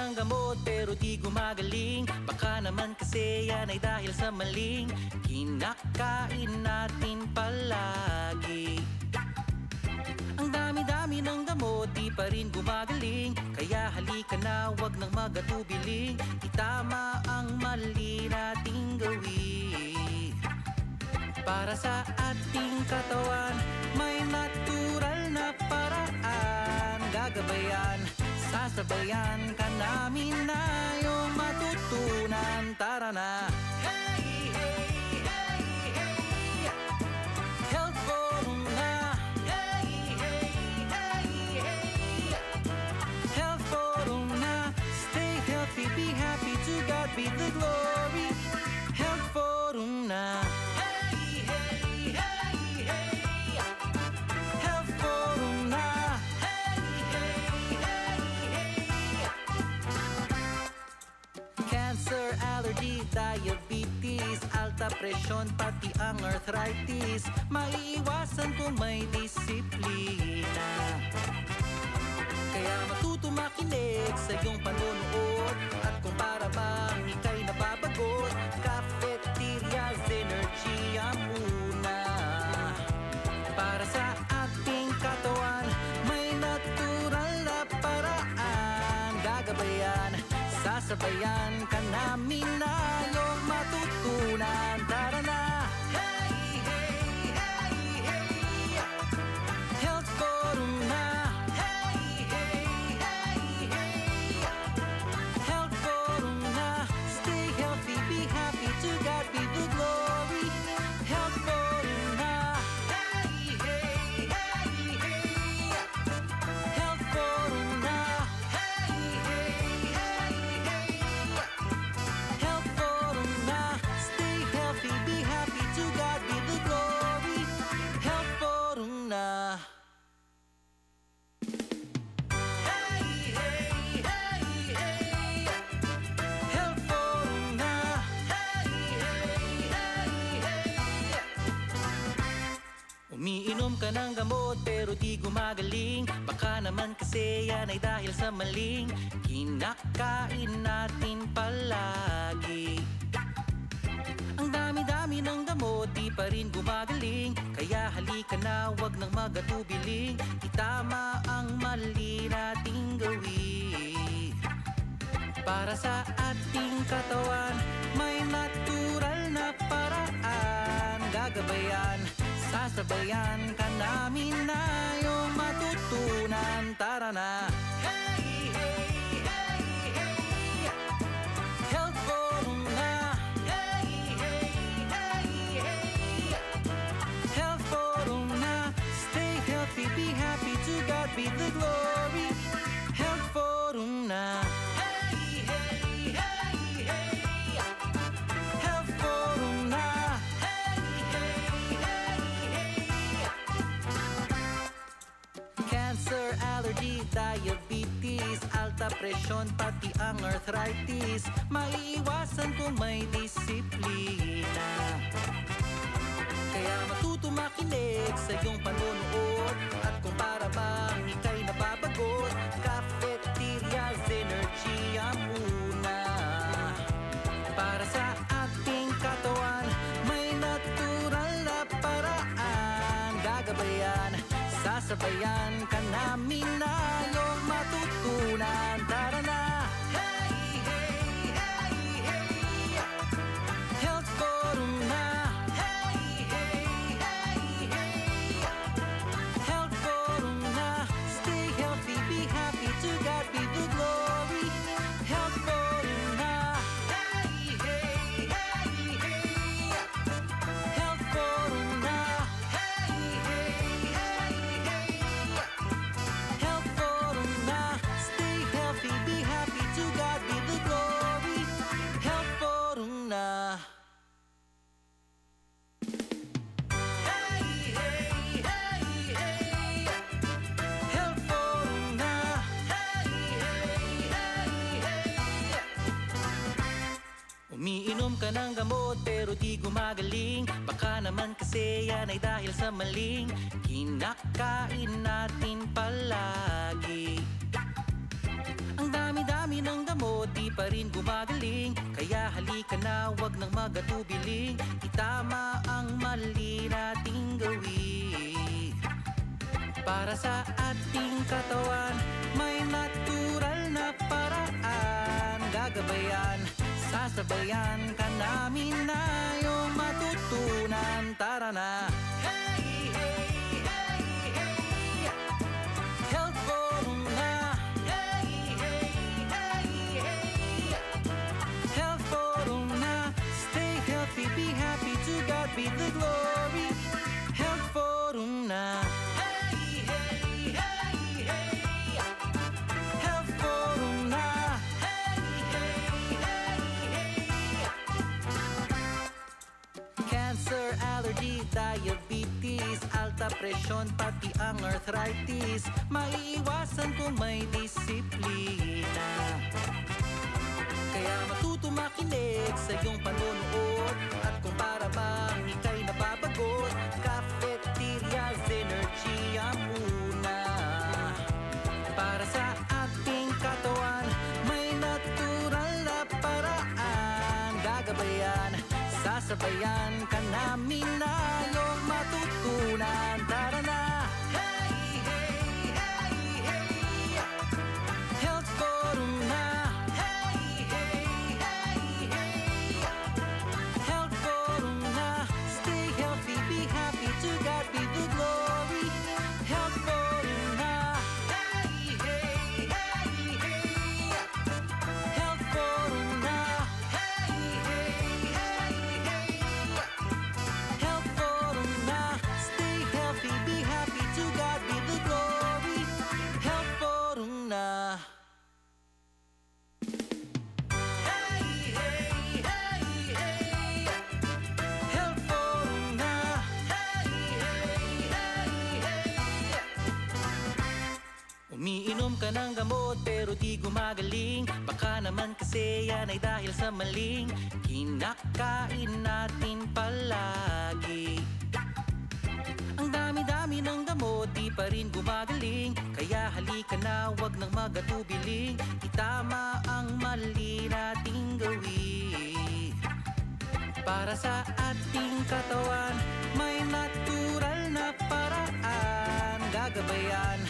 ng gamot pero di gumagaling Baka naman kasi yan ay dahil sa maling Kinakain natin palagi Ang dami-dami ng gamot di pa rin gumagaling Kaya halika na wag nang magatubiling Itama ang mali nating gawin Para sa ating katawan May natural na paraan Gagabayan Sasabayan ka namin na yung matutunan Tara na Hey! diabetes, alta presyon, pati ang arthritis Maiiwasan kung may disiplina Kaya matuto makinig sa iyong panunood At kung para bang ikaw Sabayan ka namin na Uminom ka ng gamot pero di gumagaling Baka naman kasi yan ay dahil sa maling Kinakain natin palagi Ang dami-dami ng gamot di pa rin gumagaling Kaya halika na wag nang magatubiling Itama ang mali nating gawin Para sa ating katawan May natural na paraan Gagabayan Sasabayan ka namin na yung matutunan Tara na! Hey, hey, hey, hey Health Forum na Hey, hey, hey, hey Health Forum na Stay healthy, be happy, to God be the glory Health Forum na allergy, diabetes, alta presyon, pati ang arthritis Maiiwasan kung may disiplina Kaya matuto makinig sa iyong panunood At kung para bang ikaw Sabayan ka namin na iyong matutunan Tara ka ng gamot pero di gumagaling Baka naman kasi yan ay dahil sa maling Kinakain natin palagi Ang dami-dami ng gamot di pa rin gumagaling Kaya halika na wag nang magatubiling Itama ang mali nating gawin Para sa ating katawan May natural na paraan gagabayan Sasabayan ka namin na yung matutunan Tara na! Hey, hey, hey, hey Health Hey, hey, hey, hey Health Stay healthy, be happy, to God be the glory Health forum na diabetes, alta presyon, pati ang arthritis Maiiwasan kung may disiplina Kaya matuto makinig sa iyong panunood At kung para bang ika'y nababagot Cafe Sabayan ka namin na iyong matutunan ka ng gamot pero di gumagaling Baka naman kasi yan ay dahil sa maling Kinakain natin palagi Ang dami-dami ng gamot di pa rin gumagaling Kaya halika na wag nang magatubiling Itama ang mali nating gawin Para sa ating katawan May natural na paraan Gagabayan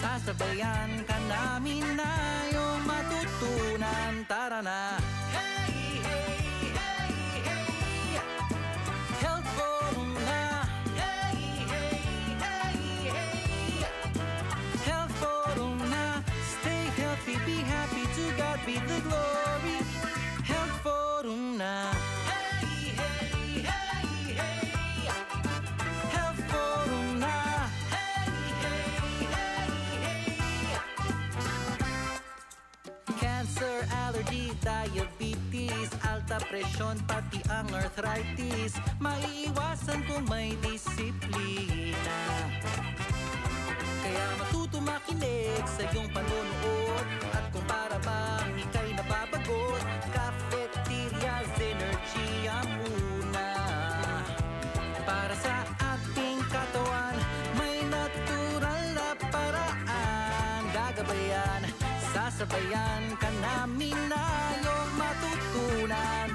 Sasabayan ka namin na yung matutunan Tara na! Hey, hey, hey, hey Health Forum na Hey, hey, hey, hey Health Forum na Stay healthy, be happy, to God be the glory Health Forum na allergy, diabetes, alta presyon, pati ang arthritis Maiiwasan kung may disiplina Kaya matuto makinig sa iyong panunood At kung para bang ikay nababagot, cafe Sabayan ka namin na iyong matutunan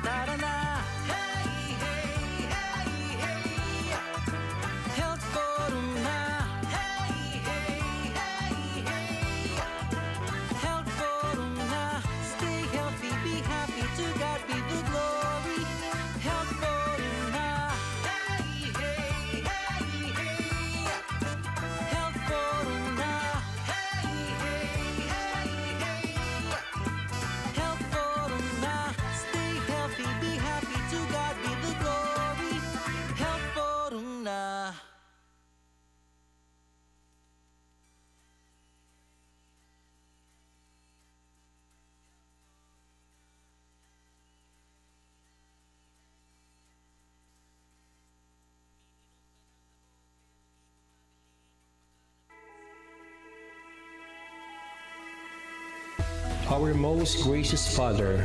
Our most gracious Father,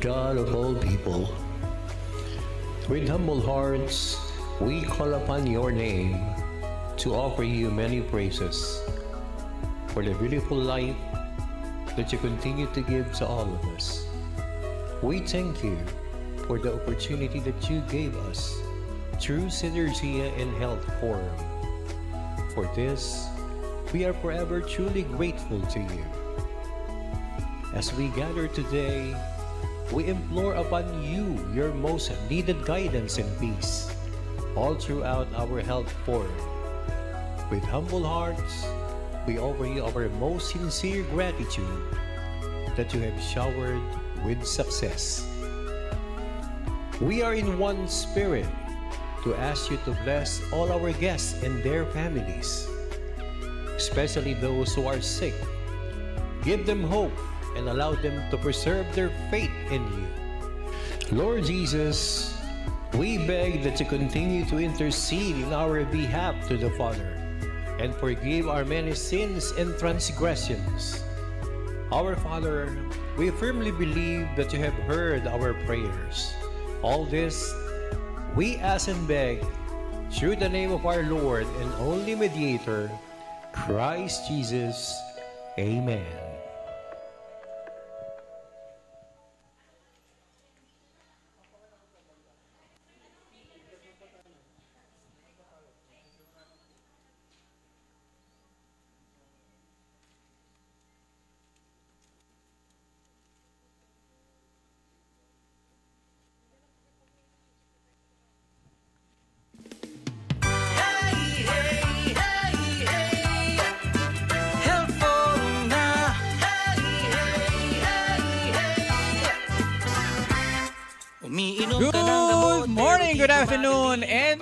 God of all people, with humble hearts, we call upon your name to offer you many praises for the beautiful life that you continue to give to all of us. We thank you for the opportunity that you gave us through Synergia and Health Forum. For this, we are forever truly grateful to you. As we gather today, we implore upon you your most needed guidance and peace all throughout our health forum. With humble hearts, we offer you our most sincere gratitude that you have showered with success. We are in one spirit to ask you to bless all our guests and their families, especially those who are sick. Give them hope and allow them to preserve their faith in you. Lord Jesus, we beg that you continue to intercede in our behalf to the Father and forgive our many sins and transgressions. Our Father, we firmly believe that you have heard our prayers. All this we ask and beg through the name of our Lord and only Mediator, Christ Jesus. Amen.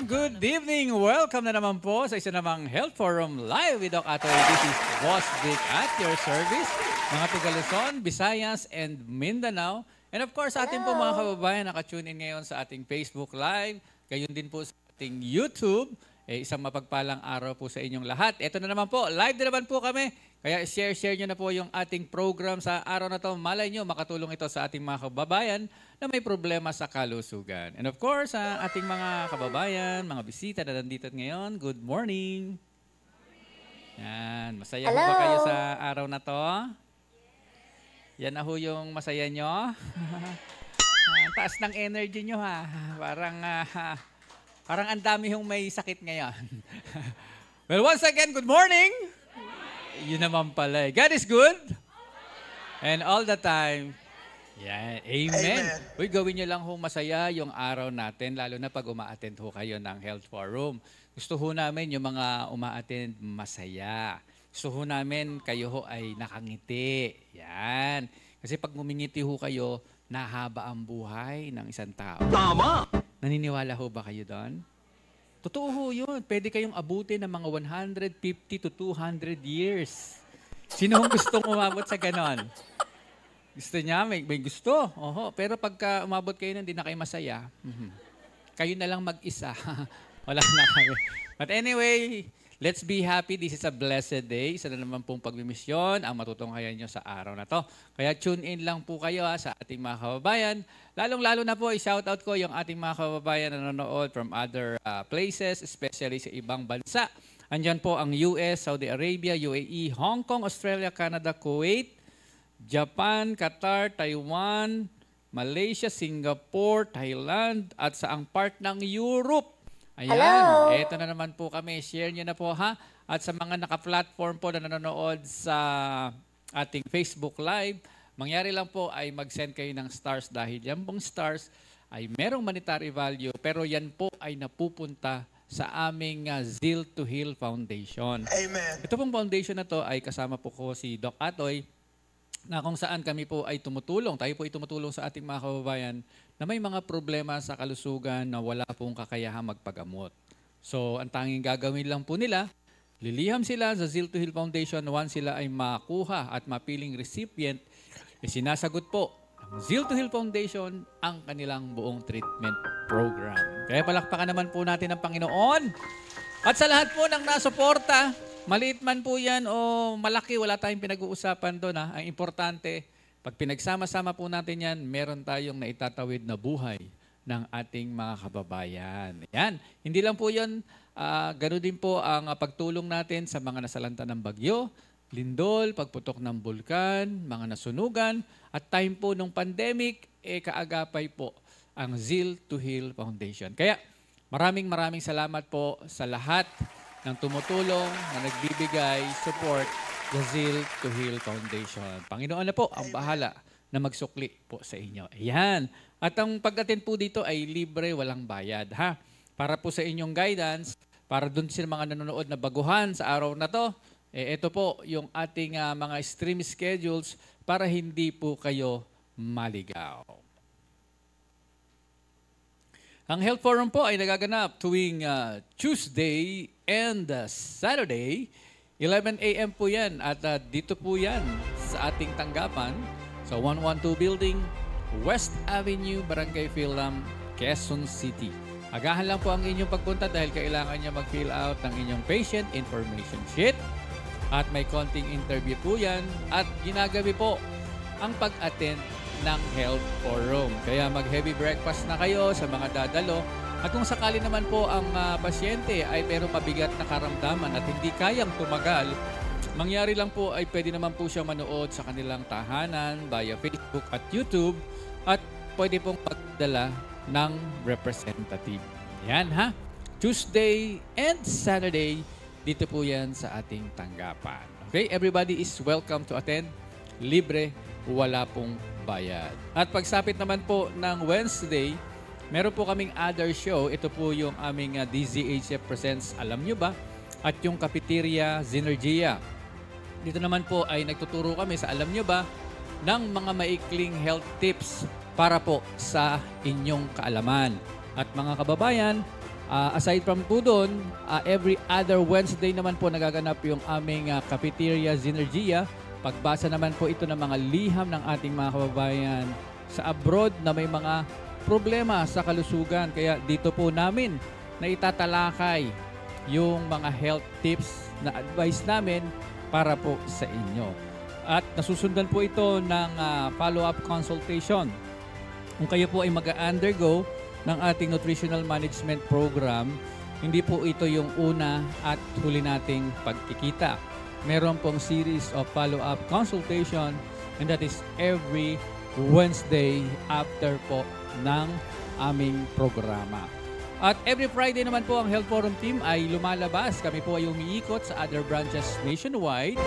good evening. Welcome na naman po sa isa namang Health Forum Live with Doc Atoy. This is Boss Vic at your service. Mga taga Luzon, Visayas, and Mindanao. And of course, sa ating po mga kababayan, nakatune in ngayon sa ating Facebook Live. Gayun din po sa ating YouTube. Eh, isang mapagpalang araw po sa inyong lahat. Ito na naman po, live na naman po kami kaya share-share nyo na po yung ating program sa araw na to. Malay nyo, makatulong ito sa ating mga kababayan na may problema sa kalusugan. And of course, sa ah, ating mga kababayan, mga bisita na nandito ngayon, good morning! Yan, masaya Hello. ba kayo sa araw na to? Yan na ho yung masaya nyo. Ang ah, taas ng energy nyo ha. Parang, uh, parang ang dami yung may sakit ngayon. well, once again, good morning! Yun naman pala eh. God is good. And all the time. Yeah, Amen. Amen. Uy, gawin niyo lang ho masaya yung araw natin, lalo na pag umaattend ho kayo ng health forum. Gusto ho namin yung mga umaattend masaya. Gusto ho namin kayo ho ay nakangiti. Yan. Kasi pag ngumingiti ho kayo, nahaba ang buhay ng isang tao. Tama! Naniniwala ho ba kayo doon? Totoo ho yun. Pwede kayong abutin ng mga 150 to 200 years. Sino ang gustong umabot sa ganon? Gusto niya, may, may gusto. Oho. Pero pagka umabot kayo nun, hindi na kayo masaya. Mm-hmm. Kayo na lang mag-isa. Wala na kami. But anyway, Let's be happy. This is a blessed day. Isa na naman pong pagmimisyon ang matutunghayan nyo sa araw na to. Kaya tune in lang po kayo ha, sa ating mga kababayan. Lalong-lalo na po, i shout out ko yung ating mga kababayan na nanonood from other uh, places, especially sa ibang bansa. Andiyan po ang US, Saudi Arabia, UAE, Hong Kong, Australia, Canada, Kuwait, Japan, Qatar, Taiwan, Malaysia, Singapore, Thailand, at sa ang part ng Europe Ayan, eto na naman po kami. Share nyo na po ha. At sa mga naka-platform po na nanonood sa ating Facebook Live, mangyari lang po ay mag-send kayo ng stars dahil yan pong stars ay merong monetary value pero yan po ay napupunta sa aming uh, Zeal to Heal Foundation. Amen. Ito pong foundation na to ay kasama po ko si Doc Atoy na kung saan kami po ay tumutulong, tayo po ay tumutulong sa ating mga kababayan na may mga problema sa kalusugan na wala pong kakayahan magpagamot. So, ang tanging gagawin lang po nila, liliham sila sa Zeal to Heal Foundation once sila ay makuha at mapiling recipient, eh sinasagot po ng Zeal to Heal Foundation ang kanilang buong treatment program. Kaya palakpakan naman po natin ang Panginoon. At sa lahat po ng nasuporta, maliit man po yan o malaki, wala tayong pinag-uusapan doon ha. Ang importante, pag pinagsama-sama po natin yan, meron tayong naitatawid na buhay ng ating mga kababayan. Yan. Hindi lang po yun, uh, gano'n din po ang pagtulong natin sa mga nasalanta ng bagyo, lindol, pagputok ng bulkan, mga nasunugan, at time po ng pandemic, eh kaagapay po ang Zeal to Heal Foundation. Kaya maraming maraming salamat po sa lahat ng tumutulong na nagbibigay support The Zeal to Heal Foundation. Panginoon na po ang bahala na magsukli po sa inyo. Ayan. At ang pag-attend po dito ay libre, walang bayad. ha Para po sa inyong guidance, para dun sa mga nanonood na baguhan sa araw na to, eh, ito po yung ating uh, mga stream schedules para hindi po kayo maligaw. Ang Health Forum po ay nagaganap tuwing uh, Tuesday and uh, Saturday. 11 a.m. po yan at uh, dito po yan sa ating tanggapan sa 112 Building, West Avenue, Barangay Philam, Quezon City. Agahan lang po ang inyong pagpunta dahil kailangan niya mag-fill out ng inyong patient information sheet at may konting interview po yan at ginagabi po ang pag-attend ng Health Forum. Kaya mag-heavy breakfast na kayo sa mga dadalo. At kung sakali naman po ang uh, pasyente ay merong mabigat na karamdaman at hindi kayang tumagal, mangyari lang po ay pwede naman po siya manood sa kanilang tahanan via Facebook at YouTube at pwede pong pagdala ng representative. Yan ha. Tuesday and Saturday, dito po yan sa ating tanggapan. Okay, everybody is welcome to attend. Libre, wala pong bayad. At pagsapit naman po ng Wednesday, meron po kaming other show. Ito po yung aming uh, ah, DZHF Presents Alam Nyo Ba? At yung Cafeteria Zinergia. Dito naman po ay nagtuturo kami sa Alam Nyo Ba? ng mga maikling health tips para po sa inyong kaalaman. At mga kababayan, uh, aside from po doon, uh, ah, every other Wednesday naman po nagaganap yung aming uh, Cafeteria Zinergia Pagbasa naman po ito ng mga liham ng ating mga kababayan sa abroad na may mga problema sa kalusugan. Kaya dito po namin na itatalakay yung mga health tips na advice namin para po sa inyo. At nasusundan po ito ng uh, follow-up consultation. Kung kayo po ay mag-undergo ng ating nutritional management program, hindi po ito yung una at huli nating pagkikita meron pong series of follow-up consultation and that is every Wednesday after po ng aming programa. At every Friday naman po ang Health Forum team ay lumalabas. Kami po ay umiikot sa other branches nationwide.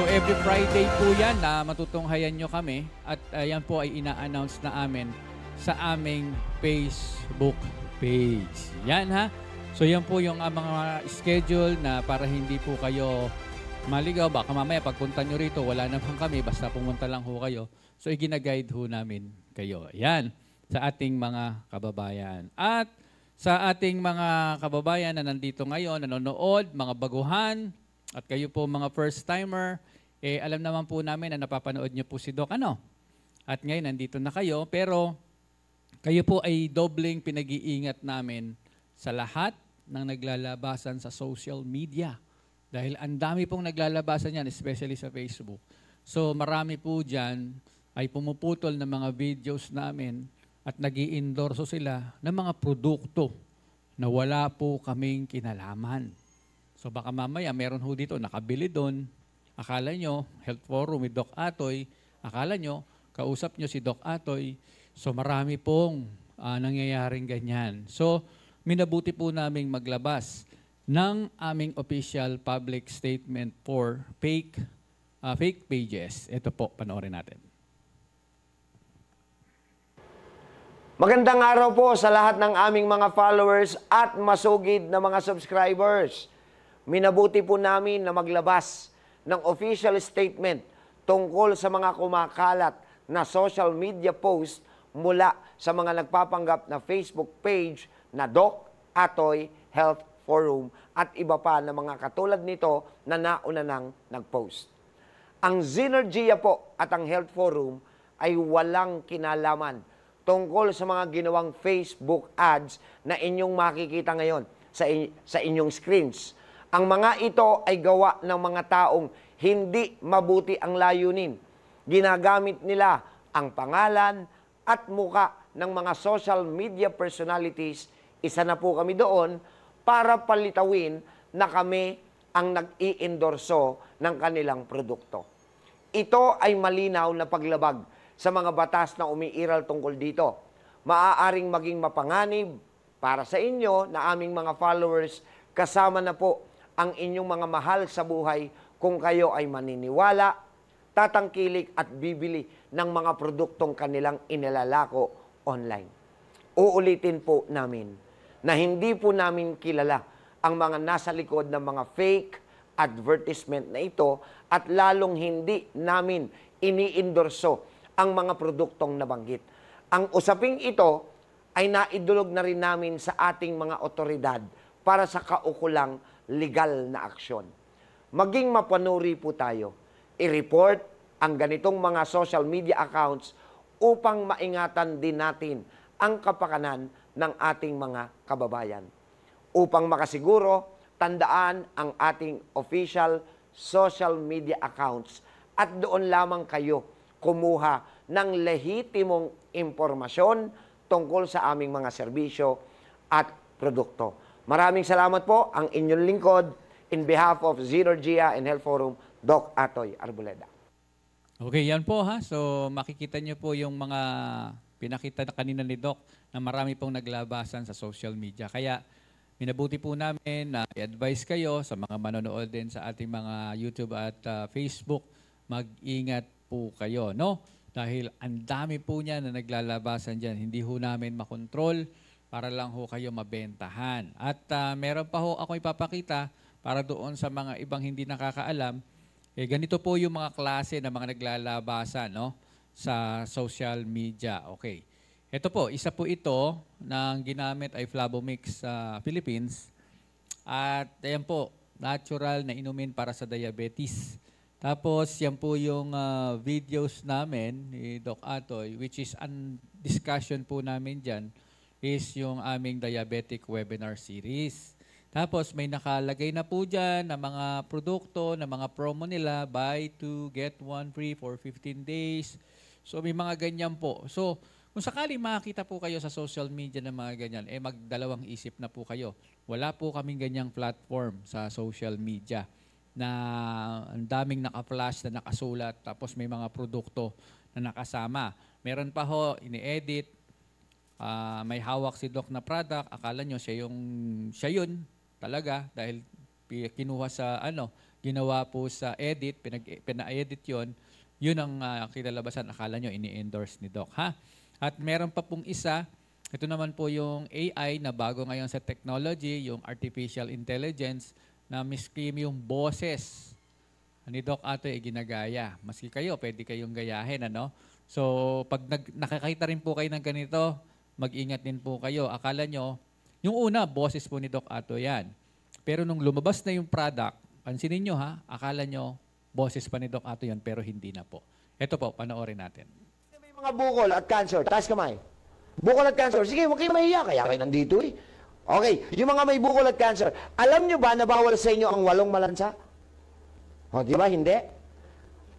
So every Friday po yan na matutunghayan nyo kami at uh, yan po ay ina-announce na amin sa aming Facebook page. Yan ha. So yan po yung uh, mga schedule na para hindi po kayo maligaw, baka mamaya pagpunta nyo rito, wala naman kami, basta pumunta lang ho kayo. So, iginaguide ho namin kayo. Yan, sa ating mga kababayan. At sa ating mga kababayan na nandito ngayon, nanonood, mga baguhan, at kayo po mga first-timer, eh, alam naman po namin na napapanood nyo po si Doc. Ano? At ngayon, nandito na kayo, pero kayo po ay dobling pinag-iingat namin sa lahat ng naglalabasan sa social media dahil ang dami pong naglalabasan yan, especially sa Facebook. So marami po dyan ay pumuputol ng mga videos namin at nag endorso sila ng mga produkto na wala po kaming kinalaman. So baka mamaya meron ho dito nakabili doon. Akala nyo, Health Forum with Doc Atoy, akala nyo, kausap nyo si Doc Atoy. So marami pong uh, nangyayaring ganyan. So minabuti po naming maglabas ng aming official public statement for fake uh, fake pages. Ito po, panoorin natin. Magandang araw po sa lahat ng aming mga followers at masugid na mga subscribers. Minabuti po namin na maglabas ng official statement tungkol sa mga kumakalat na social media post mula sa mga nagpapanggap na Facebook page na Doc Atoy Health Forum at iba pa na mga katulad nito na nauna nang nag-post. Ang Synergia po at ang Health Forum ay walang kinalaman tungkol sa mga ginawang Facebook ads na inyong makikita ngayon sa, in- sa inyong screens. Ang mga ito ay gawa ng mga taong hindi mabuti ang layunin. Ginagamit nila ang pangalan at muka ng mga social media personalities. Isa na po kami doon para palitawin na kami ang nag-iendorso ng kanilang produkto. Ito ay malinaw na paglabag sa mga batas na umiiral tungkol dito. Maaaring maging mapanganib para sa inyo na aming mga followers kasama na po ang inyong mga mahal sa buhay kung kayo ay maniniwala, tatangkilik at bibili ng mga produktong kanilang inilalako online. Uulitin po namin na hindi po namin kilala ang mga nasa likod ng mga fake advertisement na ito at lalong hindi namin iniindorso ang mga produktong nabanggit. Ang usaping ito ay naidulog na rin namin sa ating mga otoridad para sa kaukulang legal na aksyon. Maging mapanuri po tayo, i-report ang ganitong mga social media accounts upang maingatan din natin ang kapakanan ng ating mga kababayan. Upang makasiguro, tandaan ang ating official social media accounts at doon lamang kayo kumuha ng lehitimong impormasyon tungkol sa aming mga serbisyo at produkto. Maraming salamat po ang inyong lingkod in behalf of Zenergia and Health Forum, Doc Atoy Arboleda. Okay, yan po ha. So makikita nyo po yung mga Pinakita na kanina ni Doc na marami pong naglabasan sa social media. Kaya minabuti po namin na advice kayo sa mga manonood din sa ating mga YouTube at uh, Facebook, mag-ingat po kayo, no? Dahil ang dami po niya na naglalabasan diyan, Hindi ho namin makontrol para lang ho kayo mabentahan. At uh, meron pa ho ako ipapakita para doon sa mga ibang hindi nakakaalam, eh, ganito po yung mga klase ng mga naglalabasan, no? sa social media. Okay. Ito po, isa po ito ng ginamit ay Flavomix sa Philippines. At ayan po, natural na inumin para sa diabetes. Tapos yan po yung uh, videos namin ni Doc Atoy, which is ang discussion po namin dyan is yung aming diabetic webinar series. Tapos may nakalagay na po dyan ng mga produkto, ng mga promo nila, buy 2, get 1 free for 15 days, So may mga ganyan po. So kung sakali makakita po kayo sa social media ng mga ganyan, eh magdalawang isip na po kayo. Wala po kaming ganyang platform sa social media na ang daming naka-flash na nakasulat tapos may mga produkto na nakasama. Meron pa ho, ini-edit, uh, may hawak si Doc na product, akala nyo siya yung siya yun talaga dahil kinuha sa ano, ginawa po sa edit, pinag, pina-edit 'yon yun ang uh, kinalabasan. Akala nyo, ini-endorse ni Doc. Ha? At meron pa pong isa, ito naman po yung AI na bago ngayon sa technology, yung artificial intelligence, na miski yung boses ni Doc Ato ay ginagaya. Maski kayo, pwede kayong gayahin. Ano? So, pag nag, nakakita rin po kayo ng ganito, mag-ingat din po kayo. Akala nyo, yung una, boses po ni Doc Ato yan. Pero nung lumabas na yung product, pansinin nyo ha, akala nyo, boses pa ni Doc Ato yun, pero hindi na po. Ito po, panoorin natin. May mga bukol at cancer, taas kamay. Bukol at cancer, sige, huwag kayo mahiya, kaya kayo nandito eh. Okay, yung mga may bukol at cancer, alam nyo ba na bawal sa inyo ang walong malansa? O, di ba? Hindi.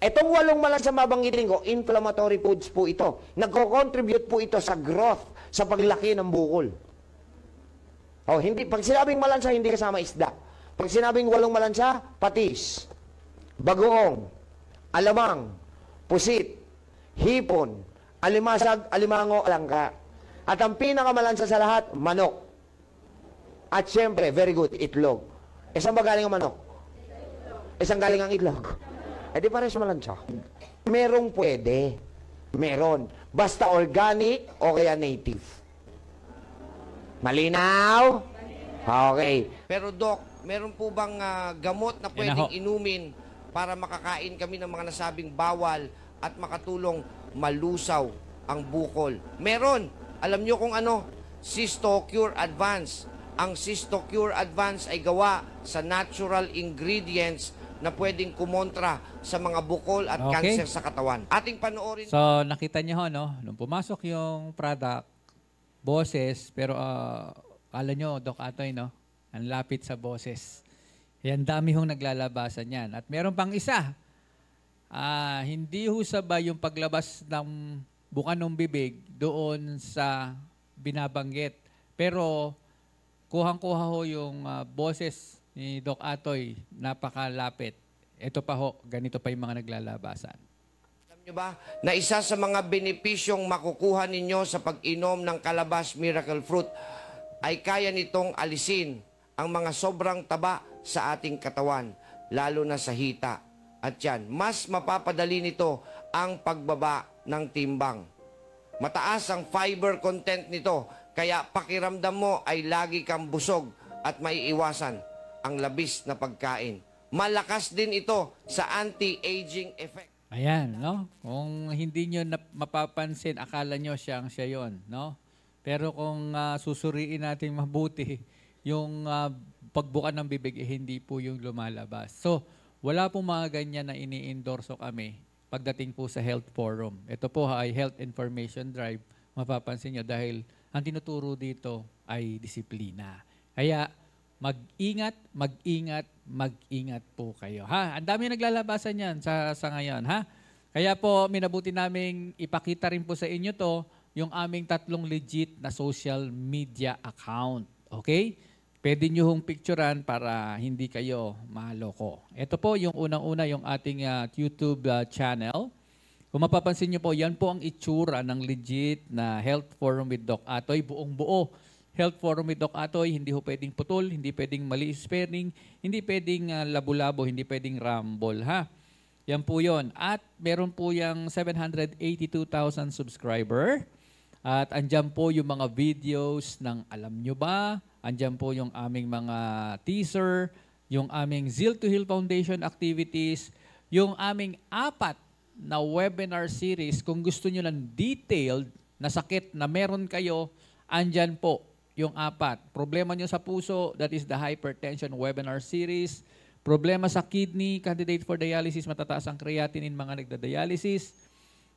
Itong walong malansa mabanggitin ko, inflammatory foods po ito. Nagko-contribute po ito sa growth, sa paglaki ng bukol. O, hindi, pag sinabing malansa, hindi kasama isda. Pag sinabing walong malansa, patis bagoong, alamang, pusit, hipon, alimasag, alimango, alangka. At ang pinakamalansa sa lahat, manok. At siyempre, very good, itlog. Isang saan galing ang manok? Isang galing ang itlog? E di pares malansa. Merong pwede. Meron. Basta organic o kaya native. Malinaw? Okay. Pero Doc, meron po bang ah, gamot na pwedeng inumin para makakain kami ng mga nasabing bawal at makatulong malusaw ang bukol. Meron, alam nyo kung ano, Cystocure Advance. Ang Cystocure Advance ay gawa sa natural ingredients na pwedeng kumontra sa mga bukol at okay. cancer sa katawan. Ating panoorin. So nakita niyo ho, no? Nung pumasok yung product, boses, pero uh, ah, alam nyo, Doc Atoy, no? Ang lapit sa boses. Yan, eh, dami hong naglalabasan yan. At meron pang isa. Ah, hindi ho sabay yung paglabas ng bukan ng bibig doon sa binabanggit. Pero kuhang-kuha ho yung uh, boses ni Doc Atoy, napakalapit. Ito pa ho, ganito pa yung mga naglalabasan. Alam nyo ba, na isa sa mga benepisyong makukuha ninyo sa pag-inom ng kalabas miracle fruit ay kaya nitong alisin ang mga sobrang taba sa ating katawan, lalo na sa hita. At yan, mas mapapadali nito ang pagbaba ng timbang. Mataas ang fiber content nito, kaya pakiramdam mo ay lagi kang busog at maiiwasan ang labis na pagkain. Malakas din ito sa anti-aging effect. Ayan, no? Kung hindi nyo mapapansin, akala nyo siyang siya yon, no? Pero kung uh, susuriin natin mabuti yung uh, pagbuka ng bibig, eh, hindi po yung lumalabas. So, wala po mga ganyan na ini-endorso kami pagdating po sa health forum. Ito po ay health information drive. Mapapansin nyo dahil ang tinuturo dito ay disiplina. Kaya mag-ingat, mag-ingat, mag-ingat po kayo. Ha? Ang dami naglalabasan yan sa, sa ngayon. Ha? Kaya po, minabuti naming ipakita rin po sa inyo to yung aming tatlong legit na social media account. Okay? Pwede nyo hong picturean para hindi kayo maloko. Ito po yung unang-una yung ating uh, YouTube uh, channel. Kung mapapansin nyo po, yan po ang itsura ng legit na Health Forum with Doc Atoy, buong-buo. Health Forum with Doc Atoy, hindi ho pwedeng putol, hindi pwedeng mali spelling, hindi pwedeng uh, ah, labo hindi pwedeng rumble, ha? Yan po yon At meron po yung 782,000 subscriber. At andyan po yung mga videos ng alam nyo ba, Andiyan po yung aming mga teaser, yung aming Zeal to Heal Foundation activities, yung aming apat na webinar series. Kung gusto nyo ng detailed na sakit na meron kayo, andyan po yung apat. Problema nyo sa puso, that is the hypertension webinar series. Problema sa kidney, candidate for dialysis, matataas ang creatinine, mga nagda-dialysis.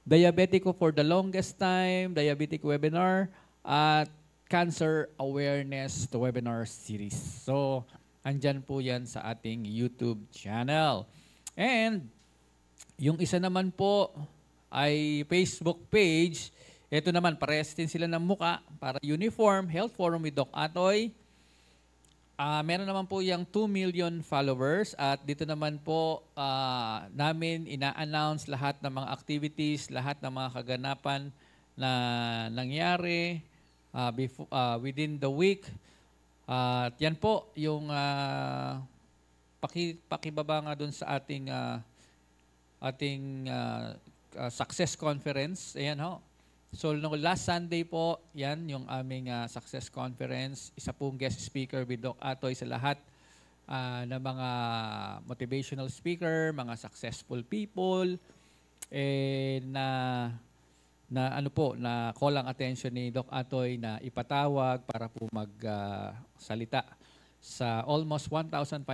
Diabetic for the longest time, diabetic webinar. At Cancer Awareness Webinar Series. So, andyan po yan sa ating YouTube channel. And, yung isa naman po ay Facebook page. Ito naman, parehas din sila ng muka para uniform, health forum with Doc Atoy. Uh, meron naman po yung 2 million followers at dito naman po uh, namin ina-announce lahat ng mga activities, lahat ng mga kaganapan na nangyari, uh, ah, before, uh, ah, within the week. Uh, at yan po yung uh, paki, nga doon sa ating uh, ating uh, uh, success conference. Ayan ho. So no, last Sunday po, yan yung aming uh, success conference. Isa pong guest speaker with Doc Atoy sa lahat uh, ng mga motivational speaker, mga successful people, and na uh, na ano po na call ang attention ni Doc Atoy na ipatawag para po magsalita ah, uh, sa almost 1,500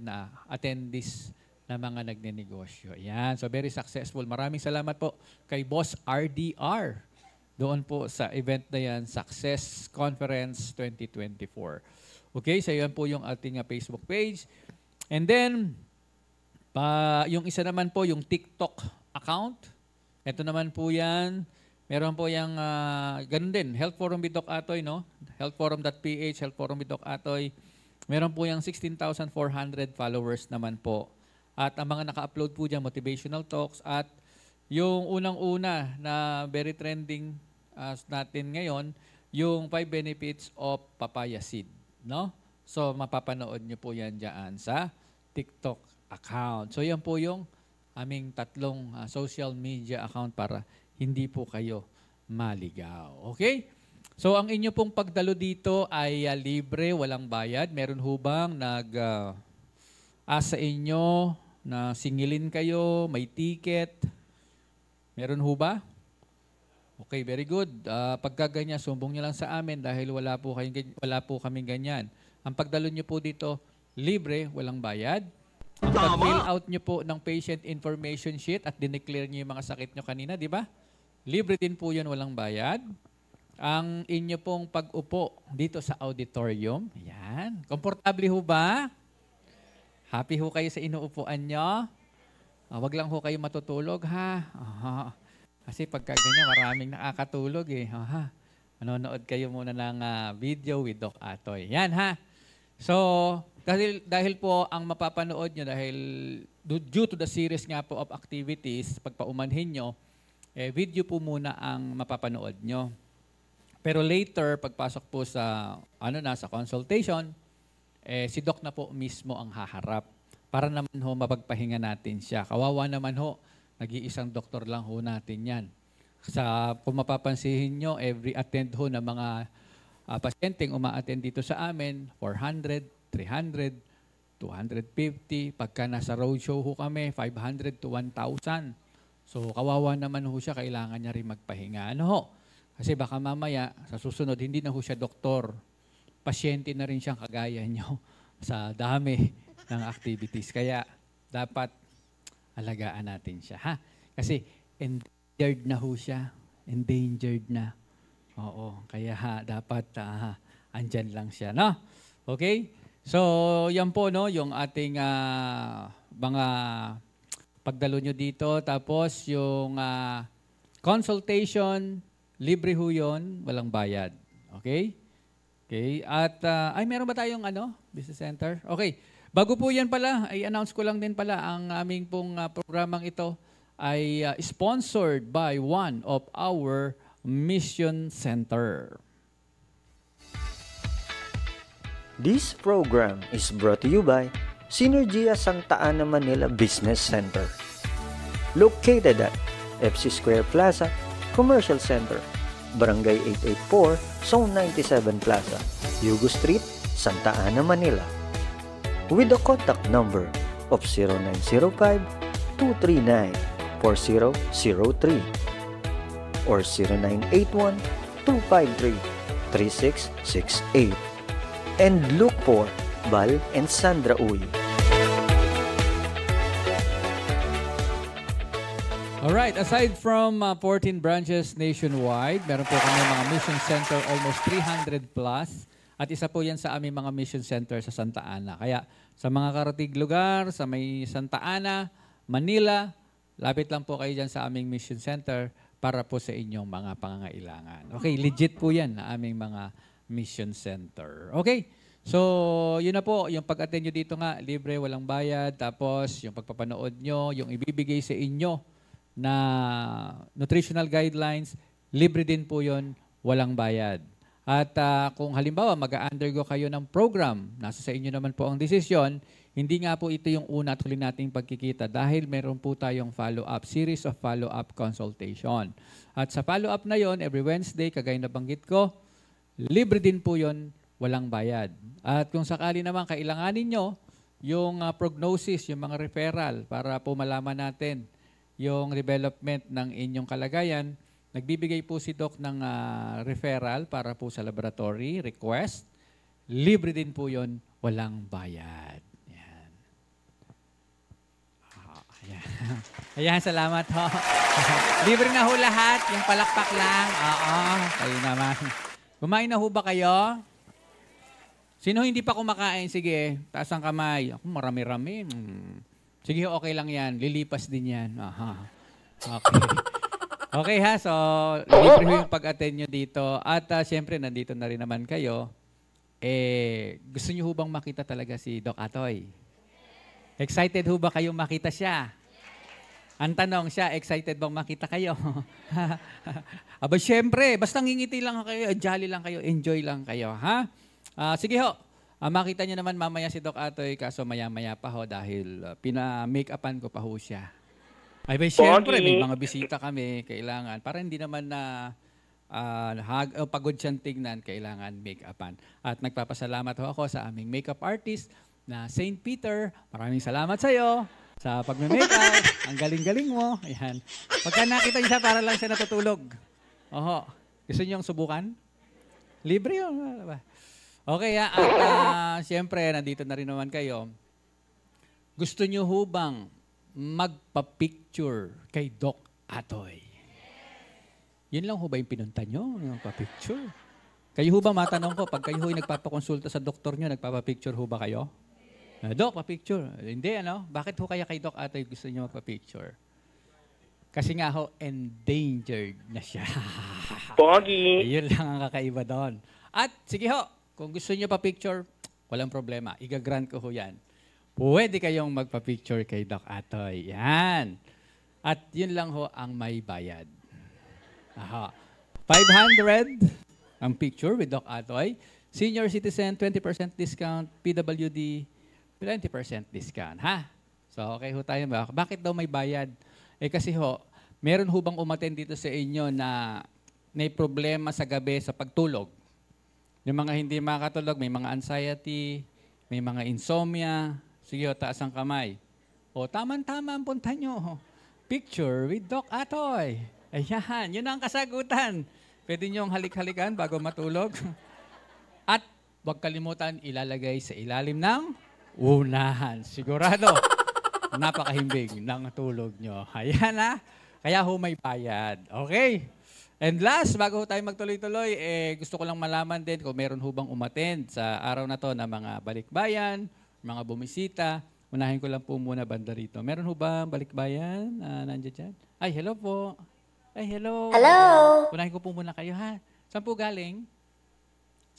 na attendees na mga nagnenegosyo. Yan. So very successful. Maraming salamat po kay Boss RDR doon po sa event na yan, Success Conference 2024. Okay, so yan po yung ating ah, Facebook page. And then, pa, ah, yung isa naman po, yung TikTok account ito naman po yan. Meron po yung, uh, ganun din, Health Forum Bidok Atoy, no? Healthforum.ph, Health Forum Bidok Atoy. Meron po yung 16,400 followers naman po. At ang mga naka-upload po dyan, motivational talks. At yung unang-una na very trending uh, natin ngayon, yung 5 benefits of papaya seed, no? So, mapapanood nyo po yan dyan sa TikTok account. So, yan po yung aming tatlong uh, social media account para hindi po kayo maligaw. Okay? So ang inyo pong pagdalo dito ay uh, libre, walang bayad. Meron hubang nag uh, ah, asa inyo na singilin kayo, may ticket? Meron ho ba? Okay, very good. Uh, pagka sumbong niyo lang sa amin dahil wala po, kayong, wala po kaming ganyan. Ang pagdalo niyo po dito, libre, walang bayad. Pag-fill out nyo po ng patient information sheet at dineclare nyo yung mga sakit nyo kanina, di ba? Libre din po yun, walang bayad. Ang inyo pong pag-upo dito sa auditorium, yan. Komportable ho ba? Happy ho kayo sa inuupuan nyo? Ah, wag lang ho kayo matutulog, ha? Ah, kasi pagka ganyan, maraming nakakatulog, eh. Ah, manonood kayo muna ng uh, video with Doc Atoy. Yan, ha? So, dahil, dahil po ang mapapanood nyo, dahil due to the series nga po of activities, pagpaumanhin nyo, eh, video po muna ang mapapanood nyo. Pero later, pagpasok po sa, ano na, sa consultation, eh, si Doc na po mismo ang haharap para naman ho mapagpahinga natin siya. Kawawa naman ho, nag-iisang doktor lang ho natin yan. Sa, kung mapapansin nyo, every attend ho ng mga uh, pasyenteng umaattend dito sa amin, 400, 300, 250. Pagka nasa roadshow ho kami, 500 to 1,000. So kawawa naman ho siya, kailangan niya rin magpahinga. Ano ho? Kasi baka mamaya, sa susunod, hindi na ho siya doktor. Pasyente na rin siyang kagaya nyo sa dami ng activities. Kaya dapat alagaan natin siya. Ha? Kasi endangered na ho siya. Endangered na. Oo, kaya ha, dapat uh, andyan lang siya, no? Okay? So, yan po no, yung ating uh, mga pagdalo nyo dito. Tapos yung uh, consultation, libre ho yun, walang bayad. Okay? Okay. At, uh, ay, meron ba tayong ano? Business Center? Okay. Bago po yan pala, ay announce ko lang din pala, ang aming pong uh, programang ito ay uh, sponsored by one of our Mission Center. This program is brought to you by Synergia Santa Ana Manila Business Center. Located at FC Square Plaza, Commercial Center, Barangay 884, Zone 97 Plaza, Yugo Street, Santa Ana, Manila. With the contact number of 0905-239-4003 or 0981-253-3668. and Luke Por, Val and Sandra Uy. All right. aside from uh, 14 branches nationwide, meron po kami mga mission center almost 300 plus. At isa po yan sa aming mga mission center sa Santa Ana. Kaya sa mga karatig lugar, sa may Santa Ana, Manila, lapit lang po kayo dyan sa aming mission center para po sa inyong mga pangangailangan. Okay, legit po yan na aming mga Mission Center. Okay. So, yun na po, yung pag-attend nyo dito nga, libre, walang bayad. Tapos, yung pagpapanood nyo, yung ibibigay sa inyo na nutritional guidelines, libre din po yun, walang bayad. At uh, kung halimbawa, mag-undergo kayo ng program, nasa sa inyo naman po ang desisyon, hindi nga po ito yung una at huli nating pagkikita dahil meron po tayong follow-up, series of follow-up consultation. At sa follow-up na yon every Wednesday, kagaya na banggit ko, Libre din po yon, walang bayad. At kung sakali naman kailanganin nyo yung uh, prognosis, yung mga referral para po malaman natin yung development ng inyong kalagayan, nagbibigay po si Doc ng uh, referral para po sa laboratory request. Libre din po yon, walang bayad. Ah, ayan. Oh, ayan. ayan, salamat ho. Libre na ho lahat, yung palakpak lang. Oo, kayo naman. Kumain na ho ba kayo? Sino hindi pa kumakain? Sige, taas ang kamay. Ako, marami-rami. Hmm. Sige, okay lang yan. Lilipas din yan. Aha. Okay. Okay ha, so libre ho yung pag-attend nyo dito. At uh, ah, siyempre, nandito na rin naman kayo. Eh, gusto nyo ho bang makita talaga si Doc Atoy? Excited ho ba kayo makita siya? Ang tanong siya, excited bang makita kayo? Aba, syempre, basta ngingiti lang kayo, jolly lang kayo, enjoy lang kayo, ha? Uh, sige ho, uh, makita niyo naman mamaya si Doc Atoy, kaso maya-maya pa ho dahil uh, pina-make-upan ko pa ho siya. Ay, ba, syempre, may mga bisita kami, kailangan. Para hindi naman na uh, hag, uh, pagod siyang tingnan, kailangan make-upan. At nagpapasalamat ho ako sa aming makeup artist na St. Peter. Maraming salamat sa iyo sa pagme-makeup. ang galing-galing mo. Ayan. Pagka nakita niya para lang siya natutulog. Oho. Gusto ang subukan? Libre yun. Okay, ha? Ah, at uh, siyempre, nandito na rin naman kayo. Gusto niyo hubang magpa-picture kay Doc Atoy? Yun lang ho ba yung pinunta nyo? Yung picture Kayo ho ba, matanong ko, pag kayo ho nagpapakonsulta sa doktor nyo, nagpapapicture ho ba kayo? Uh, Doc, pa-picture. Hindi, ano? Bakit ho kaya kay Doc Atoy gusto niyo magpa-picture? Kasi nga ho, endangered na siya. Pogi! Yun lang ang kakaiba doon. At sige ho, kung gusto niyo pa-picture, walang problema. Iga-grant ko ho yan. Pwede kayong magpa-picture kay Doc Atoy. Yan. At yun lang ho ang may bayad. Aha. 500 ang picture with Doc Atoy. Senior citizen, 20% discount. PWD, 20% discount, ha? So, okay ho tayo. Ba? Bakit daw may bayad? Eh kasi ho, meron ho bang umaten dito sa inyo na may problema sa gabi sa pagtulog? Yung mga hindi makatulog, may mga anxiety, may mga insomnia. Sige ho, taas ang kamay. O, tama-tama ang punta nyo. Picture with Doc Atoy. Ayan, yun ang kasagutan. Pwede nyo halik-halikan bago matulog. At huwag kalimutan ilalagay sa ilalim ng unahan. Sigurado, napakahimbing ng tulog nyo. Ayan ha. Kaya ho may bayad. Okay. And last, bago ho tayo magtuloy-tuloy, eh, gusto ko lang malaman din kung meron ho bang umattend sa araw na to na mga balikbayan, mga bumisita. Unahin ko lang po muna banda rito. Meron ho ba balikbayan na uh, nandiyan dyan? Ay, hello po. Ay, hello. Hello. Unahin ko po muna kayo ha. Saan po galing?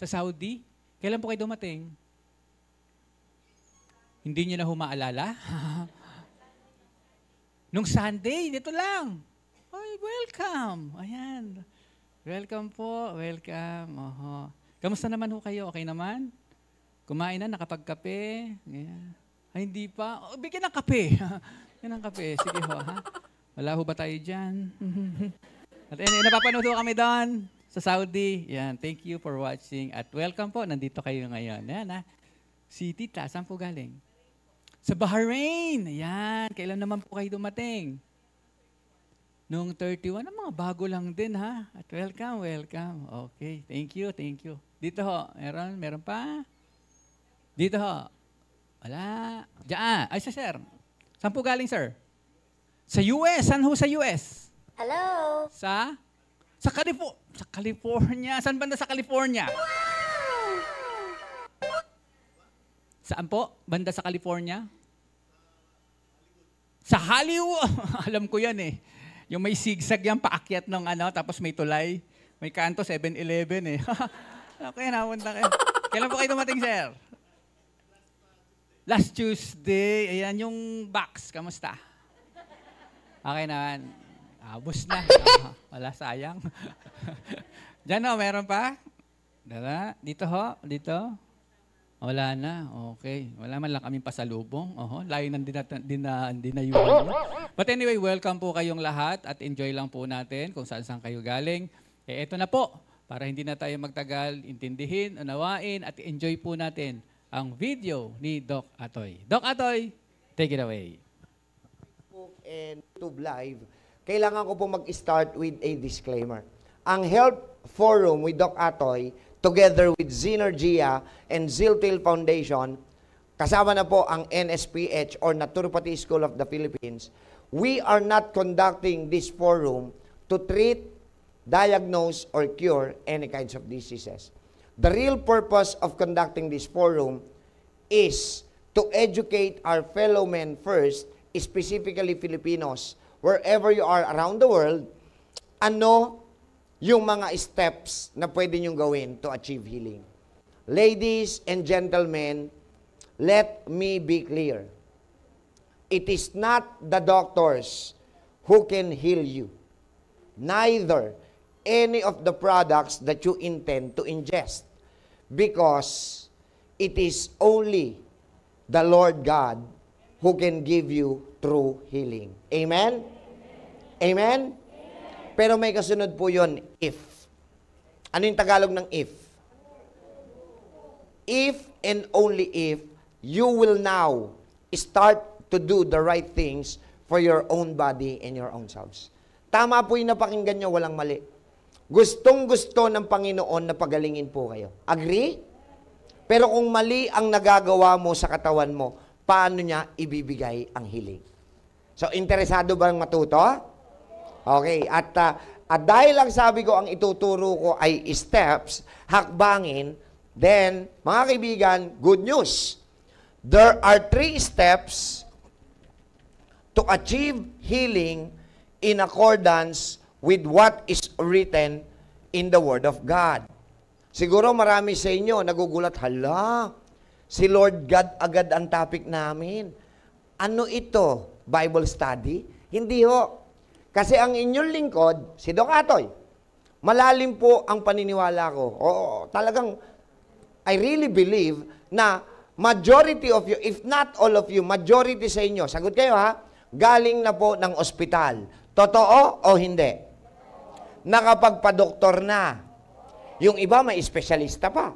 Sa Saudi? Kailan po kayo dumating? Hindi niyo na humaalala? Nung Sunday, dito lang. Oy, welcome. Ayan. Welcome po. Welcome. Oho. Kamusta naman ho kayo? Okay naman? Kumain na? Nakapagkape? Yeah. Ay, hindi pa. Oh, bigyan ng kape. Bigyan ng kape. Sige ho, ha? Wala ho ba tayo dyan? At anyway, napapanood ho kami doon sa Saudi. Yan, thank you for watching. At welcome po, nandito kayo ngayon. Yan, ha? Si Tita, saan po galing? Sa Bahrain. Ayan. Kailan naman po kayo dumating? Noong 31. Ang mga bago lang din ha. At welcome, welcome. Okay. Thank you, thank you. Dito ho. Meron, meron pa? Dito ho. Wala. Diyan. Ay, sa sir. Saan po galing, sir? Sa US. San ho sa US? Hello? Sa? Sa California. Sa California. Saan banda sa California? Wow! Saan po? Banda sa California? Sa Hollywood. Alam ko yan eh. Yung may zigzag yan, paakyat ng ano, tapos may tulay. May kanto, 7-Eleven eh. okay, napunta kayo. Kailan po kayo dumating, sir? Last Tuesday. Ayan, yung box. Kamusta? Okay naman. Abos na. Ah, wala, sayang. Diyan o, meron pa? Dala. Dito ho, dito. Wala na. Okay. Wala man lang kaming pasalubong. Oho, layo din dinayuhan dina, dina, nyo. But anyway, welcome po kayong lahat at enjoy lang po natin kung saan saan kayo galing. Eh, ito na po. Para hindi na tayo magtagal, intindihin, unawain at enjoy po natin ang video ni Doc Atoy. Doc Atoy, take it away. Facebook and YouTube Live, kailangan ko po mag-start with a disclaimer. Ang Help Forum with Doc Atoy together with Zenergia and Ziltil Foundation, kasama na po ang NSPH or Naturopathy School of the Philippines, we are not conducting this forum to treat, diagnose, or cure any kinds of diseases. The real purpose of conducting this forum is to educate our fellow men first, specifically Filipinos, wherever you are around the world, ano yung mga steps na pwede nyong gawin to achieve healing. Ladies and gentlemen, let me be clear. It is not the doctors who can heal you. Neither any of the products that you intend to ingest. Because it is only the Lord God who can give you true healing. Amen? Amen? Amen? Pero may kasunod po yon if. Ano yung Tagalog ng if? If and only if you will now start to do the right things for your own body and your own selves. Tama po yung napakinggan nyo, walang mali. Gustong-gusto ng Panginoon na pagalingin po kayo. Agree? Pero kung mali ang nagagawa mo sa katawan mo, paano niya ibibigay ang hiling? So, interesado ba ang matuto? Okay, at, uh, at dahil lang sabi ko ang ituturo ko ay steps, hakbangin, then, mga kaibigan, good news. There are three steps to achieve healing in accordance with what is written in the Word of God. Siguro marami sa inyo nagugulat, hala, si Lord God agad ang topic namin. Ano ito? Bible study? Hindi ho. Kasi ang inyong lingkod, si Dong Atoy, malalim po ang paniniwala ko. Oo, talagang I really believe na majority of you, if not all of you, majority sa inyo, sagot kayo ha, galing na po ng ospital. Totoo o hindi? Nakapagpadoktor na. Yung iba may espesyalista pa.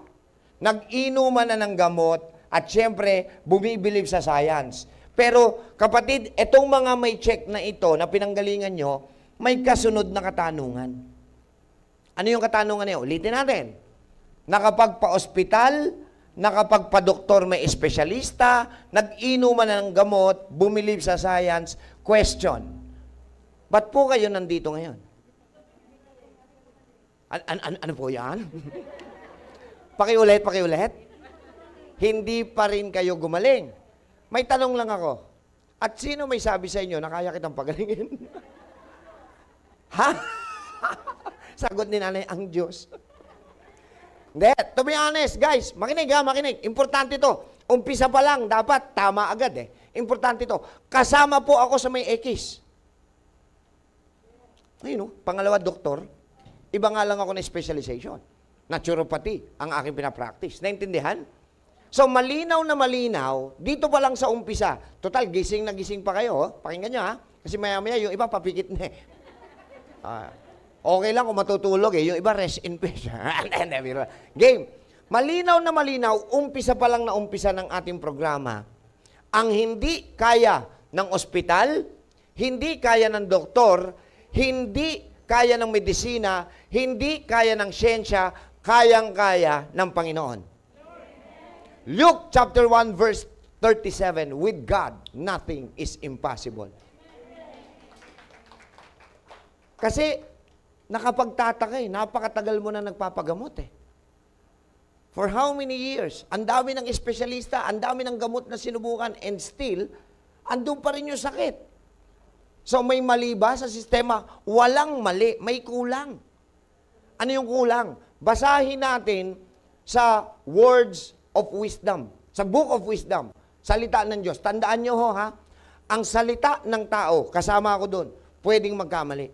Nag-inuman na ng gamot at syempre bumibilib sa science. Pero kapatid, itong mga may check na ito na pinanggalingan nyo, may kasunod na katanungan. Ano yung katanungan niyo? Ulitin natin. Nakapagpa-ospital, nakapagpa-doktor may espesyalista, nag-inuman ng gamot, bumilib sa science, question. Ba't po kayo nandito ngayon? An an an ano po yan? pakiulit, pakiulit. Hindi pa rin kayo gumaling. May tanong lang ako. At sino may sabi sa inyo na kaya kitang pagalingin? ha? Sagot ni nanay, ang Diyos. Hindi, to be honest, guys, makinig ha, makinig. Importante to. Umpisa pa lang, dapat tama agad eh. Importante to. Kasama po ako sa may X. Ayun no, oh, pangalawa doktor. Iba nga lang ako na specialization. Naturopathy ang aking pinapractice. Naintindihan? So malinaw na malinaw, dito pa lang sa umpisa. Total, gising na gising pa kayo. Oh. Pakinggan nyo ha. Kasi maya-maya yung iba papikit na eh. Uh, okay lang kung matutulog eh. Yung iba rest in peace. Game. Malinaw na malinaw, umpisa pa lang na umpisa ng ating programa. Ang hindi kaya ng ospital, hindi kaya ng doktor, hindi kaya ng medisina, hindi kaya ng siyensya, kayang-kaya ng Panginoon. Luke chapter 1 verse 37, with God, nothing is impossible. Kasi, nakapagtataka eh. Napakatagal mo na nagpapagamot eh. For how many years? Ang dami ng espesyalista, ang dami ng gamot na sinubukan, and still, andun pa rin yung sakit. So, may mali ba sa sistema? Walang mali, may kulang. Ano yung kulang? Basahin natin sa words of Wisdom. Sa Book of Wisdom. Salita ng Diyos. Tandaan nyo ho ha. Ang salita ng tao, kasama ako doon, pwedeng magkamali.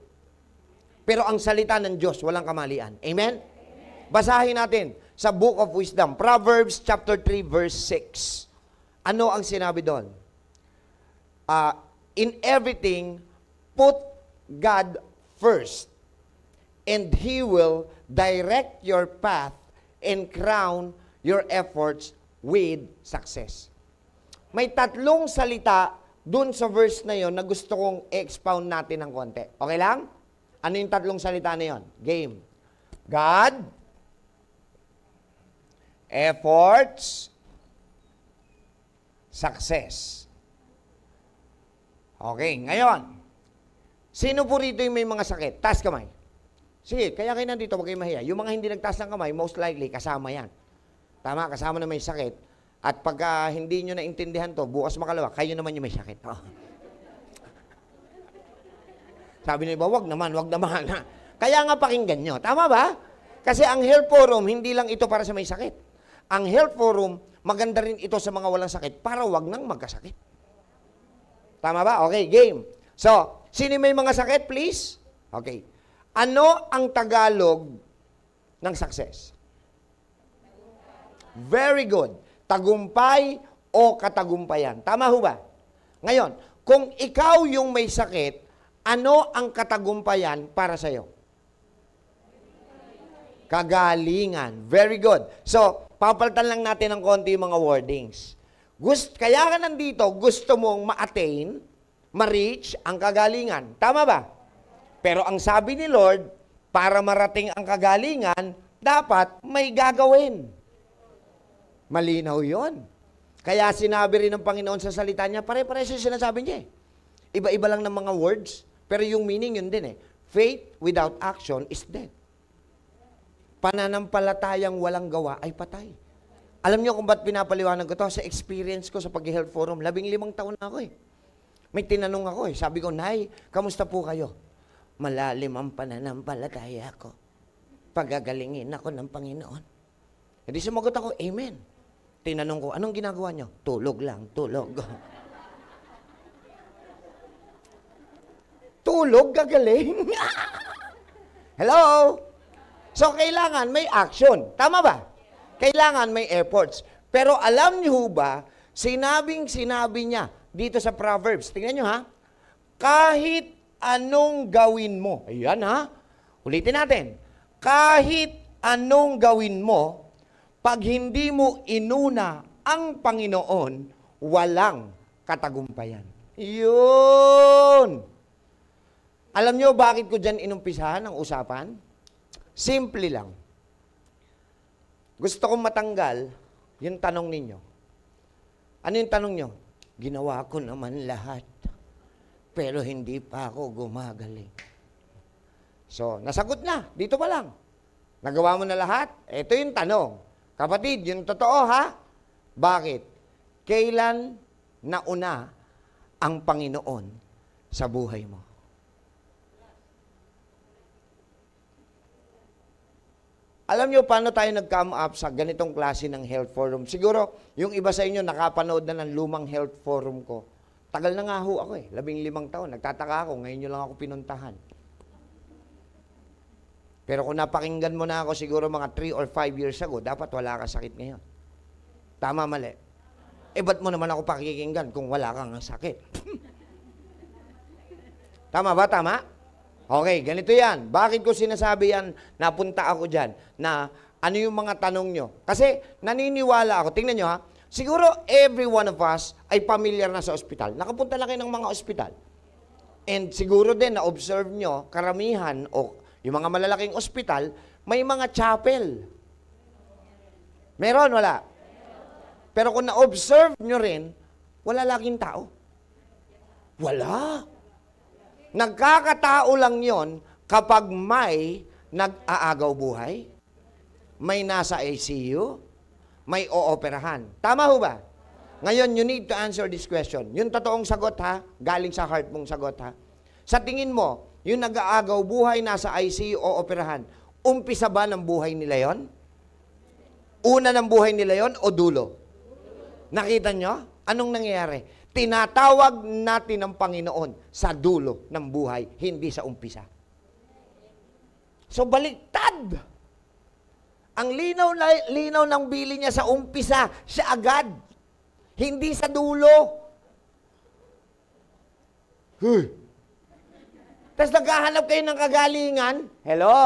Pero ang salita ng Diyos, walang kamalian. Amen? Amen? Basahin natin sa Book of Wisdom. Proverbs chapter 3 verse 6. Ano ang sinabi doon? Uh, in everything, put God first and He will direct your path and crown your efforts with success. May tatlong salita dun sa verse na yon na gusto kong expound natin ng konti. Okay lang? Ano yung tatlong salita na yon? Game. God, efforts, success. Okay, ngayon, sino po rito yung may mga sakit? Taas kamay. Sige, kaya kayo nandito, huwag kayo mahiya. Yung mga hindi nagtaas ng kamay, most likely, kasama yan. Tama, kasama na may sakit. At pagka hindi nyo naintindihan to, bukas makalawa, kayo naman yung may sakit. Oh. Sabi ng iba, wag naman, wag naman. Kaya nga pakinggan nyo. Tama ba? Kasi ang health forum, hindi lang ito para sa may sakit. Ang health forum, maganda rin ito sa mga walang sakit para wag nang magkasakit. Tama ba? Okay, game. So, sino may mga sakit, please? Okay. Ano ang Tagalog ng success? Very good. Tagumpay o katagumpayan. Tama ho ba? Ngayon, kung ikaw yung may sakit, ano ang katagumpayan para sa iyo? Kagalingan. Very good. So, papalitan lang natin ng konti yung mga wordings. Gust, kaya ka nandito, gusto mong ma-attain, ma-reach ang kagalingan. Tama ba? Pero ang sabi ni Lord, para marating ang kagalingan, dapat may gagawin. Malinaw yon. Kaya sinabi rin ng Panginoon sa salita niya, pare-pare siya sinasabi niya. Eh. Iba-iba lang ng mga words, pero yung meaning yun din eh. Faith without action is dead. Pananampalatayang walang gawa ay patay. Alam niyo kung ba't pinapaliwanag ko to? Sa experience ko sa pag-health forum, labing limang taon na ako eh. May tinanong ako eh. Sabi ko, Nay, kamusta po kayo? Malalim ang pananampalataya ko. Pagagalingin ako ng Panginoon. Hindi sumagot ako, Amen. Tinanong ko, anong ginagawa niyo? Tulog lang, tulog. tulog, gagaling. Hello? So, kailangan may action. Tama ba? Kailangan may efforts. Pero alam niyo ba, sinabing sinabi niya dito sa Proverbs, tingnan niyo ha, kahit anong gawin mo, ayan ha, ulitin natin, kahit anong gawin mo, pag hindi mo inuna ang Panginoon, walang katagumpayan. Yun! Alam nyo bakit ko dyan inumpisahan ang usapan? Simple lang. Gusto kong matanggal yung tanong ninyo. Ano yung tanong nyo? Ginawa ko naman lahat, pero hindi pa ako gumagaling. So, nasagot na. Dito pa lang. Nagawa mo na lahat? Ito yung tanong. Kapatid, yung totoo ha? Bakit? Kailan nauna ang Panginoon sa buhay mo? Alam nyo, paano tayo nag-come up sa ganitong klase ng health forum? Siguro, yung iba sa inyo nakapanood na ng lumang health forum ko. Tagal na nga ho ako eh, labing limang taon. Nagtataka ako, ngayon nyo lang ako pinuntahan. Pero kung napakinggan mo na ako siguro mga 3 or 5 years ago, dapat wala ka sakit ngayon. Tama, mali. Eh, ba't mo naman ako pakikinggan kung wala kang sakit? Tama ba? Tama? Okay, ganito yan. Bakit ko sinasabi yan? Napunta ako dyan na ano yung mga tanong nyo. Kasi naniniwala ako. Tingnan nyo ha. Siguro every one of us ay familiar na sa ospital. Nakapunta na kayo ng mga ospital. And siguro din na-observe nyo, karamihan o yung mga malalaking ospital, may mga chapel. Meron, wala? Pero kung na-observe nyo rin, wala laging tao. Wala. Nagkakatao lang yon kapag may nag-aagaw buhay, may nasa ICU, may ooperahan. Tama ho ba? Ngayon, you need to answer this question. Yung totoong sagot ha, galing sa heart mong sagot ha. Sa tingin mo, yung nag-aagaw buhay, nasa ICU o operahan, umpisa ba ng buhay nila yon? Una ng buhay nila yon o dulo? Nakita nyo? Anong nangyayari? Tinatawag natin ng Panginoon sa dulo ng buhay, hindi sa umpisa. So baliktad. Ang linaw, na, linaw ng bili niya sa umpisa, siya agad. Hindi sa dulo. Huh. Tapos naghahanap kayo ng kagalingan. Hello!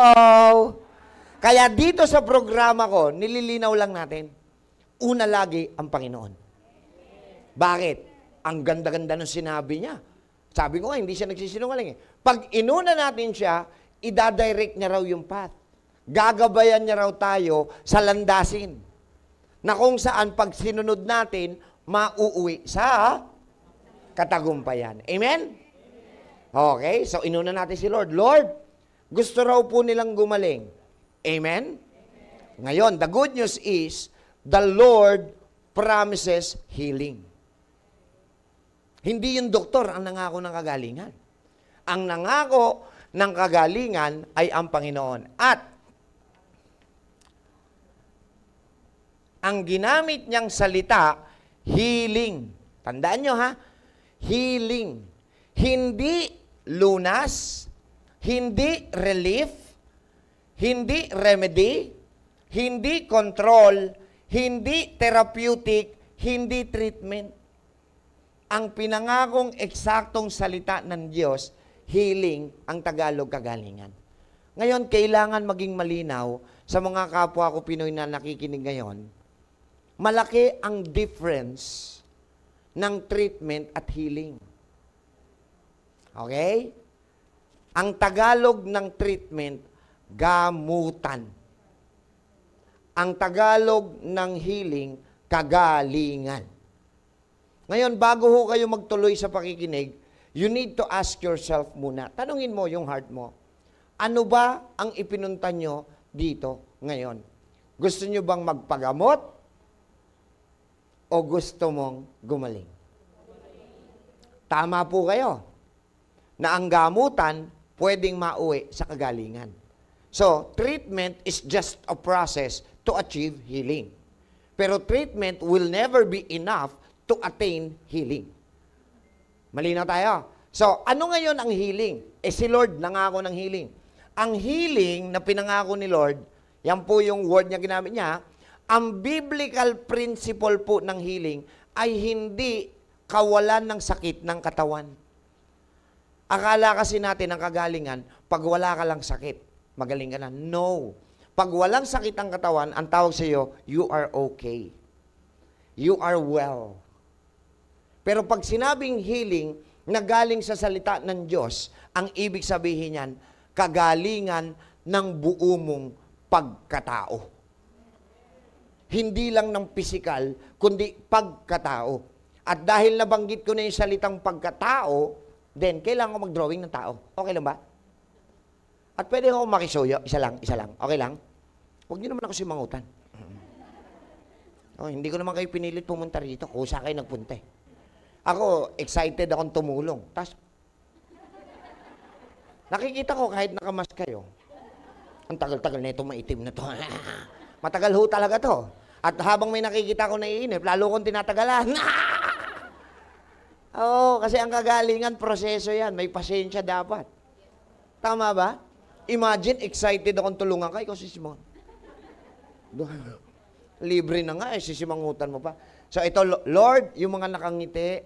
Kaya dito sa programa ko, nililinaw lang natin, una lagi ang Panginoon. Bakit? Ang ganda-ganda ng sinabi niya. Sabi ko nga, hindi siya nagsisinungaling eh. Pag inuna natin siya, idadirect niya raw yung path. Gagabayan niya raw tayo sa landasin na kung saan pag sinunod natin, mauuwi sa katagumpayan. Amen? Okay? So, inuna natin si Lord. Lord, gusto raw po nilang gumaling. Amen? Amen? Ngayon, the good news is, the Lord promises healing. Hindi yung doktor ang nangako ng kagalingan. Ang nangako ng kagalingan ay ang Panginoon. At ang ginamit niyang salita, healing. Tandaan nyo ha? Healing. Hindi lunas, hindi relief, hindi remedy, hindi control, hindi therapeutic, hindi treatment. Ang pinangakong eksaktong salita ng Diyos, healing ang Tagalog kagalingan. Ngayon, kailangan maging malinaw sa mga kapwa ko Pinoy na nakikinig ngayon, malaki ang difference ng treatment at healing. Okay? Ang Tagalog ng treatment, gamutan. Ang Tagalog ng healing, kagalingan. Ngayon, bago ho kayo magtuloy sa pakikinig, you need to ask yourself muna. Tanungin mo yung heart mo. Ano ba ang ipinunta nyo dito ngayon? Gusto nyo bang magpagamot? O gusto mong gumaling? Tama po kayo na ang gamutan pwedeng mauwi sa kagalingan. So, treatment is just a process to achieve healing. Pero treatment will never be enough to attain healing. Malinaw tayo. So, ano ngayon ang healing? Eh si Lord nangako ng healing. Ang healing na pinangako ni Lord, yan po yung word niya ginamit niya, ang biblical principle po ng healing ay hindi kawalan ng sakit ng katawan. Akala kasi natin ang kagalingan, pag wala ka lang sakit, magaling ka na. No. Pag walang sakit ang katawan, ang tawag sa iyo, you are okay. You are well. Pero pag sinabing healing na galing sa salita ng Diyos, ang ibig sabihin niyan, kagalingan ng buo mong pagkatao. Hindi lang ng pisikal, kundi pagkatao. At dahil nabanggit ko na yung salitang pagkatao, Then, kailangan ko mag-drawing ng tao. Okay lang ba? At pwede ako makisuyo. Isa lang, isa lang. Okay lang? Huwag niyo naman ako simangutan. Oh, hindi ko naman kayo pinilit pumunta rito. Kusa kayo nagpunta. Eh. Ako, excited akong tumulong. Tapos, nakikita ko kahit nakamas kayo. Ang tagal-tagal na itong maitim na to. Matagal ho talaga to. At habang may nakikita ko na iinip, lalo kong tinatagalan. Oo, oh, kasi ang kagalingan, proseso yan. May pasensya dapat. Tama ba? Imagine, excited akong tulungan ka, ikaw sisimang. Libre na nga, eh, sisimangutan mo pa. So ito, Lord, yung mga nakangiti,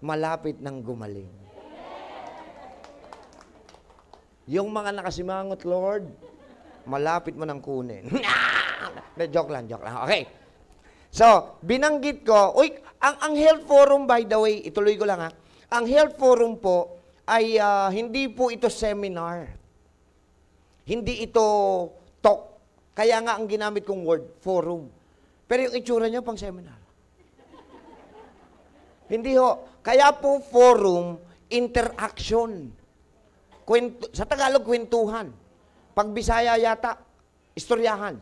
malapit ng gumaling. Yung mga nakasimangot, Lord, malapit mo ng kunin. joke lang, joke lang. Okay. So, binanggit ko, uy, ang, ang health forum, by the way, ituloy ko lang ha, ang health forum po ay uh, hindi po ito seminar. Hindi ito talk. Kaya nga ang ginamit kong word, forum. Pero yung itsura niya pang seminar. hindi ho. Kaya po forum, interaction. Kwento, sa Tagalog, kwentuhan. Pag Bisaya yata, istoryahan.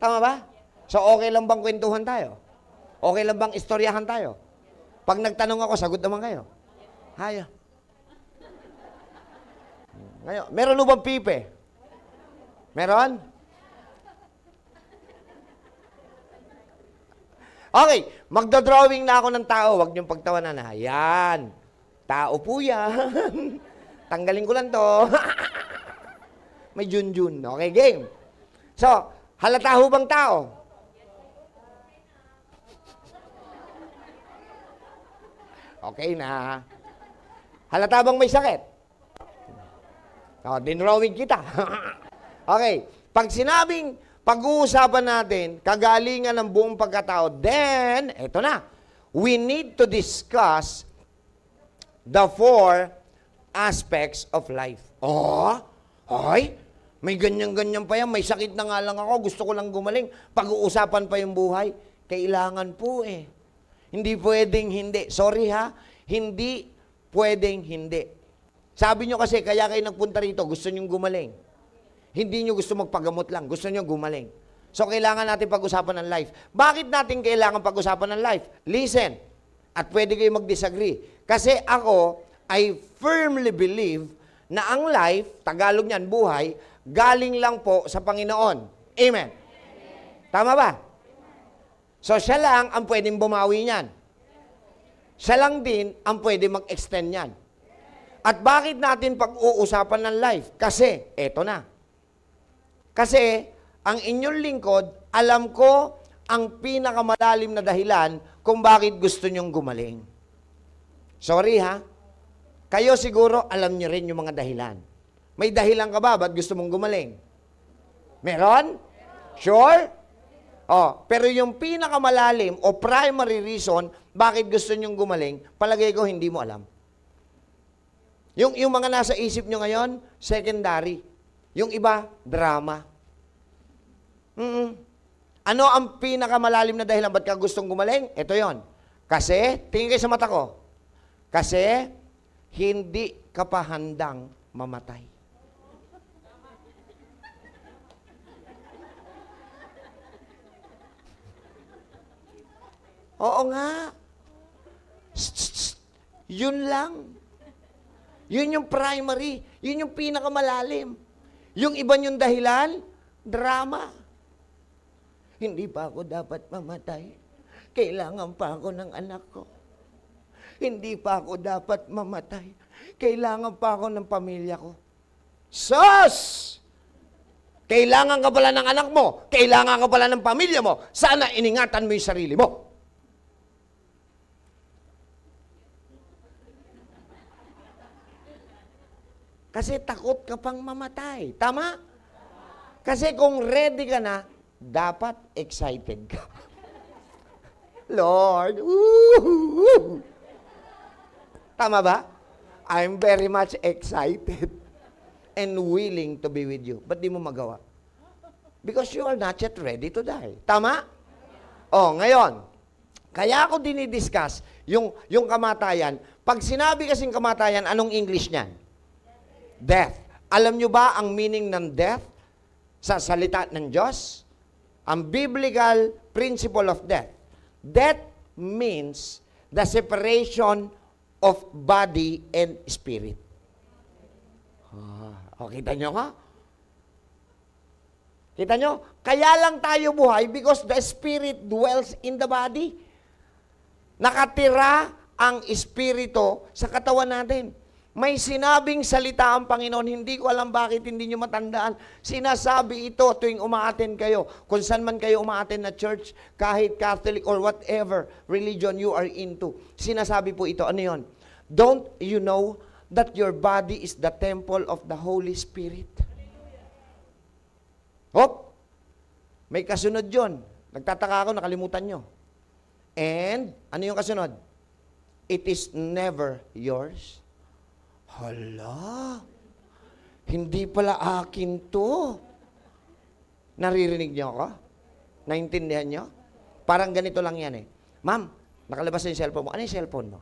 Tama ba? So okay lang bang kwentuhan tayo? Okay lang bang istoryahan tayo? Pag nagtanong ako, sagot naman kayo. Hayo. Ngayon, meron mo bang pipe? Meron? Okay, magdodrawing na ako ng tao. Huwag niyong pagtawanan na. Ayan, Tao po yan. Tanggalin ko lang to. May jun-jun. Okay, game. So, halata ho bang tao? Okay na. Halata bang may sakit? O, oh, dinrawing kita. okay. Pag sinabing pag-uusapan natin, kagalingan ng buong pagkatao, then, eto na. We need to discuss the four aspects of life. Oh, ay, may ganyan-ganyan pa yan. May sakit na nga lang ako. Gusto ko lang gumaling. Pag-uusapan pa yung buhay. Kailangan po eh. Hindi pwedeng hindi. Sorry ha, hindi pwedeng hindi. Sabi nyo kasi, kaya kayo nagpunta rito, gusto nyo gumaling. Hindi nyo gusto magpagamot lang, gusto nyo gumaling. So, kailangan natin pag-usapan ng life. Bakit natin kailangan pag-usapan ng life? Listen, at pwede kayo mag-disagree. Kasi ako, I firmly believe na ang life, Tagalog niyan, buhay, galing lang po sa Panginoon. Amen. Amen. Tama ba? So siya lang ang pwedeng bumawi niyan. Siya lang din ang pwede mag-extend niyan. At bakit natin pag-uusapan ng life? Kasi, eto na. Kasi, ang inyong lingkod, alam ko ang pinakamalalim na dahilan kung bakit gusto nyong gumaling. Sorry ha. Kayo siguro alam niyo rin yung mga dahilan. May dahilan ka ba? Ba't gusto mong gumaling? Meron? Sure? Oh, pero yung pinakamalalim o primary reason bakit gusto nyong gumaling, palagay ko hindi mo alam. Yung, yung mga nasa isip nyo ngayon, secondary. Yung iba, drama. Mm-mm. Ano ang pinakamalalim na dahilan ba't ka gustong gumaling? Ito yon. Kasi, tingin kayo sa mata ko. Kasi, hindi ka pa handang mamatay. Oo nga. yun lang. Yun yung primary. Yun yung pinakamalalim. Yung iba yung dahilan, drama. Hindi pa ako dapat mamatay. Kailangan pa ako ng anak ko. Hindi pa ako dapat mamatay. Kailangan pa ako ng pamilya ko. Sus! Kailangan ka pala ng anak mo. Kailangan ka pala ng pamilya mo. Sana iningatan mo yung sarili mo. Kasi takot ka pang mamatay. Tama? Kasi kung ready ka na, dapat excited ka. Lord, woo! Tama ba? I'm very much excited and willing to be with you. Ba't di mo magawa? Because you are not yet ready to die. Tama? Oh, ngayon, kaya ako dinidiscuss yung, yung kamatayan. Pag sinabi kasing kamatayan, anong English niyan? Death. Alam nyo ba ang meaning ng death sa salita ng Diyos? Ang biblical principle of death. Death means the separation of body and spirit. Ah, oh, kita nyo ka? Kita nyo? Kaya lang tayo buhay because the spirit dwells in the body. Nakatira ang espiritu sa katawan natin. May sinabing salita ang Panginoon, hindi ko alam bakit hindi nyo matandaan. Sinasabi ito tuwing umaaten kayo, kung saan man kayo umaaten na church, kahit Catholic or whatever religion you are into. Sinasabi po ito, ano yon? Don't you know that your body is the temple of the Holy Spirit? Hop! May kasunod yon. Nagtataka ako, nakalimutan nyo. And, ano yung kasunod? It is never yours. Hala, hindi pala akin to. Naririnig niyo ako? Naintindihan niyo? Parang ganito lang yan eh. Ma'am, nakalabas na yung cellphone mo. Ano yung cellphone mo?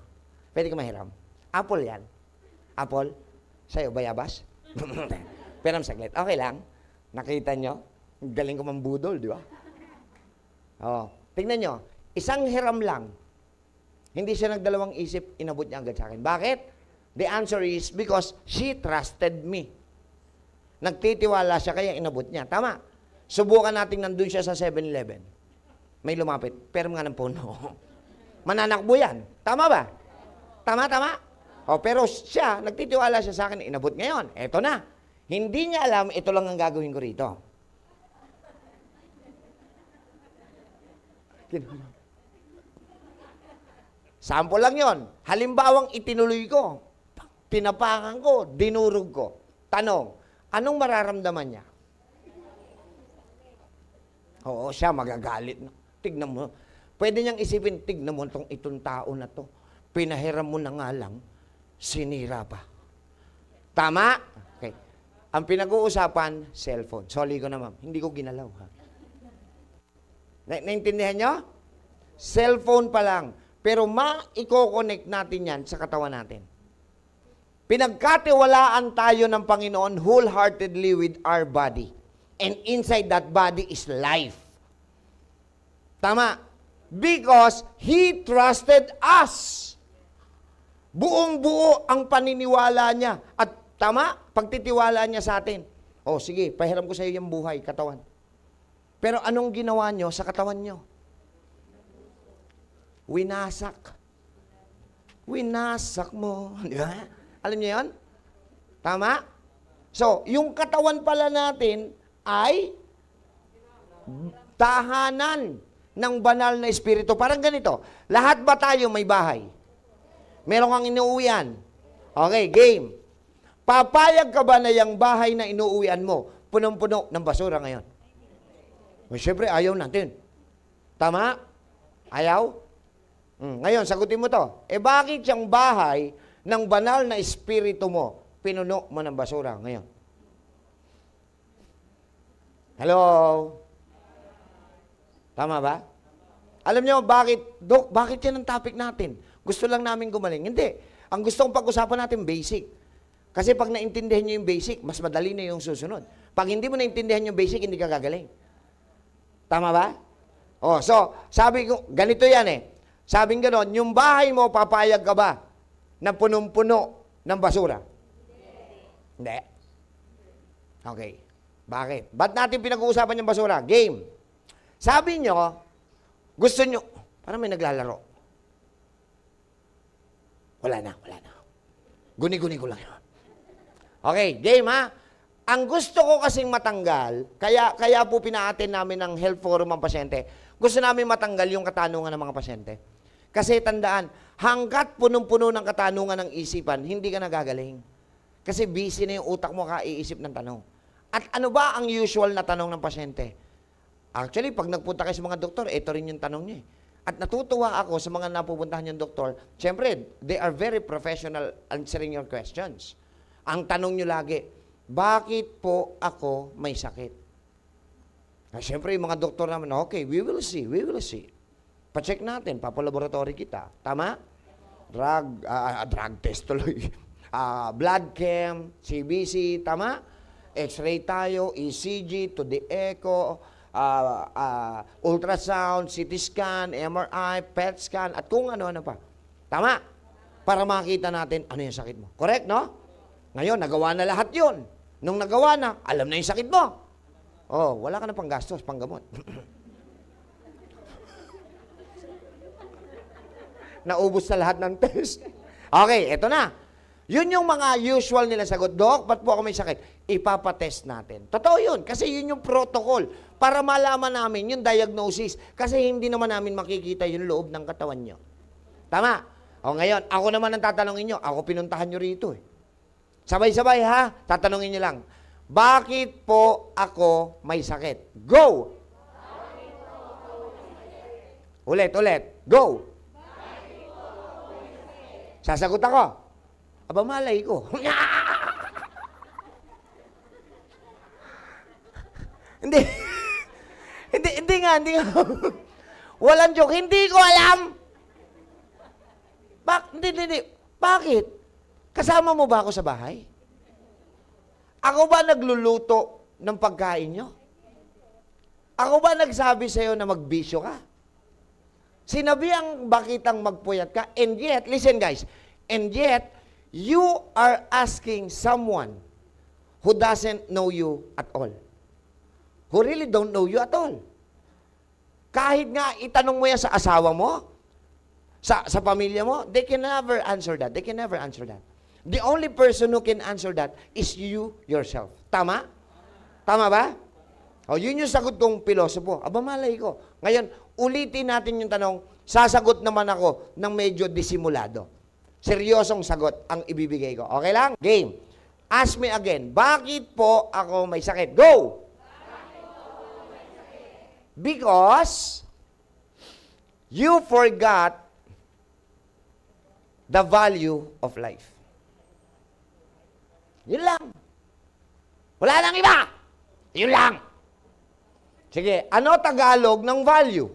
Pwede ka mahiram. Apple yan. Apple? Sa'yo, bayabas? Pero saglit. Okay lang. Nakita nyo? Galing ko mambudol, di ba? Oh, tingnan nyo. Isang hiram lang. Hindi siya nagdalawang isip, inabot niya agad sa akin. Bakit? The answer is because she trusted me. Nagtitiwala siya kaya inabot niya. Tama. Subukan natin nandun siya sa 7-Eleven. May lumapit. Pero nga ng puno. Mananakbo yan. Tama ba? Tama, tama? O, pero siya, nagtitiwala siya sa akin, inabot ngayon. Eto na. Hindi niya alam, ito lang ang gagawin ko rito. Sample lang yon. Halimbawang itinuloy ko. Pinapakan ko, dinurog ko. Tanong, anong mararamdaman niya? Oo, siya magagalit. Na. Tignan mo. Pwede niyang isipin, tignan mo itong itong tao na to. Pinahiram mo na nga lang, sinira pa. Tama? Okay. Ang pinag-uusapan, cellphone. Sorry ko na ma'am, hindi ko ginalaw ha. Na naintindihan niyo? Cellphone pa lang. Pero ma-i-coconnect natin yan sa katawan natin. Pinagkatiwalaan tayo ng Panginoon wholeheartedly with our body. And inside that body is life. Tama. Because He trusted us. Buong-buo ang paniniwala niya. At tama, pagtitiwala niya sa atin. O oh, sige, pahiram ko sa iyo yung buhay, katawan. Pero anong ginawa niyo sa katawan niyo? Winasak. Winasak mo. Di ba? Alam niyo yon? Tama? So, yung katawan pala natin ay tahanan ng banal na espiritu. Parang ganito, lahat ba tayo may bahay? Meron kang inuuwian. Okay, game. Papayag ka ba na yung bahay na inuuwian mo, punong-puno ng basura ngayon? Well, Siyempre, ayaw natin. Tama? Ayaw? Hmm. Ngayon, sagutin mo to. Eh bakit yung bahay ng banal na espiritu mo, pinuno mo ng basura ngayon. Hello? Tama ba? Alam niyo bakit, Dok, bakit yan ang topic natin? Gusto lang namin gumaling. Hindi. Ang gusto kong pag-usapan natin, basic. Kasi pag naintindihan niyo yung basic, mas madali na yung susunod. Pag hindi mo naintindihan yung basic, hindi ka gagaling. Tama ba? Oh, so, sabi ko, ganito yan eh. Sabi ko noon, yung bahay mo, papayag ka ba na punong-puno ng basura? Hindi. Okay. Bakit? Ba't natin pinag-uusapan yung basura? Game. Sabi nyo, gusto nyo, parang may naglalaro. Wala na, wala na. Guni-guni ko lang yun. Okay, game ha? Ang gusto ko kasing matanggal, kaya, kaya po pinaatin namin ng health forum ang pasyente, gusto namin matanggal yung katanungan ng mga pasyente. Kasi tandaan, Hanggat punong-puno ng katanungan ng isipan, hindi ka nagagaling. Kasi busy na yung utak mo kaiisip ng tanong. At ano ba ang usual na tanong ng pasyente? Actually, pag nagpunta kayo sa mga doktor, ito rin yung tanong niya. Eh. At natutuwa ako sa mga napupuntahan yung doktor, syempre, they are very professional answering your questions. Ang tanong nyo lagi, bakit po ako may sakit? Ah, syempre, yung mga doktor naman, okay, we will see, we will see. Pacheck natin, papalaboratory kita. Tama? drug, uh, drug test tuloy, uh, blood chem, CBC, tama? X-ray tayo, ECG to the echo, uh, uh, ultrasound, CT scan, MRI, PET scan, at kung ano-ano pa. Tama? Para makita natin ano yung sakit mo. Correct, no? Ngayon, nagawa na lahat yon. Nung nagawa na, alam na yung sakit mo. Oh, wala ka na panggastos, panggamot. naubos na lahat ng test. Okay, eto na. Yun yung mga usual nila sagot, Dok, ba't po ako may sakit? Ipapatest natin. Totoo yun, kasi yun yung protocol para malaman namin yung diagnosis. Kasi hindi naman namin makikita yung loob ng katawan nyo. Tama? O ngayon, ako naman ang tatanungin nyo. Ako pinuntahan nyo rito eh. Sabay-sabay ha, tatanungin nyo lang. Bakit po ako may sakit? Go! Ulit, ulit. Go! Sasagot ako. Aba, malay ko. hindi. hindi. Hindi nga, hindi nga. Walang joke. Hindi ko alam. Bak hindi, hindi, hindi. Bakit? Kasama mo ba ako sa bahay? Ako ba nagluluto ng pagkain nyo? Ako ba nagsabi sa'yo na magbisyo ka? Sinabi ang bakitang magpuyat ka, and yet, listen guys, and yet, you are asking someone who doesn't know you at all. Who really don't know you at all. Kahit nga itanong mo yan sa asawa mo, sa, sa pamilya mo, they can never answer that. They can never answer that. The only person who can answer that is you yourself. Tama? Tama ba? O, oh, yun yung sagot kong pilosopo. Aba, malay ko. Ngayon, ulitin natin yung tanong, sasagot naman ako ng medyo disimulado. Seryosong sagot ang ibibigay ko. Okay lang? Game. Ask me again, bakit po ako may sakit? Go! Because you forgot the value of life. Yun lang. Wala nang iba. Yun lang. Sige, ano Tagalog ng value?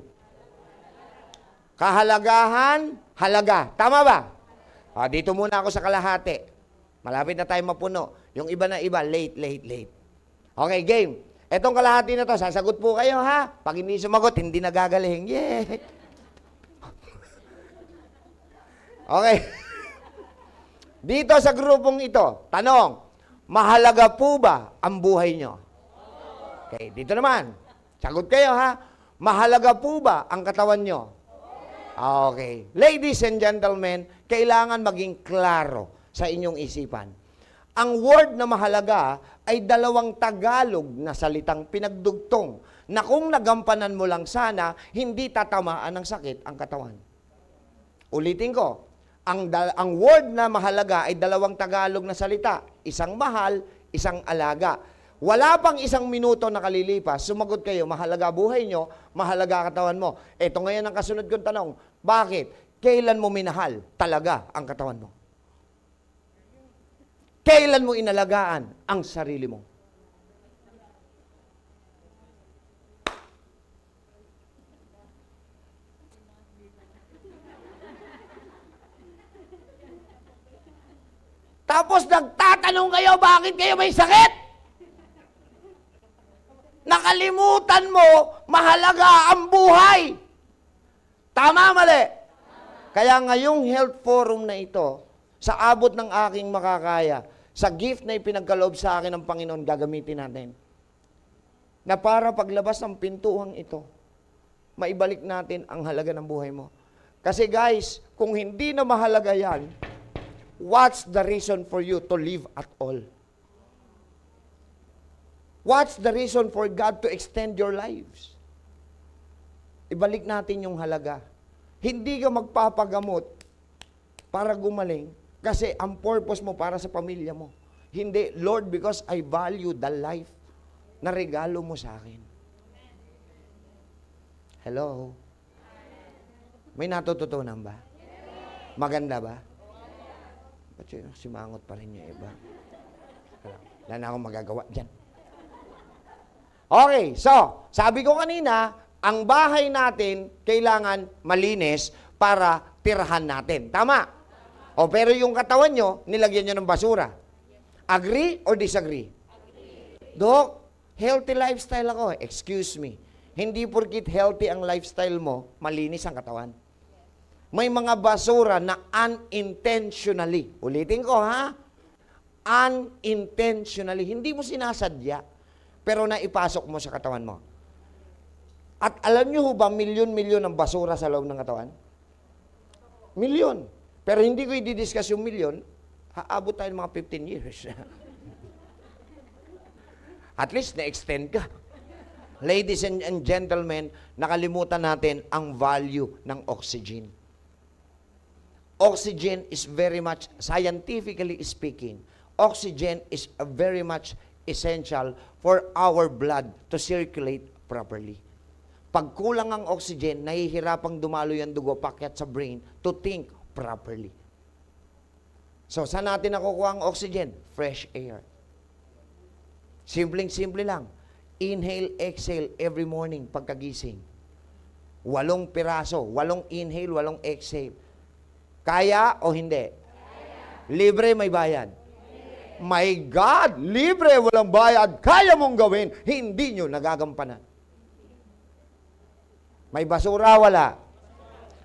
Kahalagahan, halaga. Tama ba? Ah, dito muna ako sa kalahati. Malapit na tayo mapuno. Yung iba na iba, late, late, late. Okay, game. Etong kalahati na to, sasagot po kayo ha. Pag hindi sumagot, hindi nagagaling. Yeah. Okay. Dito sa grupong ito, tanong, mahalaga po ba ang buhay nyo? Okay, dito naman. Sagot kayo ha. Mahalaga po ba ang katawan nyo? Ah, okay. Ladies and gentlemen, kailangan maging klaro sa inyong isipan. Ang word na mahalaga ay dalawang Tagalog na salitang pinagdugtong na kung nagampanan mo lang sana, hindi tatamaan ng sakit ang katawan. Ulitin ko, ang, ang word na mahalaga ay dalawang Tagalog na salita, isang mahal, isang alaga. Wala pang isang minuto na kalilipas, sumagot kayo, mahalaga buhay nyo, mahalaga katawan mo. Ito ngayon ang kasunod kong tanong, bakit? Kailan mo minahal talaga ang katawan mo? Kailan mo inalagaan ang sarili mo? Tapos nagtatanong kayo, bakit kayo may sakit? nakalimutan mo, mahalaga ang buhay. Tama, mali? Kaya ngayong health forum na ito, sa abot ng aking makakaya, sa gift na ipinagkaloob sa akin ng Panginoon, gagamitin natin. Na para paglabas ng pintuang ito, maibalik natin ang halaga ng buhay mo. Kasi guys, kung hindi na mahalaga yan, what's the reason for you to live at all? What's the reason for God to extend your lives? Ibalik natin yung halaga. Hindi ka magpapagamot para gumaling kasi ang purpose mo para sa pamilya mo. Hindi, Lord, because I value the life na regalo mo sa akin. Hello? May natututunan ba? Maganda ba? Ba't simangot pa rin yung iba? Wala na akong magagawa dyan. Okay, so, sabi ko kanina, ang bahay natin kailangan malinis para tirahan natin. Tama? O pero yung katawan nyo, nilagyan nyo ng basura. Agree or disagree? Agree. Dok, healthy lifestyle ako. Excuse me. Hindi porkit healthy ang lifestyle mo, malinis ang katawan. May mga basura na unintentionally. Ulitin ko ha. Unintentionally. Hindi mo sinasadya pero naipasok mo sa katawan mo. At alam niyo ba, milyon-milyon ang basura sa loob ng katawan? Milyon. Pero hindi ko i-discuss yung milyon, haabot tayo ng mga 15 years. At least na-extend ka. Ladies and, and gentlemen, nakalimutan natin ang value ng oxygen. Oxygen is very much, scientifically speaking, oxygen is very much essential for our blood to circulate properly. Pag kulang ang oxygen, nahihirapang dumalo yung dugo pakyat sa brain to think properly. So, saan natin nakukuha ang oxygen? Fresh air. Simpleng-simple lang. Inhale, exhale every morning pagkagising. Walong piraso. Walong inhale, walong exhale. Kaya o hindi? Kaya. Libre, may bayad. My God, libre, walang bayad, kaya mong gawin, hindi nyo nagagampanan. May basura, wala.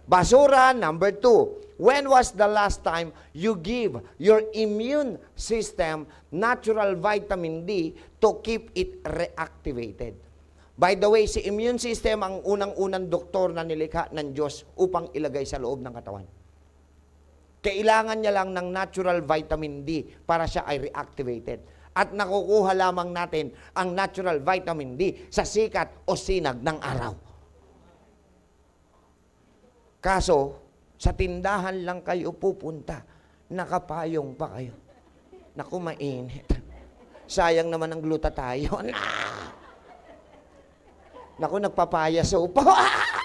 Basura, number two. When was the last time you give your immune system natural vitamin D to keep it reactivated? By the way, si immune system ang unang-unang doktor na nilikha ng Diyos upang ilagay sa loob ng katawan. Kailangan niya lang ng natural vitamin D para siya ay reactivated. At nakukuha lamang natin ang natural vitamin D sa sikat o sinag ng araw. Kaso, sa tindahan lang kayo pupunta, nakapayong pa kayo. Naku, mainit. Sayang naman ang gluta tayo. Naku, nagpapaya sopa. Ah!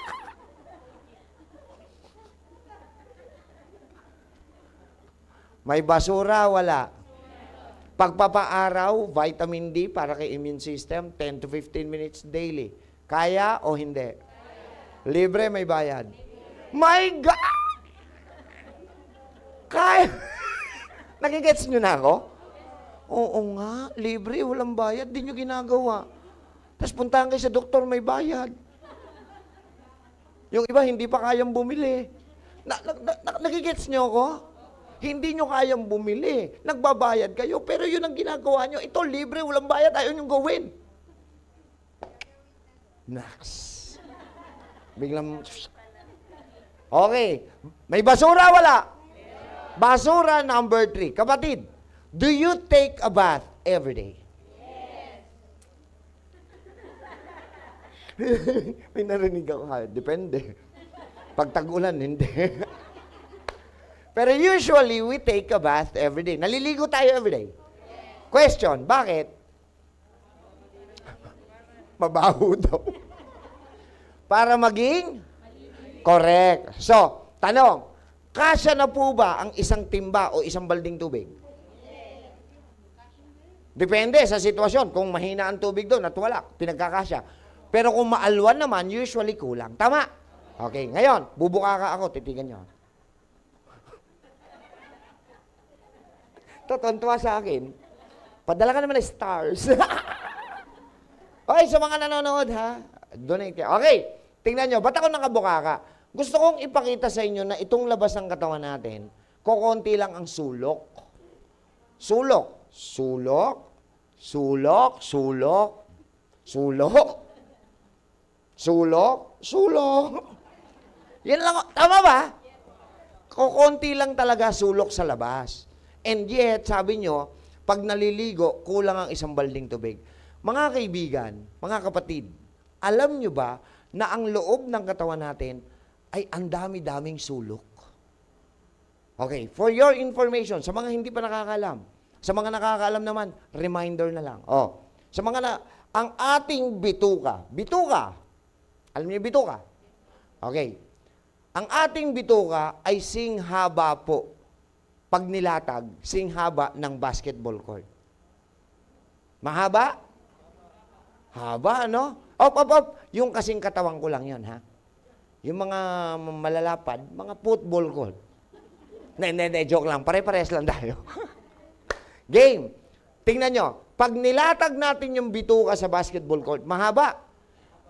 May basura, wala. Pagpapaaraw, vitamin D para kay immune system, 10 to 15 minutes daily. Kaya o hindi? Kaya. Libre, may bayad. My God! Kaya! Nagigets nyo na ako? Oo nga, libre, walang bayad, di nyo ginagawa. Tapos puntahan kayo sa doktor, may bayad. Yung iba, hindi pa kayang bumili. Na, na, na, nagigets nyo ako? Hindi nyo kayang bumili. Nagbabayad kayo. Pero yun ang ginagawa nyo. Ito, libre, walang bayad. Ayaw nyo gawin. Naks. Biglang... Okay. May basura wala? Basura number three. Kapatid, do you take a bath every day? May narinig ako ha, depende. Pag tag-ulan, hindi. Pero usually, we take a bath every day. Naliligo tayo every day. Question, bakit? Mabaho daw. Para maging? Correct. So, tanong, kasya na po ba ang isang timba o isang balding tubig? Depende sa sitwasyon. Kung mahina ang tubig doon at wala, pinagkakasya. Pero kung maalwan naman, usually kulang. Tama? Okay, ngayon, bubuka ka ako, titigan niyo. to, tuwan sa akin. Padala ka naman ng stars. okay, sa so mga nanonood ha, donate kayo. Okay, tingnan nyo, ba't ako nakabukaka? Gusto kong ipakita sa inyo na itong labas ng katawan natin, kokonti lang ang sulok. Sulok, sulok, sulok, sulok, sulok, sulok, sulok. Yan lang, tama ba? Kokonti lang talaga sulok sa labas. And yet, sabi nyo, pag naliligo, kulang ang isang balding tubig. Mga kaibigan, mga kapatid, alam nyo ba na ang loob ng katawan natin ay ang dami-daming sulok? Okay, for your information, sa mga hindi pa nakakaalam, sa mga nakakaalam naman, reminder na lang. Oh, sa mga na, ang ating bituka, bituka, alam niyo bituka? Okay, ang ating bituka ay singhaba po pag nilatag, sing haba ng basketball court. Mahaba? Haba, no? Op, op, op. Yung kasing katawan ko lang yon ha? Yung mga malalapad, mga football court. Hindi, hindi, joke lang. Pare-pares lang tayo. Game. Tingnan nyo. Pag nilatag natin yung bituka sa basketball court, mahaba.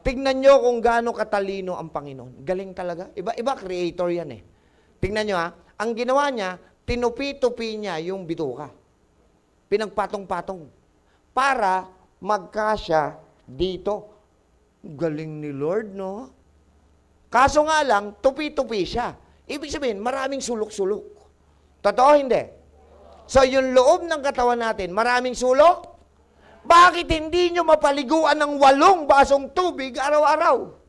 Tingnan nyo kung gaano katalino ang Panginoon. Galing talaga. Iba-iba, creator yan eh. Tingnan nyo ha. Ang ginawa niya, tinupi-tupi niya yung bituka. Pinagpatong-patong. Para magkasya dito. Galing ni Lord, no? Kaso nga lang, tupi-tupi siya. Ibig sabihin, maraming sulok-sulok. Totoo hindi? So, yung loob ng katawan natin, maraming sulok? Bakit hindi nyo mapaliguan ng walong basong tubig araw-araw?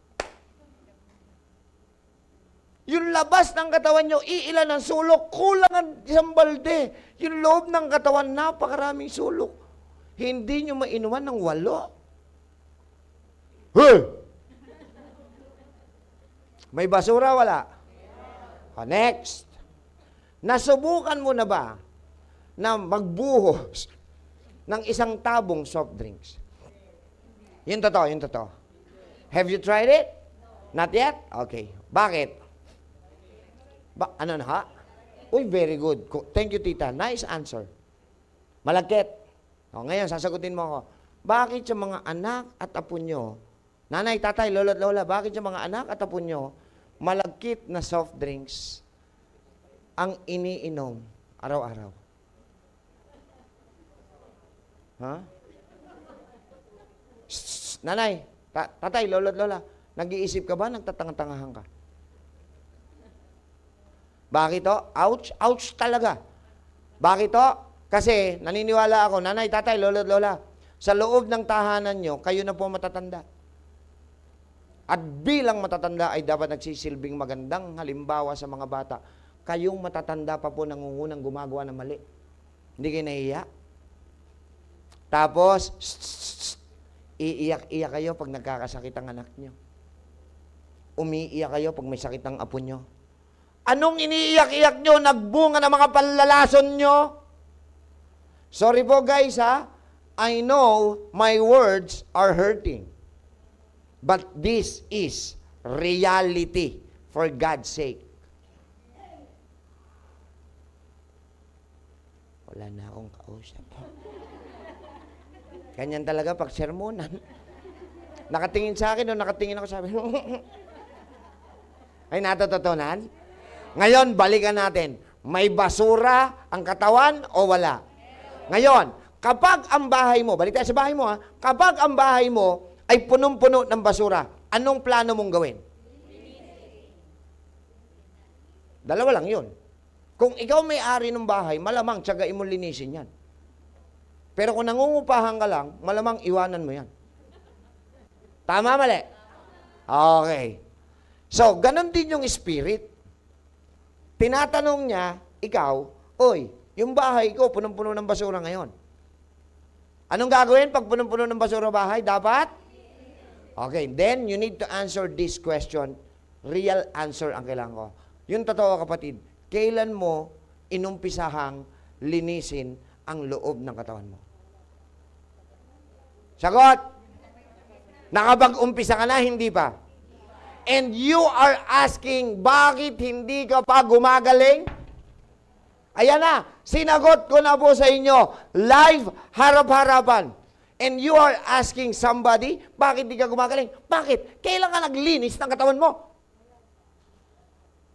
Yung labas ng katawan nyo, iilan ang sulok, kulang ang isang balde. Yung loob ng katawan, napakaraming sulok. Hindi nyo mainuman ng walo. Hey! May basura wala? Ha, next. Nasubukan mo na ba na magbuhos ng isang tabong soft drinks? Yun totoo, yun totoo. Have you tried it? Not yet? Okay. Bakit? Ba, ano na ha? Uy, very good. Thank you, tita. Nice answer. Malagkit. O, ngayon, sasagutin mo ako. Bakit yung mga anak at apo nyo, nanay, tatay, lolo at lola, bakit yung mga anak at apo nyo, malagkit na soft drinks ang iniinom araw-araw? Ha? Shh, nanay, ta tatay, lolo at lola, nag-iisip ka ba? Nagtatangatangahan ka? Bakit to? Ouch, ouch talaga. Bakit to? Kasi naniniwala ako, nanay, tatay, lolo, lola, sa loob ng tahanan nyo, kayo na po matatanda. At bilang matatanda ay dapat nagsisilbing magandang halimbawa sa mga bata. Kayong matatanda pa po nangungunang gumagawa ng mali. Hindi kayo nahiya. Tapos, iiyak-iyak kayo pag nagkakasakit ang anak nyo. Umiiyak kayo pag may sakit ang apo nyo. Anong iniiyak-iyak nyo? Nagbunga ng mga panlalason nyo? Sorry po guys ha. I know my words are hurting. But this is reality for God's sake. Wala na akong kausap. Ganyan talaga pag sermonan. Nakatingin sa akin o nakatingin ako, sabi, ay natatotonan? Ngayon, balikan natin. May basura ang katawan o wala? Ngayon, kapag ang bahay mo, balik tayo sa bahay mo ha, kapag ang bahay mo ay punong-puno ng basura, anong plano mong gawin? Dalawa lang yun. Kung ikaw may-ari ng bahay, malamang tiyagain mo linisin yan. Pero kung nangungupahan ka lang, malamang iwanan mo yan. Tama, mali? Okay. So, ganun din yung spirit. Tinatanong niya, ikaw, Oy, yung bahay ko, punong-puno ng basura ngayon. Anong gagawin pag punong-puno ng basura bahay? Dapat? Okay, then you need to answer this question. Real answer ang kailangan ko. Yung totoo kapatid, kailan mo inumpisahang linisin ang loob ng katawan mo? Sagot! Nakabag-umpisa ka na, hindi pa? And you are asking, bakit hindi ka pa gumagaling? Ayan na, sinagot ko na po sa inyo, live, harap-harapan. And you are asking somebody, bakit hindi ka gumagaling? Bakit? Kailan ka naglinis ng katawan mo?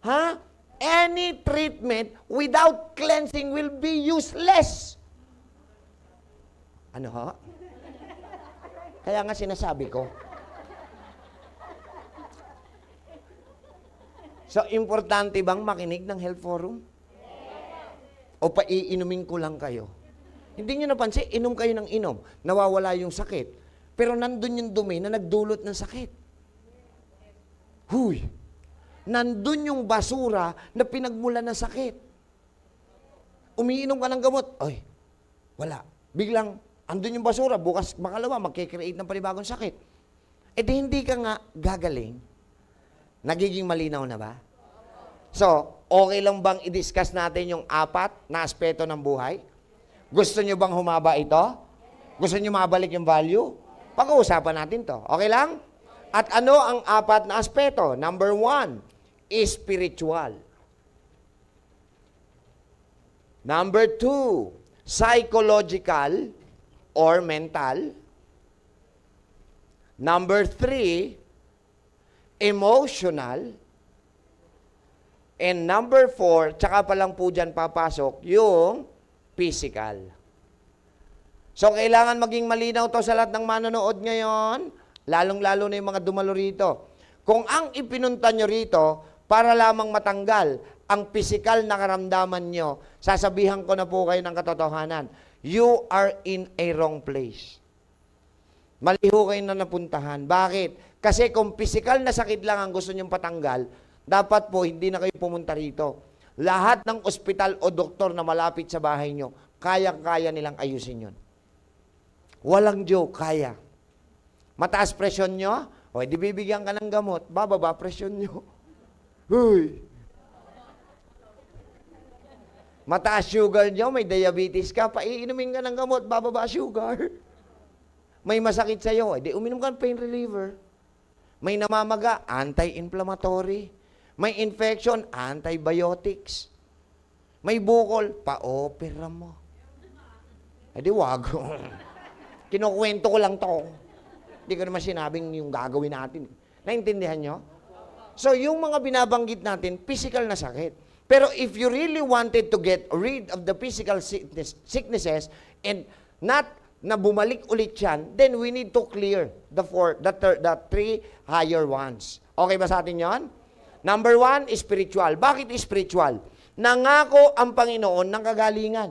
Ha? Huh? Any treatment without cleansing will be useless. Ano ho? Kaya nga sinasabi ko, So, importante bang makinig ng health forum? O paiinumin ko lang kayo? Hindi nyo napansin, inom kayo ng inom. Nawawala yung sakit. Pero nandun yung dumi na nagdulot ng sakit. Huy! Nandun yung basura na pinagmula ng sakit. Umiinom ka ng gamot. Ay, wala. Biglang, andun yung basura. Bukas, makalawa, magkikreate ng panibagong sakit. E di hindi ka nga gagaling Nagiging malinaw na ba? So, okay lang bang i-discuss natin yung apat na aspeto ng buhay? Gusto nyo bang humaba ito? Gusto nyo mabalik yung value? Pag-uusapan natin to. Okay lang? At ano ang apat na aspeto? Number one, spiritual. Number two, psychological or mental. Number three, emotional, and number four, tsaka pa lang po dyan papasok, yung physical. So, kailangan maging malinaw to sa lahat ng manonood ngayon, lalong-lalo na yung mga dumalo rito. Kung ang ipinunta nyo rito, para lamang matanggal ang physical na karamdaman nyo, sasabihan ko na po kayo ng katotohanan, you are in a wrong place. Mali ho kayo na napuntahan. Bakit? Kasi kung physical na sakit lang ang gusto niyong patanggal, dapat po hindi na kayo pumunta rito. Lahat ng ospital o doktor na malapit sa bahay niyo, kaya-kaya nilang ayusin yun. Walang joke, kaya. Mataas presyon niyo, o di bibigyan ka ng gamot, bababa presyon niyo. Huy! Mataas sugar niyo, may diabetes ka, paiinumin ka ng gamot, bababa sugar. May masakit sa'yo, eh, di uminom ka ng pain reliever. May namamaga, anti-inflammatory. May infection, antibiotics. May bukol, pa-opera mo. Eh di wag. Kinukwento ko lang to. Hindi ko naman sinabing yung gagawin natin. Naintindihan nyo? So yung mga binabanggit natin, physical na sakit. Pero if you really wanted to get rid of the physical sickness, sicknesses and not na bumalik ulit yan, then we need to clear the four, the, ter, the three higher ones. Okay ba sa atin yon? Number one, spiritual. Bakit spiritual? Nangako ang Panginoon ng kagalingan.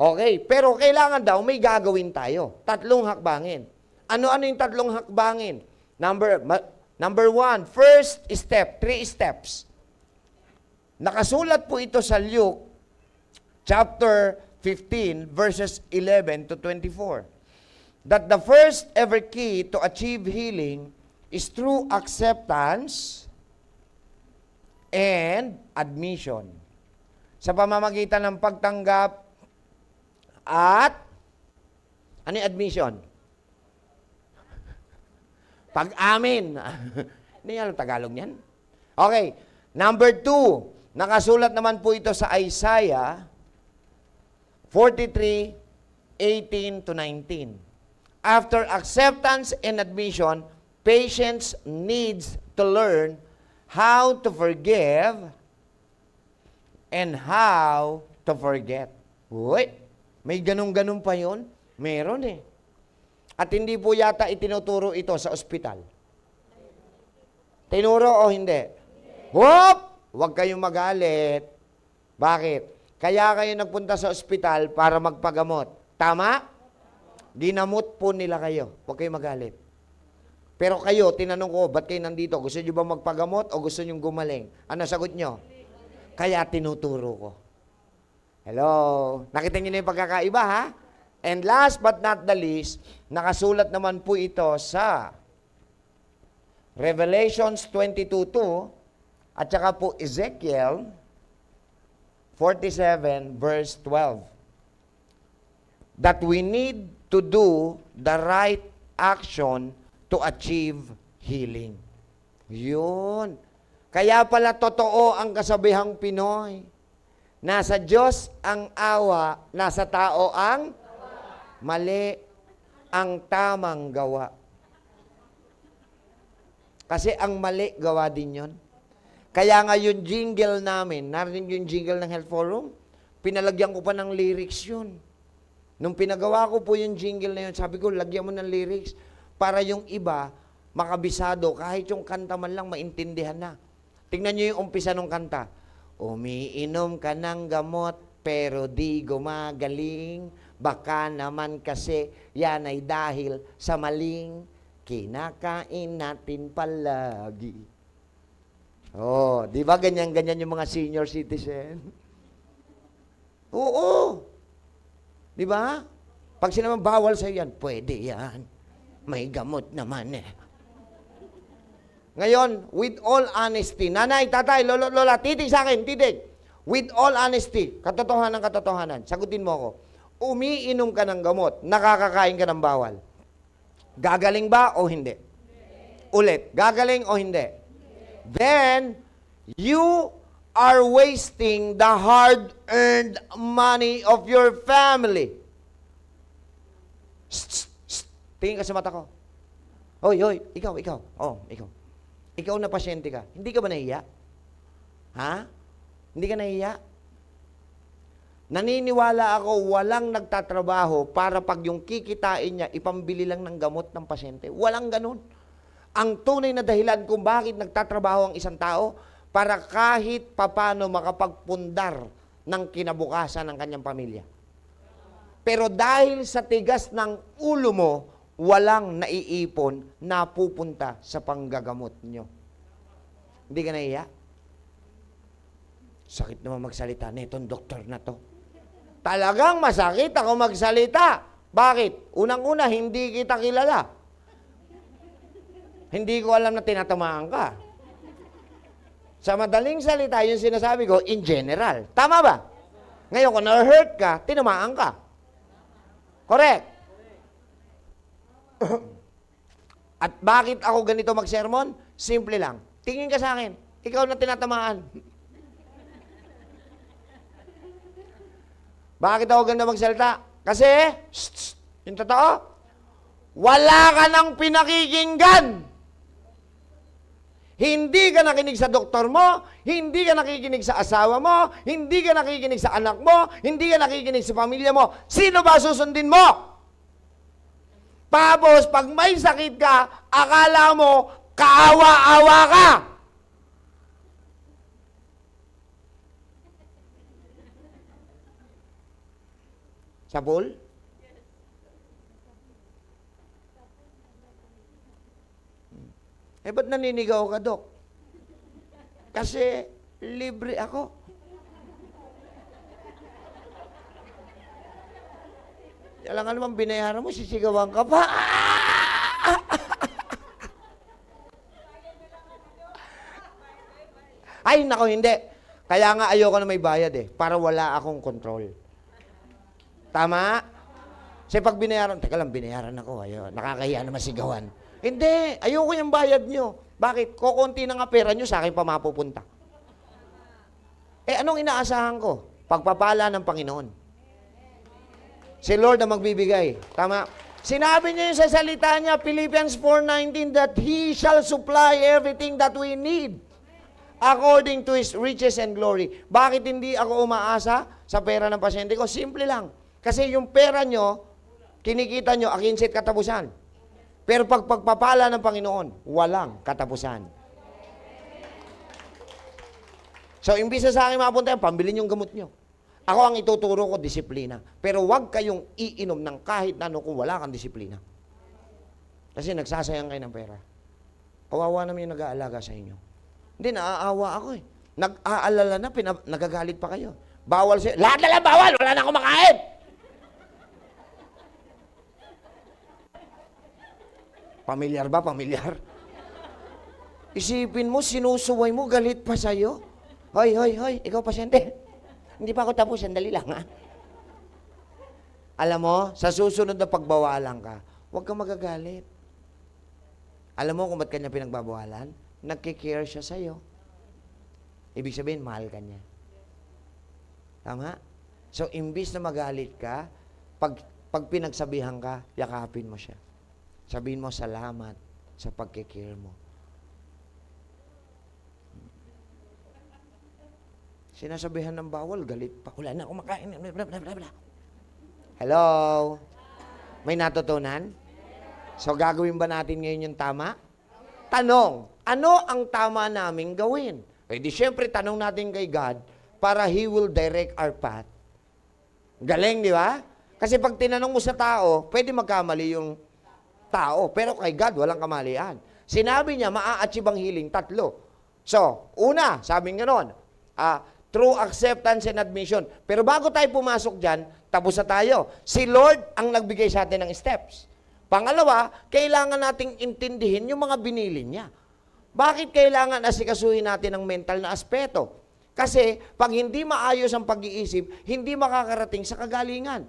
Okay, pero kailangan daw may gagawin tayo. Tatlong hakbangin. Ano-ano yung tatlong hakbangin? Number, number one, first step, three steps. Nakasulat po ito sa Luke chapter 15 verses 11 to 24. That the first ever key to achieve healing is through acceptance and admission. Sa pamamagitan ng pagtanggap at ano yung admission? Pag-amin. Hindi alam Tagalog niyan. Okay. Number two, nakasulat naman po ito sa Isaiah 43, 18 to 19. After acceptance and admission, patients needs to learn how to forgive and how to forget. Uy, may ganun-ganun pa yon? Meron eh. At hindi po yata itinuturo ito sa ospital. Tinuro o hindi? Hop! Huwag kayong magalit. Bakit? Kaya kayo nagpunta sa ospital para magpagamot. Tama? Ginamot po nila kayo. Huwag kayo magalit. Pero kayo, tinanong ko, ba't kayo nandito? Gusto nyo ba magpagamot o gusto nyo gumaling? Ano sagot nyo? Kaya tinuturo ko. Hello? Nakita nyo na yung pagkakaiba, ha? And last but not the least, nakasulat naman po ito sa Revelations 22.2 at saka po Ezekiel 47 verse 12. That we need to do the right action to achieve healing. Yun. Kaya pala totoo ang kasabihang Pinoy. Nasa Diyos ang awa, nasa tao ang mali, ang tamang gawa. Kasi ang mali, gawa din yon. Kaya nga yung jingle namin, narinig yung jingle ng Health Forum, pinalagyan ko pa ng lyrics yun. Nung pinagawa ko po yung jingle na yun, sabi ko, lagyan mo ng lyrics para yung iba makabisado, kahit yung kanta man lang, maintindihan na. Tingnan nyo yung umpisa ng kanta. Umiinom ka ng gamot, pero di gumagaling. Baka naman kasi yan ay dahil sa maling kinakain natin palagi. Oh, di ba ganyan-ganyan yung mga senior citizen? Oo. Di ba? Pag sinaman bawal sa yan, pwede yan. May gamot naman eh. Ngayon, with all honesty, nanay, tatay, lolo, lola, titig sa akin, titig. With all honesty, katotohanan, katotohanan, sagutin mo ako. Umiinom ka ng gamot, nakakakain ka ng bawal. Gagaling ba o hindi? Ulit, gagaling o hindi? then you are wasting the hard-earned money of your family. Tingin ka sa mata ko. Hoy, hoy, ikaw, ikaw. Oh, ikaw. Ikaw na pasyente ka. Hindi ka ba nahiya? Ha? Hindi ka nahiya? Naniniwala ako walang nagtatrabaho para pag yung kikitain niya, ipambili lang ng gamot ng pasyente. Walang ganun. Ang tunay na dahilan kung bakit nagtatrabaho ang isang tao para kahit papano makapagpundar ng kinabukasan ng kanyang pamilya. Pero dahil sa tigas ng ulo mo, walang naiipon na pupunta sa panggagamot nyo. Hindi ka naiya? Sakit naman magsalita na itong doktor na to. Talagang masakit ako magsalita. Bakit? Unang-una, hindi kita kilala. Hindi ko alam na tinatamaan ka. Sa madaling salita, yung sinasabi ko, in general. Tama ba? Ngayon, kung na-hurt ka, tinamaan ka. Correct? At bakit ako ganito mag-sermon? Simple lang. Tingin ka sa akin, ikaw na tinatamaan. bakit ako ganito magsalita? Kasi, shh, shh, yung totoo, wala ka nang pinakikinggan. Hindi ka nakinig sa doktor mo, hindi ka nakikinig sa asawa mo, hindi ka nakikinig sa anak mo, hindi ka nakikinig sa pamilya mo. Sino ba susundin mo? Tapos, pag may sakit ka, akala mo, kaawa-awa ka. Sa pool? Eh, ba't naninigaw ka, Dok? Kasi libre ako. Alam ka naman, binayaran mo, sisigawan ka pa. Ay, nako, hindi. Kaya nga ayoko na may bayad eh, para wala akong control. Tama? Kasi pag binayaran, teka lang, binayaran ako. Ayun, nakakahiya naman sigawan. Hindi, ayoko yung bayad nyo. Bakit? Kukunti na nga pera nyo, sa akin pa mapupunta. Eh, anong inaasahan ko? Pagpapala ng Panginoon. Si Lord ang magbibigay. Tama? Sinabi niya yung sa salita niya, Philippians 4.19, that He shall supply everything that we need according to His riches and glory. Bakit hindi ako umaasa sa pera ng pasyente ko? Simple lang. Kasi yung pera nyo, kinikita nyo, akinsit katapusan. Pero pag pagpapala ng Panginoon, walang katapusan. So, imbis sa akin mapunta yan, pambili yung gamot nyo. Ako ang ituturo ko, disiplina. Pero huwag kayong iinom ng kahit na ano kung wala kang disiplina. Kasi nagsasayang kayo ng pera. Kawawa naman yung nag-aalaga sa inyo. Hindi, naaawa ako eh. Nag-aalala na, pinag- nagagalit pa kayo. Bawal siya. Lahat na lang bawal! Wala na akong makain! Pamilyar ba? Pamilyar? Isipin mo, sinusuway mo, galit pa sa'yo. Hoy, hoy, hoy, ikaw pasyente. Hindi pa ako tapos, sandali lang ha. Alam mo, sa susunod na pagbawalan ka, huwag kang magagalit. Alam mo kung ba't kanya pinagbabawalan? Nagkikare siya sa'yo. Ibig sabihin, mahal ka niya. Tama? So, imbis na magalit ka, pag, pag pinagsabihan ka, yakapin mo siya. Sabihin mo, salamat sa pagkikir mo. Sinasabihan ng bawal, galit pa. Wala na kumakain. Hello? May natutunan? So, gagawin ba natin ngayon yung tama? Tanong, ano ang tama naming gawin? Eh di syempre, tanong natin kay God para He will direct our path. Galing, di ba? Kasi pag tinanong mo sa tao, pwede magkamali yung tao. Pero kay God, walang kamalian. Sinabi niya, maa-achieve ang healing, tatlo. So, una, sabi nga nun, uh, true acceptance and admission. Pero bago tayo pumasok dyan, tapos na tayo. Si Lord ang nagbigay sa atin ng steps. Pangalawa, kailangan nating intindihin yung mga binili niya. Bakit kailangan asikasuhin natin ang mental na aspeto? Kasi pag hindi maayos ang pag-iisip, hindi makakarating sa kagalingan.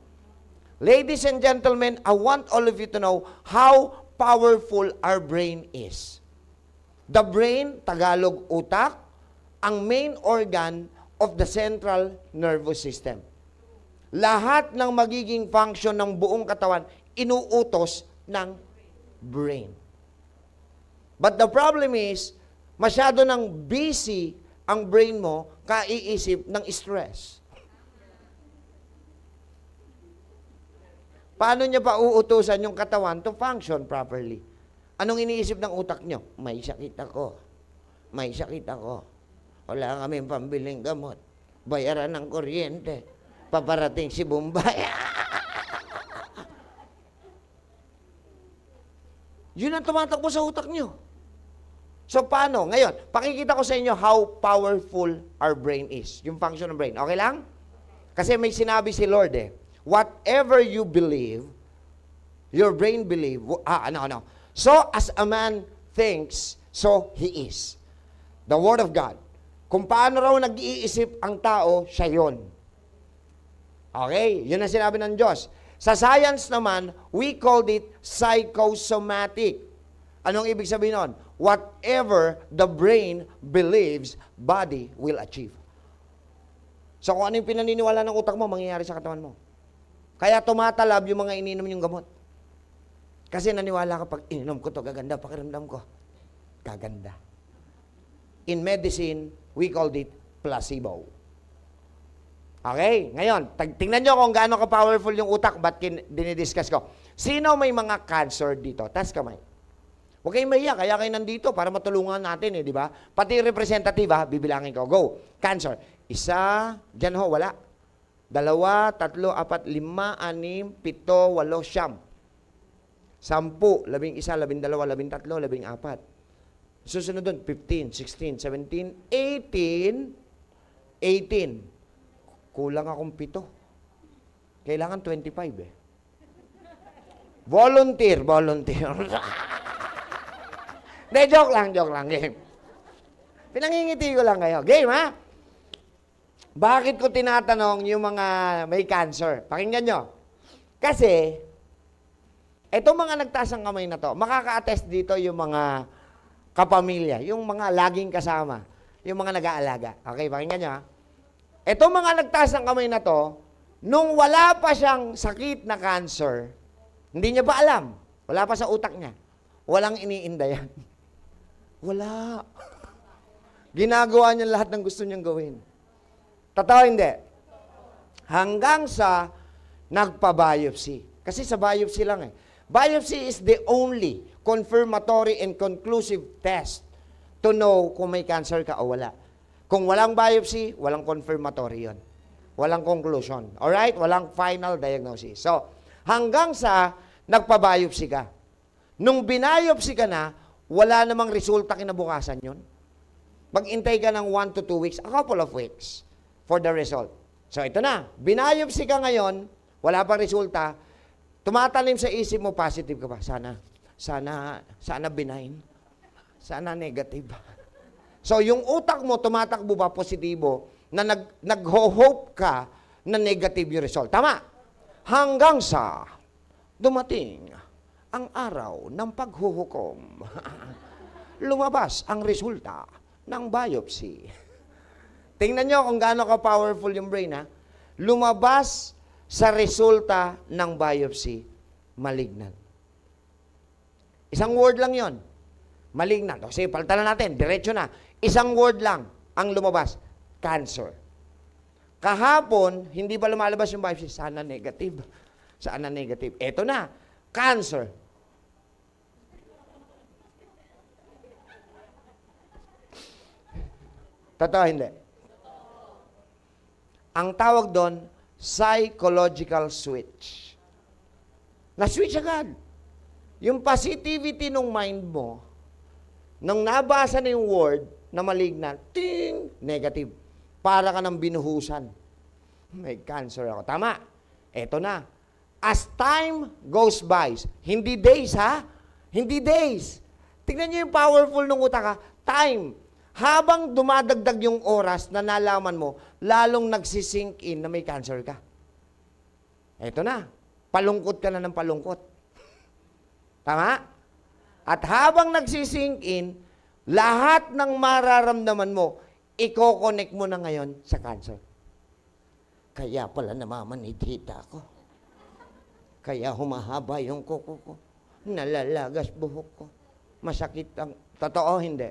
Ladies and gentlemen, I want all of you to know how powerful our brain is. The brain, Tagalog utak, ang main organ of the central nervous system. Lahat ng magiging function ng buong katawan, inuutos ng brain. But the problem is, masyado nang busy ang brain mo kaiisip ng stress. Paano niya pa uutusan yung katawan to function properly? Anong iniisip ng utak niyo? May sakit ako. May sakit ako. Wala kami pambiling gamot. Bayaran ng kuryente. Paparating si Bombay. Yun ang tumatakbo sa utak niyo. So, paano? Ngayon, pakikita ko sa inyo how powerful our brain is. Yung function ng brain. Okay lang? Kasi may sinabi si Lord eh. Whatever you believe, your brain believe, ah, no, no. So, as a man thinks, so he is. The Word of God. Kung paano raw nag-iisip ang tao, siya yon. Okay? Yun ang sinabi ng Diyos. Sa science naman, we called it psychosomatic. Anong ibig sabihin nun? Whatever the brain believes, body will achieve. So kung ano yung pinaniniwala ng utak mo, mangyayari sa katawan mo. Kaya tumatalab yung mga ininom yung gamot. Kasi naniwala ka pag ininom ko to, gaganda pakiramdam ko. Gaganda. In medicine, we called it placebo. Okay? Ngayon, tingnan nyo kung gaano ka-powerful yung utak, ba't dinidiscuss ko. Sino may mga cancer dito? Tas kamay. Huwag kayong mahiya, kaya kayo nandito para matulungan natin eh, di ba? Pati representative ha, bibilangin ko. Go. Cancer. Isa, dyan ho, wala. Dalawa, tatlo, apat, lima, anim, pito, walo, siyam. Sampu, labing isa, labing dalawa, labing tatlo, labing apat. Susunod doon, 15, 16, 17, 18, 18. Kulang akong pito. Kailangan 25 eh. Volunteer, volunteer. De, joke lang, joke lang, game. Pinangingiti ko lang kayo. Game, ha? Bakit ko tinatanong yung mga may cancer? Pakinggan nyo. Kasi, etong mga nagtaas ng kamay na to, makaka-attest dito yung mga kapamilya, yung mga laging kasama, yung mga nag-aalaga. Okay, pakinggan nyo ha. Etong mga nagtaas ng kamay na to, nung wala pa siyang sakit na cancer, hindi niya pa alam. Wala pa sa utak niya. Walang iniinda Wala. Ginagawa niya lahat ng gusto niyang gawin. Totoo hindi? Hanggang sa nagpa-biopsy. Kasi sa biopsy lang eh. Biopsy is the only confirmatory and conclusive test to know kung may cancer ka o wala. Kung walang biopsy, walang confirmatory yon. Walang conclusion. Alright? Walang final diagnosis. So, hanggang sa nagpa-biopsy ka. Nung binayopsy ka na, wala namang resulta kinabukasan yon. Maghintay ka ng 1 to 2 weeks, a couple of weeks for the result. So ito na, binayopsi ka ngayon, wala pang resulta, tumatalim sa isip mo, positive ka ba? Sana, sana, sana benign. Sana negative. So yung utak mo, tumatakbo ba positibo na nag, nagho-hope ka na negative yung result. Tama? Hanggang sa dumating ang araw ng paghuhukom, lumabas ang resulta ng biopsy. Tingnan nyo kung gaano ka-powerful yung brain, ha? Lumabas sa resulta ng biopsy, malignant. Isang word lang yon Malignant. Kasi palitan na natin, diretso na. Isang word lang ang lumabas, cancer. Kahapon, hindi pa lumalabas yung biopsy, sana negative. Sana negative. Eto na, cancer. Totoo, hindi. Ang tawag doon, psychological switch. Na-switch agad. Yung positivity ng mind mo, nung nabasa na yung word na malignant, ting, negative. Para ka ng binuhusan. May cancer ako. Tama. Eto na. As time goes by, hindi days ha, hindi days. Tingnan niyo yung powerful ng utak ha. Time, habang dumadagdag yung oras na nalaman mo, lalong nagsisink in na may cancer ka. Ito na. Palungkot ka na ng palungkot. Tama? At habang nagsisink in, lahat ng mararamdaman mo, i-coconnect mo na ngayon sa cancer. Kaya pala namamanitita ako. Kaya humahaba yung kuko ko. Nalalagas buhok ko. Masakit ang... Totoo, hindi.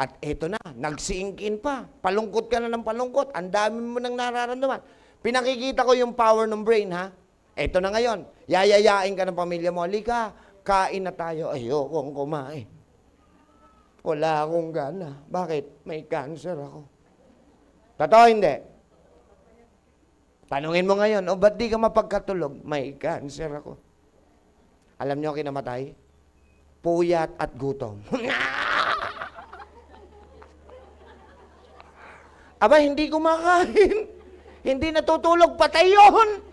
At eto na, nagsiingkin pa. Palungkot ka na ng palungkot. Ang dami mo nang nararamdaman. Pinakikita ko yung power ng brain, ha? Eto na ngayon. Yayayain ka ng pamilya mo. Halika, kain na tayo. Ayokong kumain. Wala akong gana. Bakit? May cancer ako. Totoo hindi? Tanungin mo ngayon, o ba't di ka mapagkatulog? May cancer ako. Alam niyo kinamatay? Puyat at gutom. Aba, hindi kumakain. hindi natutulog, patay yun.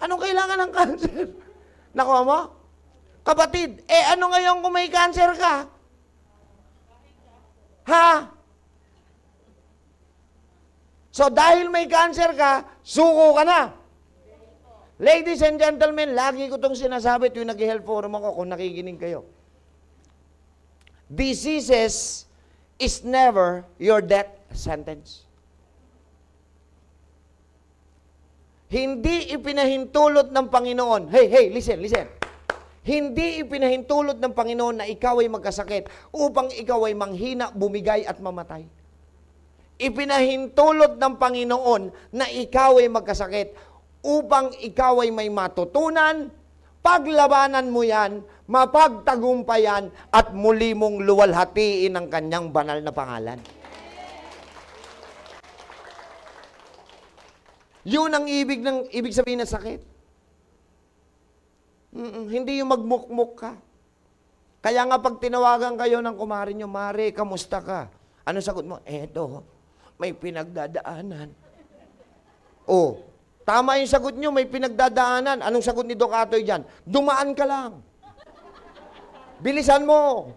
Anong kailangan ng cancer? Nakuha mo? Kapatid, eh ano ngayon kung may cancer ka? Ha? So dahil may cancer ka, suko ka na. Ladies and gentlemen, lagi ko itong sinasabi tuwing nag-health forum ako kung nakikinig kayo. Diseases is never your death sentence. Hindi ipinahintulot ng Panginoon. Hey, hey, listen, listen. Hindi ipinahintulot ng Panginoon na ikaw ay magkasakit upang ikaw ay manghina, bumigay at mamatay. Ipinahintulot ng Panginoon na ikaw ay magkasakit upang ikaw ay may matutunan, paglabanan mo yan, mapagtagumpayan at muli mong luwalhatiin ang kanyang banal na pangalan. Yun ang ibig, ng, ibig sabihin ng sakit. Mm-mm, hindi yung magmukmuk ka. Kaya nga pag tinawagan kayo ng kumari nyo, Mare, kamusta ka? Ano sagot mo? Eto, may pinagdadaanan. Oh, tama yung sagot nyo, may pinagdadaanan. Anong sagot ni Dokatoy dyan? Dumaan ka lang. Bilisan mo.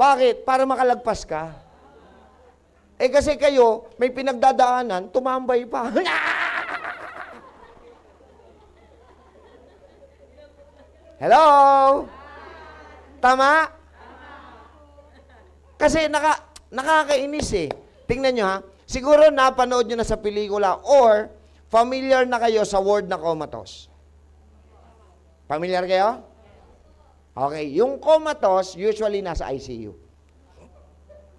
Bakit? Para makalagpas ka. Eh kasi kayo, may pinagdadaanan, tumambay pa. Hello? Tama? Kasi naka, nakakainis eh. Tingnan nyo ha. Siguro napanood nyo na sa pelikula or familiar na kayo sa word na comatose. Familiar kayo? Okay. Yung comatose, usually nasa ICU.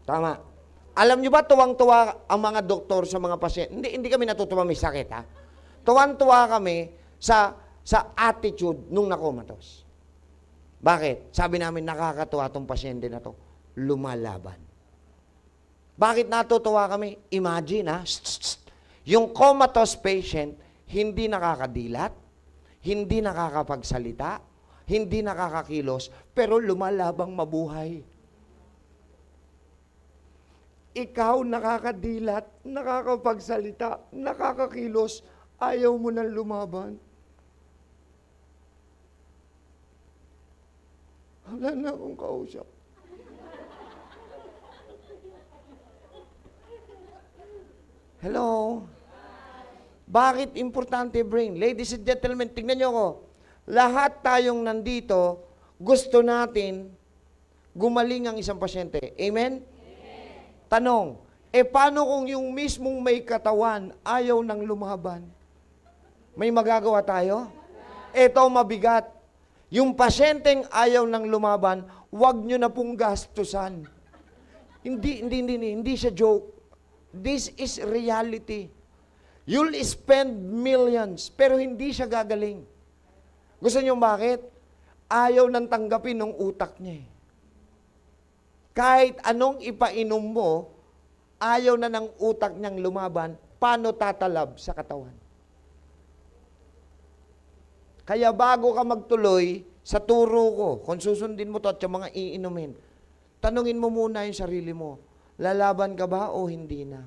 Tama. Alam nyo ba, tuwang-tuwa ang mga doktor sa mga pasyente. Hindi, hindi kami natutuwa may sakit, ha? Tuwang-tuwa kami sa, sa attitude nung nakomatos. Bakit? Sabi namin, nakakatuwa tong pasyente na to. Lumalaban. Bakit natutuwa kami? Imagine, ha? Shh, shh, shh. Yung comatose patient, hindi nakakadilat, hindi nakakapagsalita, hindi nakakakilos, pero lumalabang mabuhay. Ikaw nakakadilat, nakakapagsalita, nakakakilos, ayaw mo nang lumaban. Wala na akong kausap. Hello? Bakit importante brain? Ladies and gentlemen, tingnan nyo ko. Lahat tayong nandito, gusto natin gumaling ang isang pasyente. Amen? Tanong, e paano kung yung mismong may katawan ayaw nang lumaban? May magagawa tayo? Ito mabigat. Yung pasyenteng ayaw nang lumaban, wag nyo na pong gastusan. Hindi, hindi, hindi, hindi siya joke. This is reality. You'll spend millions, pero hindi siya gagaling. Gusto niyo bakit? Ayaw nang tanggapin ng utak niya eh. Kahit anong ipainom mo, ayaw na ng utak niyang lumaban, paano tatalab sa katawan? Kaya bago ka magtuloy sa turo ko, kung susundin mo to at yung mga iinumin, tanungin mo muna yung sarili mo, lalaban ka ba o hindi na?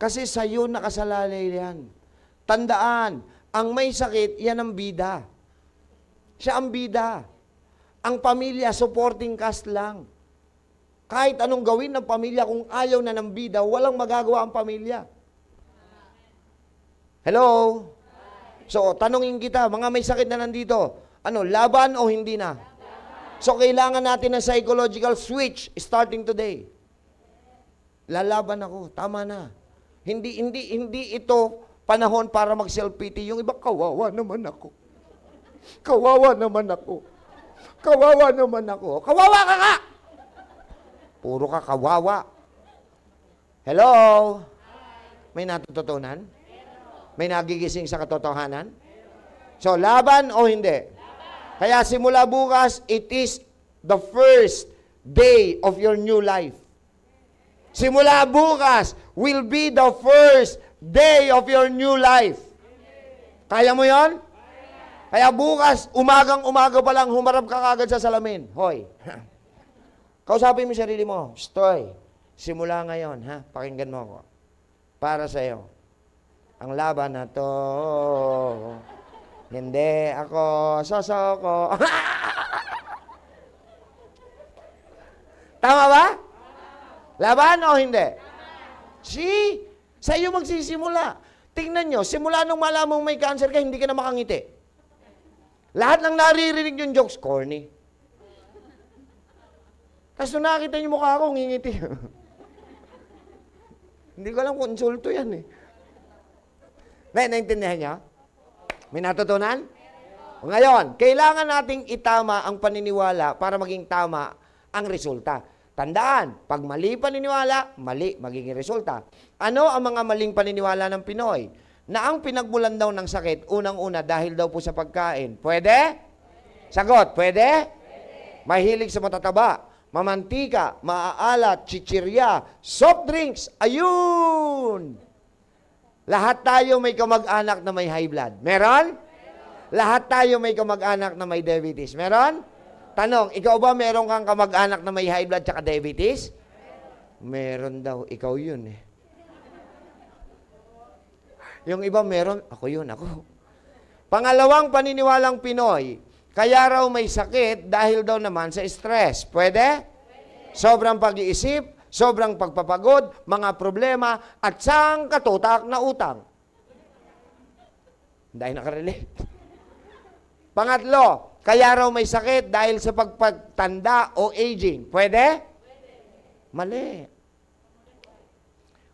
Kasi sa'yo nakasalalay yan. Tandaan, ang may sakit, yan ang bida. Siya ang bida. Ang pamilya, supporting cast lang. Kahit anong gawin ng pamilya, kung ayaw na ng bida, walang magagawa ang pamilya. Hello? So, tanongin kita, mga may sakit na nandito, ano, laban o hindi na? So, kailangan natin ng psychological switch starting today. Lalaban ako, tama na. Hindi, hindi, hindi ito panahon para mag-self-pity. Yung iba, kawawa naman ako. Kawawa naman ako. Kawawa naman ako. Kawawa ka ka! Puro ka kawawa. Hello? May natututunan? May nagigising sa katotohanan? So, laban o hindi? Kaya simula bukas, it is the first day of your new life. Simula bukas will be the first day of your new life. Kaya mo yon? Kaya bukas, umagang-umaga pa lang, humarap ka kagad sa salamin. Hoy. Kausapin mo sarili mo. Stoy. Simula ngayon, ha? Pakinggan mo ako. Para sa'yo. Ang laban na to. Hindi ako sosoko. Tama ba? Laban o hindi? See? Sa'yo magsisimula. Tingnan nyo, simula nung malamang may cancer ka, hindi ka na makangiti. Lahat ng naririnig yung jokes, corny. Tapos nung nakita niyo mukha ko, ngingiti. Hindi ko alam konsulto yan eh. May naintindihan niya? May natutunan? Ngayon, kailangan nating itama ang paniniwala para maging tama ang resulta. Tandaan, pag mali paniniwala, mali magiging resulta. Ano ang mga maling paniniwala ng Pinoy? na ang pinagmulan daw ng sakit, unang-una dahil daw po sa pagkain. Pwede? pwede. Sagot, pwede? pwede? Mahilig sa matataba, mamantika, maaalat, chichirya, soft drinks, ayun! Lahat tayo may kamag-anak na may high blood. Meron? Meron. Lahat tayo may kamag-anak na may diabetes. Meron? Meron? Tanong, ikaw ba meron kang kamag-anak na may high blood at diabetes? Meron. Meron daw, ikaw yun eh. Yung iba meron, ako yun, ako. Pangalawang paniniwalang Pinoy, kaya raw may sakit dahil daw naman sa stress. Pwede? Sobrang pag-iisip, sobrang pagpapagod, mga problema, at sang katutak na utang. Dahil nakarelate. Pangatlo, kaya raw may sakit dahil sa pagpagtanda o aging. Pwede? Pwede. Mali.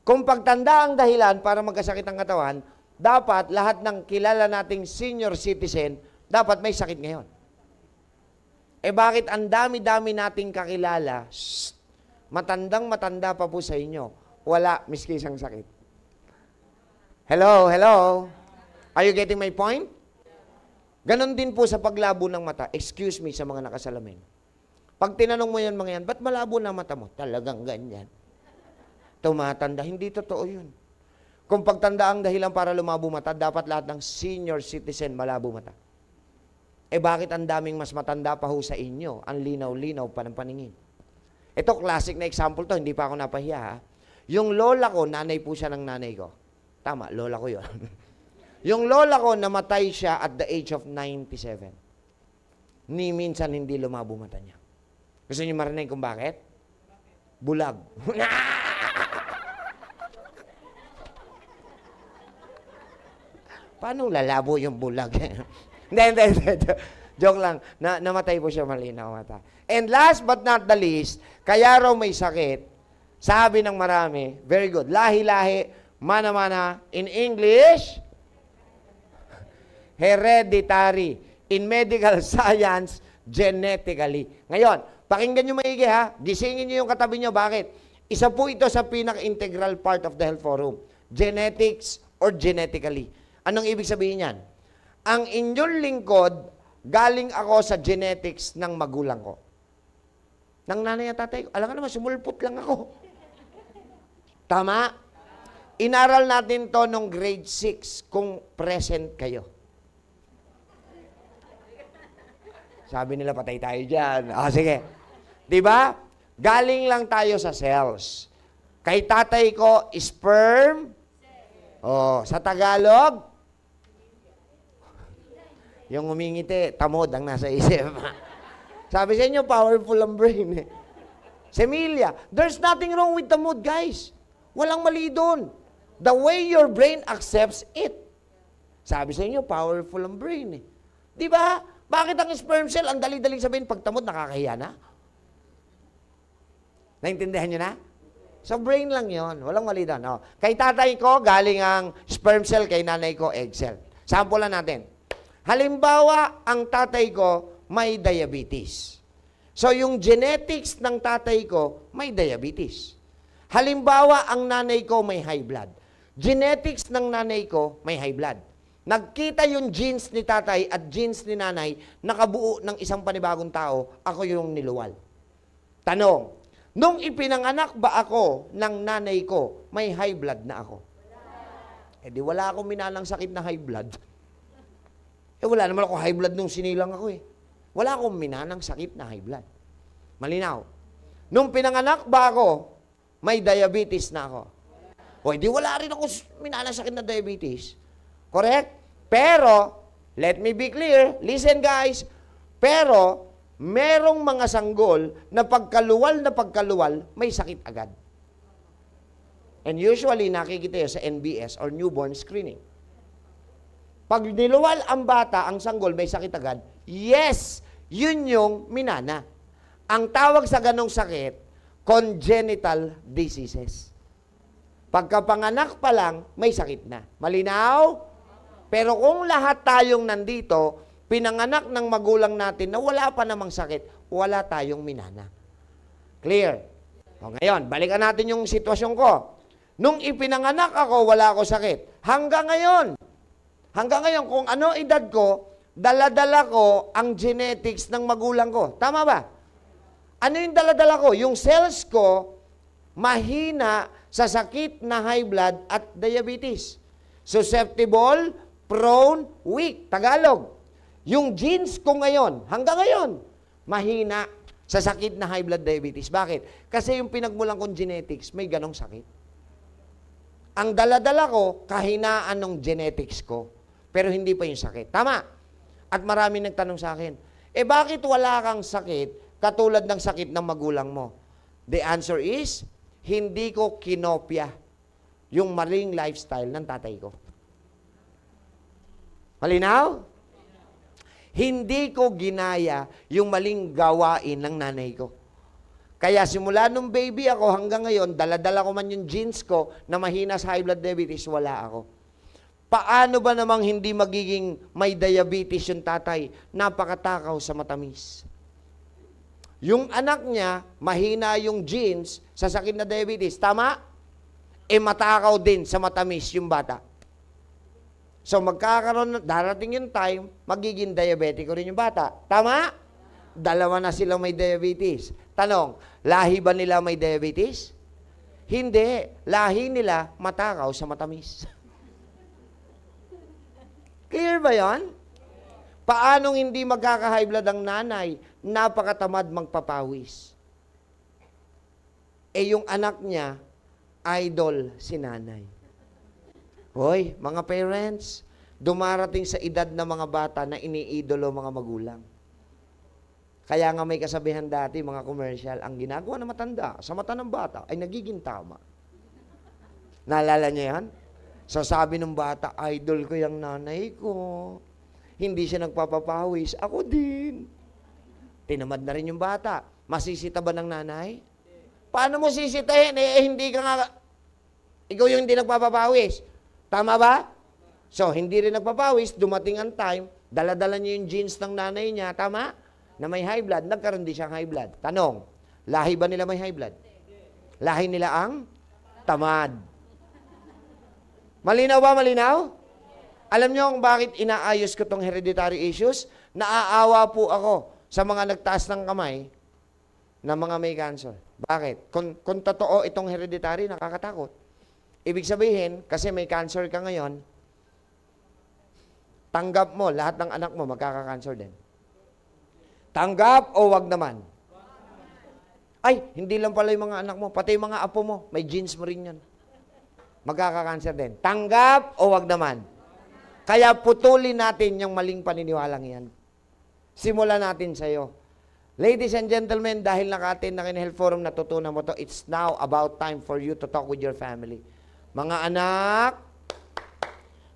Kung pagtanda ang dahilan para magkasakit ang katawan, dapat lahat ng kilala nating senior citizen, dapat may sakit ngayon. Eh bakit ang dami-dami nating kakilala, matandang matanda pa po sa inyo, wala miski isang sakit. Hello, hello. Are you getting my point? Ganon din po sa paglabo ng mata. Excuse me sa mga nakasalamin. Pag tinanong mo yan mga yan, ba't malabo na mata mo? Talagang ganyan tumatanda. Hindi totoo yun. Kung pagtanda ang dahilan para lumabo mata, dapat lahat ng senior citizen malabo mata. Eh bakit ang daming mas matanda pa ho sa inyo? Ang linaw-linaw pa ng paningin. Ito, classic na example to. Hindi pa ako napahiya ha. Yung lola ko, nanay po siya ng nanay ko. Tama, lola ko yon. yung lola ko, namatay siya at the age of 97. Ni minsan hindi lumabo mata niya. Gusto niyo marinig kung bakit? Bulag. Paano lalabo yung bulag? Hindi, hindi, hindi. Joke lang. Na, namatay po siya malinaw mata. And last but not the least, kaya raw may sakit, sabi ng marami, very good. Lahi-lahi, mana-mana, in English, hereditary. In medical science, genetically. Ngayon, pakinggan nyo maigi ha. Gisingin nyo yung katabi nyo. Bakit? Isa po ito sa pinaka-integral part of the health forum. Genetics or genetically. Anong ibig sabihin yan? Ang inyong lingkod, galing ako sa genetics ng magulang ko. Nang nanay at tatay ko. Alam ka naman, sumulpot lang ako. Tama? Inaral natin to nung grade 6 kung present kayo. Sabi nila, patay tayo dyan. Ah, sige. Di Galing lang tayo sa cells. Kay tatay ko, sperm. Oh, sa Tagalog, yung humingiti, tamod ang nasa isip. Sabi sa inyo, powerful ang brain eh. Semilya, there's nothing wrong with the mood, guys. Walang mali doon. The way your brain accepts it. Sabi sa inyo, powerful ang brain eh. Di ba? Bakit ang sperm cell, ang dali-daling sabihin, pag tamod, nakakahiya na? Naintindihan nyo na? So, brain lang yon, Walang mali doon. Oh. Kay tatay ko, galing ang sperm cell, kay nanay ko, egg cell. Sample lang natin. Halimbawa, ang tatay ko may diabetes. So yung genetics ng tatay ko may diabetes. Halimbawa, ang nanay ko may high blood. Genetics ng nanay ko may high blood. Nagkita yung genes ni tatay at genes ni nanay, nakabuo ng isang panibagong tao, ako yung niluwal. Tanong, nung ipinanganak ba ako ng nanay ko, may high blood na ako? Wala. Eh di wala akong minalang sakit na high blood. Eh wala naman ako high blood nung sinilang ako eh. Wala akong minanang sakit na high blood. Malinaw. Nung pinanganak ba ako, may diabetes na ako. O hindi wala rin ako minanang sakit na diabetes. Correct? Pero, let me be clear, listen guys, pero merong mga sanggol na pagkaluwal na pagkaluwal, may sakit agad. And usually, nakikita yun sa NBS or newborn screening. Pag niluwal ang bata, ang sanggol, may sakit agad, yes, yun yung minana. Ang tawag sa ganong sakit, congenital diseases. Pagkapanganak pa lang, may sakit na. Malinaw? Pero kung lahat tayong nandito, pinanganak ng magulang natin na wala pa namang sakit, wala tayong minana. Clear? O ngayon, balikan natin yung sitwasyon ko. Nung ipinanganak ako, wala ako sakit. Hanggang ngayon, Hanggang ngayon, kung ano edad ko, daladala ko ang genetics ng magulang ko. Tama ba? Ano yung daladala ko? Yung cells ko, mahina sa sakit na high blood at diabetes. Susceptible, prone, weak. Tagalog. Yung genes ko ngayon, hanggang ngayon, mahina sa sakit na high blood diabetes. Bakit? Kasi yung pinagmulan kong genetics, may ganong sakit. Ang daladala ko, kahinaan ng genetics ko pero hindi pa yung sakit. Tama. At marami nagtanong sa akin, eh bakit wala kang sakit katulad ng sakit ng magulang mo? The answer is, hindi ko kinopya yung maling lifestyle ng tatay ko. Malinaw? Hindi ko ginaya yung maling gawain ng nanay ko. Kaya simula nung baby ako hanggang ngayon, daladala ko man yung jeans ko na mahina sa high blood diabetes, wala ako. Paano ba namang hindi magiging may diabetes yung tatay? Napakatakaw sa matamis. Yung anak niya, mahina yung genes sa sakit na diabetes. Tama? E matakaw din sa matamis yung bata. So magkakaroon, darating yung time, magiging diabetic rin yung bata. Tama? Dalawa na sila may diabetes. Tanong, lahi ba nila may diabetes? Hindi. Lahi nila matakaw sa matamis. Clear ba yon? Paanong hindi magkaka-high blood ang nanay? Napakatamad magpapawis. Eh yung anak niya, idol si nanay. Hoy, mga parents, dumarating sa edad ng mga bata na iniidolo mga magulang. Kaya nga may kasabihan dati, mga commercial, ang ginagawa ng matanda sa mata ng bata ay nagiging tama. Naalala niyo yan? Sasabi ng bata, idol ko yung nanay ko. Hindi siya nagpapapawis. Ako din. Tinamad na rin yung bata. Masisita ba ng nanay? Paano mo sisitahin? Eh, hindi ka nga... Ikaw yung hindi nagpapapawis. Tama ba? So, hindi rin nagpapawis. Dumating ang time, daladala niya yung jeans ng nanay niya. Tama? Na may high blood. Nagkaroon din siyang high blood. Tanong, lahi ba nila may high blood? Lahi nila ang tamad. Malinaw ba, malinaw? Alam niyo kung bakit inaayos ko tong hereditary issues? Naaawa po ako sa mga nagtaas ng kamay na mga may cancer. Bakit? Kung, kung totoo itong hereditary, nakakatakot. Ibig sabihin, kasi may cancer ka ngayon, tanggap mo lahat ng anak mo magkaka-cancer din. Tanggap o wag naman? Ay, hindi lang pala yung mga anak mo, pati yung mga apo mo, may genes mo rin yan magkakakanser din. Tanggap o wag naman. Kaya putulin natin yung maling paniniwalang yan. Simulan natin sa iyo. Ladies and gentlemen, dahil nakatin na Health Forum, natutunan mo to, it's now about time for you to talk with your family. Mga anak,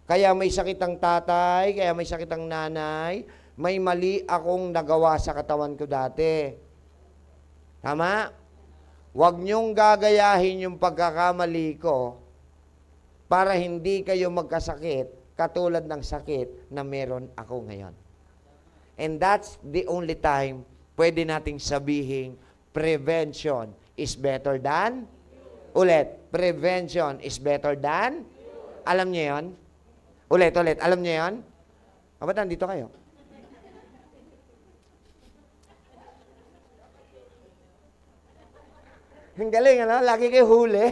kaya may sakit ang tatay, kaya may sakit ang nanay, may mali akong nagawa sa katawan ko dati. Tama? Huwag niyong gagayahin yung pagkakamali ko para hindi kayo magkasakit katulad ng sakit na meron ako ngayon. And that's the only time pwede nating sabihin prevention is better than ulit, prevention is better than alam niyo yon? Ulit, ulit. Alam niyo yon? Kapatan, dito kayo. Ang galing, ano? Lagi kayo huli.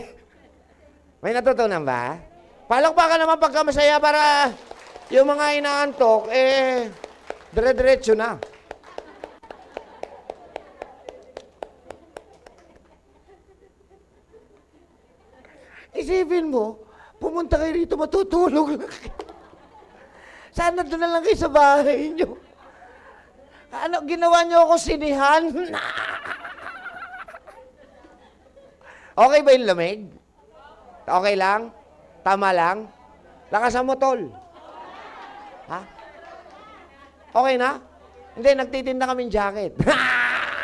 May natutunan ba? Palakpakan naman pagka masaya para yung mga inaantok, eh, dire-diretso na. Isipin mo, pumunta kayo rito, matutulog lang kayo. Sana doon na lang kayo sa bahay nyo. Ano, ginawa nyo ako sinihan? okay ba yung lamig? Okay lang? Tama lang? Lakasan mo, tol. Ha? Okay na? Hindi, nagtitinda kaming jacket.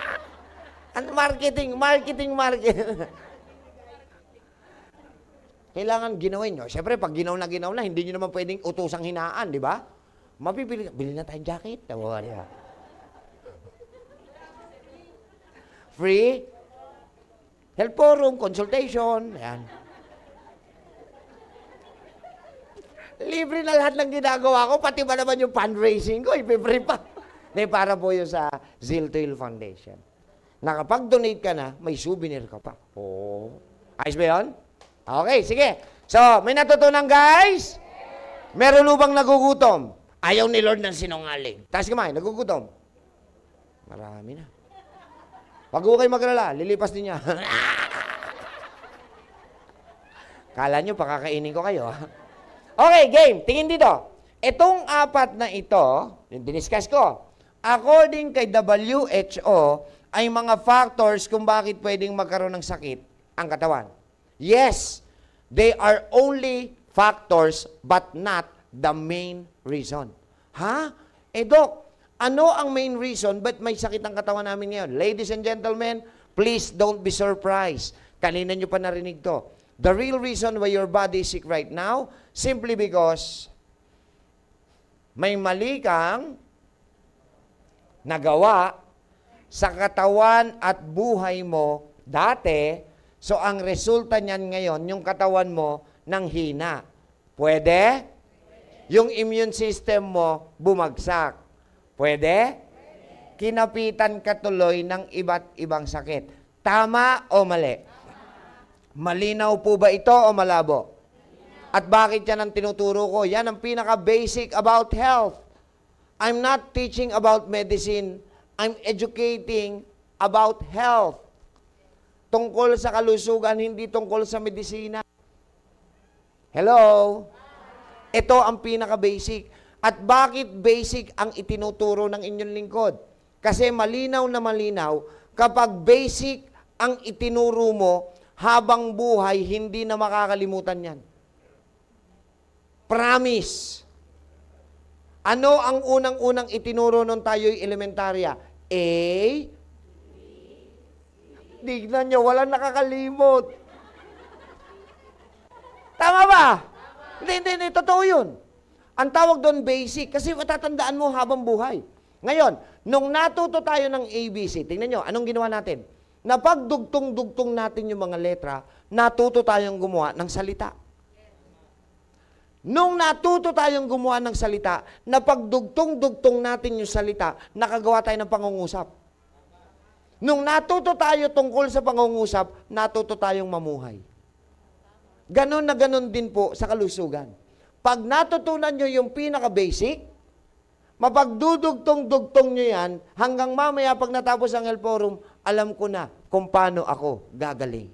And marketing, marketing, marketing. Kailangan ginawin nyo. Siyempre, pag ginaw na ginaw na, hindi nyo naman pwedeng utosang hinaan, di ba? Mapipili, bili na tayong jacket. Tawa Free? Help forum, consultation, yan. libre na lahat ng ginagawa ko, pati ba naman yung fundraising ko, ipipre pa. De, para po yun sa Ziltoil Foundation. nakapag donate ka na, may souvenir ka pa. Oo. Oh. Ayos ba yun? Okay, sige. So, may natutunan guys? Meron ubang nagugutom. Ayaw ni Lord ng sinungaling. Tapos kumain, nagugutom. Marami na. Pag Wag kayo magrala, lilipas din niya. Kala nyo, pakakainin ko kayo. Ha? Okay, game. Tingin dito. Itong apat na ito, yung diniscuss ko, according kay WHO, ay mga factors kung bakit pwedeng magkaroon ng sakit ang katawan. Yes, they are only factors but not the main reason. Ha? Eh, Doc, ano ang main reason but may sakit ang katawan namin ngayon? Ladies and gentlemen, please don't be surprised. Kanina nyo pa narinig to. The real reason why your body is sick right now, simply because may mali kang nagawa sa katawan at buhay mo dati. So, ang resulta niyan ngayon, yung katawan mo nang hina. Pwede? Yung immune system mo bumagsak. Pwede? Pwede? Kinapitan ka tuloy ng iba't ibang sakit. Tama o mali? Tama. Malinaw po ba ito o malabo? At bakit yan ang tinuturo ko? Yan ang pinaka-basic about health. I'm not teaching about medicine. I'm educating about health. Tungkol sa kalusugan, hindi tungkol sa medisina. Hello? Ito ang pinaka-basic. At bakit basic ang itinuturo ng inyong lingkod? Kasi malinaw na malinaw, kapag basic ang itinuro mo, habang buhay, hindi na makakalimutan yan. Promise. Ano ang unang-unang itinuro nung tayo'y elementarya? A. Tignan nyo, walang nakakalimot. Tama ba? Tama. Hindi, hindi, hindi. Totoo yun. Ang tawag doon basic kasi matatandaan mo habang buhay. Ngayon, nung natuto tayo ng ABC, tingnan nyo, anong ginawa natin? na pagdugtong-dugtong natin yung mga letra, natuto tayong gumawa ng salita. Nung natuto tayong gumawa ng salita, na pagdugtong-dugtong natin yung salita, nakagawa tayo ng pangungusap. Nung natuto tayo tungkol sa pangungusap, natuto tayong mamuhay. Ganon na ganon din po sa kalusugan. Pag natutunan nyo yung pinaka-basic, mapagdudugtong-dugtong nyo yan, hanggang mamaya pag natapos ang health forum, alam ko na kung paano ako gagaling.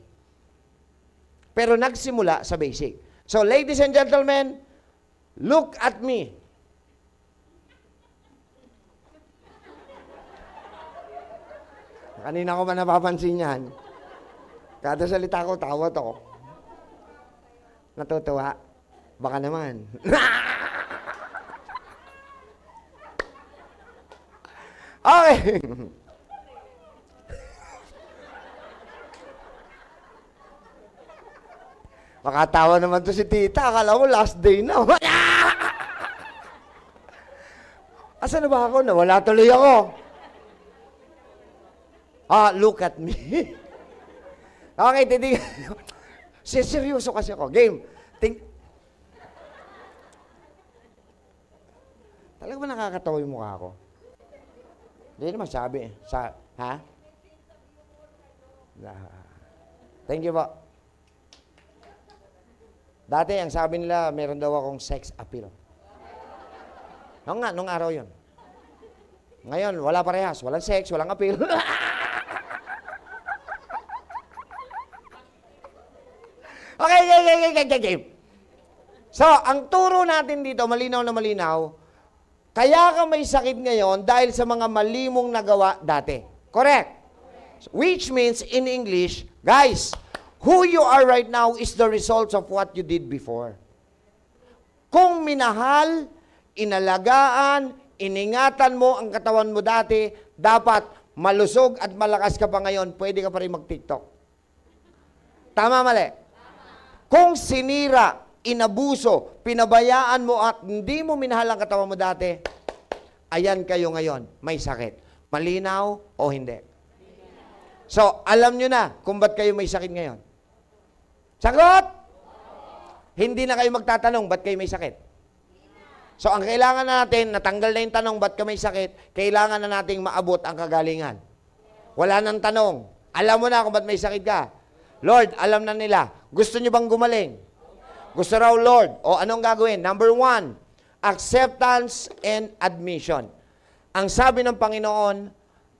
Pero nagsimula sa basic. So ladies and gentlemen, look at me. Kanina ko ba napapansin yan? Kada salita ko, tawa to. Natutuwa? Baka naman. okay. Makatawa naman to si tita. Akala ko last day na. Asa na ba ako? Nawala tuloy ako. Ah, look at me. okay, titig. Seryoso kasi ako. Game. Ting Talaga ba nakakatawa yung mukha ko? Hindi naman sabi. Sa, ha? Thank you po. Dati, ang sabi nila, meron daw akong sex appeal. Oo nga, nung araw yon. Ngayon, wala parehas. Walang sex, walang appeal. okay, okay, okay, okay, okay. So, ang turo natin dito, malinaw na malinaw, kaya ka may sakit ngayon dahil sa mga malimong nagawa dati. Correct? Which means, in English, guys, Who you are right now is the results of what you did before. Kung minahal, inalagaan, iningatan mo ang katawan mo dati, dapat malusog at malakas ka pa ngayon, pwede ka pa rin mag-TikTok. Tama, mali? Tama. Kung sinira, inabuso, pinabayaan mo at hindi mo minahal ang katawan mo dati, ayan kayo ngayon, may sakit. Malinaw o hindi? So, alam nyo na kung ba't kayo may sakit ngayon. Sagot! Hindi na kayo magtatanong, ba't kayo may sakit? So ang kailangan na natin, natanggal na yung tanong, ba't ka may sakit? Kailangan na nating maabot ang kagalingan. Wala nang tanong. Alam mo na kung ba't may sakit ka. Lord, alam na nila. Gusto nyo bang gumaling? Gusto raw, Lord. O anong gagawin? Number one, acceptance and admission. Ang sabi ng Panginoon,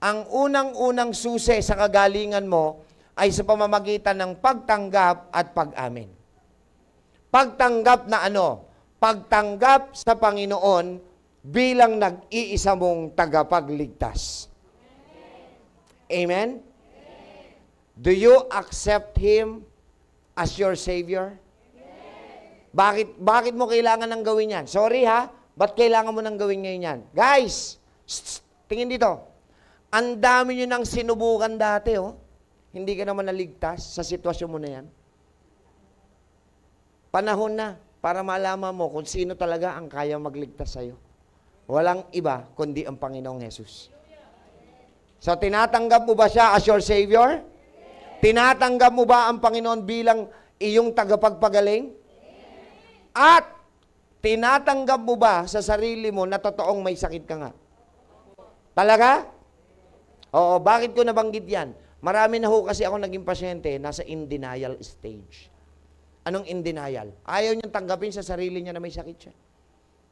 ang unang-unang susi sa kagalingan mo ay sa pamamagitan ng pagtanggap at pag-amin. Pagtanggap na ano? Pagtanggap sa Panginoon bilang nag-iisa mong tagapagligtas. Amen? Do you accept Him as your Savior? Bakit, bakit mo kailangan ng gawin yan? Sorry ha, ba't kailangan mo nang gawin ngayon yan? Guys, tingin dito. Ang dami nyo nang sinubukan dati, oh. Hindi ka naman naligtas sa sitwasyon mo na yan. Panahon na para malaman mo kung sino talaga ang kaya magligtas sa'yo. Walang iba kundi ang Panginoong Jesus. So, tinatanggap mo ba siya as your Savior? Yes. Tinatanggap mo ba ang Panginoon bilang iyong tagapagpagaling? Yes. At, tinatanggap mo ba sa sarili mo na totoong may sakit ka nga? Talaga? Oo, bakit ko nabanggit yan? Marami na ho kasi ako naging pasyente, nasa in denial stage. Anong in denial? Ayaw niyang tanggapin sa sarili niya na may sakit siya.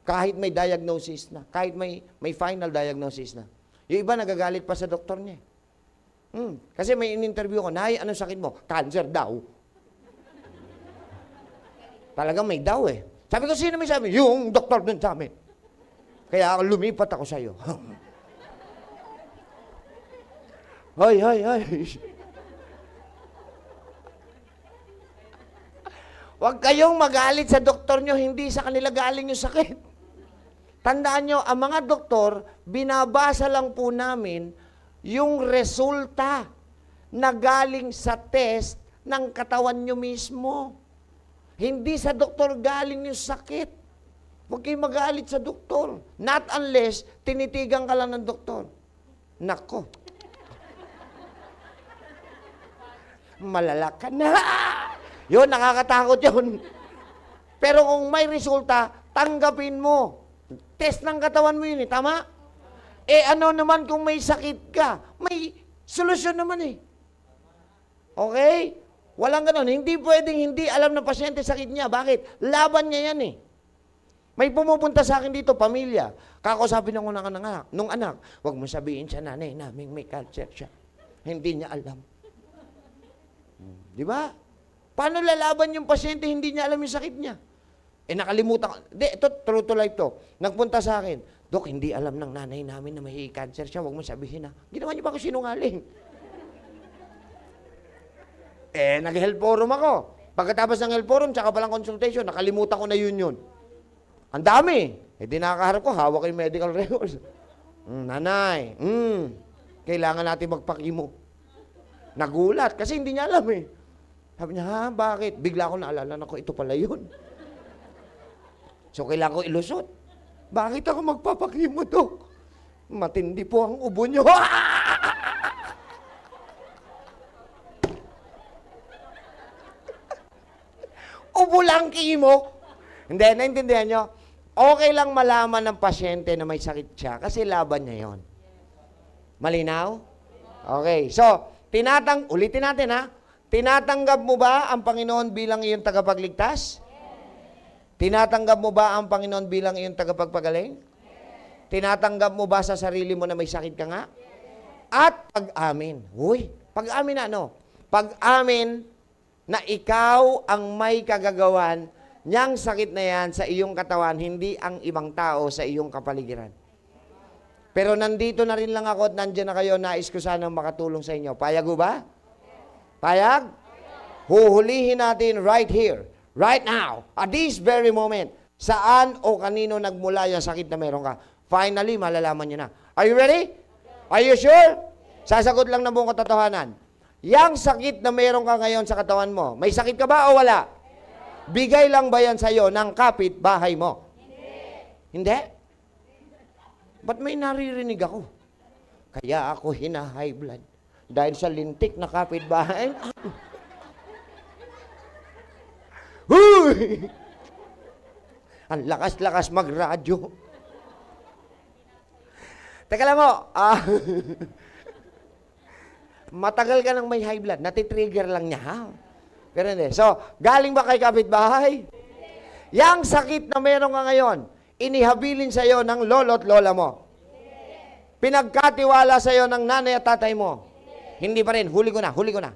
Kahit may diagnosis na, kahit may, may final diagnosis na. Yung iba nagagalit pa sa doktor niya. Hmm. Kasi may in-interview ko, Nay, anong sakit mo? Cancer daw. Talagang may daw eh. Sabi ko, sino may sabi? Yung doktor dun sa amin. Kaya lumipat ako sa'yo. Hoy, hoy, hoy. Huwag kayong magalit sa doktor nyo, hindi sa kanila galing yung sakit. Tandaan nyo, ang mga doktor, binabasa lang po namin yung resulta na galing sa test ng katawan nyo mismo. Hindi sa doktor galing yung sakit. Huwag kayong magalit sa doktor. Not unless tinitigan ka lang ng doktor. Nako, malala ka na. Yun, nakakatakot yun. Pero kung may resulta, tanggapin mo. Test ng katawan mo yun eh, tama? Eh ano naman kung may sakit ka? May solusyon naman eh. Okay? Walang ganun. Hindi pwedeng hindi alam ng pasyente sakit niya. Bakit? Laban niya yan eh. May pumupunta sa akin dito, pamilya. Kakausapin ako ng anak, nung anak, huwag mo sabihin sa nanay naming may cancer siya. Hindi niya alam. Di ba? Paano lalaban yung pasyente, hindi niya alam yung sakit niya? Eh nakalimutan, di, ito, true to life to. Nagpunta sa akin, Dok, hindi alam ng nanay namin na may cancer siya, huwag mo sabihin na. Ginawa niyo ba ako sinungaling? eh, nag-health forum ako. Pagkatapos ng health forum, tsaka palang consultation, nakalimutan ko na yun yun. Ang dami. Eh, di nakakaharap ko, hawak yung medical records. Mm, nanay, mm, kailangan natin magpakimo. Nagulat, kasi hindi niya alam eh. Sabi niya, ha, bakit? Bigla ko naalala na ko, ito pala yun. So, kailangan ko ilusot. Bakit ako magpapakimo, Dok? Matindi po ang ubo niyo. ubo lang kimo. Hindi, naintindihan nyo? Okay lang malaman ng pasyente na may sakit siya kasi laban niya yon. Malinaw? Okay. So, tinatang, ulitin natin ha. Tinatanggap mo ba ang Panginoon bilang iyong tagapagligtas? Tinatanggap mo ba ang Panginoon bilang iyong tagapagpagaling? Tinatanggap mo ba sa sarili mo na may sakit ka nga? At pag-amin. Uy, pag-amin na ano? Pag-amin na ikaw ang may kagagawan niyang sakit na yan sa iyong katawan, hindi ang ibang tao sa iyong kapaligiran. Pero nandito na rin lang ako at nandiyan na kayo, nais ko sanang makatulong sa inyo. Payago ba? Payag? Huhulihin natin right here, right now, at this very moment. Saan o kanino nagmula yung sakit na meron ka? Finally, malalaman nyo na. Are you ready? Are you sure? Sasagot lang ng buong katotohanan. Yang sakit na meron ka ngayon sa katawan mo, may sakit ka ba o wala? Bigay lang ba yan sa'yo ng kapit bahay mo? Hindi. Hindi? Ba't may naririnig ako? Kaya ako hina-high blood. Dahil sa lintik na kapitbahay. Huy! Ang lakas-lakas magradyo. Teka lang mo. Ah, matagal ka nang may high blood. Natitrigger lang niya. Ha? Pero eh. hindi. So, galing ba kay kapitbahay? Yang sakit na meron ka ngayon, inihabilin sa'yo ng lolo't lola mo. Pinagkatiwala sa'yo ng nanay at tatay mo. Hindi pa rin. Huli ko na. Huli ko na.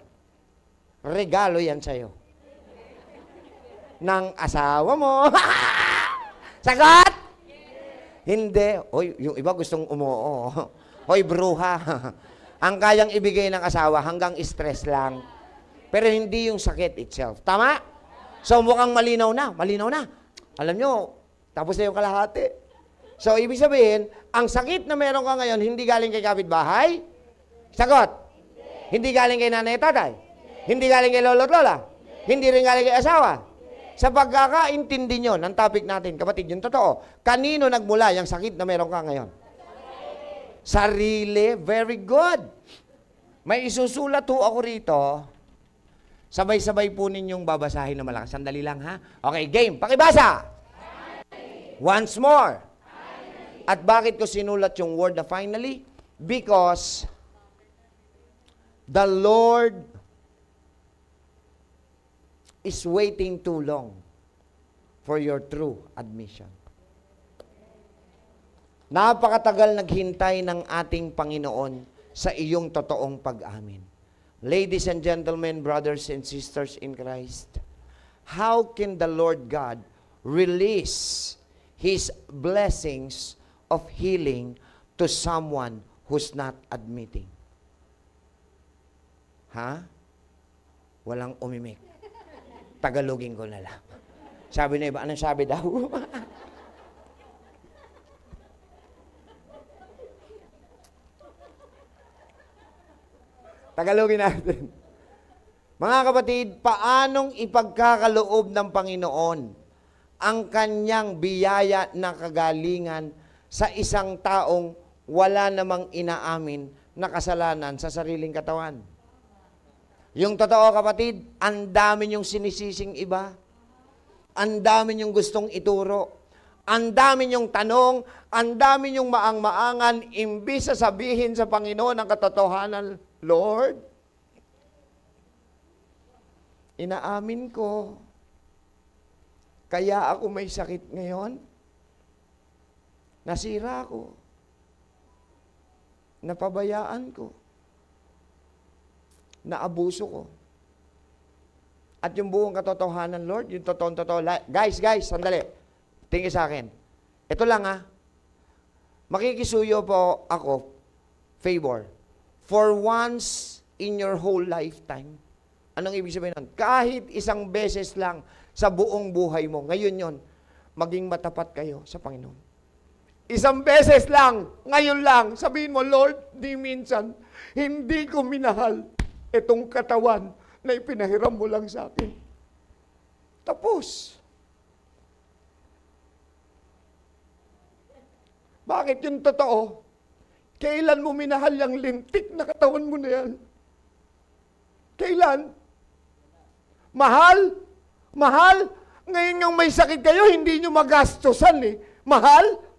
Regalo yan sa'yo. Nang asawa mo. Sagot? Yes. Hindi. Oy, yung iba gustong umuo. Hoy, bruha. Ang kayang ibigay ng asawa hanggang stress lang. Pero hindi yung sakit itself. Tama? So mukhang malinaw na. Malinaw na. Alam nyo, tapos na yung kalahati. So, ibig sabihin, ang sakit na meron ka ngayon, hindi galing kay kapitbahay? Sagot. Hindi galing kay nanay at tatay. Hindi galing kay lolo lola. Hindi rin galing kay asawa. Sa pagkakaintindi nyo ng topic natin, kapatid, yung totoo, kanino nagmula yung sakit na meron ka ngayon? Sarili. Very good. May isusulat ho ako rito. Sabay-sabay po ninyong babasahin na malakas. Sandali lang ha. Okay, game. Pakibasa! Once more. At bakit ko sinulat yung word na finally? Because The Lord is waiting too long for your true admission. Napakatagal naghintay ng ating Panginoon sa iyong totoong pag-amin. Ladies and gentlemen, brothers and sisters in Christ, how can the Lord God release His blessings of healing to someone who's not admitting? Ha? Walang umimik. Tagalogin ko na lang. Sabi na iba, anong sabi daw? Tagalogin natin. Mga kapatid, paanong ipagkakaloob ng Panginoon ang kanyang biyaya na kagalingan sa isang taong wala namang inaamin na kasalanan sa sariling katawan? Yung totoo kapatid, ang dami niyong sinisising iba. Ang dami niyong gustong ituro. Ang dami niyong tanong, ang dami niyong maang-maangan, imbis sa sabihin sa Panginoon ang katotohanan, Lord, inaamin ko, kaya ako may sakit ngayon, nasira ako, napabayaan ko na abuso ko. At yung buong katotohanan, Lord, yung totoong totoo. Guys, guys, sandali. Tingin sa akin. Ito lang ah. Makikisuyo po ako, favor, for once in your whole lifetime. Anong ibig sabihin nun? Kahit isang beses lang sa buong buhay mo, ngayon yon, maging matapat kayo sa Panginoon. Isang beses lang, ngayon lang, sabihin mo, Lord, di minsan, hindi ko minahal itong katawan na ipinahiram mo lang sa akin. Tapos. Bakit yung totoo? Kailan mo minahal yung lintik na katawan mo na yan? Kailan? Mahal? Mahal? Ngayon yung may sakit kayo, hindi nyo magastosan eh. Mahal? Mahal?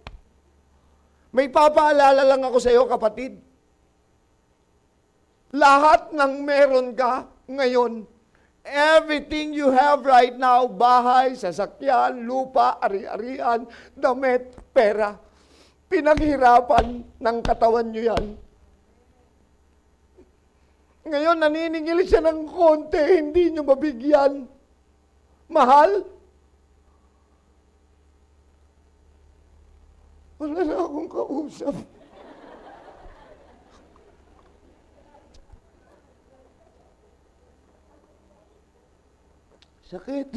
May papaalala lang ako sa iyo, kapatid. Lahat ng meron ka ngayon, everything you have right now, bahay, sasakyan, lupa, ari-arian, damit, pera, pinaghirapan ng katawan nyo yan. Ngayon, naniningil siya ng konti, hindi nyo mabigyan. Mahal? Wala na akong kausap. Sakit.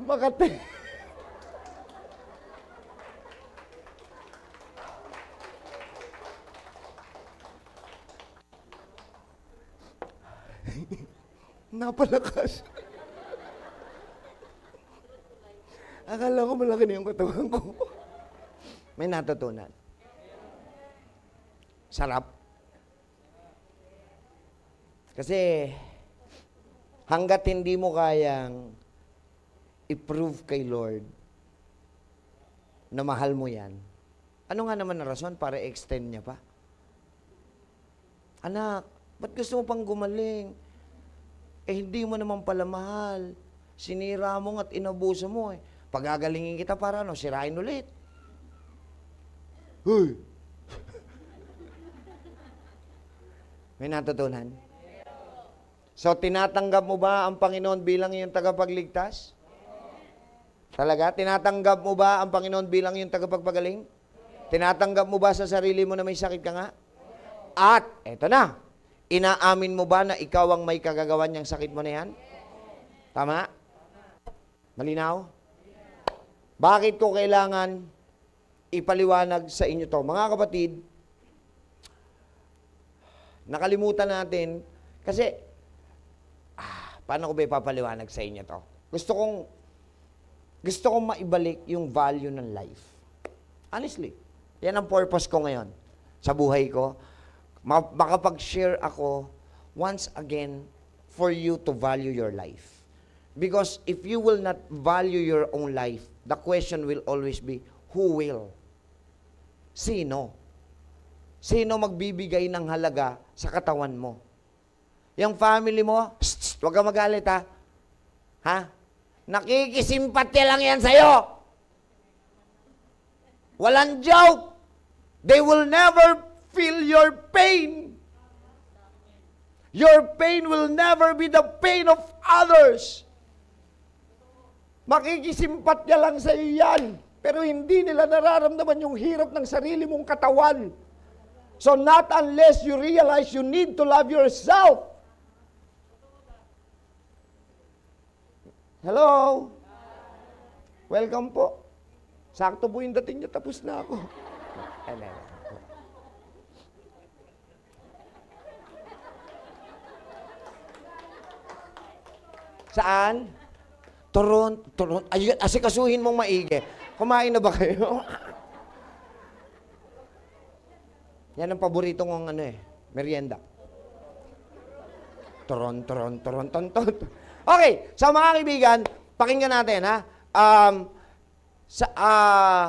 Makati. Napalakas. Akala ko malaki na yung katawan ko. May natutunan. Sarap. Kasi hanggat hindi mo kayang i-prove kay Lord na mahal mo yan, ano nga naman na rason para extend niya pa? Anak, ba't gusto mo pang gumaling? Eh, hindi mo naman pala mahal. Sinira mo at inabuso mo eh. Pagagalingin kita para ano, sirain ulit. Hoy! May natutunan? So, tinatanggap mo ba ang Panginoon bilang iyong tagapagligtas? Talaga? Tinatanggap mo ba ang Panginoon bilang iyong tagapagpagaling? Tinatanggap mo ba sa sarili mo na may sakit ka nga? At, eto na, inaamin mo ba na ikaw ang may kagagawan niyang sakit mo na yan? Tama? Malinaw? Bakit ko kailangan ipaliwanag sa inyo to. Mga kapatid, nakalimutan natin kasi ah, paano ko ba ipapaliwanag sa inyo to? Gusto kong gusto kong maibalik yung value ng life. Honestly, yan ang purpose ko ngayon sa buhay ko. Makapag-share ako once again for you to value your life. Because if you will not value your own life, the question will always be, who will? Sino? Sino magbibigay ng halaga sa katawan mo? Yung family mo, huwag kang magalit ha. Ha? Nakikisimpatya lang yan sa'yo. Walang joke. They will never feel your pain. Your pain will never be the pain of others. Makikisimpatya lang sa iyo yan. Pero hindi nila nararamdaman yung hirap ng sarili mong katawan. So not unless you realize you need to love yourself. Hello? Welcome po. Sakto po yung dating niya, tapos na ako. Saan? Toronto. Toronto. Ay, asikasuhin mong maigi. Kumain na ba kayo? Yan ang paborito kong ano eh, merienda. Toron, toron, toron, ton, ton. Okay, so mga kaibigan, pakinggan natin ha. Um, sa, uh,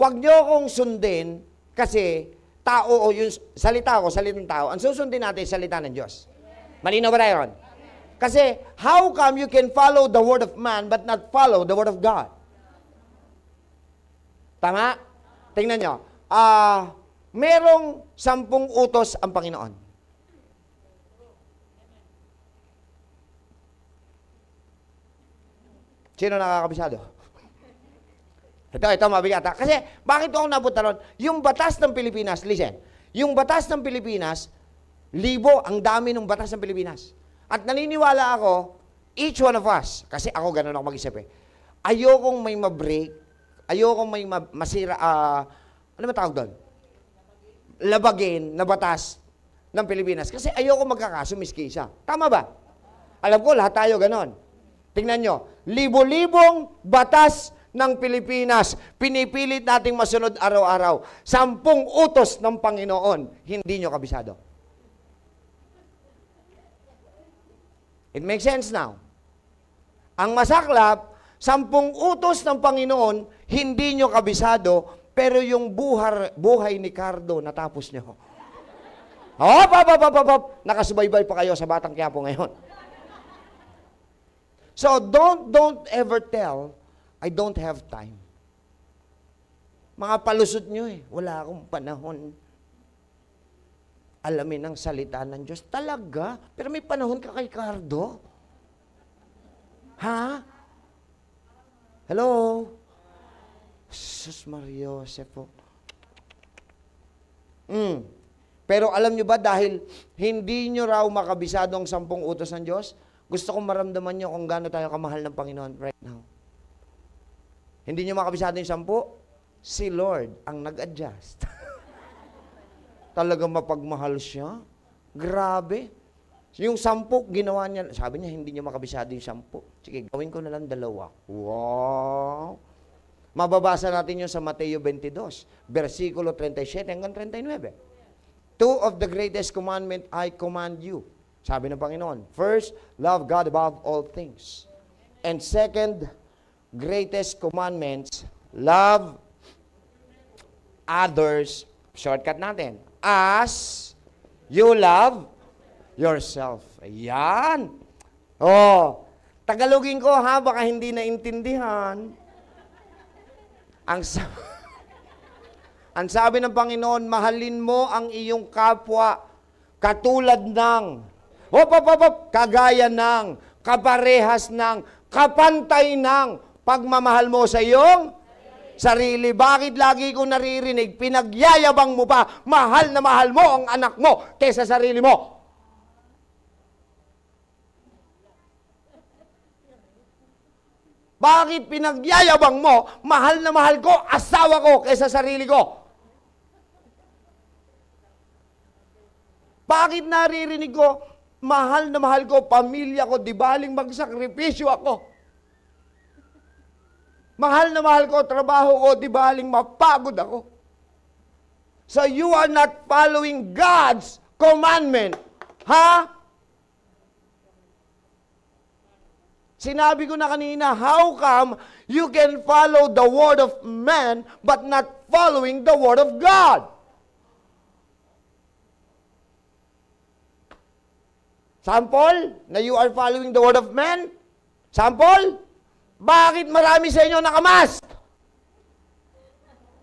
wag nyo kong sundin kasi tao o yung salita ko, salitang tao, ang susundin natin ay salita ng Diyos. Malinaw ba tayo Kasi, how come you can follow the word of man but not follow the word of God? Tama? Tingnan nyo. Uh, merong sampung utos ang Panginoon. Sino nakakabisado? Ito, ito, mabigat. Ha? Kasi, bakit ako napunta ron? Yung batas ng Pilipinas, listen, yung batas ng Pilipinas, libo, ang dami ng batas ng Pilipinas. At naniniwala ako, each one of us, kasi ako ganun ako mag-isip eh, ayokong may mabreak Ayoko may masira, uh, ano ba tawag doon? Labagin na batas ng Pilipinas. Kasi ayoko magkakaso, Miss Kisa. Tama ba? Alam ko, lahat tayo ganon. Tingnan nyo, libo-libong batas ng Pilipinas. Pinipilit nating masunod araw-araw. Sampung utos ng Panginoon. Hindi nyo kabisado. It makes sense now. Ang masaklap, sampung utos ng Panginoon, hindi nyo kabisado, pero yung buhar, buhay ni Cardo, natapos nyo. Hop, hop, hop, hop, hop. Nakasubaybay pa kayo sa Batang kaya po ngayon. So don't, don't ever tell, I don't have time. Mga palusot nyo eh, wala akong panahon. Alamin ang salita ng Diyos. Talaga? Pero may panahon ka kay Cardo? Ha? Hello? Sus Mario, po. Oh. Mm. Pero alam nyo ba, dahil hindi nyo raw makabisado ang sampung utos ng Diyos, gusto kong maramdaman nyo kung gaano tayo kamahal ng Panginoon right now. Hindi nyo makabisado yung sampu, si Lord ang nag-adjust. Talaga mapagmahal siya. Grabe. Yung sampu, ginawa niya. Sabi niya, hindi niya makabisado yung sampu. Sige, gawin ko na lang dalawa. Wow! Mababasa natin yun sa Mateo 22, versikulo 37 hanggang 39. Two of the greatest commandment I command you. Sabi ng Panginoon, first, love God above all things. And second, greatest commandments, love others, shortcut natin, as you love yourself. Ayan. Oh, Tagalogin ko ha, baka hindi naintindihan. Ang sa- Ang sabi ng Panginoon, mahalin mo ang iyong kapwa katulad ng hop, hop, hop, hop, kagaya ng kaparehas ng kapantay ng pagmamahal mo sa iyong sarili. Bakit lagi ko naririnig, pinagyayabang mo pa, mahal na mahal mo ang anak mo kaysa sarili mo. Bakit pinagyayabang mo, mahal na mahal ko, asawa ko kaysa sarili ko? Bakit naririnig ko, mahal na mahal ko, pamilya ko, di baling magsakripisyo ako? Mahal na mahal ko, trabaho ko, di baling mapagod ako? So you are not following God's commandment. Ha? Huh? Sinabi ko na kanina, how come you can follow the word of man but not following the word of God? Sample, na you are following the word of man? Sample, bakit marami sa inyo nakamask?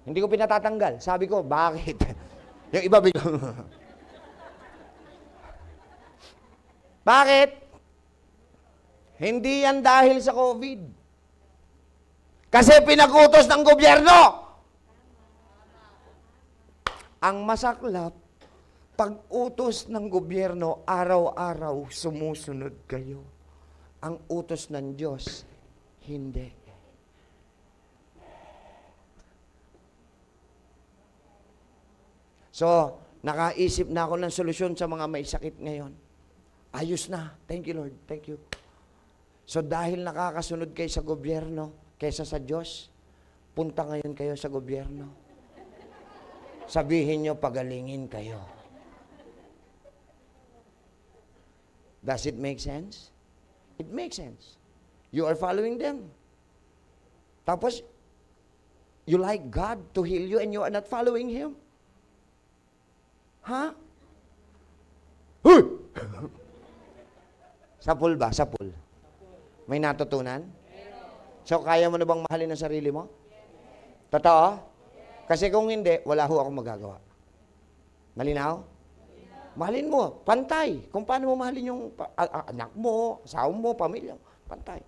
Hindi ko pinatatanggal. Sabi ko, bakit? Yung iba biglang... bakit? Hindi yan dahil sa COVID. Kasi pinagutos ng gobyerno. Ang masaklap, pag-utos ng gobyerno, araw-araw sumusunod kayo. Ang utos ng Diyos, hindi. So, nakaisip na ako ng solusyon sa mga may sakit ngayon. Ayos na. Thank you, Lord. Thank you. So dahil nakakasunod kayo sa gobyerno kaysa sa Diyos, punta ngayon kayo sa gobyerno. Sabihin nyo, pagalingin kayo. Does it make sense? It makes sense. You are following them. Tapos, you like God to heal you and you are not following Him? Ha? Huh? sa pool ba? Sa pool. May natutunan? So, kaya mo na bang mahalin ang sarili mo? Totoo? Kasi kung hindi, wala ho akong magagawa. Malinaw? Mahalin mo. Pantay. Kung paano mo mahalin yung anak mo, asawa mo, pamilya mo. Pantay.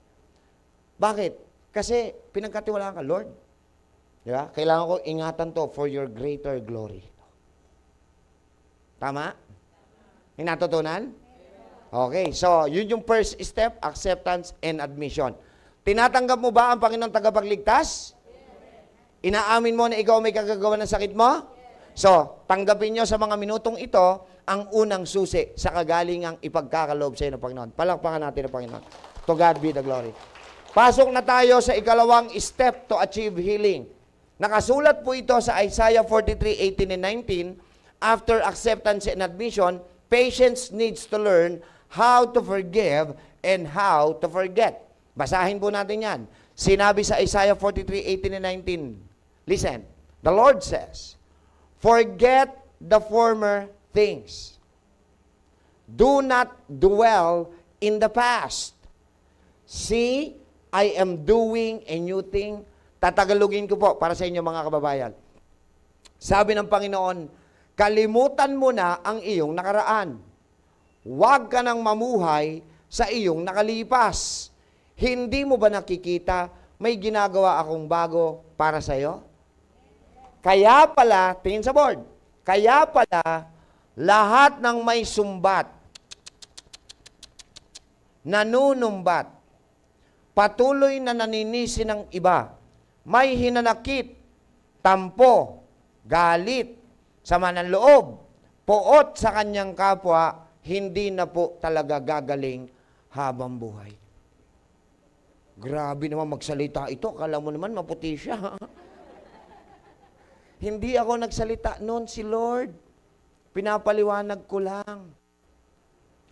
Bakit? Kasi pinagkatiwalaan ka, Lord. Di ba? Kailangan ko ingatan to for your greater glory. Tama? May natutunan? Okay, so yun yung first step, acceptance and admission. Tinatanggap mo ba ang Panginoong tagapagligtas? Inaamin mo na ikaw may kagagawa ng sakit mo? So, tanggapin nyo sa mga minutong ito ang unang susi sa kagalingang ipagkakaloob sa inyo, ng Panginoon. Palakpakan natin ang Panginoon. To God be the glory. Pasok na tayo sa ikalawang step to achieve healing. Nakasulat po ito sa Isaiah 43:18 and 19. After acceptance and admission, patients needs to learn how to forgive and how to forget. Basahin po natin yan. Sinabi sa Isaiah 43:18 and 19. Listen, the Lord says, Forget the former things. Do not dwell in the past. See, I am doing a new thing. Tatagalugin ko po para sa inyo mga kababayan. Sabi ng Panginoon, kalimutan mo na ang iyong nakaraan huwag ka nang mamuhay sa iyong nakalipas. Hindi mo ba nakikita may ginagawa akong bago para sa iyo? Kaya pala, tingin sa board, kaya pala lahat ng may sumbat, nanunumbat, patuloy na naninisi ng iba, may hinanakit, tampo, galit, sama ng loob, poot sa kanyang kapwa, hindi na po talaga gagaling habang buhay. Grabe naman magsalita ito. Akala mo naman maputi siya. hindi ako nagsalita noon si Lord. Pinapaliwanag ko lang.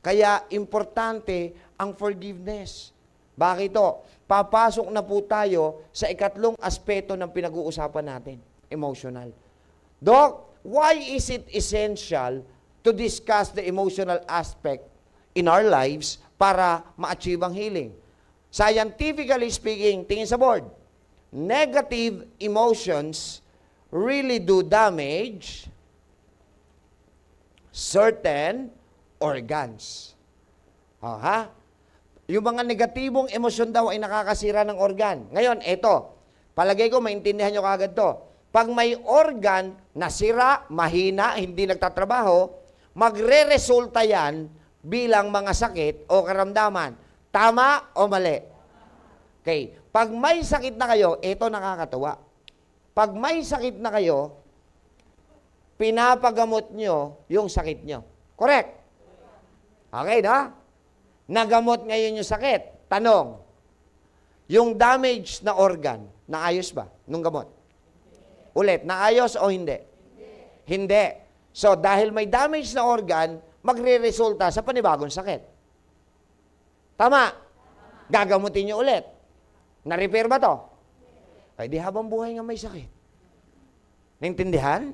Kaya importante ang forgiveness. Bakit to? Papasok na po tayo sa ikatlong aspeto ng pinag-uusapan natin, emotional. Doc, why is it essential to discuss the emotional aspect in our lives para ma-achieve ang healing. Scientifically speaking, tingin sa board, negative emotions really do damage certain organs. Oh, ha? Yung mga negatibong emosyon daw ay nakakasira ng organ. Ngayon, eto, palagay ko maintindihan nyo kagad to. Pag may organ nasira, mahina, hindi nagtatrabaho, magre-resulta yan bilang mga sakit o karamdaman. Tama o mali? Okay. Pag may sakit na kayo, ito nakakatuwa. Pag may sakit na kayo, pinapagamot nyo yung sakit nyo. Correct? Okay, na? Nagamot ngayon yung sakit. Tanong, yung damage na organ, naayos ba nung gamot? Ulit, naayos o hindi? Hindi. hindi. So dahil may damage na organ, magre-resulta sa panibagong sakit. Tama. Gagamutin niyo ulit. Na-repair ba to? Ay di habang buhay nga may sakit. Naintindihan?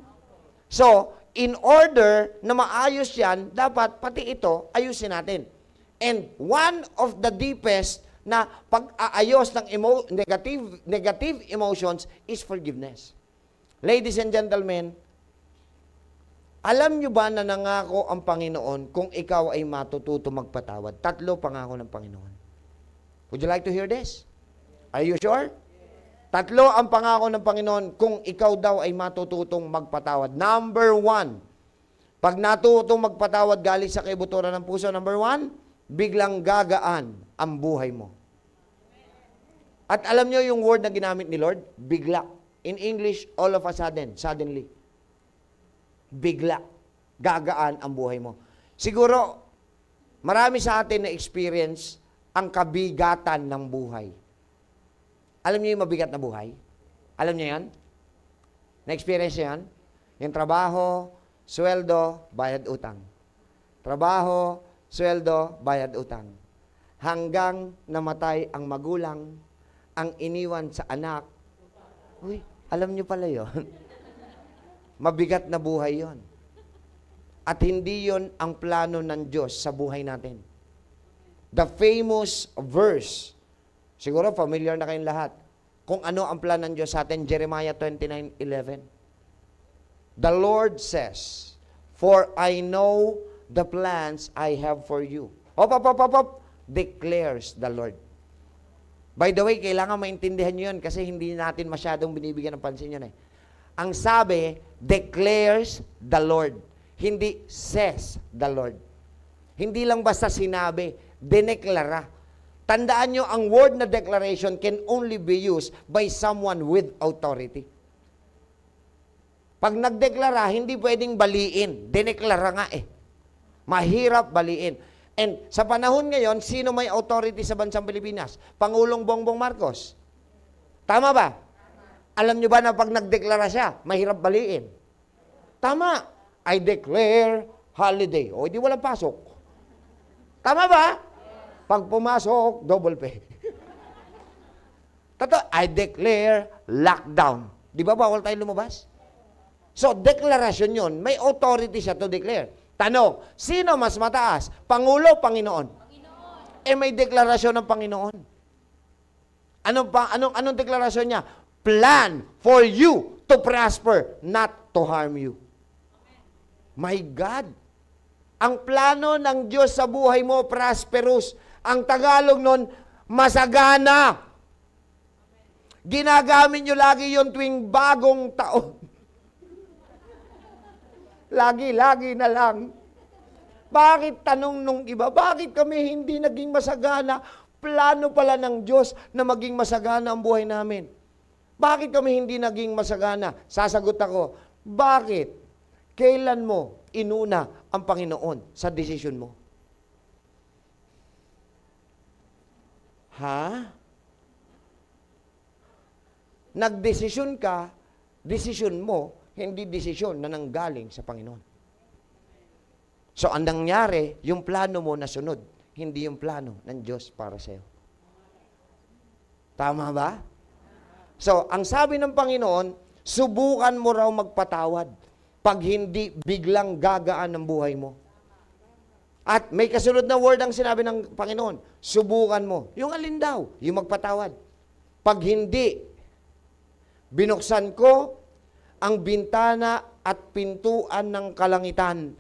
So, in order na maayos yan, dapat pati ito ayusin natin. And one of the deepest na pag-aayos ng emo- negative, negative emotions is forgiveness. Ladies and gentlemen, alam nyo ba na nangako ang Panginoon kung ikaw ay matututo magpatawad? Tatlo pangako ng Panginoon. Would you like to hear this? Are you sure? Tatlo ang pangako ng Panginoon kung ikaw daw ay matututong magpatawad. Number one, pag natutong magpatawad galing sa kaibuturan ng puso, number one, biglang gagaan ang buhay mo. At alam nyo yung word na ginamit ni Lord? Bigla. In English, all of a sudden, suddenly bigla gagaan ang buhay mo. Siguro, marami sa atin na experience ang kabigatan ng buhay. Alam niyo yung mabigat na buhay? Alam niyo yan? Na-experience niyo yan? Yung trabaho, sweldo, bayad utang. Trabaho, sweldo, bayad utang. Hanggang namatay ang magulang, ang iniwan sa anak. Uy, alam niyo pala yon. Mabigat na buhay yon. At hindi yon ang plano ng Diyos sa buhay natin. The famous verse, siguro familiar na kayong lahat, kung ano ang plano ng Diyos sa atin, Jeremiah 29.11. The Lord says, For I know the plans I have for you. Hop, hop, hop, hop, hop, declares the Lord. By the way, kailangan maintindihan nyo yun kasi hindi natin masyadong binibigyan ng pansin yun eh. Ang sabi, declares the Lord. Hindi says the Lord. Hindi lang basta sinabi, dineklara. Tandaan nyo, ang word na declaration can only be used by someone with authority. Pag nagdeklara, hindi pwedeng baliin. Dineklara nga eh. Mahirap baliin. And sa panahon ngayon, sino may authority sa bansang Pilipinas? Pangulong Bongbong Marcos. Tama ba? Alam nyo ba na pag nagdeklara siya, mahirap baliin? Tama. I declare holiday. O, hindi wala pasok. Tama ba? Pag pumasok, double pay. Totoo, I declare lockdown. Di ba bawal tayo lumabas? So, deklarasyon yon. May authority siya to declare. Tanong, sino mas mataas? Pangulo Panginoon? Panginoon? Eh may deklarasyon ng Panginoon. Anong, pa, anong, anong deklarasyon niya? plan for you to prosper, not to harm you. My God, ang plano ng Diyos sa buhay mo, prosperous. Ang Tagalog nun, masagana. Ginagamit nyo lagi yon tuwing bagong taon. lagi, lagi na lang. Bakit tanong nung iba, bakit kami hindi naging masagana? Plano pala ng Diyos na maging masagana ang buhay namin. Bakit kami hindi naging masagana? Sasagot ako, bakit? Kailan mo inuna ang Panginoon sa desisyon mo? Ha? Nagdesisyon ka, desisyon mo, hindi desisyon na nanggaling sa Panginoon. So, ang nangyari, yung plano mo na sunod, hindi yung plano ng Diyos para sa'yo. Tama ba? So, ang sabi ng Panginoon, subukan mo raw magpatawad pag hindi biglang gagaan ang buhay mo. At may kasunod na word ang sinabi ng Panginoon, subukan mo. Yung alin daw? Yung magpatawad. Pag hindi, binuksan ko ang bintana at pintuan ng kalangitan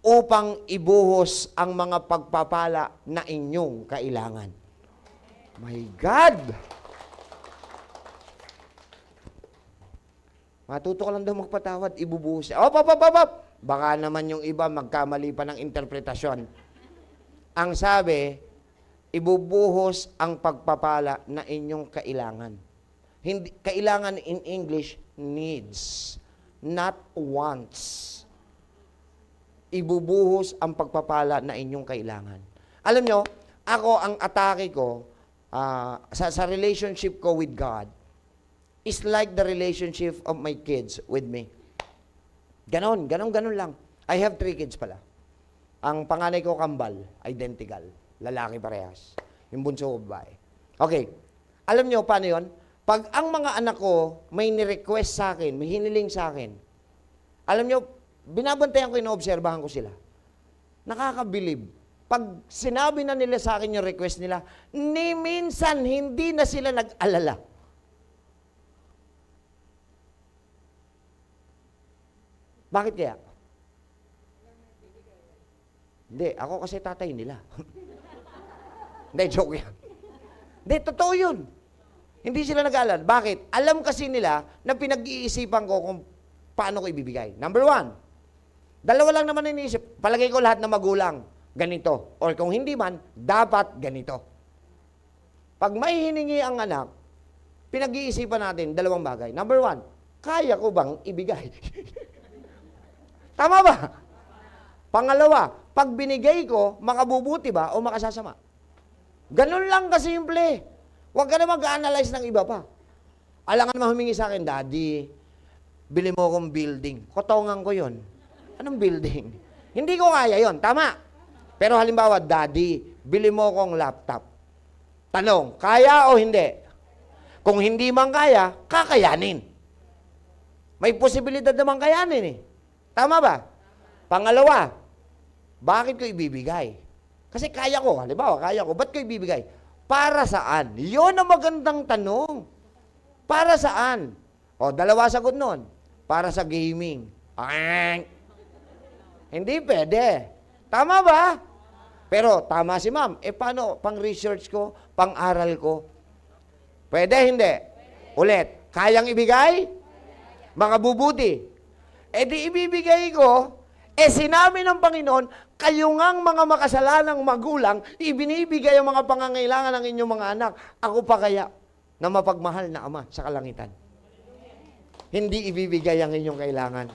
upang ibuhos ang mga pagpapala na inyong kailangan. My God! Matuto ka lang daw magpatawad, ibubuhos niya. Op, op, op, op, op! Baka naman yung iba magkamali pa ng interpretasyon. Ang sabi, ibubuhos ang pagpapala na inyong kailangan. Hindi, kailangan in English, needs, not wants. Ibubuhos ang pagpapala na inyong kailangan. Alam nyo, ako, ang atake ko, uh, sa, sa relationship ko with God, is like the relationship of my kids with me. Ganon, ganon, ganon lang. I have three kids pala. Ang panganay ko, Kambal, identical. Lalaki parehas. Yung bunso ko, babae. Okay. Alam nyo, paano yon? Pag ang mga anak ko may ni-request sa akin, may hiniling sa akin, alam niyo, binabantayan ko, inoobserbahan ko sila. Nakakabilib. Pag sinabi na nila sa akin yung request nila, ni minsan hindi na sila nag-alala. Bakit kaya? Hindi, ako kasi tatay nila. Hindi, joke yan. Hindi, totoo yun. Hindi sila nag-aalan. Bakit? Alam kasi nila na pinag-iisipan ko kung paano ko ibibigay. Number one, dalawa lang naman iniisip. Palagay ko lahat na magulang, ganito. Or kung hindi man, dapat ganito. Pag may hiningi ang anak, pinag-iisipan natin dalawang bagay. Number one, kaya ko bang ibigay? Tama ba? Pangalawa, pag binigay ko, makabubuti ba o makasasama? Ganun lang kasimple. Huwag ka na mag-analyze ng iba pa. Alangan mahumingi sa akin, Daddy, bili mo akong building. Kotongan ko yon. Anong building? Hindi ko kaya yon. Tama. Pero halimbawa, Daddy, bili mo akong laptop. Tanong, kaya o hindi? Kung hindi man kaya, kakayanin. May posibilidad naman kayanin eh. Tama ba? Pangalawa, bakit ko ibibigay? Kasi kaya ko, halimbawa, kaya ko, ba't ko ibibigay? Para saan? Yun ang magandang tanong. Para saan? O, dalawa sagot nun. Para sa gaming. Ang! Hindi pwede. Tama ba? Pero tama si ma'am. E paano? Pang-research ko? Pang-aral ko? Pwede, hindi? Pwede. Ulit. Kayang ibigay? Mga bubuti. E di ibibigay ko, e sinabi ng Panginoon, kayo ngang mga makasalanang magulang, ibinibigay ang mga pangangailangan ng inyong mga anak. Ako pa kaya na mapagmahal na ama sa kalangitan. Hindi ibibigay ang inyong kailangan.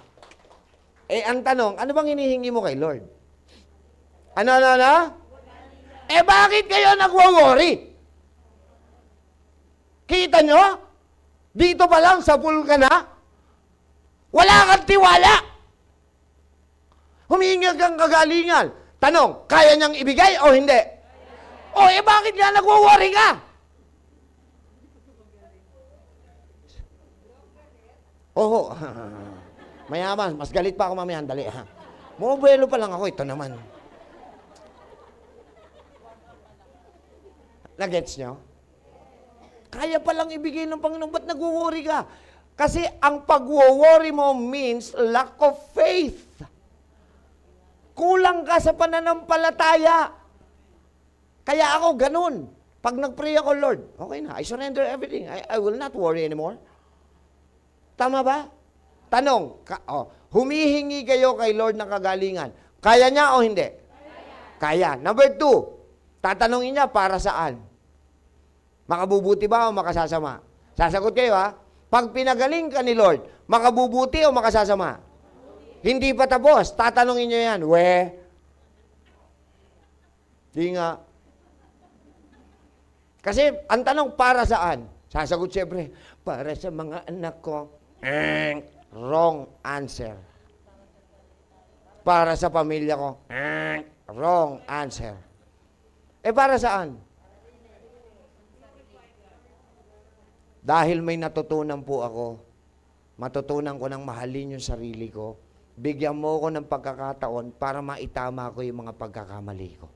Eh, ang tanong, ano bang hinihingi mo kay Lord? Ano, ano, ano? Eh, bakit kayo nagwa-worry? Kita nyo? Dito pa lang, sa pool ka na? Wala kang tiwala. Humihinga kang kagalingan. Tanong, kaya niyang ibigay o hindi? O, eh bakit nga nagwo-worry ka? Oho. Mayaman, mas galit pa ako mamaya. Dali, ha? Mubuelo pa lang ako. Ito naman. Nagets nyo? Kaya palang ibigay ng Panginoon. Ba't nag-worry ka? Kasi ang pagwo-worry mo means lack of faith. Kulang ka sa pananampalataya. Kaya ako ganun. Pag nag-pray ako, Lord, okay na, I surrender everything. I, I will not worry anymore. Tama ba? Tanong, ka, oh, humihingi kayo kay Lord ng kagalingan. Kaya niya o hindi? Kaya. Kaya. Number two, tatanungin niya para saan? Makabubuti ba o makasasama? Sasagot kayo ha? Pag pinagaling ka ni Lord, makabubuti o makasasama? Hindi pa tapos. Tatanungin niyo yan. We, di nga. Kasi ang tanong, para saan? Sasagot siyempre, para sa mga anak ko. Eh, wrong answer. Para sa pamilya ko. Eh, wrong answer. Eh, para saan? Dahil may natutunan po ako, matutunan ko ng mahalin yung sarili ko, bigyan mo ko ng pagkakataon para maitama ko yung mga pagkakamali ko.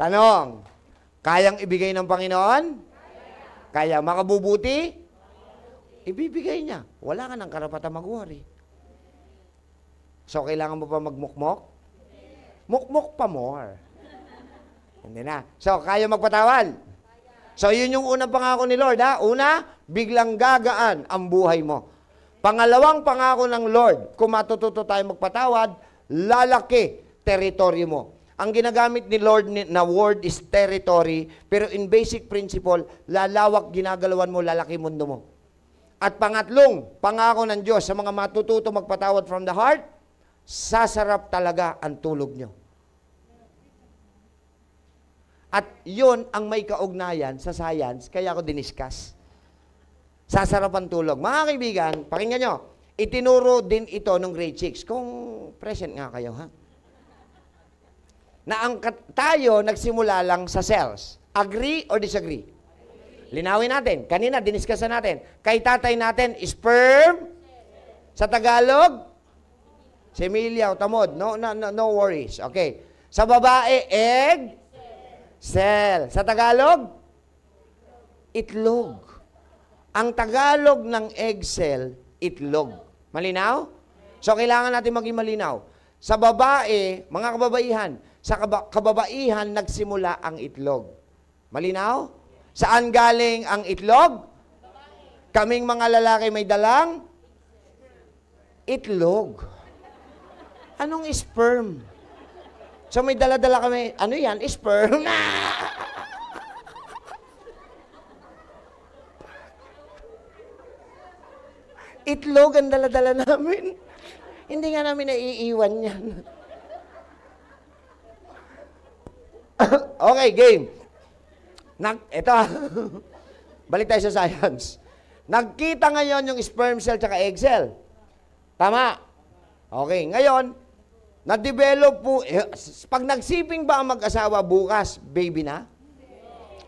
Tanong, kayang ibigay ng Panginoon? Kaya. Kaya makabubuti? Kaya. Ibibigay niya. Wala ka ng karapatang maguwari. So, kailangan mo pa magmukmok? Mukmok pa more. Hindi na. So, kaya magpatawal? So, yun yung unang pangako ni Lord. Ha? Una, biglang gagaan ang buhay mo. Pangalawang pangako ng Lord, kung matututo tayo magpatawad, lalaki teritoryo mo. Ang ginagamit ni Lord na word is territory, pero in basic principle, lalawak ginagalawan mo, lalaki mundo mo. At pangatlong, pangako ng Diyos sa mga matututo magpatawad from the heart, sasarap talaga ang tulog nyo. At yon ang may kaugnayan sa science, kaya ako diniskas. Sasarap ang tulog. Mga kaibigan, pakinggan nyo, itinuro din ito ng grade 6. Kung present nga kayo, ha? Na ang tayo nagsimula lang sa cells. Agree or disagree? Linawin natin. Kanina, diniskasan natin. Kay tatay natin, sperm. Sa Tagalog, semilya o tamod. No, no, no, no worries. Okay. Sa babae, egg. Sel. Sa Tagalog? Itlog. Ang Tagalog ng egg cell, itlog. Malinaw? So, kailangan natin maging malinaw. Sa babae, mga kababaihan, sa kaba kababaihan nagsimula ang itlog. Malinaw? Saan galing ang itlog? Kaming mga lalaki may dalang? Itlog. Anong sperm? So may dala-dala kami, ano yan? Sperm. Itlog ang dala-dala namin. Hindi nga namin naiiwan yan. okay, game. Nag, ito. balik tayo sa science. Nagkita ngayon yung sperm cell at egg cell. Tama? Okay, ngayon, na-develop po, eh, pag nagsiping ba ang mag-asawa bukas, baby na?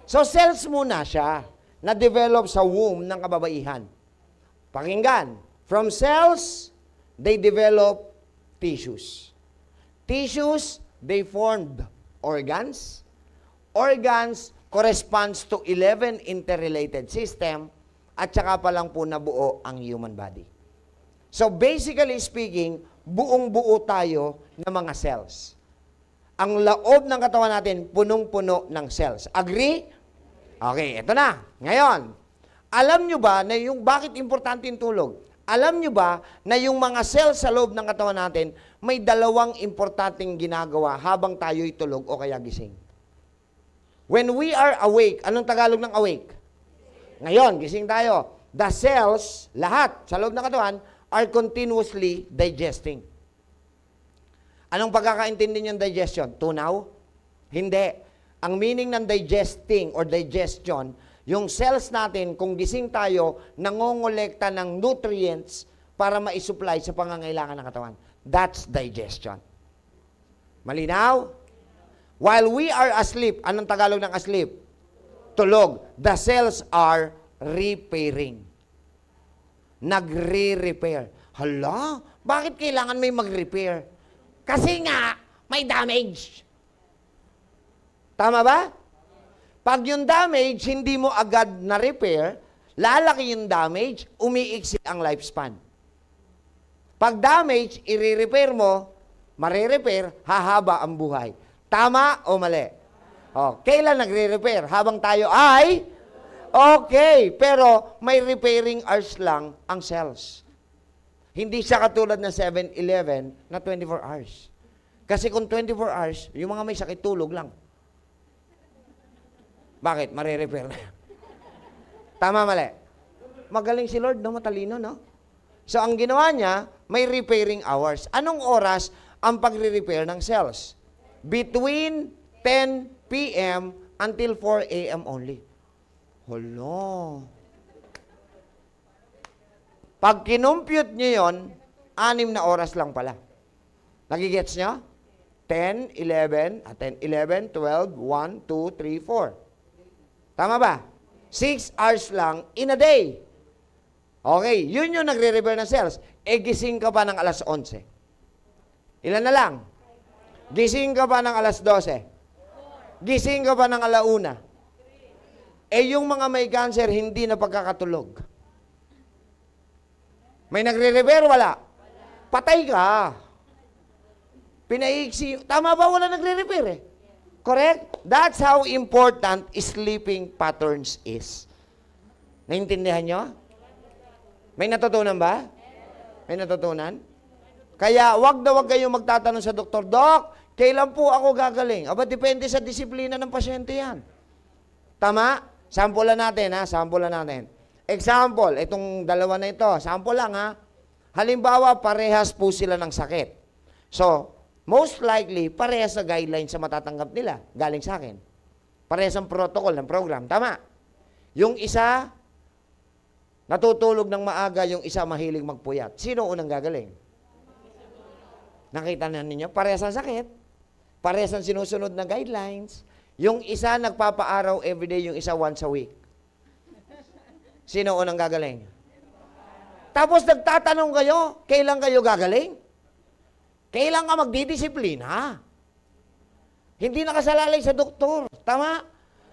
So cells muna siya na-develop sa womb ng kababaihan. Pakinggan, from cells, they develop tissues. Tissues, they formed organs. Organs corresponds to 11 interrelated system at saka pa lang po nabuo ang human body. So basically speaking, buong-buo tayo ng mga cells. Ang laob ng katawan natin, punong-puno ng cells. Agree? Okay, ito na. Ngayon, alam nyo ba na yung bakit importante yung tulog? Alam nyo ba na yung mga cells sa loob ng katawan natin, may dalawang importanteng ginagawa habang tayo'y tulog o kaya gising? When we are awake, anong Tagalog ng awake? Ngayon, gising tayo. The cells, lahat sa loob ng katawan, are continuously digesting. Anong pagkakaintindi ng digestion? Tunaw? Hindi. Ang meaning ng digesting or digestion, yung cells natin, kung gising tayo, nangongolekta ng nutrients para maisupply sa pangangailangan ng katawan. That's digestion. Malinaw? While we are asleep, anong Tagalog ng asleep? Tulog. The cells are repairing nagre-repair. Hala, bakit kailangan may mag-repair? Kasi nga, may damage. Tama ba? Pag yung damage, hindi mo agad na-repair, lalaki yung damage, umiiksi ang lifespan. Pag damage, i-repair mo, marirepair, hahaba ang buhay. Tama o mali? O, oh, kailan nagre-repair? Habang tayo ay Okay, pero may repairing hours lang ang cells. Hindi siya katulad na 7-Eleven na 24 hours. Kasi kung 24 hours, yung mga may sakit tulog lang. Bakit? Mare-repair na. Tama mali. Magaling si Lord, no? Matalino, no? So, ang ginawa niya, may repairing hours. Anong oras ang pagre-repair ng cells? Between 10 p.m. until 4 a.m. only. Hala. Pag kinumpute nyo yon, anim na oras lang pala. Nagigets nyo? 10, 11, ah, 10, 11, 12, 1, 2, 3, 4. Tama ba? 6 hours lang in a day. Okay, yun yung nagre-repair ng cells. E gising ka pa ng alas 11. Ilan na lang? Gising ka pa ng alas 12. Gising ka pa ng alauna. Eh yung mga may cancer, hindi na pagkakatulog. May nagre-rever, wala? Patay ka. Pinaiksi. Tama ba wala nagre-rever eh? Correct? That's how important sleeping patterns is. Naintindihan nyo? May natutunan ba? May natutunan? Kaya wag na wag kayong magtatanong sa doktor, Dok, kailan po ako gagaling? Aba, depende sa disiplina ng pasyente yan. Tama? Sample lang natin, ha? Sample lang natin. Example, itong dalawa na ito. Sample lang, ha? Halimbawa, parehas po sila ng sakit. So, most likely, parehas na guidelines sa matatanggap nila galing sa akin. Parehas ang protocol ng program. Tama. Yung isa, natutulog ng maaga, yung isa mahilig magpuyat. Sino unang gagaling? Nakita na ninyo, parehas ang sakit. Parehas ang sinusunod na guidelines. Yung isa nagpapaaraw everyday, yung isa once a week. Sino unang gagaling? Tapos nagtatanong kayo, kailan kayo gagaling? Kailan ka magdidisiplina? Hindi nakasalalay sa doktor. Tama?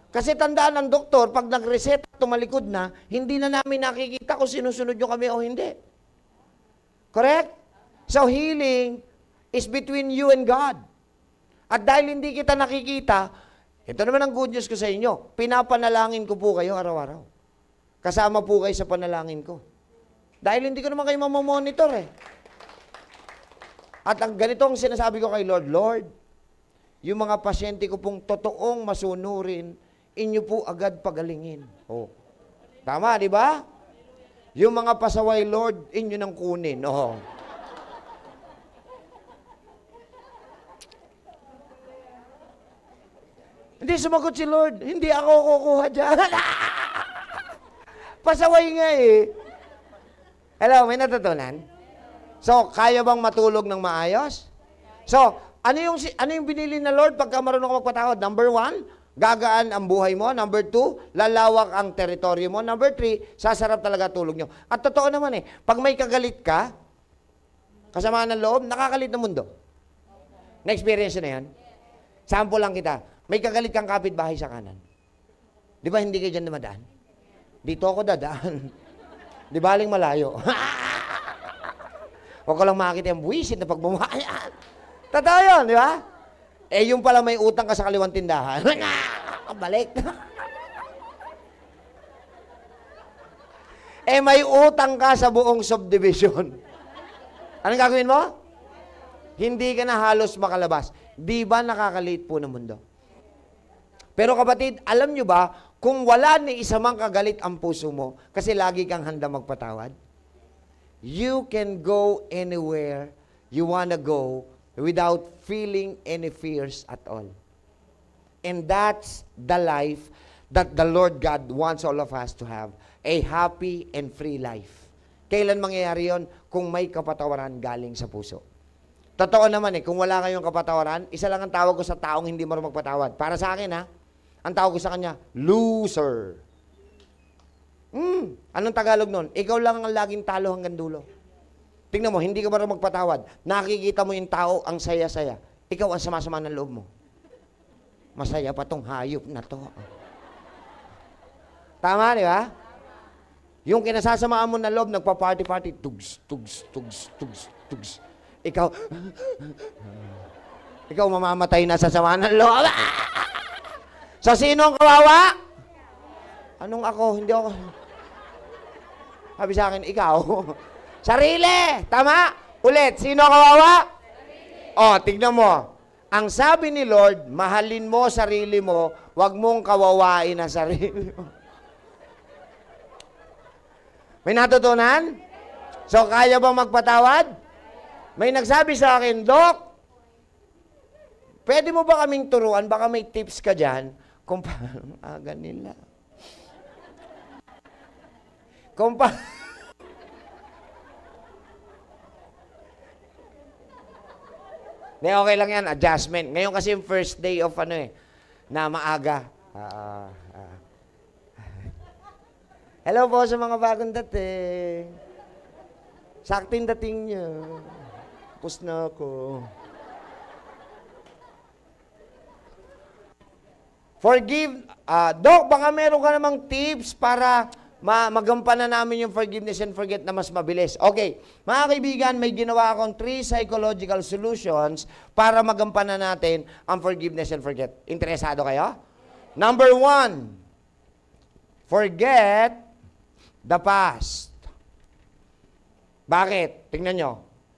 Kasi tandaan ng doktor, pag nag-reset, tumalikod na, hindi na namin nakikita kung sinusunod nyo kami o hindi. Correct? So healing is between you and God. At dahil hindi kita nakikita, ito naman ang good news ko sa inyo. Pinapanalangin ko po kayo araw-araw. Kasama po kayo sa panalangin ko. Dahil hindi ko naman kayo mamamonitor eh. At ang ganito ang sinasabi ko kay Lord, Lord, yung mga pasyente ko pong totoong masunurin, inyo po agad pagalingin. Oh. Tama, di ba? Yung mga pasaway, Lord, inyo nang kunin. Oh. Hindi sumagot si Lord. Hindi ako kukuha dyan. Pasaway nga eh. Hello, may natutunan? So, kaya bang matulog ng maayos? So, ano yung, ano yung binili na Lord pagka marunong ka magpatawad? Number one, gagaan ang buhay mo. Number two, lalawak ang teritoryo mo. Number three, sasarap talaga tulog nyo. At totoo naman eh, pag may kagalit ka, kasama ng loob, nakakalit ng mundo. Na-experience na yan? Sample lang kita. May kagalit kang kapitbahay sa kanan. Di ba hindi kayo dyan dumadaan? Dito ako dadaan. Di baling malayo. Huwag ko lang makakita yung buwisit na pagbumayan. Totoo yun, di ba? Eh, yung pala may utang ka sa kaliwang tindahan. Balik. eh, may utang ka sa buong subdivision. Anong gagawin mo? Hindi ka na halos makalabas. Di ba nakakalate po ng mundo? Pero kapatid, alam nyo ba, kung wala ni isa mang kagalit ang puso mo, kasi lagi kang handa magpatawad, you can go anywhere you wanna go without feeling any fears at all. And that's the life that the Lord God wants all of us to have. A happy and free life. Kailan mangyayari yon? Kung may kapatawaran galing sa puso. Totoo naman eh, kung wala kayong kapatawaran, isa lang ang tawag ko sa taong hindi marunong magpatawad. Para sa akin ha, ang tawag ko sa kanya, loser. Hmm, anong Tagalog nun? Ikaw lang ang laging talo hanggang dulo. Tingnan mo, hindi ka ba magpatawad. Nakikita mo yung tao, ang saya-saya. Ikaw ang sama-sama ng loob mo. Masaya pa tong hayop na to. Tama, di ba? Yung kinasasamaan mo na loob, nagpa-party-party, tugs, tugs, tugs, tugs, tugs. Ikaw, ikaw mamamatay na sa sama ng loob. Ah! Sa sino ang kawawa? Anong ako? Hindi ako. Sabi sa akin, ikaw. Sarili! Tama? Ulit, sino kawawa? Sarili. oh, tignan mo. Ang sabi ni Lord, mahalin mo sarili mo, wag mong kawawain ang sarili mo. May natutunan? So, kaya ba magpatawad? May nagsabi sa akin, Dok, pwede mo ba kaming turuan? Baka may tips ka dyan Kumpara, aga ah, nila. Kumpara, Hindi, okay lang yan. Adjustment. Ngayon kasi yung first day of ano eh, na maaga. Uh, uh. Hello po sa mga bagong dating. Sakting dating niyo. Tapos na ako. Forgive, uh, Doc, baka meron ka namang tips para ma magampanan namin yung forgiveness and forget na mas mabilis. Okay, mga kaibigan, may ginawa akong three psychological solutions para magampanan natin ang forgiveness and forget. Interesado kayo? Number one, forget the past. Bakit? Tingnan nyo.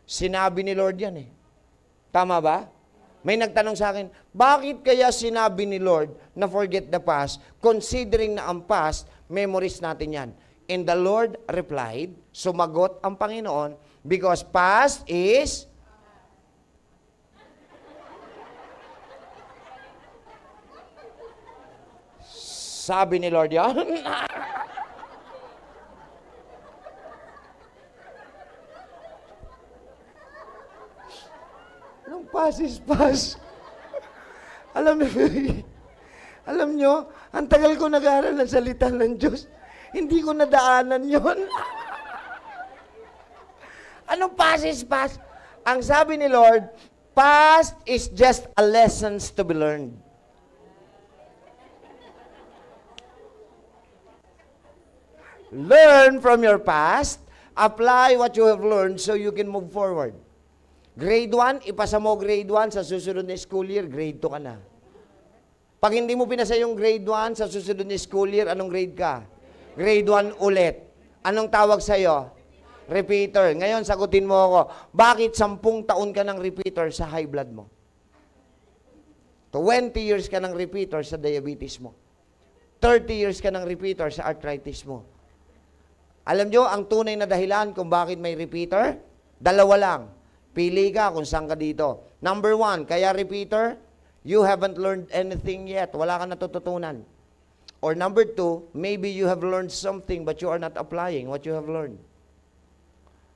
Sinabi ni Lord yan eh. Tama ba? May nagtanong sa akin, bakit kaya sinabi ni Lord na forget the past, considering na ang past, memories natin yan. And the Lord replied, sumagot ang Panginoon, because past is Sabi ni Lord yan. Anong pass is pass? alam niyo, alam niyo, ang tagal ko nag-aaral ng salita ng Diyos, hindi ko nadaanan yon. Anong pass is pass? Ang sabi ni Lord, past is just a lessons to be learned. Learn from your past, apply what you have learned so you can move forward. Grade 1, ipasa mo grade 1, sa susunod na school year, grade 2 ka na. Pag hindi mo pinasa yung grade 1, sa susunod na school year, anong grade ka? Grade 1 ulit. Anong tawag sa'yo? Repeater. Ngayon, sagutin mo ako, bakit sampung taon ka ng repeater sa high blood mo? 20 years ka ng repeater sa diabetes mo. 30 years ka ng repeater sa arthritis mo. Alam nyo, ang tunay na dahilan kung bakit may repeater, dalawa lang Pili ka kung saan ka dito. Number one, kaya repeater, you haven't learned anything yet. Wala ka natututunan. Or number two, maybe you have learned something but you are not applying what you have learned.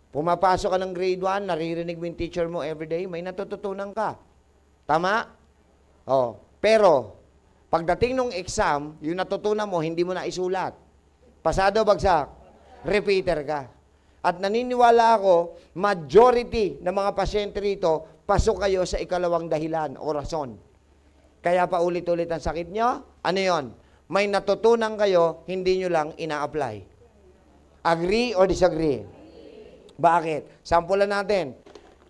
Pumapasok ka ng grade 1, naririnig mo yung teacher mo everyday, may natututunan ka. Tama? Oh, pero, pagdating ng exam, yung natutunan mo, hindi mo na isulat. Pasado bagsak, repeater ka. At naniniwala ako, majority ng mga pasyente rito, pasok kayo sa ikalawang dahilan o rason. Kaya paulit-ulit ang sakit nyo, ano yon? May natutunan kayo, hindi nyo lang ina-apply. Agree or disagree? Bakit? Sampulan natin.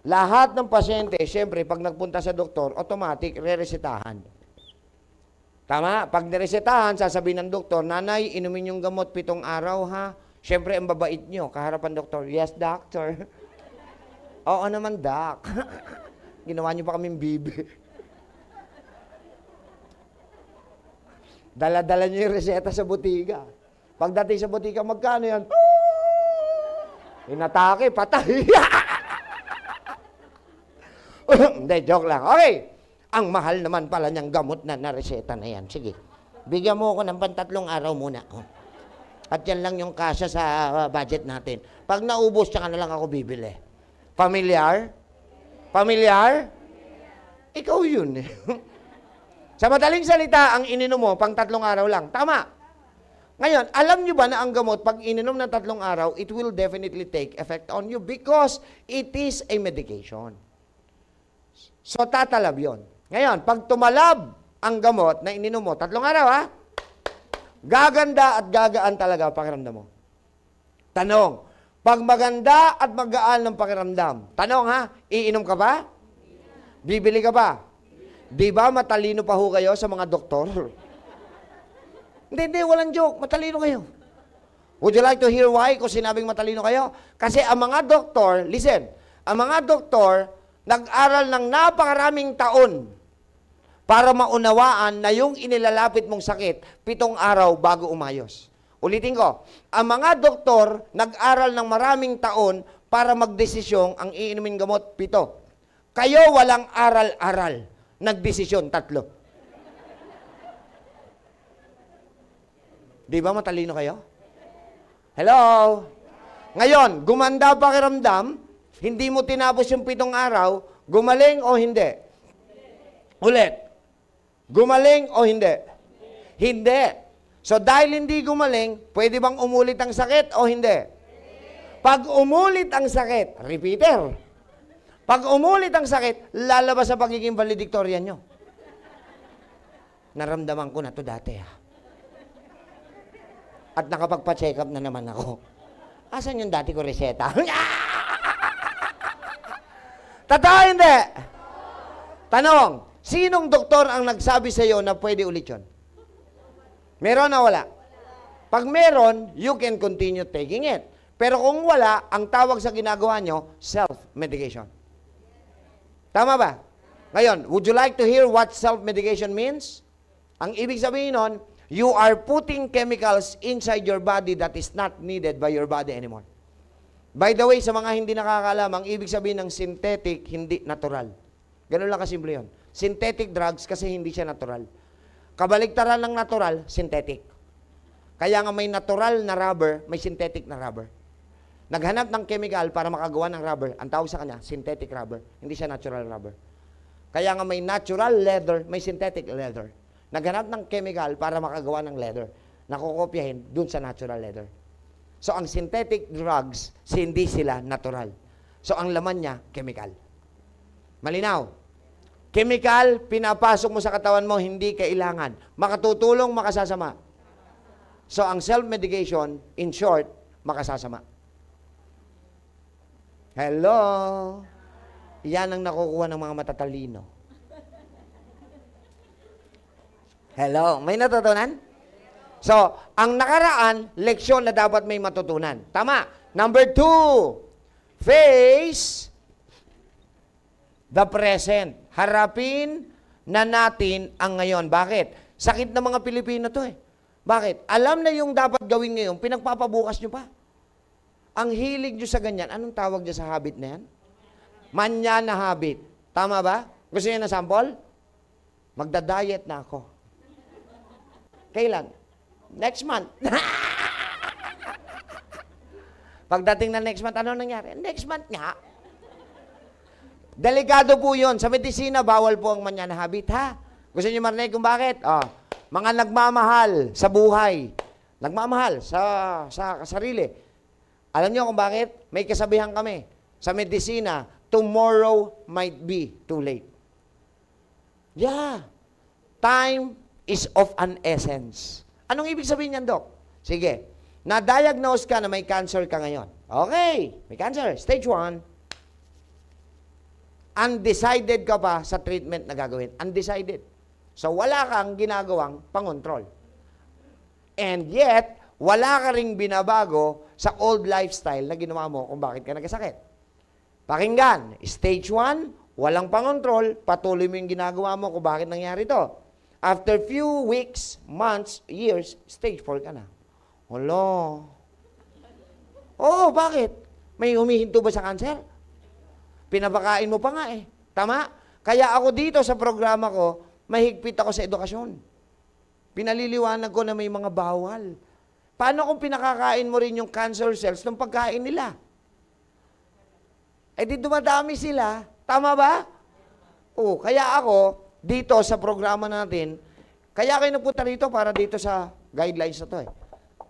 Lahat ng pasyente, siyempre, pag nagpunta sa doktor, automatic, re-resetahan. Tama? Pag niresetahan, sasabihin ng doktor, Nanay, inumin yung gamot pitong araw ha Siyempre, ang babait nyo, kaharapan doktor, yes, doctor. Oo naman, doc. Ginawa nyo pa kaming bibi. Dala-dala nyo yung reseta sa butika. Pagdating sa butika, magkano yan? Inatake, patay. Hindi, joke lang. Okay. Ang mahal naman pala niyang gamot na nareseta na yan. Sige. Bigyan mo ako ng pantatlong araw muna. Oh at yan lang yung kasya sa uh, budget natin. Pag naubos, tsaka na lang ako bibili. Familiar? Familiar? Ikaw yun eh. sa madaling salita, ang ininom mo, pang tatlong araw lang. Tama. Ngayon, alam nyo ba na ang gamot, pag ininom ng tatlong araw, it will definitely take effect on you because it is a medication. So, tatalab yon. Ngayon, pag tumalab ang gamot na ininom mo, tatlong araw ha, Gaganda at gagaan talaga ang pakiramdam mo. Tanong, pag maganda at magaan ng pakiramdam, tanong ha, iinom ka ba? Bibili ka ba? Di ba matalino pa ho kayo sa mga doktor? hindi, hindi, walang joke. Matalino kayo. Would you like to hear why kung sinabing matalino kayo? Kasi ang mga doktor, listen, ang mga doktor, nag-aral ng napakaraming taon para maunawaan na yung inilalapit mong sakit pitong araw bago umayos. Ulitin ko, ang mga doktor nag-aral ng maraming taon para magdesisyong ang iinumin gamot, pito. Kayo walang aral-aral, nagdesisyon, tatlo. Di ba matalino kayo? Hello? Ngayon, gumanda kiramdam, hindi mo tinapos yung pitong araw, gumaling o hindi? Ulit. Gumaling o hindi? Hindi. So dahil hindi gumaling, pwede bang umulit ang sakit o hindi? Pag umulit ang sakit, repeater. Pag umulit ang sakit, lalabas sa pagiging valedictorian nyo. Naramdaman ko na to dati ha. Ah. At nakapagpa-check up na naman ako. Asan yung dati ko reseta? Totoo hindi? Tanong, Sinong doktor ang nagsabi sa iyo na pwede ulit yun? Meron na wala? Pag meron, you can continue taking it. Pero kung wala, ang tawag sa ginagawa nyo, self-medication. Tama ba? Ngayon, would you like to hear what self-medication means? Ang ibig sabihin nun, you are putting chemicals inside your body that is not needed by your body anymore. By the way, sa mga hindi nakakalam, ang ibig sabihin ng synthetic, hindi natural. Ganun lang kasimple yun synthetic drugs kasi hindi siya natural. Kabaligtaran ng natural, synthetic. Kaya nga may natural na rubber, may synthetic na rubber. Naghanap ng chemical para makagawa ng rubber. Ang tawag sa kanya, synthetic rubber. Hindi siya natural rubber. Kaya nga may natural leather, may synthetic leather. Naghanap ng chemical para makagawa ng leather. Nakukopyahin dun sa natural leather. So ang synthetic drugs, hindi sila natural. So ang laman niya, chemical. Malinaw? Chemical, pinapasok mo sa katawan mo, hindi kailangan. Makatutulong, makasasama. So, ang self-medication, in short, makasasama. Hello? Yan ang nakukuha ng mga matatalino. Hello? May natutunan? So, ang nakaraan, leksyon na dapat may matutunan. Tama. Number two, face the present. Harapin na natin ang ngayon. Bakit? Sakit ng mga Pilipino to eh. Bakit? Alam na yung dapat gawin ngayon, pinagpapabukas nyo pa. Ang hilig nyo sa ganyan, anong tawag nyo sa habit na yan? na habit. Tama ba? Gusto nyo na sample? Magda-diet na ako. Kailan? Next month. Pagdating na next month, ano nangyari? Next month nga. Delikado po yun. Sa medisina, bawal po ang manyan habit, ha? Gusto niyo marinig kung bakit? Oh, mga nagmamahal sa buhay. Nagmamahal sa, sa sarili. Alam niyo kung bakit? May kasabihan kami. Sa medisina, tomorrow might be too late. Yeah. Time is of an essence. Anong ibig sabihin niyan, Doc? Sige. Na-diagnose ka na may cancer ka ngayon. Okay. May cancer. Stage 1. Undecided ka pa sa treatment na gagawin. Undecided. So wala kang ginagawang pangontrol. And yet, wala ka ring binabago sa old lifestyle na ginawa mo kung bakit ka nagkasakit. Pakinggan, stage 1, walang pangontrol, patuloy mo yung ginagawa mo kung bakit nangyari to. After few weeks, months, years, stage 4 ka na. Hello. Oo, oh, bakit? May humihinto ba sa cancer? Pinapakain mo pa nga eh. Tama? Kaya ako dito sa programa ko, mahigpit ako sa edukasyon. Pinaliliwanag ko na may mga bawal. Paano kung pinakakain mo rin yung cancer cells ng pagkain nila? Eh di dumadami sila. Tama ba? Oo. Kaya ako, dito sa programa natin, kaya kayo nagpunta rito para dito sa guidelines na to eh.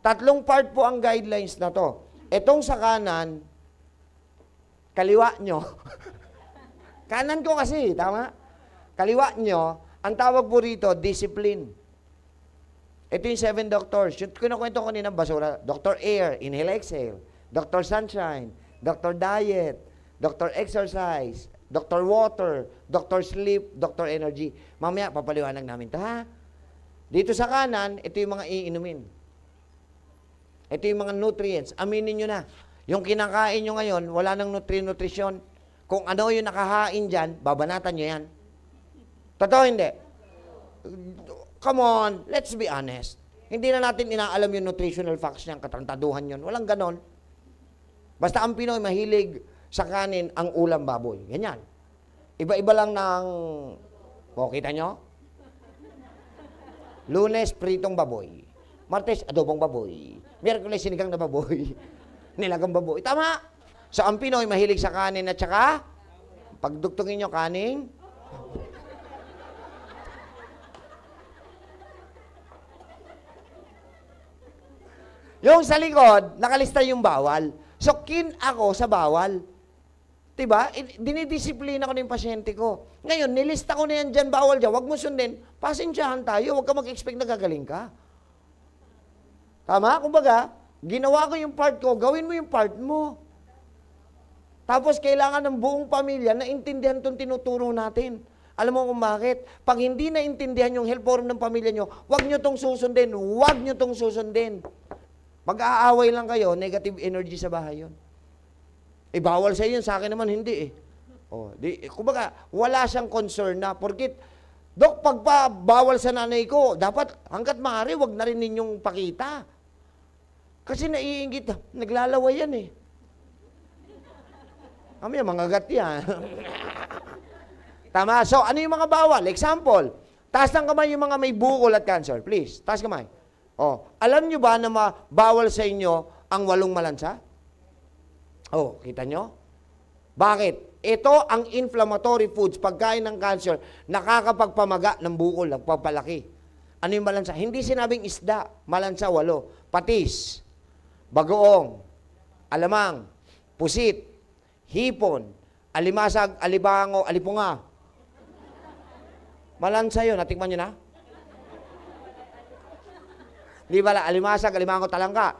Tatlong part po ang guidelines na to. Etong sa kanan, kaliwa nyo. Kanan ko kasi, tama? Kaliwa nyo, ang tawag po rito, discipline. Ito yung seven doctors. Yung kinukwento ko nina basura, Dr. Air, inhale, exhale. Dr. Sunshine, Dr. Diet, Dr. Exercise, Dr. Water, Dr. Sleep, Dr. Energy. Mamaya, papaliwanag namin ito, ha? Dito sa kanan, ito yung mga iinumin. Ito yung mga nutrients. Aminin nyo na. Yung kinakain nyo ngayon, wala nang nutri-nutrisyon. Kung ano yung nakahain dyan, babanatan nyo yan. Totoo hindi? Come on, let's be honest. Hindi na natin inaalam yung nutritional facts niya, katrantaduhan yun. Walang ganon. Basta ang Pinoy mahilig sa kanin ang ulam baboy. Ganyan. Iba-iba lang ng... O, oh, kita nyo? Lunes, pritong baboy. Martes, adobong baboy. Miyerkules, sinigang na baboy. nilagang baboy. Tama. So ang Pinoy mahilig sa kanin at saka pagdugtungin nyo kanin, Yung sa likod, nakalista yung bawal. So, kin ako sa bawal. Diba? Dinidisiplina ko na yung pasyente ko. Ngayon, nilista ko na yan dyan, bawal dyan. Huwag mo sundin. Pasensyahan tayo. Huwag ka mag-expect na gagaling ka. Tama? Kumbaga, Ginawa ko yung part ko, gawin mo yung part mo. Tapos kailangan ng buong pamilya na intindihan itong tinuturo natin. Alam mo kung bakit? Pag hindi na intindihan yung health forum ng pamilya nyo, huwag nyo itong susundin. Huwag nyo itong susundin. Pag aaway lang kayo, negative energy sa bahay yun. Eh, bawal sa yun. Sa akin naman, hindi eh. Oh, di, kumbaga, wala siyang concern na, porkit, Dok, pagpa sa nanay ko, dapat hanggat maaari, wag na rin ninyong pakita. Kasi naiingit, naglalaway yan eh. Kami yung mga gat yan. Tama. So, ano yung mga bawal? Example, taas ng kamay yung mga may bukol at cancer. Please, taas kamay. Oh, alam nyo ba na bawal sa inyo ang walong malansa? Oh, kita nyo? Bakit? Ito ang inflammatory foods, pagkain ng cancer, nakakapagpamaga ng bukol, nagpapalaki. Ano yung malansa? Hindi sinabing isda, malansa walo, patis, bagoong, alamang, pusit, hipon, alimasag, alibango, alipunga. Malansa yun. Natikman nyo na? Di ba la, alimasag, alimango, talangka.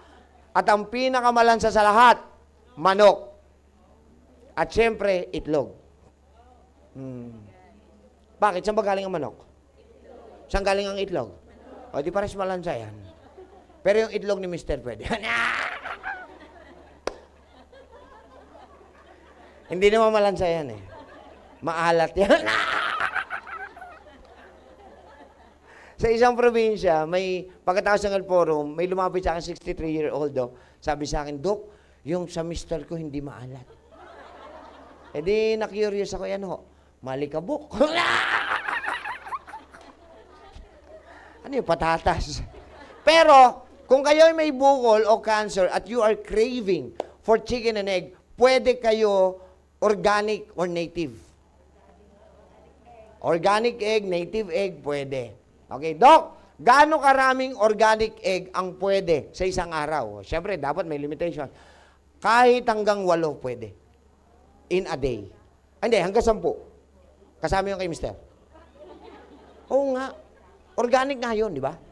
At ang pinakamalansa sa lahat, manok. At siyempre, itlog. Hmm. Bakit? Saan ba galing ang manok? Saan galing ang itlog? O, di pares malansa yan. Pero yung itlog ni Mr. Pwede. Hindi naman malansa yan eh. Maalat yan. sa isang probinsya, may, pagkatapos ng forum, may lumapit sa akin, 63-year-old daw, sabi sa akin, Dok, yung sa mister ko hindi maalat. E di, na-curious ako, yan ho, malikabok. ano yung patatas? Pero, kung kayo ay may bukol o cancer at you are craving for chicken and egg, pwede kayo organic or native. Organic egg, native egg, pwede. Okay, Doc, gaano karaming organic egg ang pwede sa isang araw? Siyempre, dapat may limitation. Kahit hanggang walo pwede. In a day. Ah, hindi, hanggang sampu. Kasama yung kay mister. Oo nga. Organic nga yun, di ba?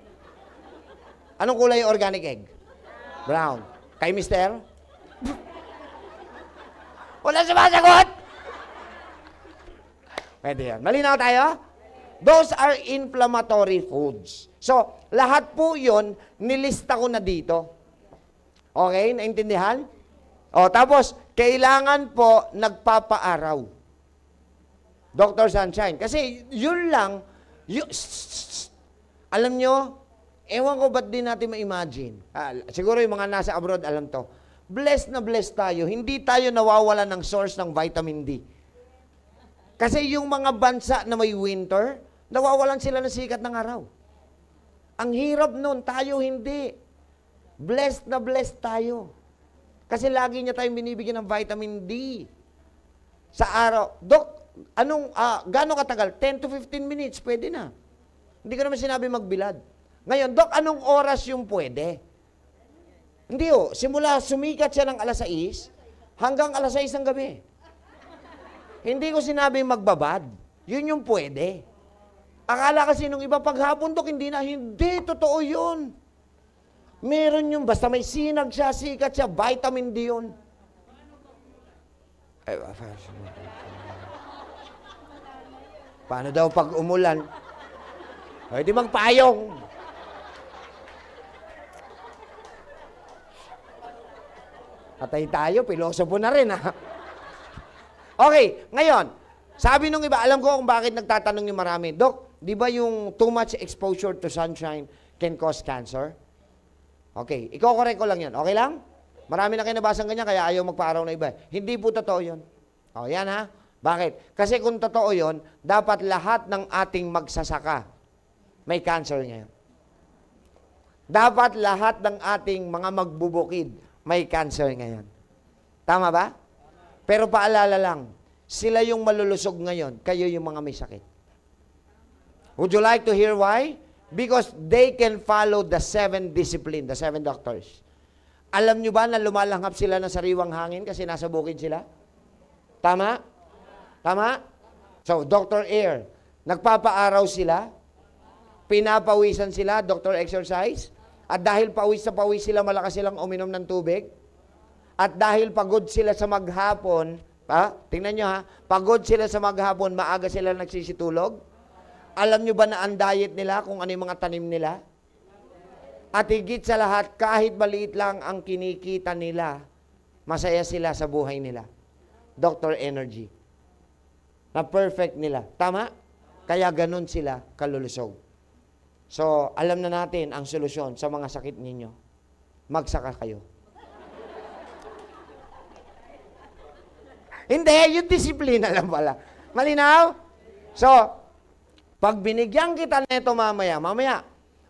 Anong kulay yung organic egg? Brown. Kay mister? Wala sumasagot! Pwede yan. Malinaw tayo? Those are inflammatory foods. So, lahat po yon nilista ko na dito. Okay? Naintindihan? O, tapos, kailangan po nagpapaaraw. Dr. Sunshine. Kasi yun lang, yun, alam nyo, Ewan ko ba't din natin ma-imagine. Ah, siguro yung mga nasa abroad alam to. Blessed na blessed tayo. Hindi tayo nawawala ng source ng vitamin D. Kasi yung mga bansa na may winter, nawawalan sila ng sikat ng araw. Ang hirap nun, tayo hindi. Blessed na blessed tayo. Kasi lagi niya tayong binibigyan ng vitamin D. Sa araw, Dok, anong, uh, ah, gano'ng katagal? 10 to 15 minutes, pwede na. Hindi ko naman sinabi magbilad. Ngayon, Dok, anong oras yung pwede? Hindi o. Oh. Simula sumikat siya ng alas 6 hanggang alas 6 ng gabi. Hindi ko sinabi magbabad. Yun yung pwede. Akala kasi nung iba paghapon, Dok, hindi na. Hindi, totoo yun. Meron yung, basta may sinag siya, sikat siya, vitamin D yun. Ay, paano daw pag umulan? Ay, di magpayong. Patay tayo, pilosopo na rin ha. Okay, ngayon, sabi nung iba, alam ko kung bakit nagtatanong yung marami, Dok, di ba yung too much exposure to sunshine can cause cancer? Okay, iko-correct ko lang yan. Okay lang? Marami na kayo nabasang ganyan, kaya ayaw magpa-araw na iba. Hindi po totoo yun. O, oh, yan ha. Bakit? Kasi kung totoo yon, dapat lahat ng ating magsasaka may cancer ngayon. Dapat lahat ng ating mga magbubukid may cancer ngayon. Tama ba? Pero paalala lang, sila yung malulusog ngayon, kayo yung mga may sakit. Would you like to hear why? Because they can follow the seven discipline, the seven doctors. Alam nyo ba na lumalanghap sila ng sariwang hangin kasi nasa bukid sila? Tama? Tama? So, Dr. Air, nagpapaaraw sila, pinapawisan sila, Dr. Exercise, at dahil pawis sa pawis sila, malakas silang uminom ng tubig. At dahil pagod sila sa maghapon, pa, tingnan nyo ha, pagod sila sa maghapon, maaga sila nagsisitulog. Alam nyo ba na ang diet nila, kung ano yung mga tanim nila? At higit sa lahat, kahit maliit lang ang kinikita nila, masaya sila sa buhay nila. Dr. Energy. Na perfect nila. Tama? Kaya ganun sila kalulusog. So, alam na natin ang solusyon sa mga sakit ninyo. Magsaka kayo. Hindi, yung disiplina lang pala. Malinaw? So, pag binigyan kita nito mamaya, mamaya,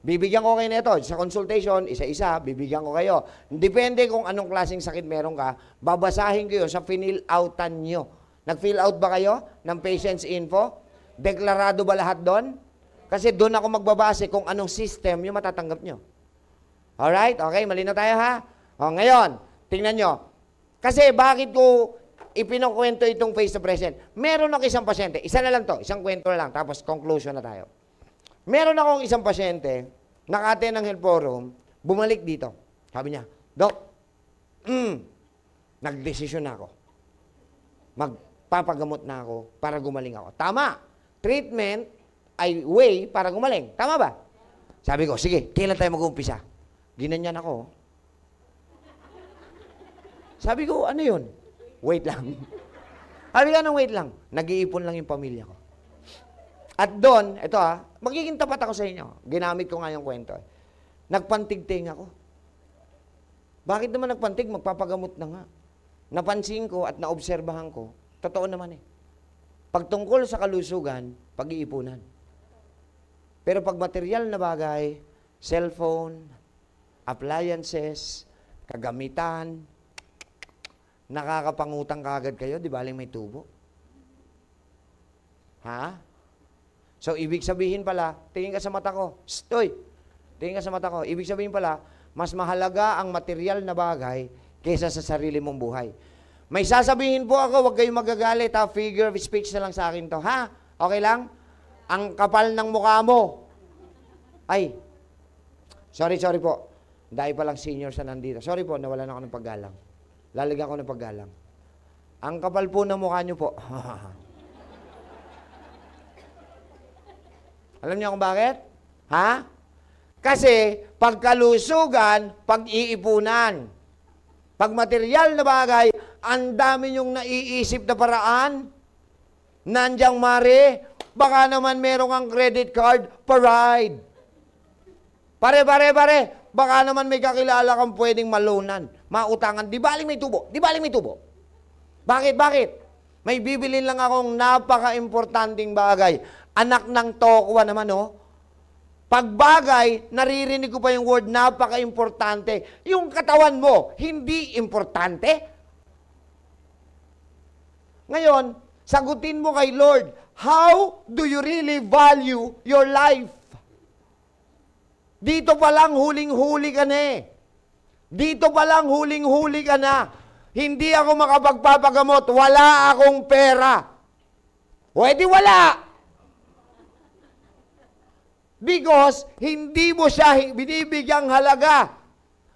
bibigyan ko kayo nito sa consultation, isa-isa, bibigyan ko kayo. Depende kung anong klaseng sakit meron ka, babasahin ko yun sa fill outan nyo. Nag-fill out ba kayo ng patient's info? Deklarado ba lahat doon? Kasi doon ako magbabase kung anong system yung matatanggap nyo. Alright? Okay, malinaw tayo ha? O, ngayon, tingnan nyo. Kasi bakit ko ipinakwento itong face to present? Meron ako isang pasyente. Isa na lang to. Isang kwento na lang. Tapos conclusion na tayo. Meron akong isang pasyente, nakate ng health forum, bumalik dito. Sabi niya, Dok, mm, nagdesisyon na ako. Magpapagamot na ako para gumaling ako. Tama. Treatment, ay way para gumaling. Tama ba? Sabi ko, sige, kailan tayo mag-uumpisa? Ginanyan ako. Sabi ko, ano yun? Wait lang. Sabi ko, anong wait lang? Nag-iipon lang yung pamilya ko. At doon, ito ah, magiging tapat ako sa inyo. Ginamit ko nga yung kwento. Eh. Nagpantigting ako. Bakit naman nagpantig? Magpapagamot na nga. Napansin ko at naobserbahan ko, totoo naman eh. Pagtungkol sa kalusugan, pag-iipunan. Pero pag material na bagay, cellphone, appliances, kagamitan, nakakapangutang kagad kayo, di baling may tubo. Ha? So, ibig sabihin pala, tingin ka sa mata ko, stoy, tingin ka sa mata ko, ibig sabihin pala, mas mahalaga ang material na bagay kaysa sa sarili mong buhay. May sasabihin po ako, huwag kayong magagalit ha, figure of speech na lang sa akin to, ha? Okay lang? ang kapal ng mukha mo. Ay, sorry, sorry po. Dahil lang senior sa nandito. Sorry po, nawalan ako ng paggalang. Lalagyan ko ng paggalang. Ang kapal po ng mukha niyo po. Alam niyo kung bakit? Ha? Kasi pagkalusugan, pag-iipunan. Pag material na bagay, ang dami niyong naiisip na paraan. Nandiyan mare, Baka naman merong ang credit card paride. Pare, pare, pare. Baka naman may kakilala kang pwedeng malunan, mautangan. Di baling may tubo. Di baling may tubo. Bakit, bakit? May bibilin lang akong napaka-importanting bagay. Anak ng tokwa naman, oh. Pagbagay, naririnig ko pa yung word napaka-importante. Yung katawan mo, hindi importante. Ngayon, sagutin mo kay Lord, How do you really value your life? Dito pa lang huling-huli ka na eh. Dito pa lang huling-huli ka na. Hindi ako makapagpapagamot. Wala akong pera. Pwede wala. Because hindi mo siya binibigyang halaga.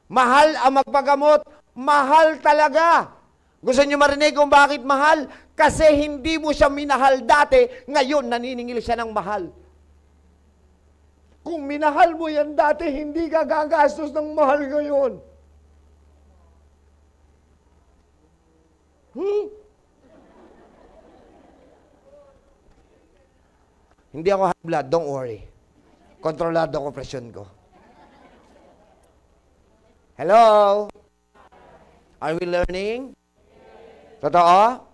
Mahal ang magpagamot. Mahal talaga. Gusto niyo marinig kung bakit mahal? Kasi hindi mo siya minahal dati, ngayon naniningil siya ng mahal. Kung minahal mo yan dati, hindi ka gagastos ng mahal ngayon. Hmm? Hindi ako high blood, don't worry. Kontrolado ko presyon ko. Hello? Are we learning? Totoo?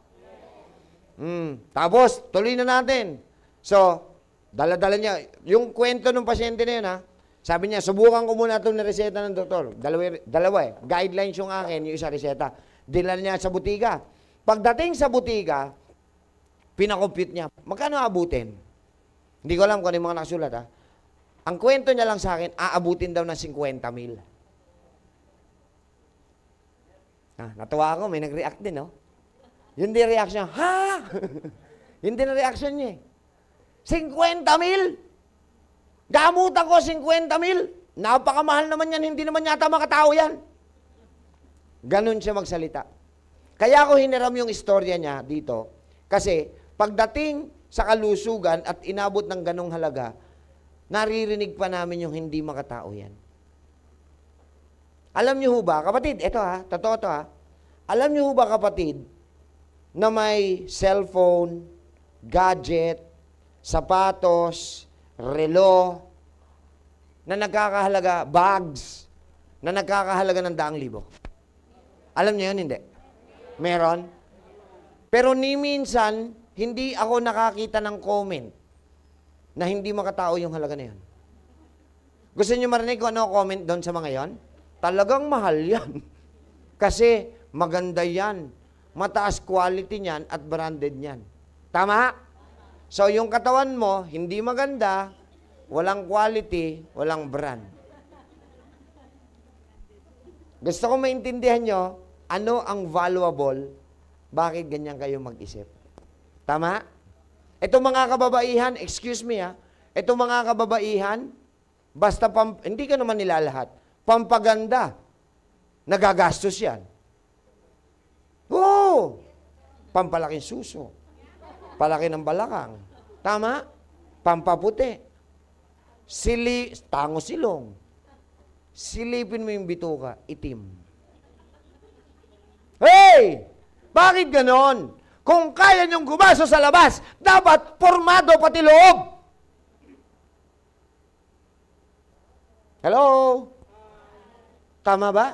Mm. Tapos, tuloy na natin. So, dala-dala niya. Yung kwento ng pasyente na yun, ha? Sabi niya, subukan ko muna itong reseta ng doktor. Dalawa, dalawa eh. Guidelines yung akin, yung isa reseta. Dila niya sa butika. Pagdating sa butika, pinakompute niya, magkano abutin? Hindi ko alam kung ano yung mga nakasulat ha. Ang kwento niya lang sa akin, aabutin daw ng 50 mil. Ah, natuwa ako, may nag-react din, no? Hindi reaction, ha? Hindi na reaction niya eh. 50 mil? Gamutan ko 50 mil? Napakamahal naman yan, hindi naman yata makatao yan. Ganun siya magsalita. Kaya ako hiniram yung istorya niya dito, kasi pagdating sa kalusugan at inabot ng ganong halaga, naririnig pa namin yung hindi makatao yan. Alam niyo ho ba, kapatid, ito ha, totoo to ha, alam niyo ho ba kapatid, na may cellphone, gadget, sapatos, relo, na nagkakahalaga, bags, na nagkakahalaga ng daang libo. Alam niyo yun, hindi? Meron? Pero ni minsan, hindi ako nakakita ng comment na hindi makatao yung halaga na yun. Gusto niyo marinig kung ano comment doon sa mga yon? Talagang mahal yan. Kasi maganda yan mataas quality niyan at branded niyan. Tama? So, yung katawan mo, hindi maganda, walang quality, walang brand. Gusto ko maintindihan nyo, ano ang valuable, bakit ganyan kayo mag-isip. Tama? Itong mga kababaihan, excuse me ha, itong mga kababaihan, basta pam, hindi ka naman nilalahat, pampaganda, nagagastos yan. Oo. Pampalaking suso. Palaki ng balakang. Tama? Pampaputi. Sili, tango silong. Silipin mo yung bituka, itim. Hey! Bakit ganon? Kung kaya niyong gumaso sa labas, dapat formado pati loob. Hello? Tama ba?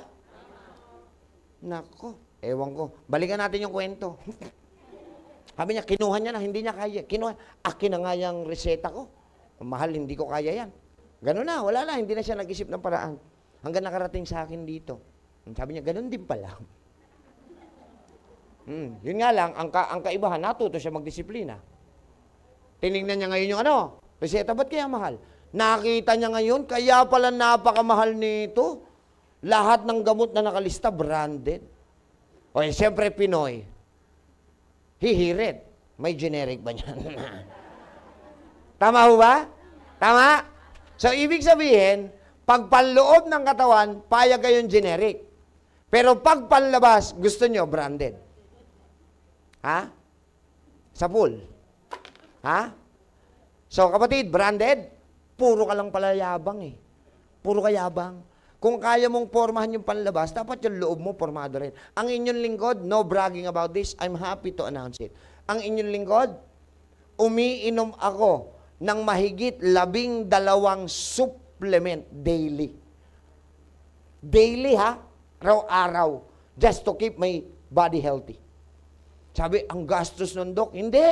Nako. Ewan ko. Balikan natin yung kwento. Sabi niya, kinuha niya na, hindi niya kaya. Kinuha, akin na nga yung reseta ko. Mahal, hindi ko kaya yan. Ganun na, wala na, hindi na siya nag-isip ng paraan. Hanggang nakarating sa akin dito. Sabi niya, ganun din pala. Hmm. Yun nga lang, ang, ka, ang kaibahan, natuto siya magdisiplina. Tinignan niya ngayon yung ano, reseta, ba't kaya mahal? Nakita niya ngayon, kaya pala napakamahal nito. Lahat ng gamot na nakalista, branded. O okay, siyempre Pinoy, hihirit. May generic ba niyan? Tama ho ba? Tama? So, ibig sabihin, pag panloob ng katawan, payag kayong generic. Pero pag panlabas, gusto nyo branded. Ha? Sa pool. Ha? So, kapatid, branded? Puro ka lang pala yabang eh. Puro ka yabang. Kung kaya mong pormahan yung panlabas, dapat yung loob mo pormado rin. Ang inyong lingkod, no bragging about this, I'm happy to announce it. Ang inyong lingkod, umiinom ako ng mahigit labing dalawang supplement daily. Daily ha, araw araw just to keep my body healthy. Sabi, ang gastos nun, Dok. Hindi.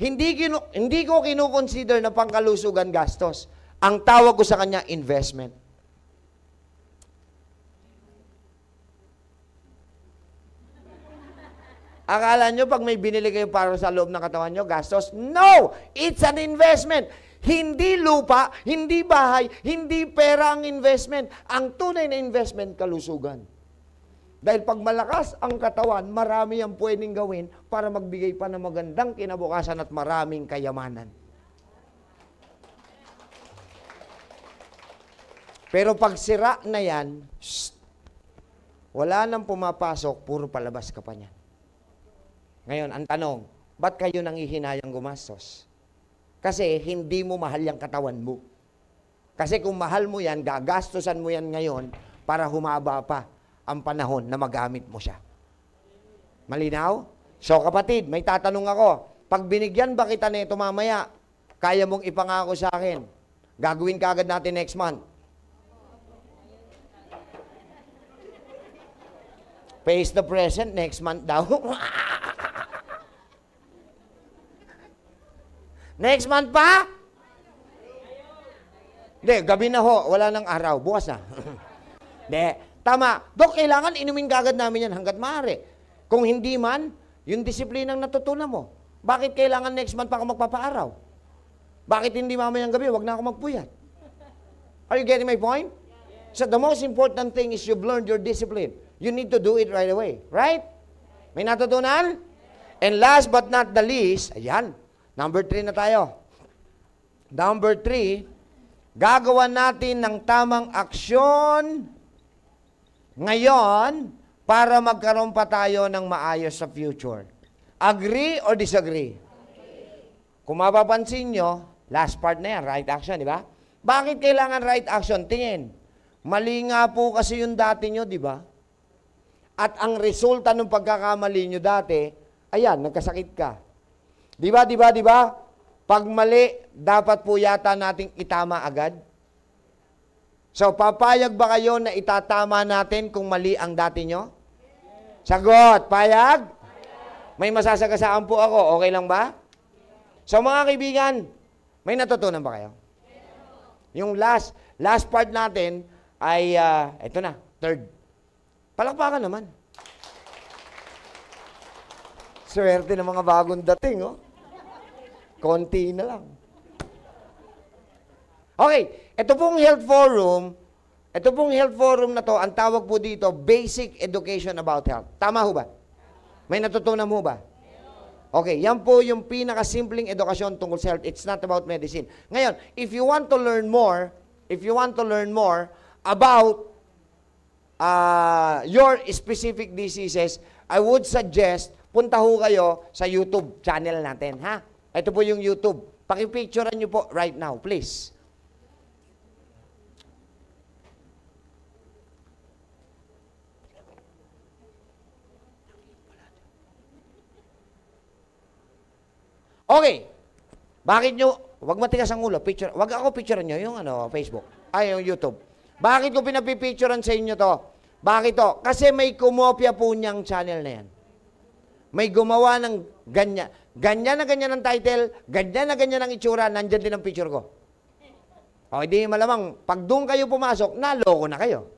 Hindi, kinu- hindi ko kinukonsider na pangkalusugan gastos. Ang tawag ko sa kanya, investment. Akala nyo pag may binili kayo para sa loob ng katawan nyo, gastos? No! It's an investment. Hindi lupa, hindi bahay, hindi pera ang investment. Ang tunay na investment, kalusugan. Dahil pag malakas ang katawan, marami ang pwedeng gawin para magbigay pa ng magandang kinabukasan at maraming kayamanan. Pero pag sira na yan, shh, wala nang pumapasok, puro palabas ka pa niyan. Ngayon, ang tanong, ba't kayo nangihinayang gumastos? Kasi hindi mo mahal yung katawan mo. Kasi kung mahal mo yan, gagastusan mo yan ngayon para humaba pa ang panahon na magamit mo siya. Malinaw? So kapatid, may tatanong ako. Pag binigyan ba kita nito mamaya, kaya mong ipangako sa akin, gagawin ka agad natin next month. Face the present next month daw. Next month pa? Hindi, gabi na ho. Wala nang araw. Bukas na. Hindi. Tama. Dok, kailangan inumin kagad namin yan hanggat maaari. Kung hindi man, yung disiplinang natutunan mo. Bakit kailangan next month pa ako magpapaaraw? Bakit hindi mamaya mamayang gabi? Huwag na ako magpuyat. Are you getting my point? So the most important thing is you've learned your discipline. You need to do it right away. Right? May natutunan? And last but not the least, ayan, Number 3 na tayo. Number 3, gagawa natin ng tamang aksyon ngayon para magkaroon pa tayo ng maayos sa future. Agree or disagree? Kung mapapansin nyo, last part na yan, right action, di ba? Bakit kailangan right action? Tingin, mali nga po kasi yung dati nyo, di ba? At ang resulta ng pagkakamali nyo dati, ayan, nagkasakit ka Di ba, di ba, di ba? Pag mali, dapat po yata nating itama agad. So, papayag ba kayo na itatama natin kung mali ang dati nyo? Sagot, payag? May masasagasaan po ako, okay lang ba? So, mga kaibigan, may natutunan ba kayo? Yung last, last part natin ay, uh, ah, ito na, third. Palakpakan naman. Swerte ng mga bagong dating, oh. Konti na lang. Okay, ito pong health forum, ito pong health forum na to, ang tawag po dito, basic education about health. Tama ho ba? May natutunan mo ba? Okay, yan po yung pinakasimpleng edukasyon tungkol sa health. It's not about medicine. Ngayon, if you want to learn more, if you want to learn more about uh, your specific diseases, I would suggest punta ho kayo sa YouTube channel natin, ha? Ito po yung YouTube. Pakipicturean nyo po right now, please. Okay. Bakit nyo, wag matigas ang ulo, picture, wag ako picturean nyo yung ano, Facebook, ay yung YouTube. Bakit ko pinapipicturean sa inyo to? Bakit to? Kasi may kumopya po niyang channel na yan. May gumawa ng ganya. Ganyan na ganyan ang title, ganyan na ganyan ang itsura, nandyan din ang picture ko. O, hindi malamang, pag doon kayo pumasok, naloko na kayo.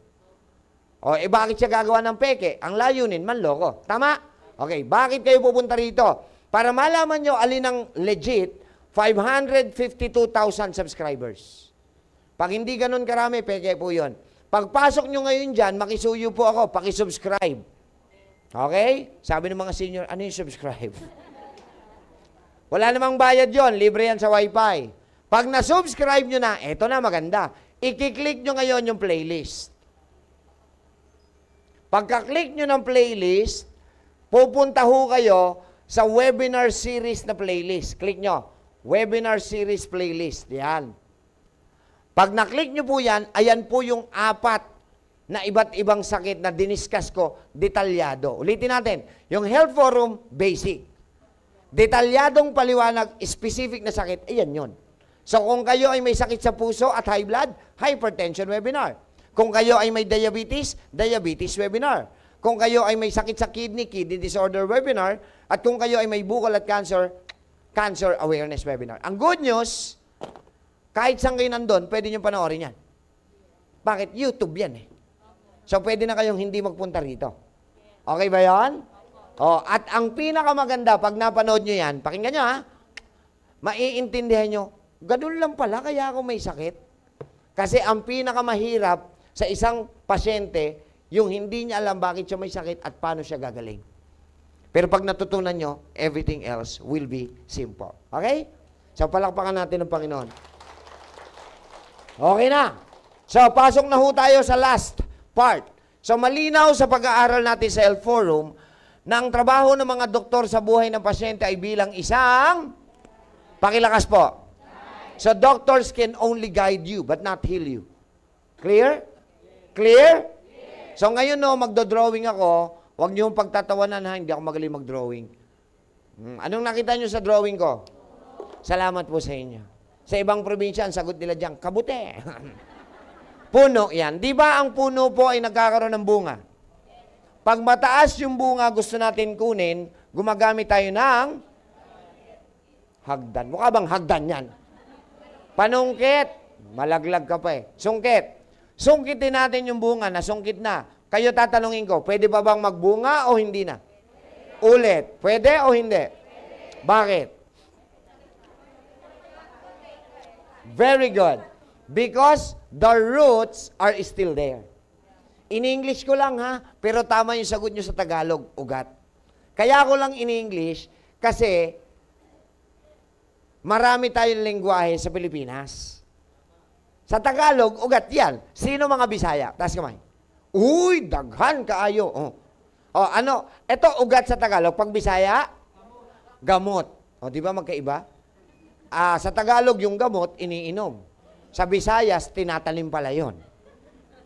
O, eh bakit siya gagawa ng peke? Ang layunin, manloko. Tama? Okay, bakit kayo pupunta rito? Para malaman nyo alin ang legit, 552,000 subscribers. Pag hindi ganun karami, peke po yun. Pagpasok nyo ngayon dyan, makisuyo po ako, pakisubscribe. Okay? Sabi ng mga senior, ano yung subscribe? Wala namang bayad yon, libre yan sa wifi. Pag na-subscribe nyo na, eto na maganda, ikiklik nyo ngayon yung playlist. Pagka-click nyo ng playlist, pupunta ho kayo sa webinar series na playlist. Click nyo, webinar series playlist, yan. Pag na-click nyo po yan, ayan po yung apat na iba't ibang sakit na diniskas ko, detalyado. Ulitin natin, yung health forum, basic. Detalyadong paliwanag, specific na sakit, ayan yon. So kung kayo ay may sakit sa puso at high blood, hypertension webinar. Kung kayo ay may diabetes, diabetes webinar. Kung kayo ay may sakit sa kidney, kidney disorder webinar. At kung kayo ay may bukol at cancer, cancer awareness webinar. Ang good news, kahit saan kayo nandun, pwede nyo panoorin yan. Bakit? YouTube yan eh. So, pwede na kayong hindi magpunta rito. Okay ba yan? Oh, at ang pinakamaganda, pag napanood nyo yan, pakinggan nyo ha, maiintindihan nyo, ganun lang pala kaya ako may sakit. Kasi ang pinakamahirap sa isang pasyente, yung hindi niya alam bakit siya may sakit at paano siya gagaling. Pero pag natutunan nyo, everything else will be simple. Okay? So palakpakan natin ng Panginoon. Okay na. So pasok na ho tayo sa last part. So malinaw sa pag-aaral natin sa health forum na ang trabaho ng mga doktor sa buhay ng pasyente ay bilang isang pakilakas po. So doctors can only guide you but not heal you. Clear? Clear? So ngayon no, magdo-drawing ako, wag niyo yung pagtatawanan ha, hindi ako magaling mag-drawing. Hmm, anong nakita niyo sa drawing ko? Salamat po sa inyo. Sa ibang probinsya, ang sagot nila diyan, kabute. Puno yan. Di ba ang puno po ay nagkakaroon ng bunga? Pag mataas yung bunga gusto natin kunin, gumagamit tayo ng hagdan. Mukha bang hagdan yan? Panungkit. Malaglag ka pa eh. Sungkit. Sungkitin natin yung bunga na sungkit na. Kayo tatanungin ko, pwede ba bang magbunga o hindi na? Ulit. Pwede o hindi? Bakit? Very good. Because the roots are still there. In English ko lang ha, pero tama yung sagot nyo sa Tagalog, ugat. Kaya ko lang in English kasi marami tayong lingwahe sa Pilipinas. Sa Tagalog, ugat yan. Sino mga Bisaya? Taas kamay. Uy, daghan kaayo. Oh. oh, ano? Ito, ugat sa Tagalog. Pag Bisaya, gamot. O, oh, di ba magkaiba? Ah, sa Tagalog, yung gamot, iniinom. Sa Visayas, tinatalim pala yon.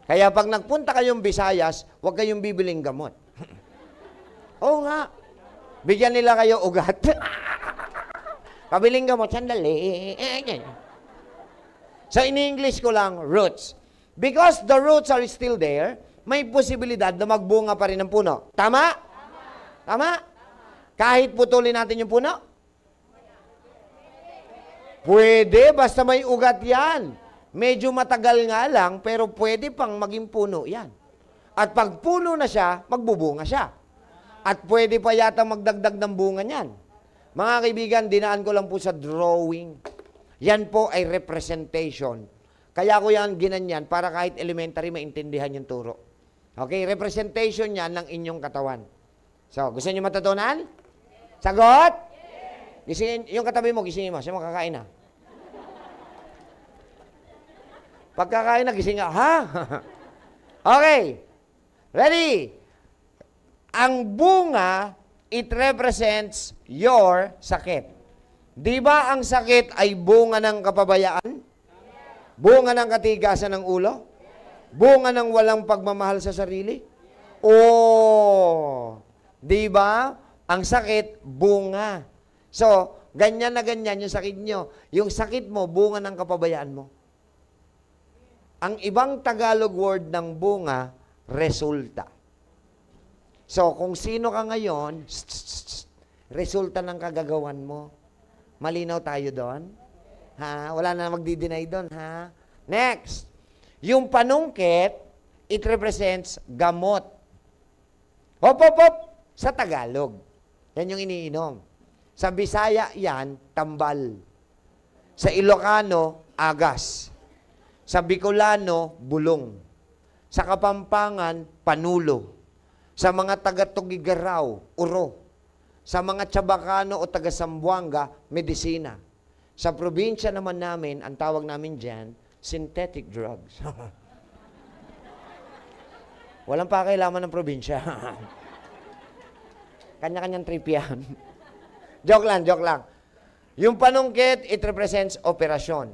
Kaya pag nagpunta kayong Visayas, huwag kayong bibiling gamot. Oo nga. Bigyan nila kayo ugat. Pabiling gamot, sandali. So, in English ko lang, roots. Because the roots are still there, may posibilidad na magbunga pa rin ang puno. Tama? Tama? Tama? Tama. Kahit putulin natin yung puno? Pwede, basta may ugat yan. Medyo matagal nga lang, pero pwede pang maging puno yan. At pag puno na siya, magbubunga siya. At pwede pa yata magdagdag ng bunga niyan. Mga kaibigan, dinaan ko lang po sa drawing. Yan po ay representation. Kaya ko yan ginanyan para kahit elementary maintindihan yung turo. Okay, representation yan ng inyong katawan. So, gusto niyo matatunan? Sagot? Gisingin, yung katabi mo, gisingin mo. Siya makakain na. Ah. Pagkakain, na ako. Ha? okay. Ready? Ang bunga, it represents your sakit. Di ba ang sakit ay bunga ng kapabayaan? Bunga ng katigasan ng ulo? Bunga ng walang pagmamahal sa sarili? Oh, di ba? Ang sakit, bunga. So, ganyan na ganyan yung sakit nyo. Yung sakit mo, bunga ng kapabayaan mo. Ang ibang Tagalog word ng bunga, resulta. So, kung sino ka ngayon, resulta ng kagagawan mo. Malinaw tayo doon? Ha? Wala na magdi-deny doon, ha? Next. Yung panungkit, it represents gamot. Hop, hop, hop! Sa Tagalog. Yan yung iniinom. Sa Bisaya, yan, tambal. Sa Ilocano, agas. Sa Bicolano, Bulong. Sa Kapampangan, Panulo. Sa mga taga-Tugigaraw, Uro. Sa mga Chabacano o taga-Sambuanga, Medisina. Sa probinsya naman namin, ang tawag namin dyan, synthetic drugs. Walang pakailaman ng probinsya. Kanya-kanyang trip yan. joke lang, joke lang. Yung panungkit, it represents operasyon.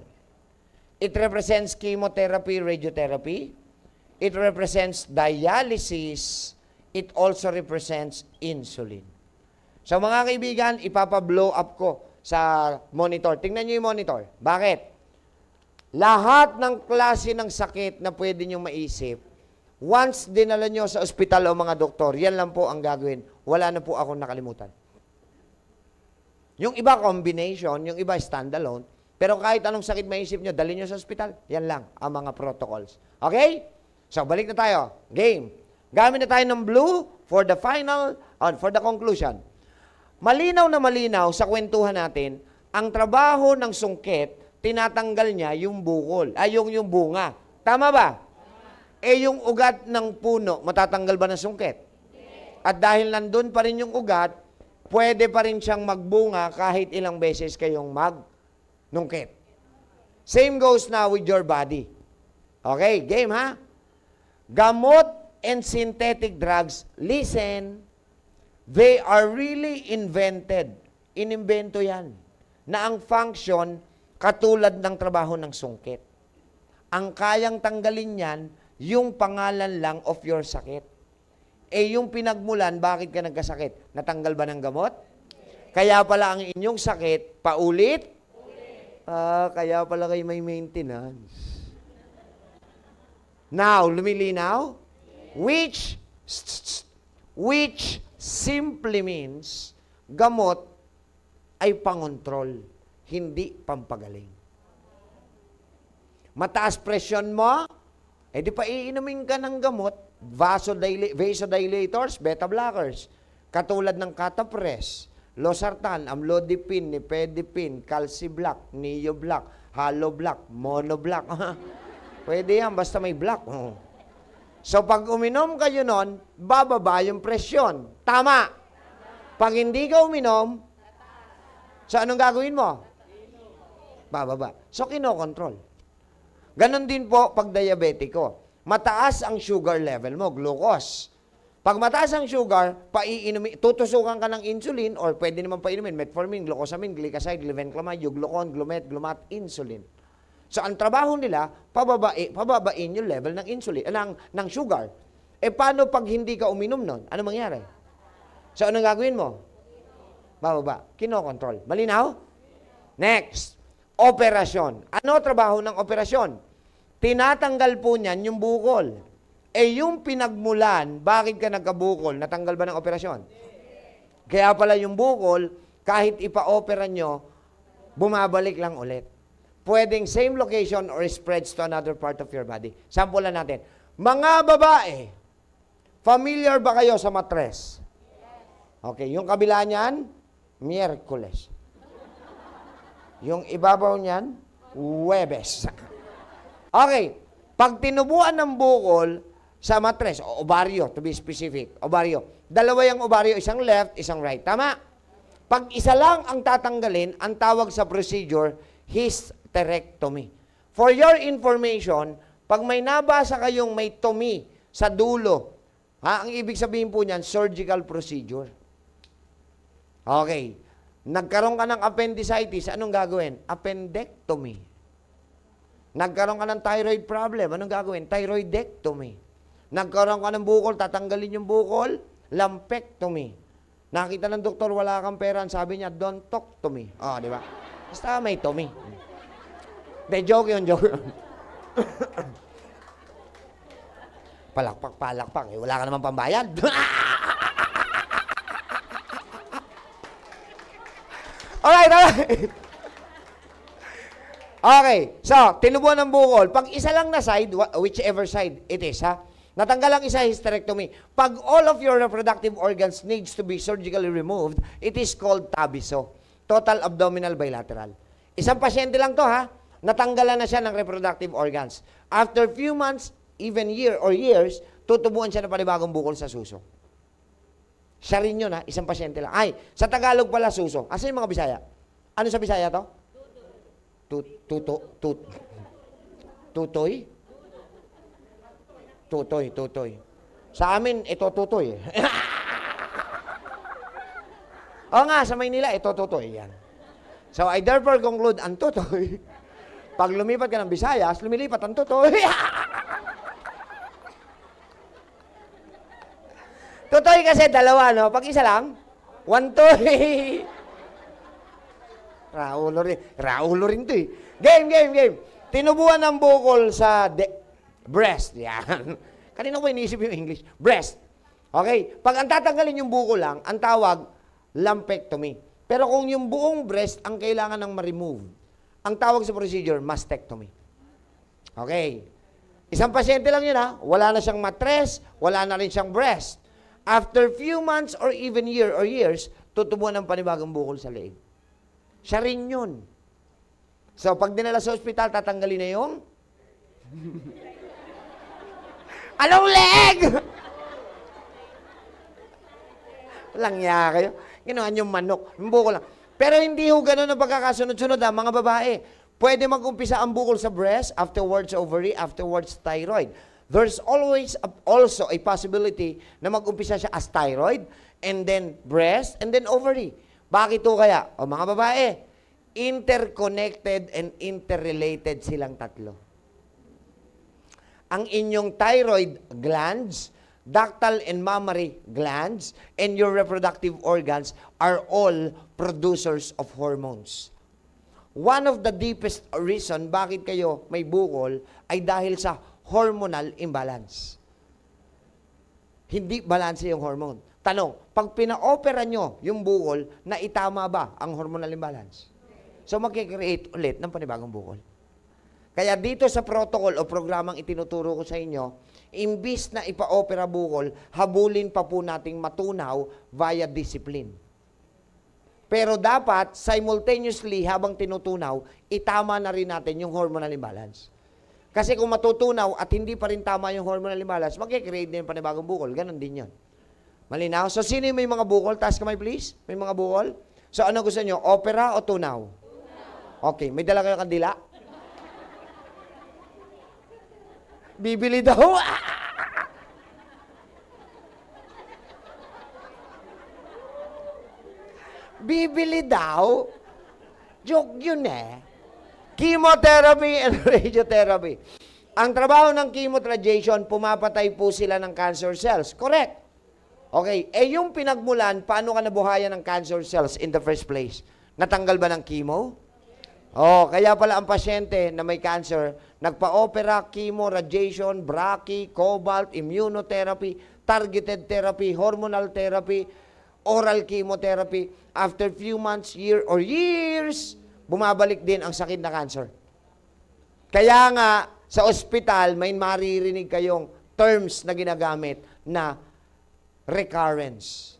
It represents chemotherapy, radiotherapy. It represents dialysis. It also represents insulin. So mga kaibigan, ipapa-blow up ko sa monitor. Tingnan niyo yung monitor. Bakit? Lahat ng klase ng sakit na pwede nyo maisip, once dinala niyo sa ospital o mga doktor, yan lang po ang gagawin. Wala na po akong nakalimutan. Yung iba combination, yung iba standalone, pero kahit anong sakit maisip nyo, dali nyo sa ospital. Yan lang ang mga protocols. Okay? So, balik na tayo. Game. Gamit na tayo ng blue for the final, on, ah, for the conclusion. Malinaw na malinaw sa kwentuhan natin, ang trabaho ng sungkit, tinatanggal niya yung bukol, ay yung, yung bunga. Tama ba? Eh yung ugat ng puno, matatanggal ba ng sungkit? At dahil nandun pa rin yung ugat, pwede pa rin siyang magbunga kahit ilang beses kayong mag nungkit. Same goes now with your body. Okay, game ha? Gamot and synthetic drugs, listen, they are really invented. Inimbento yan. Na ang function, katulad ng trabaho ng sungkit. Ang kayang tanggalin yan, yung pangalan lang of your sakit. Eh, yung pinagmulan, bakit ka nagkasakit? Natanggal ba ng gamot? Kaya pala ang inyong sakit, paulit, Ah, kaya pala kayo may maintenance. Now, lumilinaw? Which, which simply means gamot ay pangontrol, hindi pampagaling. Mataas presyon mo, eh di pa iinumin ka ng gamot, vasodil vasodilators, beta blockers, katulad ng catapres, Losartan, amlodipine, nipedipine, halo-block, mono-block. Pwede yan, basta may block. So pag uminom kayo nun, bababa yung presyon. Tama. Pag hindi ka uminom, so anong gagawin mo? Bababa. So kinokontrol. Ganon din po pag diabetiko. Mataas ang sugar level mo, glucose. Pag mataas ang sugar, paiinumin, tutusukan ka ng insulin or pwede naman painumin metformin, glucosamine, glycoside, gluvenclamide, glucon, glumet, glumat, insulin. So ang trabaho nila, pababae, eh, pababain yung level ng insulin, ng, ng sugar. E paano pag hindi ka uminom nun? Ano mangyari? So anong gagawin mo? Bababa. Kinokontrol. Malinaw? Next. Operasyon. Ano trabaho ng operasyon? Tinatanggal po niyan yung bukol. Eh yung pinagmulan, bakit ka nagkabukol? Natanggal ba ng operasyon? Kaya pala yung bukol, kahit ipa-opera nyo, bumabalik lang ulit. Pwedeng same location or spreads to another part of your body. Sample natin. Mga babae, familiar ba kayo sa matres? Okay, yung kabila niyan, Miyerkules. Yung ibabaw niyan, Webes. Okay, pag tinubuan ng bukol, Sama tres, o ovaryo, to be specific, Ovario. Dalawa yung ovario, isang left, isang right. Tama? Pag isa lang ang tatanggalin, ang tawag sa procedure, hysterectomy. For your information, pag may nabasa kayong may tomy sa dulo, ha, ang ibig sabihin po niyan, surgical procedure. Okay. Nagkaroon ka ng appendicitis, anong gagawin? Appendectomy. Nagkaroon ka ng thyroid problem, anong gagawin? Thyroidectomy. Nagkaroon ka ng bukol, tatanggalin yung bukol, lampectomy. Nakita ng doktor, wala kang pera. Sabi niya, don't talk to me. Oh, di ba? Basta may to me. De, joke yun, joke yun. palakpak, palakpak. Eh, wala ka naman pambayad. alright, alright. Okay, so, tinubuan ng bukol. Pag isa lang na side, whichever side it is, ha? Natanggal ang isa, hysterectomy. Pag all of your reproductive organs needs to be surgically removed, it is called TABISO, total abdominal bilateral. Isang pasyente lang to ha, natanggalan na siya ng reproductive organs. After few months, even year or years, tutubuan siya ng panibagong bukol sa suso. Siya rin yun ha, isang pasyente lang. Ay, sa Tagalog pala suso. Asan yung mga Bisaya? Ano sa Bisaya to? Tuto. Tuto. Tutoy? Tutoy, tutoy. Sa amin, ito tutoy. Eh. o nga, sa Maynila, ito tutoy. Yan. So I therefore conclude, ang tutoy. Pag lumipat ka ng Visayas, lumilipat ang tutoy. tutoy kasi dalawa, no? Pag isa lang, one toy. Raulo rin. Raulo rin to eh. Game, game, game. Tinubuan ng bukol sa de Breast, yan. Kanina ko iniisip yung English. Breast. Okay? Pag ang tatanggalin yung buko lang, ang tawag, lumpectomy. Pero kung yung buong breast ang kailangan ng ma-remove, ang tawag sa procedure, mastectomy. Okay? Isang pasyente lang yun ha. Wala na siyang matres, wala na rin siyang breast. After few months or even year or years, tutubuan ng panibagong bukol sa leeg. Siya rin yun. So, pag dinala sa ospital, tatanggalin na yung Along leg? Langya kayo. Ginawan yung manok. Yung bukol lang. Pero hindi ho ganun ang pagkakasunod-sunod ha, mga babae. Pwede mag-umpisa ang bukol sa breast, afterwards ovary, afterwards thyroid. There's always a, also a possibility na mag-umpisa siya as thyroid, and then breast, and then ovary. Bakit to kaya? O mga babae, interconnected and interrelated silang tatlo ang inyong thyroid glands, ductal and mammary glands, and your reproductive organs are all producers of hormones. One of the deepest reason bakit kayo may bukol ay dahil sa hormonal imbalance. Hindi balanse yung hormone. Tanong, pag pinaopera nyo yung bukol, na itama ba ang hormonal imbalance? So, magkikreate ulit ng panibagong bukol. Kaya dito sa protocol o programang itinuturo ko sa inyo, imbis na ipa-opera bukol, habulin pa po nating matunaw via discipline. Pero dapat, simultaneously, habang tinutunaw, itama na rin natin yung hormonal imbalance. Kasi kung matutunaw at hindi pa rin tama yung hormonal imbalance, mag-create din pa panibagong bukol. Ganon din yun. Malinaw? So, sino yung may mga bukol? Taas kamay, please. May mga bukol? So, ano gusto nyo? Opera o tunaw? tunaw. Okay. May dala kayo kandila? Bibili daw. Bibili daw. Joke yun eh. Chemotherapy and radiotherapy. Ang trabaho ng chemoradiation, pumapatay po sila ng cancer cells. Correct. Okay, eh yung pinagmulan, paano ka nabuhayan ng cancer cells in the first place? Natanggal ba ng chemo? Oh, kaya pala ang pasyente na may cancer, nagpa-opera, chemo, radiation, brachy, cobalt, immunotherapy, targeted therapy, hormonal therapy, oral chemotherapy. After few months, year or years, bumabalik din ang sakit na cancer. Kaya nga, sa ospital, may maririnig kayong terms na ginagamit na recurrence.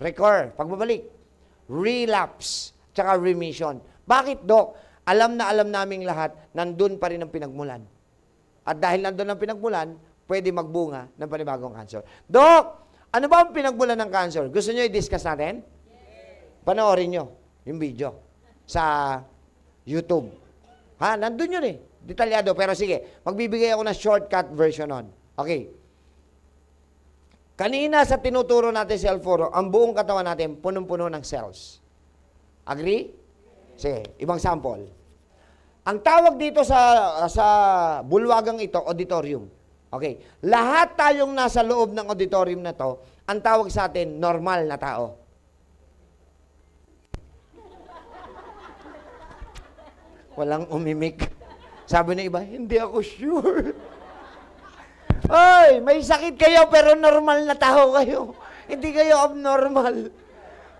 Recur, pagbabalik. Relapse, tsaka remission. Bakit, Dok? alam na alam naming lahat, nandun pa rin ang pinagmulan. At dahil nandun ang pinagmulan, pwede magbunga ng panibagong cancer. Dok, ano ba ang pinagmulan ng cancer? Gusto nyo i-discuss natin? Panoorin nyo yung video sa YouTube. Ha, nandun yun eh. Detalyado. Pero sige, magbibigay ako ng shortcut version on. Okay. Kanina sa tinuturo natin si Alforo, ang buong katawan natin punong-puno ng cells. Agree? Sige, ibang sample. Ang tawag dito sa sa bulwagang ito, auditorium. Okay. Lahat tayong nasa loob ng auditorium na to, ang tawag sa atin, normal na tao. Walang umimik. Sabi ng iba, hindi ako sure. Hoy, may sakit kayo pero normal na tao kayo. Hindi kayo abnormal.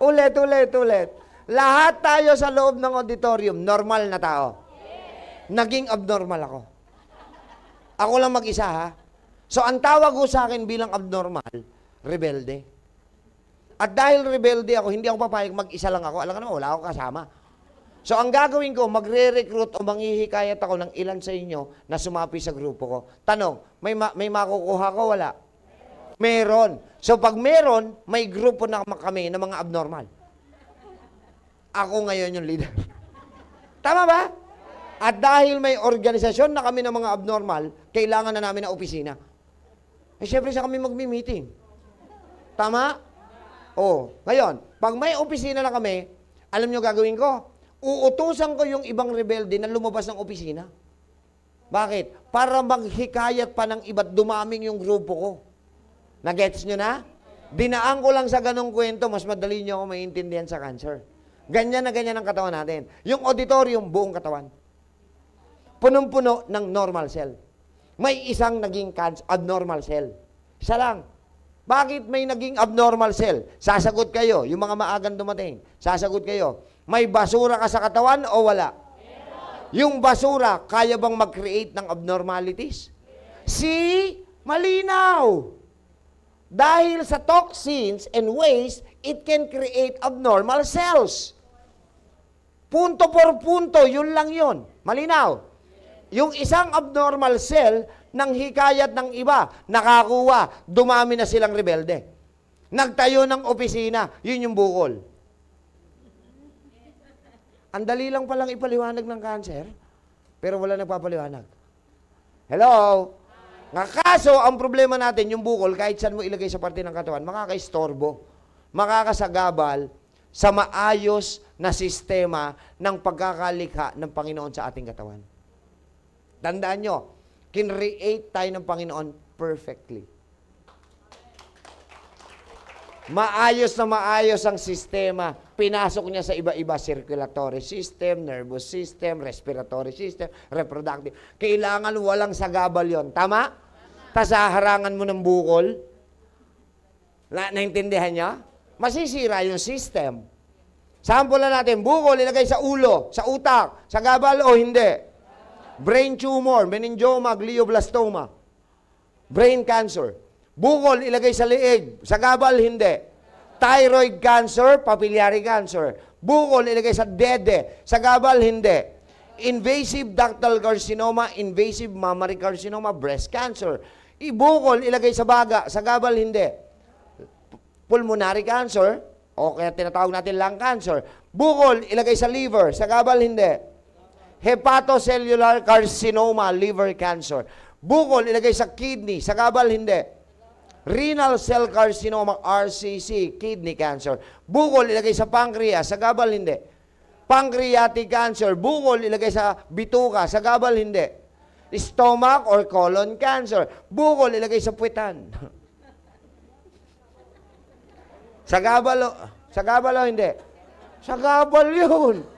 Ulit, ulit, ulit. Lahat tayo sa loob ng auditorium, normal na tao. Naging abnormal ako. Ako lang mag-isa ha. So ang tawag ko sa akin bilang abnormal, rebelde. At dahil rebelde ako, hindi ako papayag mag-isa lang ako. Alam ka naman, wala akong kasama. So ang gagawin ko, magre-recruit o manghihikayat ako ng ilan sa inyo na sumapi sa grupo ko. Tanong, may, ma- may makukuha ko? Wala. Meron. So pag meron, may grupo na kami ng mga abnormal. Ako ngayon yung leader. Tama ba? At dahil may organisasyon na kami ng mga abnormal, kailangan na namin ng opisina. Eh, syempre sa kami magmi-meeting. Tama? Oo. Ngayon, pag may opisina na kami, alam nyo gagawin ko? Uutusan ko yung ibang rebelde na lumabas ng opisina. Bakit? Para maghikayat pa ng iba't dumaming yung grupo ko. Nagets nyo na? Dinaan ko lang sa ganong kwento, mas madali nyo ako maintindihan sa cancer. Ganyan na ganyan ang katawan natin. Yung auditorium, buong katawan punong-puno ng normal cell. May isang naging cancer, abnormal cell. Isa lang. Bakit may naging abnormal cell? Sasagot kayo, yung mga maagang dumating. Sasagot kayo, may basura ka sa katawan o wala? Yeah. Yung basura, kaya bang mag-create ng abnormalities? See? Malinaw! Dahil sa toxins and waste, it can create abnormal cells. Punto por punto, yun lang yun. Malinaw? yung isang abnormal cell nang hikayat ng iba, nakakuha, dumami na silang rebelde. Nagtayo ng opisina, yun yung bukol. Ang dali lang palang ipaliwanag ng cancer, pero wala nagpapaliwanag. Hello? Nga kaso, ang problema natin, yung bukol, kahit saan mo ilagay sa parte ng katawan, makakaistorbo, makakasagabal sa maayos na sistema ng pagkakalikha ng Panginoon sa ating katawan. Tandaan nyo, kinreate tayo ng Panginoon perfectly. Maayos na maayos ang sistema. Pinasok niya sa iba-iba circulatory system, nervous system, respiratory system, reproductive. Kailangan walang sagabal yon. Tama? Tama. Tapos harangan mo ng bukol. Na naintindihan niya? Masisira yung system. Sample na natin, bukol ilagay sa ulo, sa utak, sa gabal o hindi brain tumor, meningioma, glioblastoma, brain cancer. Bukol, ilagay sa liig. Sa gabal, hindi. Thyroid cancer, papillary cancer. Bukol, ilagay sa dede. Sa gabal, hindi. Invasive ductal carcinoma, invasive mammary carcinoma, breast cancer. Ibukol, ilagay sa baga. Sa gabal, hindi. Pulmonary cancer, o kaya tinatawag natin lung cancer. Bukol, ilagay sa liver. Sa gabal, hindi hepatocellular carcinoma, liver cancer. Bukol, ilagay sa kidney. Sa gabal, hindi. Renal cell carcinoma, RCC, kidney cancer. Bukol, ilagay sa pancreas. Sa gabal, hindi. Pancreatic cancer. Bukol, ilagay sa bituka. Sa gabal, hindi. Stomach or colon cancer. Bukol, ilagay sa puwetan. sa gabal, sa gabal, hindi. Sa gabal yun.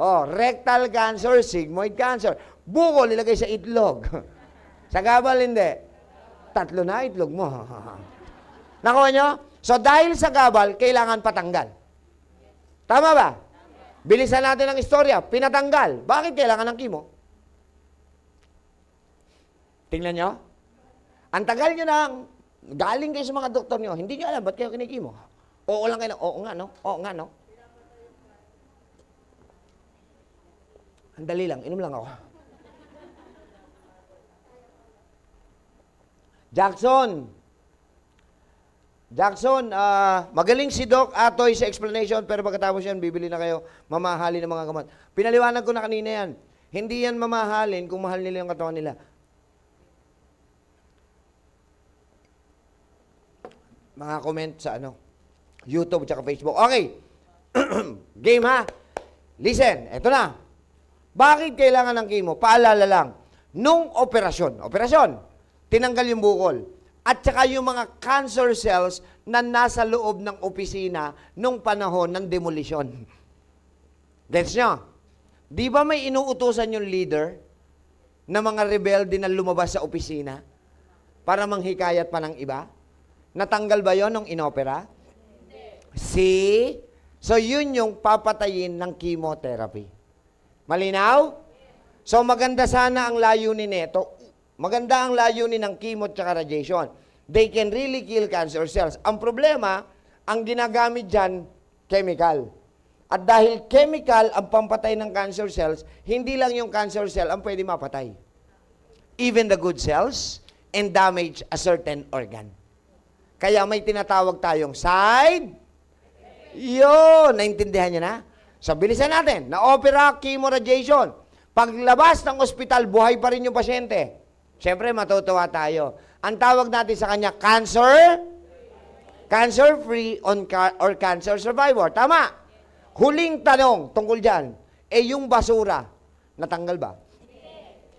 Oh, rectal cancer, sigmoid cancer. Buko nilagay sa itlog. sa gabal hindi. Tatlo na itlog mo. Nakuha nyo? So dahil sa gabal, kailangan patanggal. Tama ba? Bilisan natin ang istorya. Pinatanggal. Bakit kailangan ng kimo? Tingnan nyo. Ang tagal nyo nang galing kayo sa mga doktor nyo, hindi nyo alam ba't kayo kinikimo. Oo lang kayo. Oo nga, no? Oo nga, no? Andali lang, inom lang ako. Jackson! Jackson, uh, magaling si Doc Atoy sa explanation, pero pagkatapos yan, bibili na kayo, Mamahalin ng mga kamat. Pinaliwanag ko na kanina yan. Hindi yan mamahalin kung mahal nila yung katawan nila. Mga comment sa ano, YouTube at Facebook. Okay. Game ha? Listen, eto na. Bakit kailangan ng chemo? Paalala lang, nung operasyon, operasyon, tinanggal yung bukol, at saka yung mga cancer cells na nasa loob ng opisina nung panahon ng demolisyon. Gets nyo? Di ba may inuutosan yung leader na mga rebelde na lumabas sa opisina para manghikayat pa ng iba? Natanggal ba yon nung inopera? See? So yun yung papatayin ng chemotherapy. Malinaw? So maganda sana ang layunin nito. Maganda ang layunin ng chemo at radiation. They can really kill cancer cells. Ang problema, ang ginagamit dyan, chemical. At dahil chemical ang pampatay ng cancer cells, hindi lang yung cancer cell ang pwede mapatay. Even the good cells and damage a certain organ. Kaya may tinatawag tayong side. Yo, naintindihan niyo na? So, bilisan natin. Na-opera chemoradiation. Paglabas ng ospital, buhay pa rin yung pasyente. Siyempre, matutuwa tayo. Ang tawag natin sa kanya, cancer, cancer-free or cancer survivor. Tama. Huling tanong tungkol dyan, eh yung basura, natanggal ba?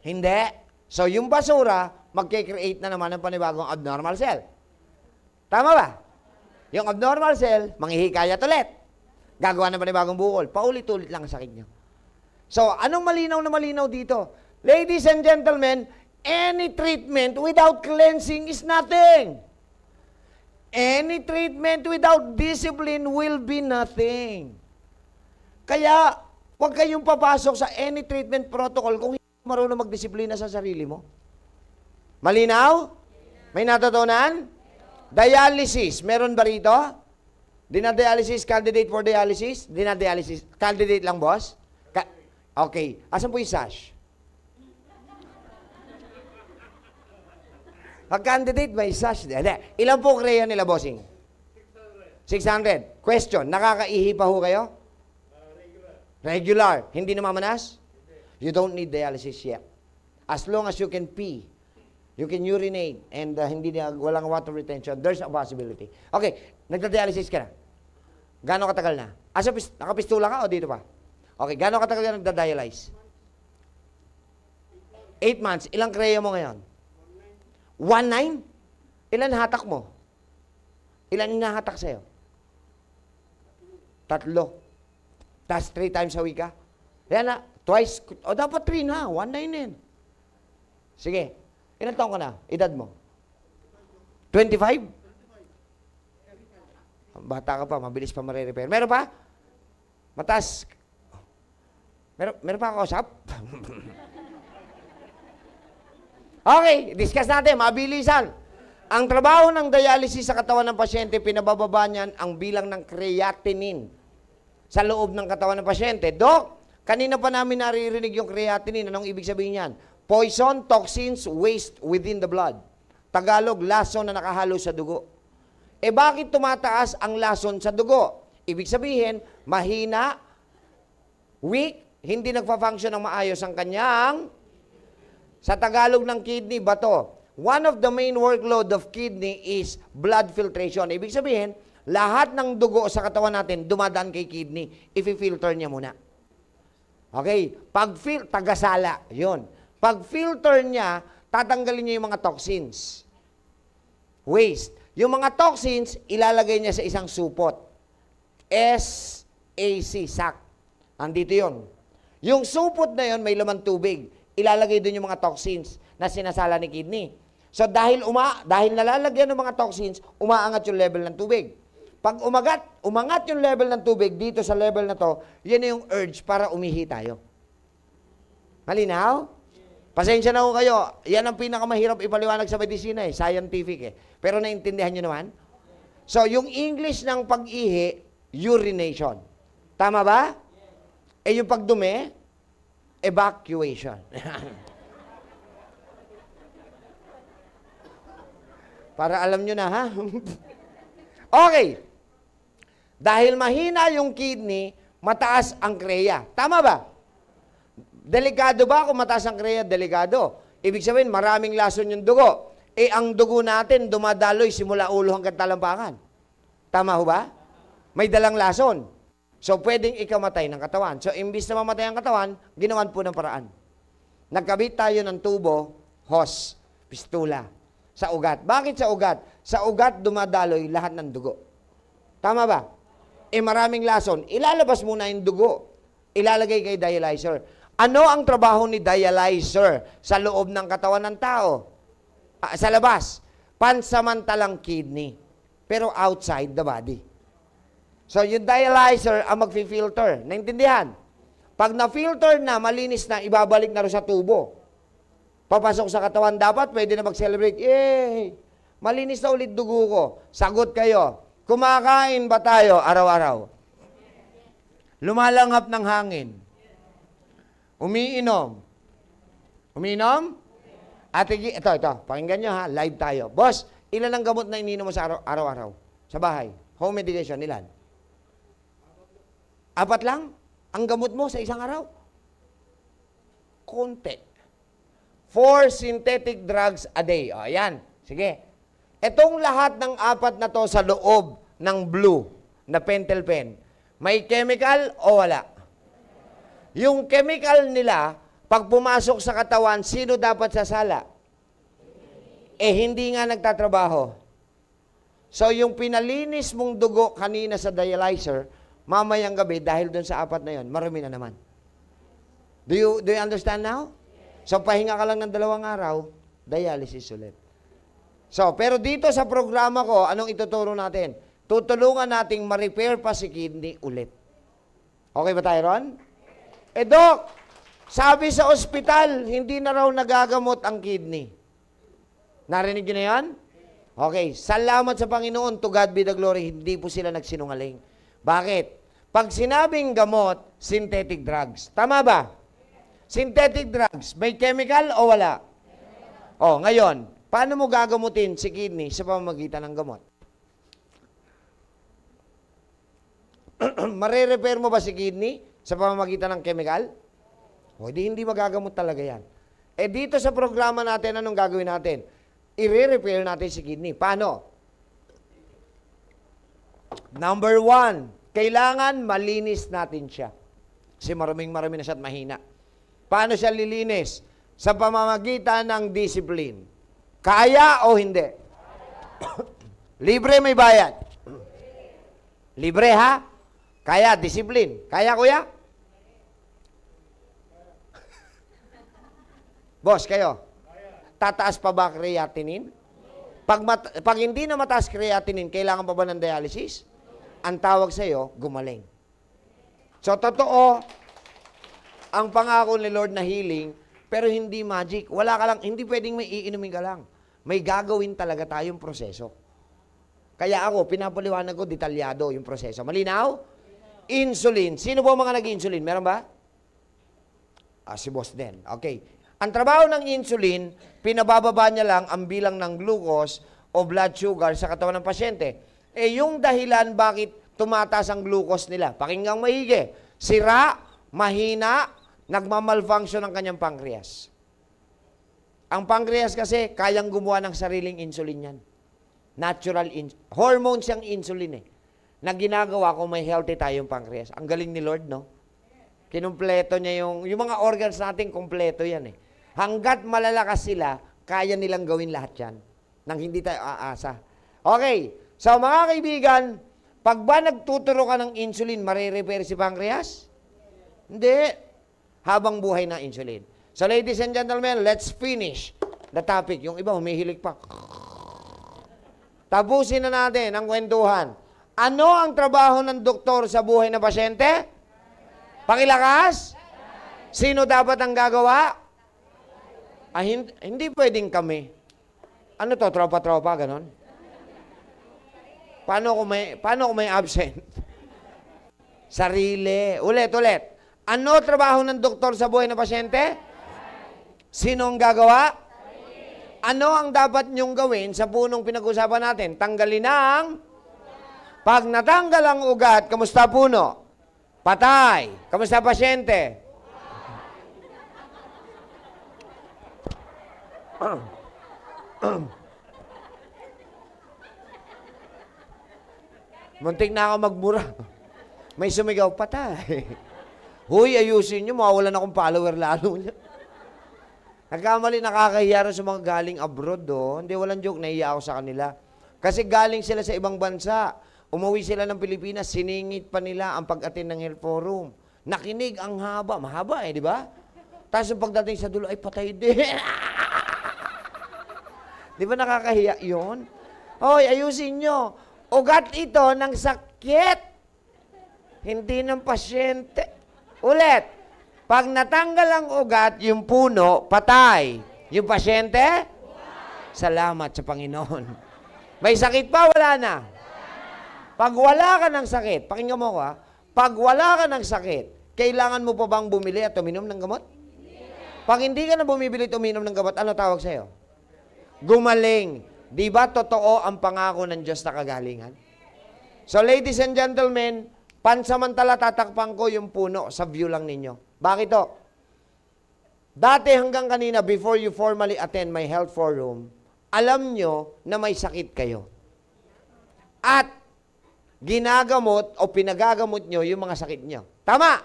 Hindi. So, yung basura, magkikreate na naman ng panibagong abnormal cell. Tama ba? Yung abnormal cell, manghihikayat ulit. Gagawa na ba ng bagong bukol? Paulit-ulit lang sa kanya. So, anong malinaw na malinaw dito? Ladies and gentlemen, any treatment without cleansing is nothing. Any treatment without discipline will be nothing. Kaya, huwag kayong papasok sa any treatment protocol kung hindi marunong magdisiplina sa sarili mo. Malinaw? May natutunan? Dialysis, meron ba rito? Dinadialysis, candidate for dialysis? Dinadialysis. Candidate lang, boss? Ka okay. Asan po yung sash? Pag candidate, may sash. Hindi. Ilan po kreya nila, bossing? 600. 600. Question, nakakaihi pa ho kayo? Uh, regular. Regular. Hindi namamanas? Hindi. You don't need dialysis yet. As long as you can pee, you can urinate, and uh, hindi na, walang water retention, there's a possibility. Okay, nagda-dialysis ka na. Gano'ng katagal na? Ah, so, nakapistula ka o dito pa? Okay, gano'ng katagal ka nagda-dialyze? Eight months. Ilang kreya mo ngayon? One nine? Ilan hatak mo? Ilan yung nahatak sa'yo? Tatlo. Tapos three times a week ka? Ah. Yan na, ah, twice. O oh, dapat three na, one nine din. Sige, ilan taong ka na? Edad mo? 25? Bata ka pa, mabilis pa mare Meron pa? Matas. Meron, meron pa ako usap? okay, discuss natin, mabilisan. Ang trabaho ng dialysis sa katawan ng pasyente, pinabababa niyan ang bilang ng creatinine sa loob ng katawan ng pasyente. Dok, kanina pa namin naririnig yung creatinine. Anong ibig sabihin niyan? Poison, toxins, waste within the blood. Tagalog, laso na nakahalo sa dugo. Eh bakit tumataas ang lason sa dugo? Ibig sabihin, mahina, weak, hindi nagpa-function ng maayos ang kanyang sa Tagalog ng kidney, bato. One of the main workload of kidney is blood filtration. Ibig sabihin, lahat ng dugo sa katawan natin dumadaan kay kidney, ifi-filter niya muna. Okay? Pag fil tagasala, 'yon. Pag filter niya, tatanggalin niya yung mga toxins. Waste. Yung mga toxins, ilalagay niya sa isang supot. S-A-C, sac. Nandito yon. Yung supot na yon may laman tubig. Ilalagay doon yung mga toxins na sinasala ni kidney. So dahil uma dahil nalalagyan ng mga toxins, umaangat yung level ng tubig. Pag umagat, umangat yung level ng tubig dito sa level na to, yan yung urge para umihi tayo. Malinaw? Pasensya na ho kayo. Yan ang pinakamahirap ipaliwanag sa medisina eh, scientific eh. Pero naintindihan nyo naman? So, yung English ng pag-ihi, urination. Tama ba? Eh, yung pagdumi, evacuation. Para alam nyo na, ha? okay. Dahil mahina yung kidney, mataas ang kreya. Tama ba? Delikado ba kung mataas ang kreya? Delikado. Ibig sabihin, maraming lason yung dugo. Eh, ang dugo natin, dumadaloy simula ulo hanggang talampakan. Tama ho ba? May dalang lason. So, pwedeng ikamatay ng katawan. So, imbis na mamatay ang katawan, ginawan po ng paraan. Nagkabit tayo ng tubo, hose, pistula, sa ugat. Bakit sa ugat? Sa ugat dumadaloy lahat ng dugo. Tama ba? Eh maraming lason. Ilalabas muna yung dugo. Ilalagay kay dialyzer ano ang trabaho ni dialyzer sa loob ng katawan ng tao? Uh, sa labas, pansamantalang kidney, pero outside the body. So, yung dialyzer ang magfi-filter. Naintindihan? Pag na-filter na, malinis na, ibabalik na rin sa tubo. Papasok sa katawan dapat, pwede na mag-celebrate. Yay! Malinis na ulit dugo ko. Sagot kayo. Kumakain ba tayo araw-araw? Lumalangap ng hangin umiinom. Umiinom? At ah, ito, ito, pakinggan nyo ha, live tayo. Boss, ilan ang gamot na ininom mo sa araw-araw? Sa bahay? Home medication, ilan? Apat lang? Ang gamot mo sa isang araw? Konti. Four synthetic drugs a day. O, ayan. Sige. Itong lahat ng apat na to sa loob ng blue na pentel pen, may chemical o wala? Yung chemical nila, pag pumasok sa katawan, sino dapat sasala? Eh, hindi nga nagtatrabaho. So, yung pinalinis mong dugo kanina sa dialyzer, mamayang gabi, dahil dun sa apat na yon, marami na naman. Do you, do you understand now? So, pahinga ka lang ng dalawang araw, dialysis ulit. So, pero dito sa programa ko, anong ituturo natin? Tutulungan nating ma-repair pa si kidney ulit. Okay ba tayo ron? Eh, Doc, sabi sa ospital, hindi na raw nagagamot ang kidney. Narinig niyo na yan? Okay, salamat sa Panginoon, to God be the glory, hindi po sila nagsinungaling. Bakit? Pag sinabing gamot, synthetic drugs. Tama ba? Synthetic drugs, may chemical o wala? Oh, ngayon, paano mo gagamutin si kidney sa pamamagitan ng gamot? Marerepair mo ba si kidney? Sa pamamagitan ng kemikal? O, di, hindi magagamot talaga yan. Eh dito sa programa natin, anong gagawin natin? I-repair natin si kidney. Paano? Number one, kailangan malinis natin siya. Kasi maraming marami na siya at mahina. Paano siya lilinis? Sa pamamagitan ng discipline. Kaya o hindi? Libre may bayad? Libre ha? Kaya, disiplin. Kaya, kuya? Boss, kayo? Tataas pa ba creatinine? Pag, mat- pag hindi na mataas creatinine, kailangan pa ba ng dialysis? Ang tawag sa'yo, gumaling. So, totoo, ang pangako ni Lord na healing, pero hindi magic. Wala ka lang, hindi pwedeng may iinumin ka lang. May gagawin talaga tayong proseso. Kaya ako, pinapaliwanag ko detalyado yung proseso. Malinaw? insulin. Sino po mga nag-insulin? Meron ba? Ah, si boss din. Okay. Ang trabaho ng insulin, pinabababa niya lang ang bilang ng glucose o blood sugar sa katawan ng pasyente. Eh, yung dahilan bakit tumataas ang glucose nila, Pakinggan maigi, sira, mahina, nagmamalfunction ang kanyang pancreas. Ang pancreas kasi, kayang gumawa ng sariling insulin yan. Natural insulin. Hormones yung insulin eh na ginagawa kung may healthy tayong pancreas. Ang galing ni Lord, no? Kinumpleto niya yung, yung mga organs natin, kumpleto yan eh. Hanggat malalakas sila, kaya nilang gawin lahat yan. Nang hindi tayo aasa. Okay, so mga kaibigan, pag ba nagtuturo ka ng insulin, marirepair si pancreas? Hindi. Habang buhay na insulin. So ladies and gentlemen, let's finish the topic. Yung iba humihilig pa. Tapusin na natin ang kwentuhan. Ano ang trabaho ng doktor sa buhay ng pasyente? Pakilakas? Sino dapat ang gagawa? Ah, hindi, hindi pwedeng kami. Ano to, tropa-tropa, ganon? Paano kung may, paano kung may absent? Sarili. Ulit, ulit. Ano trabaho ng doktor sa buhay ng pasyente? Sino ang gagawa? Ano ang dapat niyong gawin sa punong pinag-usapan natin? Tanggalin ang pag natanggal ang ugat, kamusta puno? Patay. Kamusta pasyente? Muntik na ako magmura. May sumigaw, patay. Huy, ayusin nyo, mawawalan akong follower lalo niya. Nagkamali, nakakahiya rin sa mga galing abroad, do. Oh. Hindi, walang joke, nahiya ako sa kanila. Kasi galing sila sa ibang bansa. Umuwi sila ng Pilipinas, siningit pa nila ang pag-attend ng health forum. Nakinig ang haba. Mahaba eh, di ba? Tapos pagdating sa dulo, ay patay din. di ba nakakahiya yon? Hoy, ayusin nyo. Ugat ito ng sakit. Hindi ng pasyente. Ulit. Pag natanggal ang ugat, yung puno, patay. Yung pasyente, salamat sa Panginoon. May sakit pa, wala na. Pag wala ka ng sakit, pakinggan mo ako ha, pag wala ka ng sakit, kailangan mo pa bang bumili at uminom ng gamot? Pag hindi ka na bumibili at uminom ng gamot, ano tawag sa'yo? Gumaling. Di ba totoo ang pangako ng Diyos na kagalingan? So ladies and gentlemen, pansamantala tatakpan ko yung puno sa view lang ninyo. Bakit to? Dati hanggang kanina, before you formally attend my health forum, alam nyo na may sakit kayo. At ginagamot o pinagagamot nyo yung mga sakit nyo. Tama!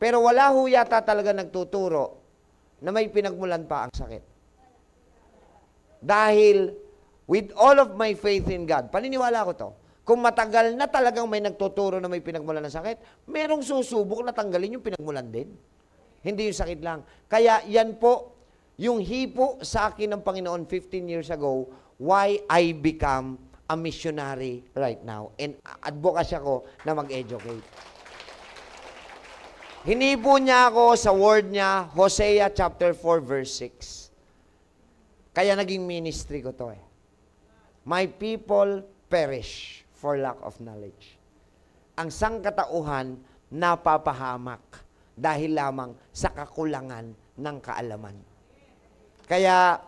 Pero wala ho yata talaga nagtuturo na may pinagmulan pa ang sakit. Dahil, with all of my faith in God, paniniwala ko to, kung matagal na talagang may nagtuturo na may pinagmulan ng sakit, merong susubok na tanggalin yung pinagmulan din. Hindi yung sakit lang. Kaya yan po, yung hipo sa akin ng Panginoon 15 years ago, why I become a missionary right now. And advocacy ako na mag-educate. Hinibo niya ako sa word niya, Hosea chapter 4 verse 6. Kaya naging ministry ko to eh. My people perish for lack of knowledge. Ang sangkatauhan napapahamak dahil lamang sa kakulangan ng kaalaman. Kaya,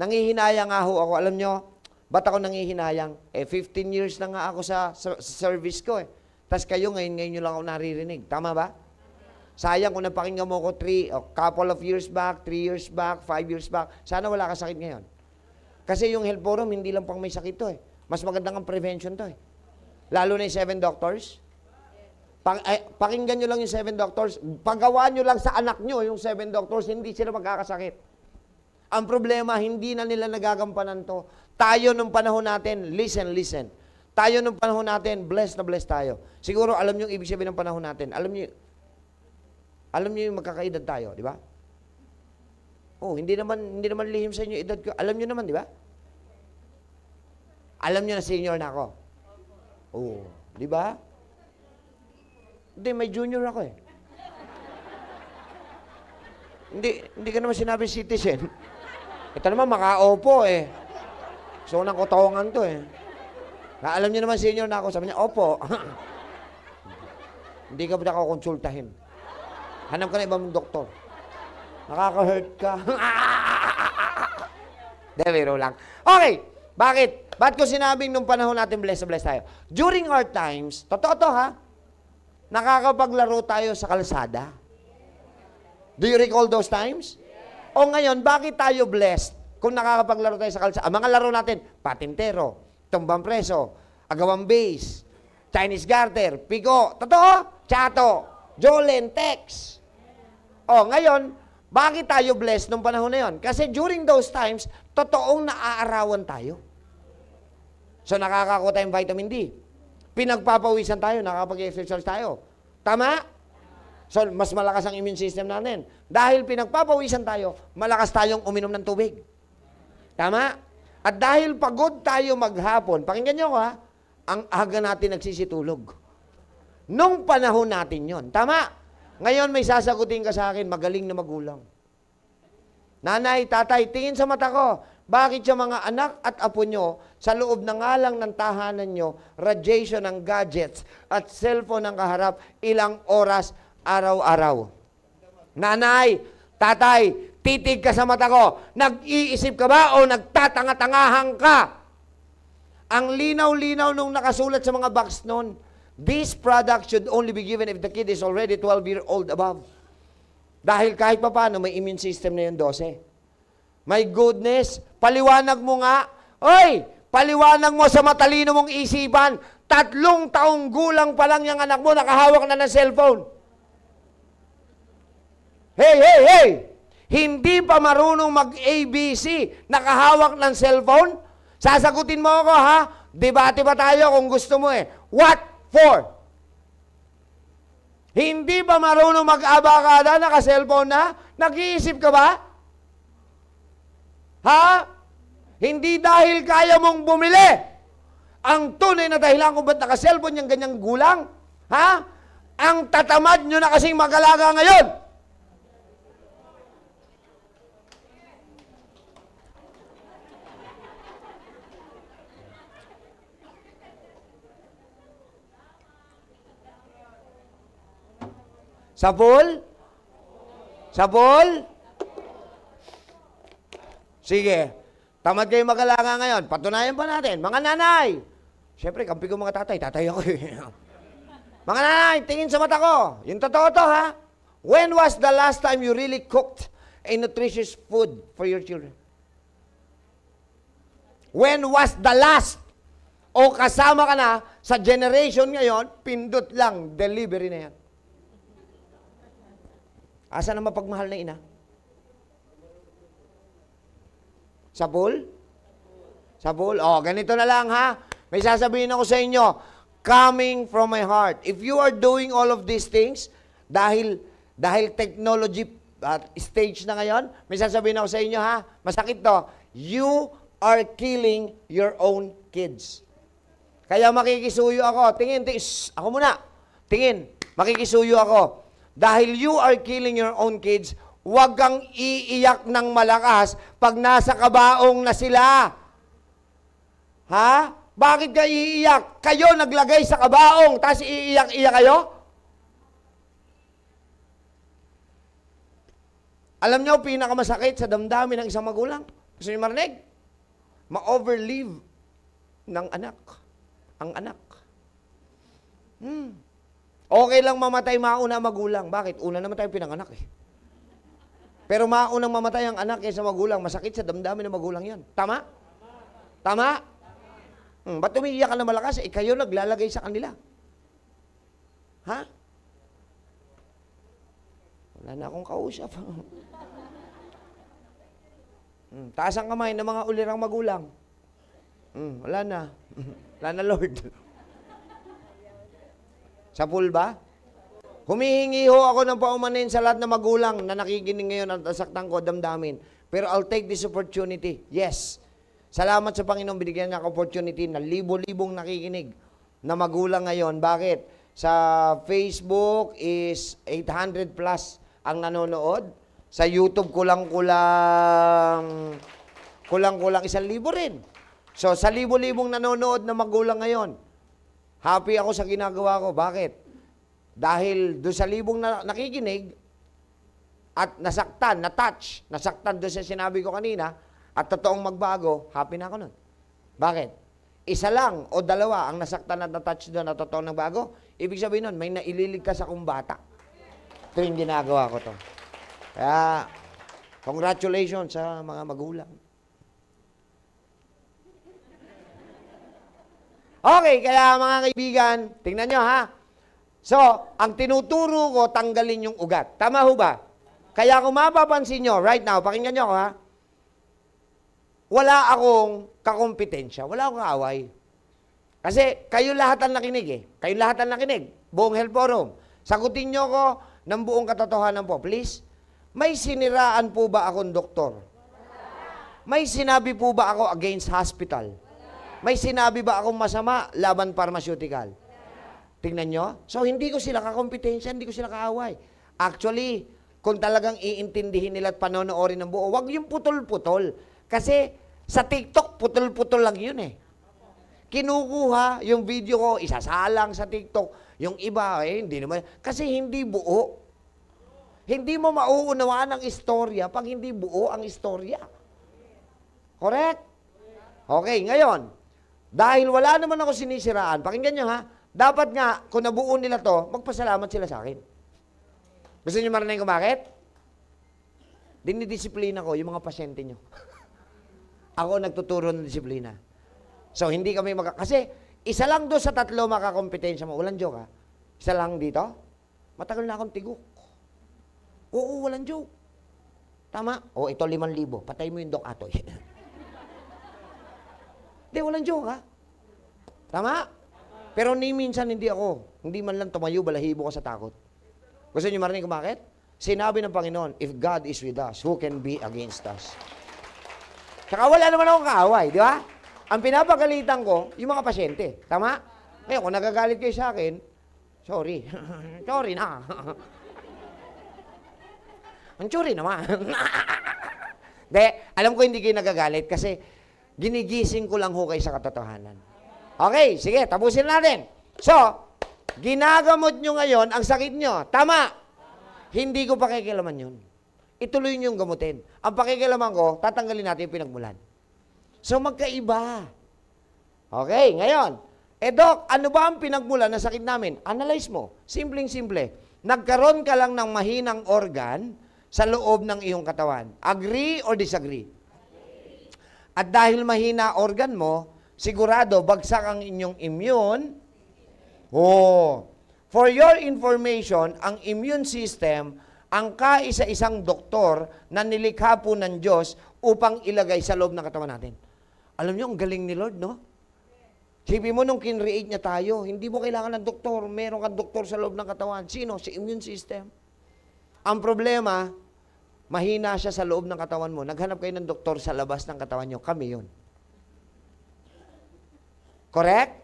nangihinaya nga ho ako. Alam nyo, Ba't ako nangihinayang? Eh, 15 years na nga ako sa, sa service ko eh. Tapos kayo, ngayon, ngayon nyo lang ako naririnig. Tama ba? Sayang kung napakinggan mo ko three, a oh, couple of years back, three years back, five years back. Sana wala ka sakit ngayon. Kasi yung health forum, hindi lang pang may sakit to eh. Mas magandang ang prevention to eh. Lalo na yung seven doctors. Pang, eh, pakinggan nyo lang yung seven doctors. Pagawa nyo lang sa anak nyo yung seven doctors, hindi sila magkakasakit. Ang problema, hindi na nila nagagampanan to tayo nung panahon natin, listen, listen. Tayo nung panahon natin, blessed na blessed tayo. Siguro alam niyo yung ibig sabihin ng panahon natin. Alam niyo Alam niyo yung magkakaedad tayo, di ba? Oh, hindi naman hindi naman lihim sa inyo edad ko. Alam niyo naman, di ba? Alam niyo na senior na ako. Oh, di ba? Hindi, may junior ako eh. hindi, hindi ka naman sinabi citizen. Ito naman, makaupo eh. So, nang kotongan to eh. Na, alam niyo naman senior na ako. Sabi niya, opo. Hindi ka ba ako konsultahin? Hanap ka na ibang doktor. Nakaka-hurt ka. Debiro lang. Okay, bakit? Ba't ko sinabing nung panahon natin bless bless tayo? During our times, totoo to ha, nakakapaglaro tayo sa kalsada. Do you recall those times? O ngayon, bakit tayo blessed? Kung nakakapaglaro tayo sa kalsa, ang mga laro natin, patintero, tumbang preso, agawang base, Chinese garter, pigo, totoo, chato, jolen, tex. O, oh, ngayon, bakit tayo blessed nung panahon na yon? Kasi during those times, totoong naaarawan tayo. So, nakakakuha tayong vitamin D. Pinagpapawisan tayo, nakakapag-exercise tayo. Tama? So, mas malakas ang immune system natin. Dahil pinagpapawisan tayo, malakas tayong uminom ng tubig. Tama? At dahil pagod tayo maghapon, pakinggan nyo ha, ang aga natin nagsisitulog. Nung panahon natin yon. Tama? Ngayon may sasagutin ka sa akin, magaling na magulang. Nanay, tatay, tingin sa mata ko, bakit yung mga anak at apo nyo, sa loob na nga lang ng tahanan nyo, radiation ng gadgets at cellphone ang kaharap, ilang oras, araw-araw? Nanay, tatay, Titig ka sa mata ko. Nag-iisip ka ba o nagtatanga tangahan ka? Ang linaw-linaw nung nakasulat sa mga box noon, this product should only be given if the kid is already 12 year old above. Dahil kahit pa paano, may immune system na yung 12. My goodness, paliwanag mo nga. Oy, paliwanag mo sa matalino mong isipan. Tatlong taong gulang pa lang yung anak mo, nakahawak na ng cellphone. Hey, hey, hey! Hindi pa marunong mag-ABC, nakahawak ng cellphone? Sasagutin mo ako ha? Debate ba tayo kung gusto mo eh. What for? Hindi ba marunong mag-abakada, naka-cellphone na? Nag-iisip ka ba? Ha? Hindi dahil kaya mong bumili. Ang tunay na dahilan kung ba't naka-cellphone yung ganyang gulang. Ha? Ang tatamad nyo na kasing mag-alaga ngayon. Sabol? Sabol? Sige. Tamad kayo magalanga ngayon. Patunayan pa natin. Mga nanay! Siyempre, kampi ko mga tatay. Tatay ako eh. mga nanay, tingin sa mata ko. Yung totoo to ha. When was the last time you really cooked a nutritious food for your children? When was the last? O kasama ka na sa generation ngayon, pindot lang, delivery na yan. Asa na mapagmahal na ina? Sa pool? Sa pool? Oh, ganito na lang ha. May sasabihin ako sa inyo, coming from my heart. If you are doing all of these things, dahil dahil technology uh, stage na ngayon, may sasabihin ako sa inyo ha, masakit to. You are killing your own kids. Kaya makikisuyo ako. Tingin, tingin. ako muna. Tingin, makikisuyo ako. Dahil you are killing your own kids, huwag kang iiyak ng malakas pag nasa kabaong na sila. Ha? Bakit ka iiyak? Kayo naglagay sa kabaong, tapos iiyak-iyak kayo? Alam niyo, pinakamasakit sa damdamin ng isang magulang. Gusto niyo marinig? Ma-overlive ng anak. Ang anak. Hmm. Okay lang mamatay mauna magulang. Bakit? Una naman tayong pinanganak eh. Pero maunang mamatay ang anak kaysa magulang. Masakit sa damdamin ng magulang yan. Tama? Tama? Tama? Hmm, ba't tumiiyak ka na malakas? Eh, kayo naglalagay sa kanila. Ha? Wala na akong kausap. hmm, taas ang kamay ng mga ulirang magulang. Hmm, wala na. wala na, Lord. Sa pool ba? Humihingi ho ako ng paumanin sa lahat ng magulang na nakikinig ngayon at nasaktan ko, damdamin. Pero I'll take this opportunity. Yes. Salamat sa Panginoon, binigyan niya ako opportunity na libo-libong nakikinig na magulang ngayon. Bakit? Sa Facebook is 800 plus ang nanonood. Sa YouTube, kulang-kulang, kulang-kulang isang libo rin. So, sa libo-libong nanonood na magulang ngayon, Happy ako sa ginagawa ko. Bakit? Dahil doon sa libong na nakikinig at nasaktan, na-touch, nasaktan doon sa sinabi ko kanina at totoong magbago, happy na ako nun. Bakit? Isa lang o dalawa ang nasaktan at na-touch doon at totoong nagbago, ibig sabihin nun, may naililigtas akong bata. Ito yung ginagawa ko to. Kaya, congratulations sa mga magulang. Okay, kaya mga kaibigan, tingnan nyo ha. So, ang tinuturo ko, tanggalin yung ugat. Tama ho ba? Kaya kung mapapansin nyo, right now, pakinggan nyo ako ha. Wala akong kakompetensya. Wala akong away. Kasi kayo lahat ang nakinig eh. Kayo lahat ang nakinig. Buong health forum. Sagutin nyo ko ng buong katotohanan po. Please. May siniraan po ba akong doktor? May sinabi po ba ako against hospital? May sinabi ba akong masama laban pharmaceutical? Tingnan nyo. So, hindi ko sila kakompetensya, hindi ko sila kaaway. Actually, kung talagang iintindihin nila at panonoodin ng buo, wag yung putol-putol. Kasi sa TikTok, putol-putol lang yun eh. Kinukuha yung video ko, isasalang sa TikTok. Yung iba, eh, hindi naman. Kasi hindi buo. Hindi mo mauunawaan ang istorya pag hindi buo ang istorya. Correct? Okay, ngayon, dahil wala naman ako sinisiraan, pakinggan nyo ha, dapat nga, kung nabuo nila to, magpasalamat sila sa akin. Gusto nyo marinig ko bakit? Dinidisiplina ako yung mga pasyente nyo. ako nagtuturo ng disiplina. So, hindi kami mag... Kasi, isa lang doon sa tatlo makakompetensya mo. Walang joke ha. Isa lang dito. Matagal na akong tigok. Oo, walang joke. Tama? O, ito, liman libo. Patay mo yung dok atoy. Hindi, walang joke, ha? Tama? Pero ni minsan hindi ako. Hindi man lang tumayo, balahibo ka sa takot. Gusto niyo marinig kung bakit? Sinabi ng Panginoon, if God is with us, who can be against us? Tsaka wala naman akong kaaway, di ba? Ang pinapagalitan ko, yung mga pasyente. Tama? Ngayon, kung nagagalit kayo sa akin, sorry. sorry na. Ang sorry naman. De, alam ko hindi kayo nagagalit kasi Ginigising ko lang ho kayo sa katotohanan. Okay, sige, tapusin natin. So, ginagamot nyo ngayon ang sakit nyo. Tama. Hindi ko pakikilaman yun. Ituloy nyo yung gamutin. Ang pakikilaman ko, tatanggalin natin yung pinagmulan. So, magkaiba. Okay, ngayon. Eh, Doc, ano ba ang pinagmulan na sakit namin? Analyze mo. Simpleng-simple. Nagkaroon ka lang ng mahinang organ sa loob ng iyong katawan. Agree or disagree? At dahil mahina organ mo, sigurado bagsak ang inyong immune. Oh. For your information, ang immune system ang kaisa-isang doktor na nilikha po ng Diyos upang ilagay sa loob ng katawan natin. Alam niyo, ang galing ni Lord, no? Sabi mo, nung kinreate niya tayo, hindi mo kailangan ng doktor. Meron kang doktor sa loob ng katawan. Sino? Si immune system. Ang problema, Mahina siya sa loob ng katawan mo. Naghanap kayo ng doktor sa labas ng katawan nyo. Kami yun. Correct?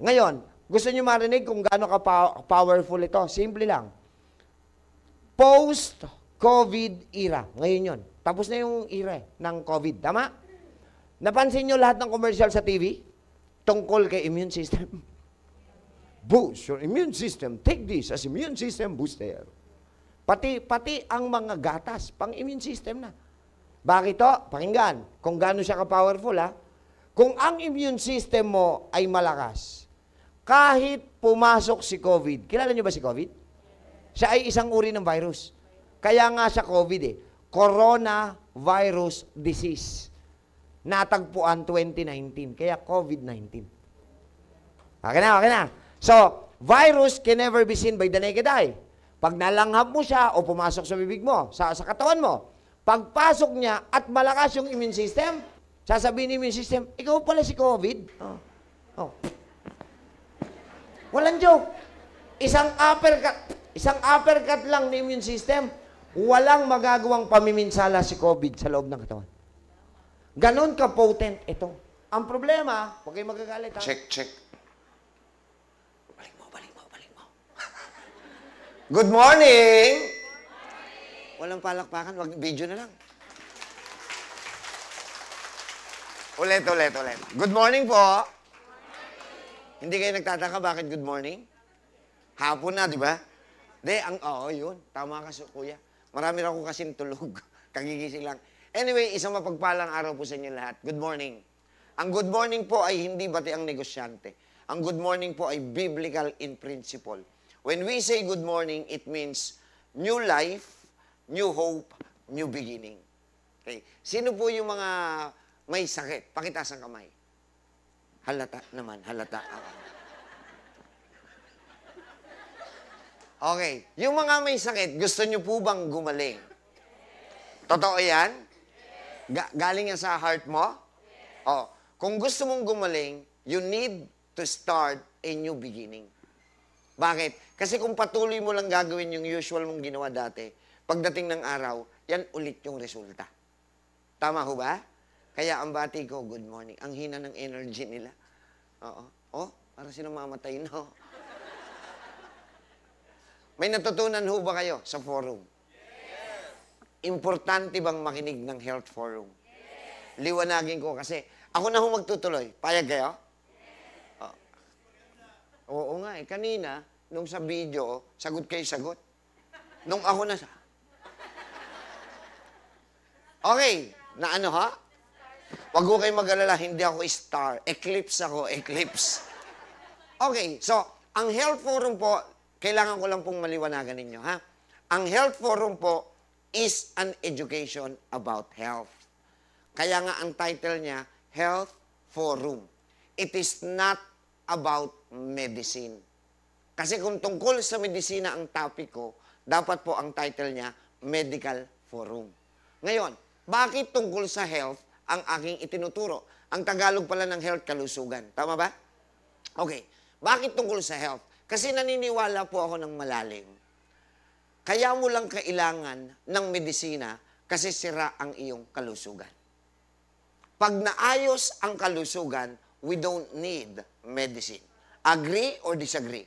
Ngayon, gusto nyo marinig kung gaano ka-powerful ito? Simple lang. Post-COVID era. Ngayon yun. Tapos na yung era eh, ng COVID. Tama? Napansin nyo lahat ng commercial sa TV? Tungkol kay immune system. Boost your immune system. Take this as immune system booster. Pati, pati ang mga gatas, pang immune system na. Bakit to? Pakinggan, kung gaano siya ka-powerful ha. Kung ang immune system mo ay malakas, kahit pumasok si COVID, kilala niyo ba si COVID? Siya ay isang uri ng virus. Kaya nga siya COVID eh. Corona virus disease. Natagpuan 2019. Kaya COVID-19. Okay na, okay na. So, virus can never be seen by the naked eye. Pag nalanghap mo siya o pumasok sa bibig mo, sa, sa katawan mo, pagpasok niya at malakas yung immune system, sasabihin ni immune system, ikaw pala si COVID. Oh. Oh. Walang joke. Isang uppercut, isang uppercut lang ni immune system, walang magagawang pamiminsala si COVID sa loob ng katawan. Ganon ka-potent ito. Ang problema, huwag kayong magagalit ha. Check, check. Good morning! Walang palakpakan, wag video na lang. Ulit, ulit, ulit. Good morning po. Good morning. Hindi kayo nagtataka bakit good morning? Hapon na, di ba? Hindi, ang, oo, yun. Tama ka, kuya. Marami na ako kasing tulog. Kagigising lang. Anyway, isang mapagpalang araw po sa inyo lahat. Good morning. Ang good morning po ay hindi bati ang negosyante. Ang good morning po ay biblical in principle. When we say good morning, it means new life, new hope, new beginning. Okay. Sino po yung mga may sakit? Pakita sa kamay. Halata naman, halata. Okay. Yung mga may sakit, gusto nyo po bang gumaling? Totoo yan? Ga galing yan sa heart mo? Oh, kung gusto mong gumaling, you need to start a new beginning. Bakit? Kasi kung patuloy mo lang gagawin yung usual mong ginawa dati, pagdating ng araw, yan ulit yung resulta. Tama ho ba? Kaya ang bati ko, good morning. Ang hina ng energy nila. Oo. Oh, para sino mamatay No? Oh. May natutunan ho ba kayo sa forum? Yes. Importante bang makinig ng health forum? Yes. Liwanagin ko kasi ako na ho magtutuloy. Payag kayo? Yes. Oo. Oh. Oo nga eh. Kanina, nung sa video, sagot kay sagot. Nung ako na sa... Okay, na ano ha? Wag ko kayong mag-alala, hindi ako star. Eclipse ako, eclipse. Okay, so, ang health forum po, kailangan ko lang pong maliwanagan ninyo, ha? Ang health forum po is an education about health. Kaya nga ang title niya, Health Forum. It is not about medicine. Kasi kung tungkol sa medisina ang topic ko, dapat po ang title niya, Medical Forum. Ngayon, bakit tungkol sa health ang aking itinuturo? Ang Tagalog pala ng health, kalusugan. Tama ba? Okay. Bakit tungkol sa health? Kasi naniniwala po ako ng malalim. Kaya mo lang kailangan ng medisina kasi sira ang iyong kalusugan. Pag naayos ang kalusugan, we don't need medicine. Agree or disagree?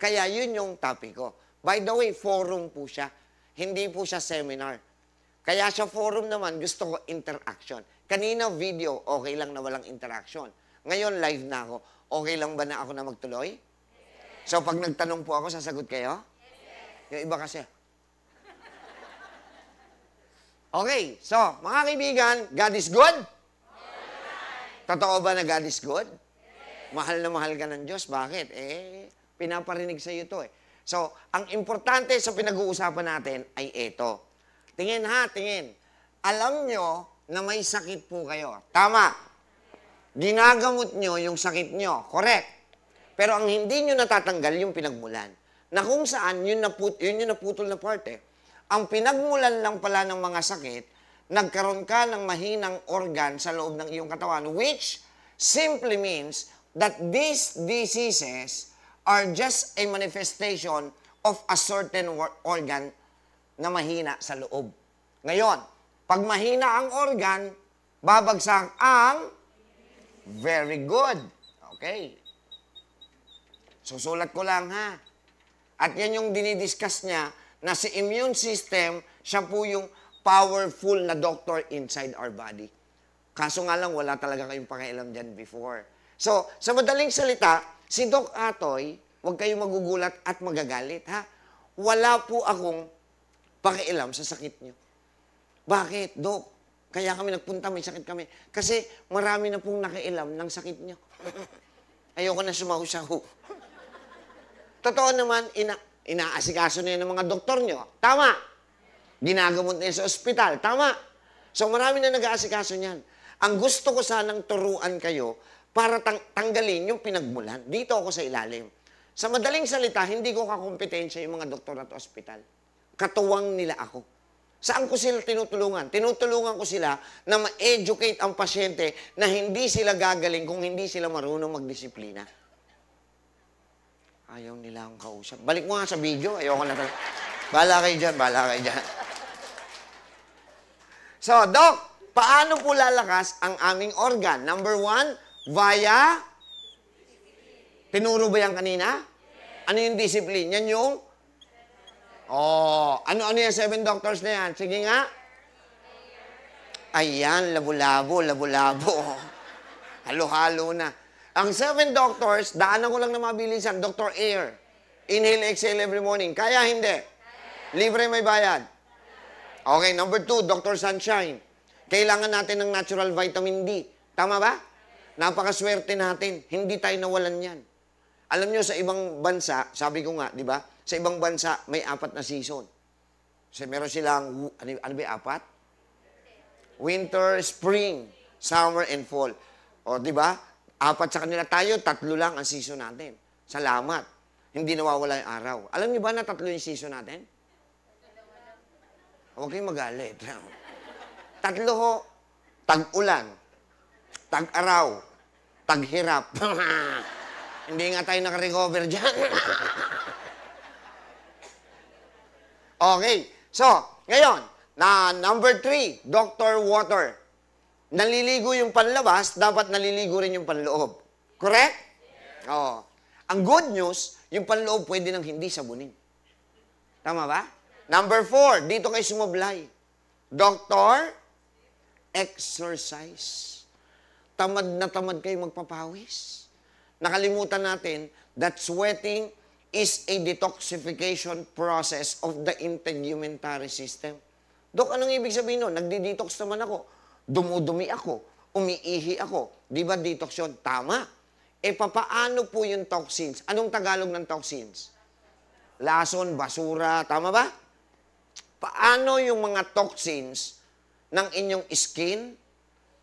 Kaya yun yung topic ko. By the way, forum po siya. Hindi po siya seminar. Kaya sa forum naman, gusto ko interaction. Kanina video, okay lang na walang interaction. Ngayon, live na ako. Okay lang ba na ako na magtuloy? Yes. So, pag nagtanong po ako, sasagot kayo? Yes. Yung iba kasi. Okay, so, mga kaibigan, God is good? Right. Totoo ba na God is good? Yes. Mahal na mahal ka ng Diyos. Bakit? Eh, Pinaparinig sa iyo to eh. So, ang importante sa pinag-uusapan natin ay ito. Tingin ha, tingin. Alam nyo na may sakit po kayo. Tama. Ginagamot nyo yung sakit nyo. Correct. Pero ang hindi nyo natatanggal yung pinagmulan. Na kung saan, yun, naput yun yung naputol na parte. eh. Ang pinagmulan lang pala ng mga sakit, nagkaroon ka ng mahinang organ sa loob ng iyong katawan, which simply means that these diseases are just a manifestation of a certain organ na mahina sa loob. Ngayon, pag mahina ang organ, babagsak ang very good. Okay. Susulat ko lang ha. At yan yung dinidiscuss niya na si immune system, siya po yung powerful na doctor inside our body. Kaso nga lang, wala talaga kayong pakialam dyan before. So, sa madaling salita, Si Doc Atoy, huwag kayong magugulat at magagalit, ha? Wala po akong pakialam sa sakit niyo. Bakit, Doc? Kaya kami nagpunta, may sakit kami. Kasi marami na pong nakialam ng sakit niyo. Ayoko na sumahusahu. Totoo naman, ina inaasikaso na yan ng mga doktor niyo. Tama. Ginagamot na sa ospital. Tama. So marami na nag-aasikaso niyan. Ang gusto ko sanang turuan kayo para tang tanggalin yung pinagmulan. Dito ako sa ilalim. Sa madaling salita, hindi ko kakompetensya yung mga doktor at ospital. Katuwang nila ako. Saan ko sila tinutulungan? Tinutulungan ko sila na ma-educate ang pasyente na hindi sila gagaling kung hindi sila marunong magdisiplina. Ayaw nila akong kausap. Balik mo nga sa video. Ayaw ko na talaga. Bala kayo dyan, bala kayo dyan. So, Doc, paano po lalakas ang aming organ? Number one, Via? Tinuro ba yan kanina? Ano yung discipline? Yan yung? Oh, ano-ano yung seven doctors na yan? Sige nga. Ayan, labo-labo, labo-labo. Halo-halo na. Ang seven doctors, daanan ko lang na mabilisan, Dr. Air. Inhale, exhale every morning. Kaya hindi? Libre may bayad. Okay, number two, Dr. Sunshine. Kailangan natin ng natural vitamin D. Tama ba? Napakaswerte natin. Hindi tayo nawalan yan. Alam nyo, sa ibang bansa, sabi ko nga, di ba? Sa ibang bansa, may apat na season. So, meron silang, ano, ano ba apat? Winter, spring, summer, and fall. O, di ba? Apat sa kanila tayo, tatlo lang ang season natin. Salamat. Hindi nawawala yung araw. Alam niyo ba na tatlo yung season natin? Huwag kayong magalit. Tatlo ho, tag-ulan, tag-araw, paghirap. Hindi nga tayo nakarecover dyan. okay. So, ngayon, na number three, Dr. Water. Naliligo yung panlabas, dapat naliligo rin yung panloob. Correct? Yeah. Oo. Ang good news, yung panloob pwede nang hindi sabunin. Tama ba? Number four, dito kayo sumablay. Doctor, exercise. Tamad na tamad kayo magpapawis. Nakalimutan natin that sweating is a detoxification process of the integumentary system. Dok, anong ibig sabihin nun? Nagdi-detox naman ako. Dumudumi ako. Umiihi ako. Di ba detox yun? Tama. E papaano po yung toxins? Anong Tagalog ng toxins? Lason, basura, tama ba? Paano yung mga toxins ng inyong skin,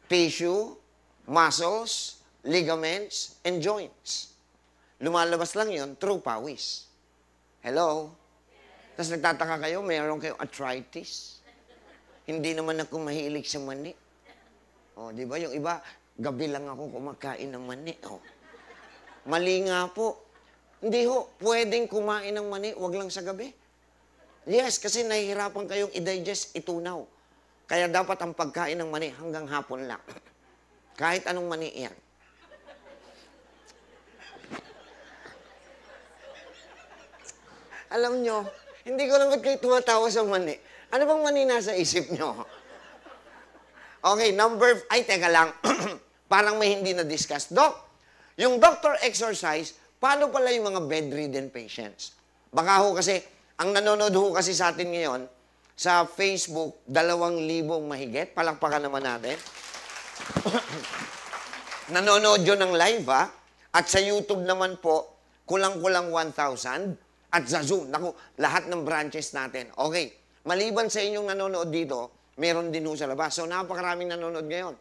tissue, muscles, ligaments, and joints. Lumalabas lang yon through pawis. Hello? Tapos nagtataka kayo, mayroon kayong arthritis. Hindi naman ako mahilig sa mani. O, oh, di ba? Yung iba, gabi lang ako kumakain ng mani. Oh. Mali nga po. Hindi ho, pwedeng kumain ng mani, wag lang sa gabi. Yes, kasi nahihirapan kayong i-digest, itunaw. Kaya dapat ang pagkain ng mani hanggang hapon lang. Kahit anong maniiyak. Alam nyo, hindi ko lang ba't kayo tumatawa sa mani. Ano bang mani nasa isip nyo? Okay, number... Ay, teka lang. Parang may hindi na-discuss. Doc, yung doctor exercise, paano pala yung mga bedridden patients? Baka ho kasi, ang nanonood ho kasi sa atin ngayon, sa Facebook, dalawang libong mahigit. Palakpakan naman natin. Nanonood yun ng live, ha? At sa YouTube naman po, kulang-kulang 1,000. At sa Zoom, naku, lahat ng branches natin. Okay, maliban sa inyong nanonood dito, meron din ho sa labas. So, napakaraming nanonood ngayon.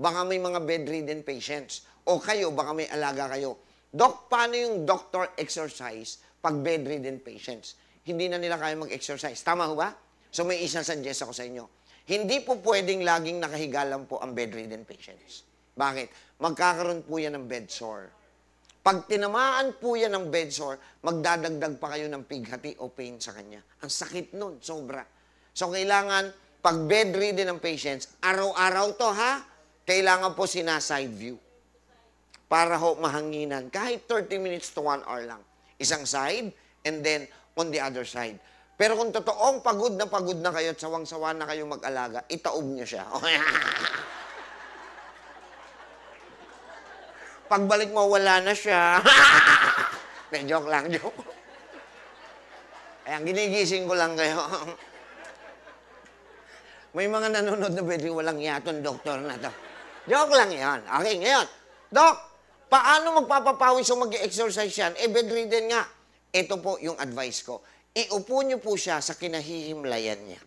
Baka may mga bedridden patients. O kayo, baka may alaga kayo. Doc, paano yung doctor exercise pag bedridden patients? Hindi na nila kaya mag-exercise. Tama ho ba? So, may isang suggest ako sa inyo hindi po pwedeng laging nakahiga lang po ang bedridden patients. Bakit? Magkakaroon po yan ng bed sore. Pag tinamaan po yan ng bed sore, magdadagdag pa kayo ng pighati o pain sa kanya. Ang sakit nun, sobra. So, kailangan, pag bedridden ng patients, araw-araw to ha, kailangan po sinaside view para ho mahanginan. Kahit 30 minutes to 1 hour lang. Isang side, and then on the other side. Pero kung totoong pagod na pagod na kayo at sawang-sawa na kayo mag-alaga, itaob nyo siya. Pagbalik mo, wala na siya. May joke lang, joke. Ayan, ginigising ko lang kayo. May mga nanonood na pwedeng walang yaton doktor na to. Joke lang yan. Okay, ngayon. Dok, paano magpapapawis o mag-exercise yan? Eh, bedridden nga. Ito po yung advice ko iupo niyo po siya sa kinahihimlayan niya.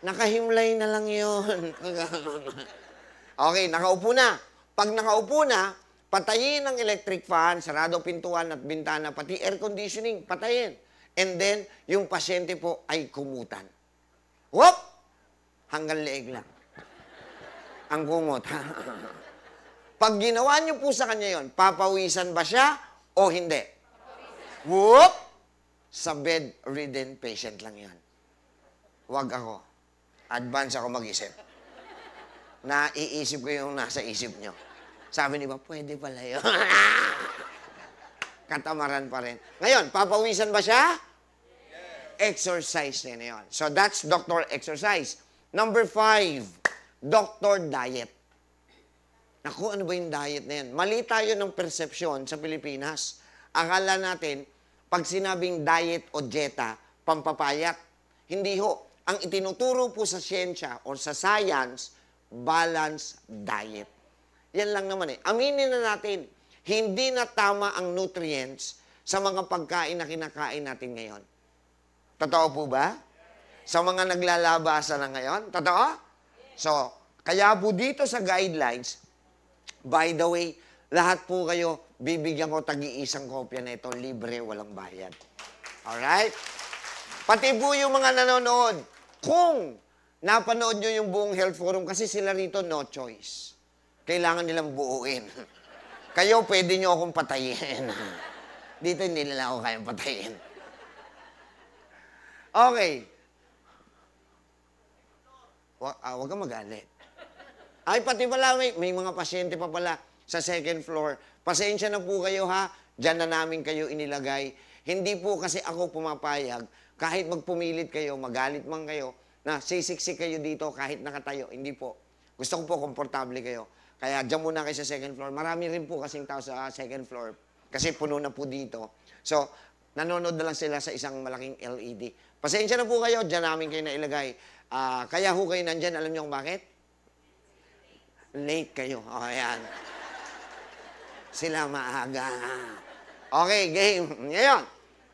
Nakahimlay na lang yon. okay, nakaupo na. Pag nakaupo na, patayin ang electric fan, sarado pintuan at bintana, pati air conditioning, patayin. And then, yung pasyente po ay kumutan. Whoop! Hanggang leeg lang. Ang kumot. Pag ginawa niyo po sa kanya yon, papawisan ba siya o hindi? Whoop! sa bedridden patient lang yan. Huwag ako. Advance ako mag-isip. Naiisip ko yung nasa isip nyo. Sabi ni ba, pwede pala yun. Katamaran pa rin. Ngayon, papawisan ba siya? Yes. Exercise na yun. So that's doctor exercise. Number five, doctor diet. Naku, ano ba yung diet na yan? Mali tayo ng perception sa Pilipinas. Akala natin, pag sinabing diet o dieta, pampapayat. Hindi ho. Ang itinuturo po sa siyensya o sa science, balanced diet. Yan lang naman eh. Aminin na natin, hindi na tama ang nutrients sa mga pagkain na kinakain natin ngayon. Totoo po ba? Sa mga naglalabasa na ngayon? Totoo? So, kaya po dito sa guidelines, by the way, lahat po kayo bibigyan ko tagi-isang kopya na ito, libre, walang bayad. Alright? Pati po yung mga nanonood, kung napanood nyo yung buong health forum, kasi sila rito no choice. Kailangan nilang buuin. Kayo, pwede nyo akong patayin. Dito hindi nila ako kayang patayin. Okay. Wa ah, wag kang magalit. Ay, pati pala, may, may mga pasyente pa pala sa second floor Pasensya na po kayo ha, dyan na namin kayo inilagay. Hindi po kasi ako pumapayag, kahit magpumilit kayo, magalit man kayo, na sisiksik kayo dito kahit nakatayo. Hindi po. Gusto ko po komportable kayo. Kaya dyan muna kayo sa second floor. Marami rin po kasing tao sa ah, second floor. Kasi puno na po dito. So, nanonood na lang sila sa isang malaking LED. Pasensya na po kayo, dyan namin kayo nailagay. Uh, kaya ho kayo nandyan, alam niyo kung bakit? Late kayo. O, oh, ayan sila maaga. Okay, game. Ngayon,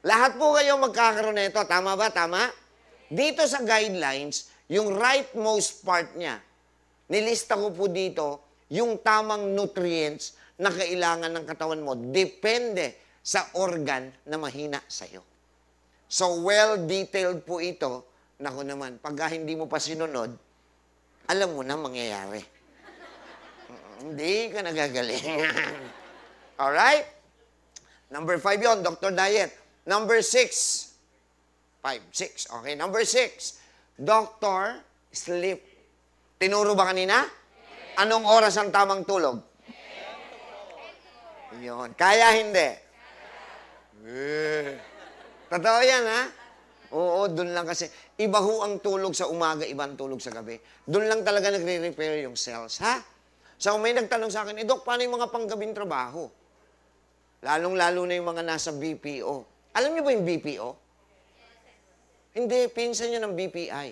lahat po kayo magkakaroon nito. Tama ba? Tama? Dito sa guidelines, yung rightmost part niya, nilista ko po dito yung tamang nutrients na kailangan ng katawan mo. Depende sa organ na mahina sa'yo. So, well-detailed po ito. Naku naman, pag hindi mo pa sinunod, alam mo na mangyayari. Hindi ka nagagaling. All right? Number five yon, Dr. Diet. Number six, five, six. Okay, number six, Dr. Sleep. Tinuro ba kanina? Anong oras ang tamang tulog? Yes. Yun. Kaya hindi? Eh. Totoo yan, ha? Oo, doon lang kasi. Iba ho ang tulog sa umaga, ibang tulog sa gabi. Doon lang talaga nagre-repair yung cells, ha? So, may nagtanong sa akin, eh, Dok, paano yung mga panggabing trabaho? Lalong-lalo na yung mga nasa BPO. Alam niyo ba yung BPO? Hindi, pinsan niyo ng BPI.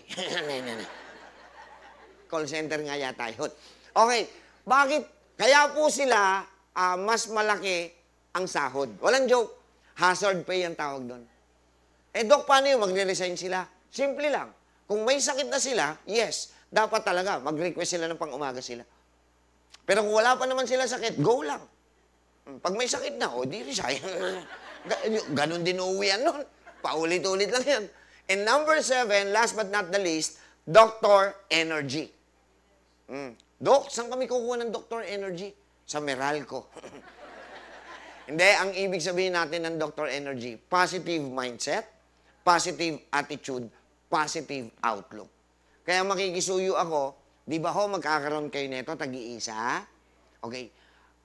Call center nga yata yun. Okay, bakit? Kaya po sila, uh, mas malaki ang sahod. Walang joke. Hazard pay ang tawag doon. Eh, Dok, paano yung magre-resign sila? Simple lang. Kung may sakit na sila, yes, dapat talaga mag-request sila ng pang-umaga sila. Pero kung wala pa naman sila sakit, go lang. Mm, pag may sakit na, o oh, di resign. Ganon din uuwian nun. Paulit-ulit lang yan. And number seven, last but not the least, Dr. Energy. Mm. Dok, saan kami kukuha ng Dr. Energy? Sa Meralco. Hindi, ang ibig sabihin natin ng Dr. Energy, positive mindset, positive attitude, positive outlook. Kaya makikisuyo ako, di ba ho, magkakaroon kayo nito, tag-iisa? Okay,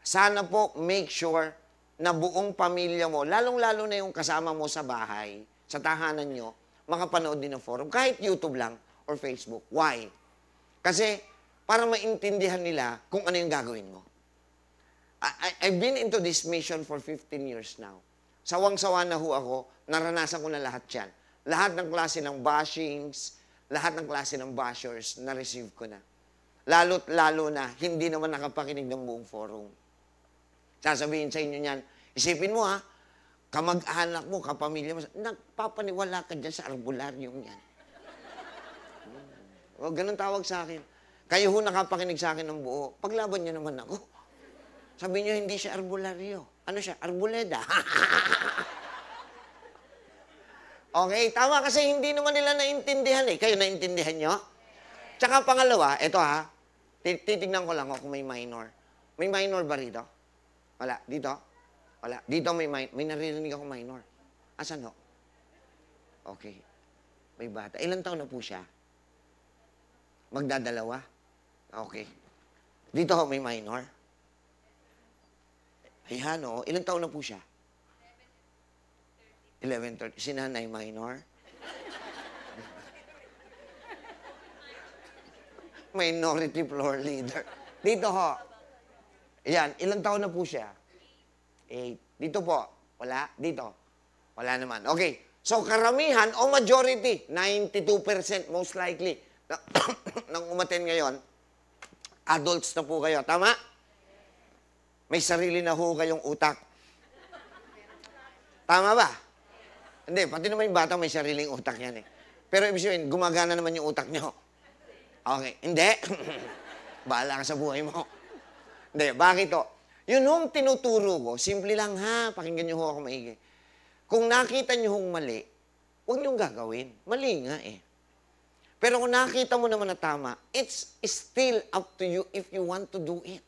sana po make sure na buong pamilya mo, lalong-lalo na yung kasama mo sa bahay, sa tahanan nyo, makapanood din ng forum, kahit YouTube lang or Facebook. Why? Kasi para maintindihan nila kung ano yung gagawin mo. I, I've been into this mission for 15 years now. Sawang-sawa na ho ako, naranasan ko na lahat yan. Lahat ng klase ng bashings, lahat ng klase ng bashers, na-receive ko na. Lalo't-lalo na, hindi naman nakapakinig ng buong forum. Sasabihin sa inyo niyan, isipin mo ha, kamag-anak mo, kapamilya mo, nagpapaniwala ka dyan sa arbularyong yan. Hmm. O, oh, ganun tawag sa akin. Kayo ho nakapakinig sa akin ng buo. Paglaban niyo naman ako. Sabi niyo, hindi siya arbularyo. Ano siya? Arbuleda. okay, tama kasi hindi naman nila naintindihan eh. Kayo naintindihan nyo? Tsaka pangalawa, ito ha, titignan ko lang kung may minor. May minor ba rito? Wala. Dito? Wala. Dito may, may, may naririnig ako minor. Asan ho? Okay. May bata. Ilan taon na po siya? Magdadalawa? Okay. Dito ho may minor. Ayan o. Ilan taon na po siya? 11.30. Sinanay minor? Minority floor leader. Dito ho. Ayan, ilang taon na po siya? Eight. Dito po? Wala? Dito? Wala naman. Okay. So, karamihan o majority, 92% most likely, na, nang umaten ngayon, adults na po kayo. Tama? May sarili na ho kayong utak. Tama ba? Hindi, pati naman yung bata may sariling utak yan eh. Pero ibig sabihin, gumagana naman yung utak nyo. Okay, hindi. Bahala ka sa buhay mo. Hindi, bakit o? Yun hong tinuturo ko, simple lang ha, pakinggan niyo ho ako maigi. Kung nakita niyo hong mali, huwag niyong gagawin. Mali nga eh. Pero kung nakita mo naman na tama, it's still up to you if you want to do it.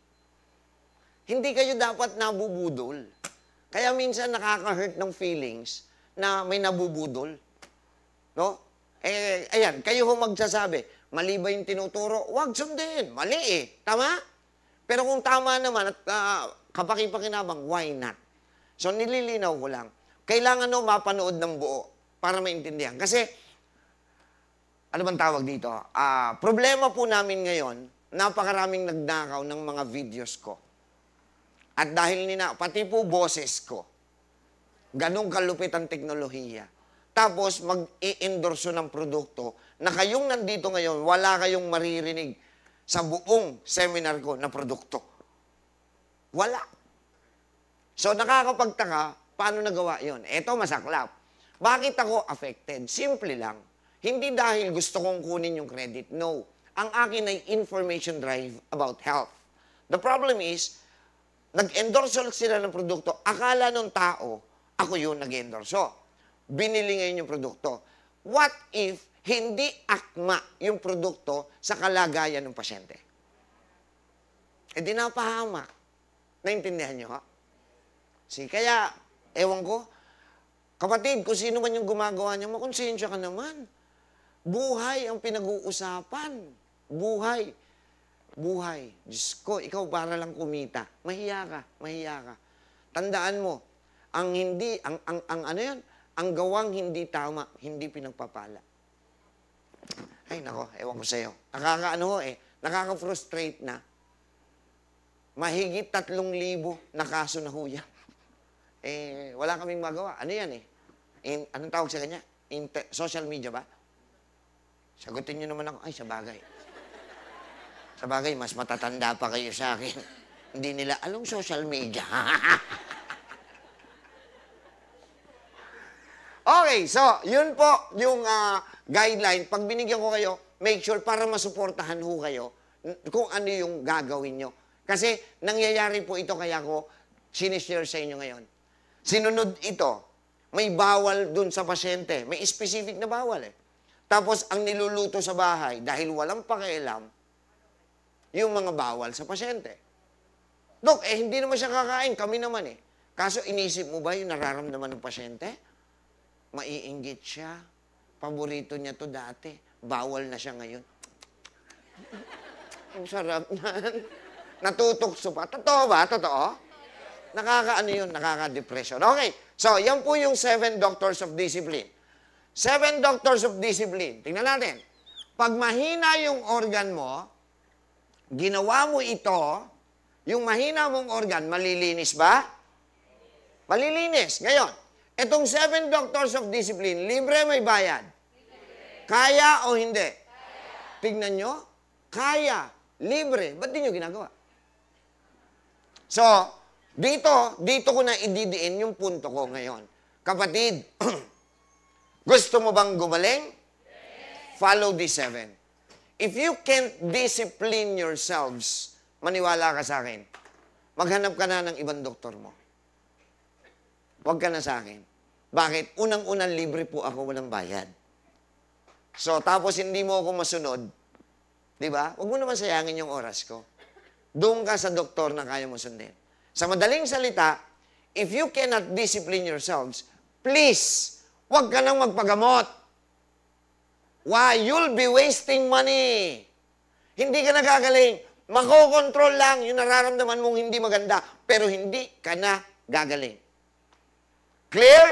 Hindi kayo dapat nabubudol. Kaya minsan nakaka-hurt ng feelings na may nabubudol. No? Eh, ayan, kayo ho magsasabi, mali ba yung tinuturo? Huwag sundin, mali eh. Tama? Pero kung tama naman at uh, kapakipakinabang, why not? So nililinaw ko lang. Kailangan no mapanood ng buo para maintindihan. Kasi, ano bang tawag dito? Uh, problema po namin ngayon, napakaraming nagnakaw ng mga videos ko. At dahil nina, pati po boses ko, ganong kalupit ang teknolohiya. Tapos mag-i-endorso ng produkto na kayong nandito ngayon, wala kayong maririnig sa buong seminar ko na produkto. Wala. So nakakapagtaka, paano nagawa yon? Ito masaklap. Bakit ako affected? Simple lang. Hindi dahil gusto kong kunin yung credit. No. Ang akin ay information drive about health. The problem is, nag-endorse sila ng produkto. Akala ng tao, ako yung nag-endorse. Binili ngayon yung produkto. What if hindi akma yung produkto sa kalagayan ng pasyente. E di napahama. Naintindihan nyo, ha? Si, kaya, ewan ko, kapatid, kung sino man yung gumagawa niya, makonsensya ka naman. Buhay ang pinag-uusapan. Buhay. Buhay. Diyos ko, ikaw para lang kumita. Mahiya ka, mahiya ka. Tandaan mo, ang hindi, ang, ang, ang ano yan, ang gawang hindi tama, hindi pinagpapala. Ay, nako, ewan ko sa'yo. Nakakaano eh, nakaka-frustrate na. Mahigit tatlong libo na kaso na huya. Eh, wala kaming magawa. Ano yan eh? In, anong tawag sa kanya? Inter social media ba? Sagutin niyo naman ako, ay, sa bagay. Sa bagay, mas matatanda pa kayo sa akin. Hindi nila, anong social media? Okay, so, yun po yung uh, guideline. Pag binigyan ko kayo, make sure para masuportahan ho kayo kung ano yung gagawin nyo. Kasi nangyayari po ito kaya ko sinishare sa inyo ngayon. Sinunod ito, may bawal dun sa pasyente. May specific na bawal eh. Tapos ang niluluto sa bahay, dahil walang pakialam, yung mga bawal sa pasyente. Dok, eh hindi naman siya kakain, kami naman eh. Kaso inisip mo ba yung nararamdaman ng pasyente? maiinggit siya. Paborito niya to dati. Bawal na siya ngayon. Ang sarap nan. Natutokso pa. Totoo ba? Totoo? Nakakaano yun? Nakaka-depression. Okay. So, yan po yung seven doctors of discipline. Seven doctors of discipline. Tingnan natin. Pag mahina yung organ mo, ginawa mo ito, yung mahina mong organ, malilinis ba? Malilinis. Ngayon, Itong seven doctors of discipline, libre may bayad? Kaya o hindi? Kaya. Tignan nyo, kaya, libre. Ba't di nyo ginagawa? So, dito, dito ko na ididiin yung punto ko ngayon. Kapatid, gusto mo bang gumaling? Yes. Follow the seven. If you can't discipline yourselves, maniwala ka sa akin, maghanap ka na ng ibang doktor mo. Huwag ka na sa akin. Bakit? Unang-unang libre po ako, walang bayad. So, tapos hindi mo ako masunod, di ba? Huwag mo naman sayangin yung oras ko. Doon ka sa doktor na kaya mo sundin. Sa madaling salita, if you cannot discipline yourselves, please, huwag ka nang magpagamot. Why? You'll be wasting money. Hindi ka nagagaling. Makokontrol lang yung nararamdaman mong hindi maganda, pero hindi ka na gagaling. Clear?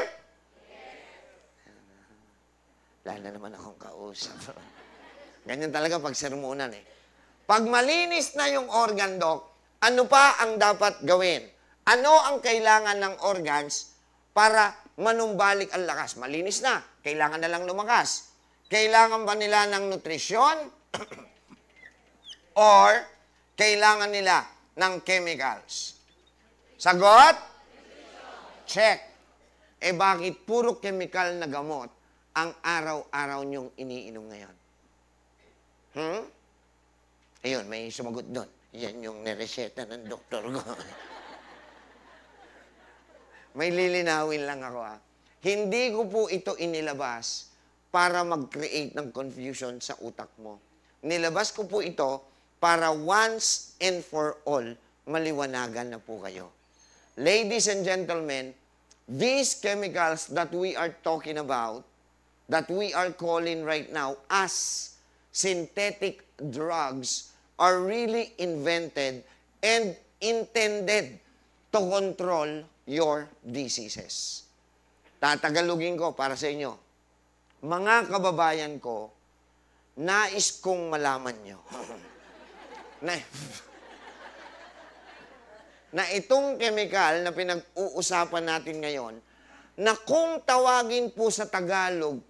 Dahil na naman akong kausap. Ganyan talaga pag sermonan eh. Pag malinis na yung organ doc, ano pa ang dapat gawin? Ano ang kailangan ng organs para manumbalik ang lakas? Malinis na. Kailangan na lang lumakas. Kailangan ba nila ng nutrisyon? Or kailangan nila ng chemicals? Sagot? Check. Eh bakit puro chemical na gamot ang araw-araw niyong iniinom ngayon? Hmm? Ayun, may sumagot doon. Yan yung nireseta ng doktor ko. may lilinawin lang ako ha. Ah. Hindi ko po ito inilabas para mag-create ng confusion sa utak mo. Nilabas ko po ito para once and for all, maliwanagan na po kayo. Ladies and gentlemen, these chemicals that we are talking about that we are calling right now as synthetic drugs are really invented and intended to control your diseases. Tatagalugin ko para sa inyo. Mga kababayan ko, nais kong malaman nyo na, na itong chemical na pinag-uusapan natin ngayon, na kung tawagin po sa Tagalog,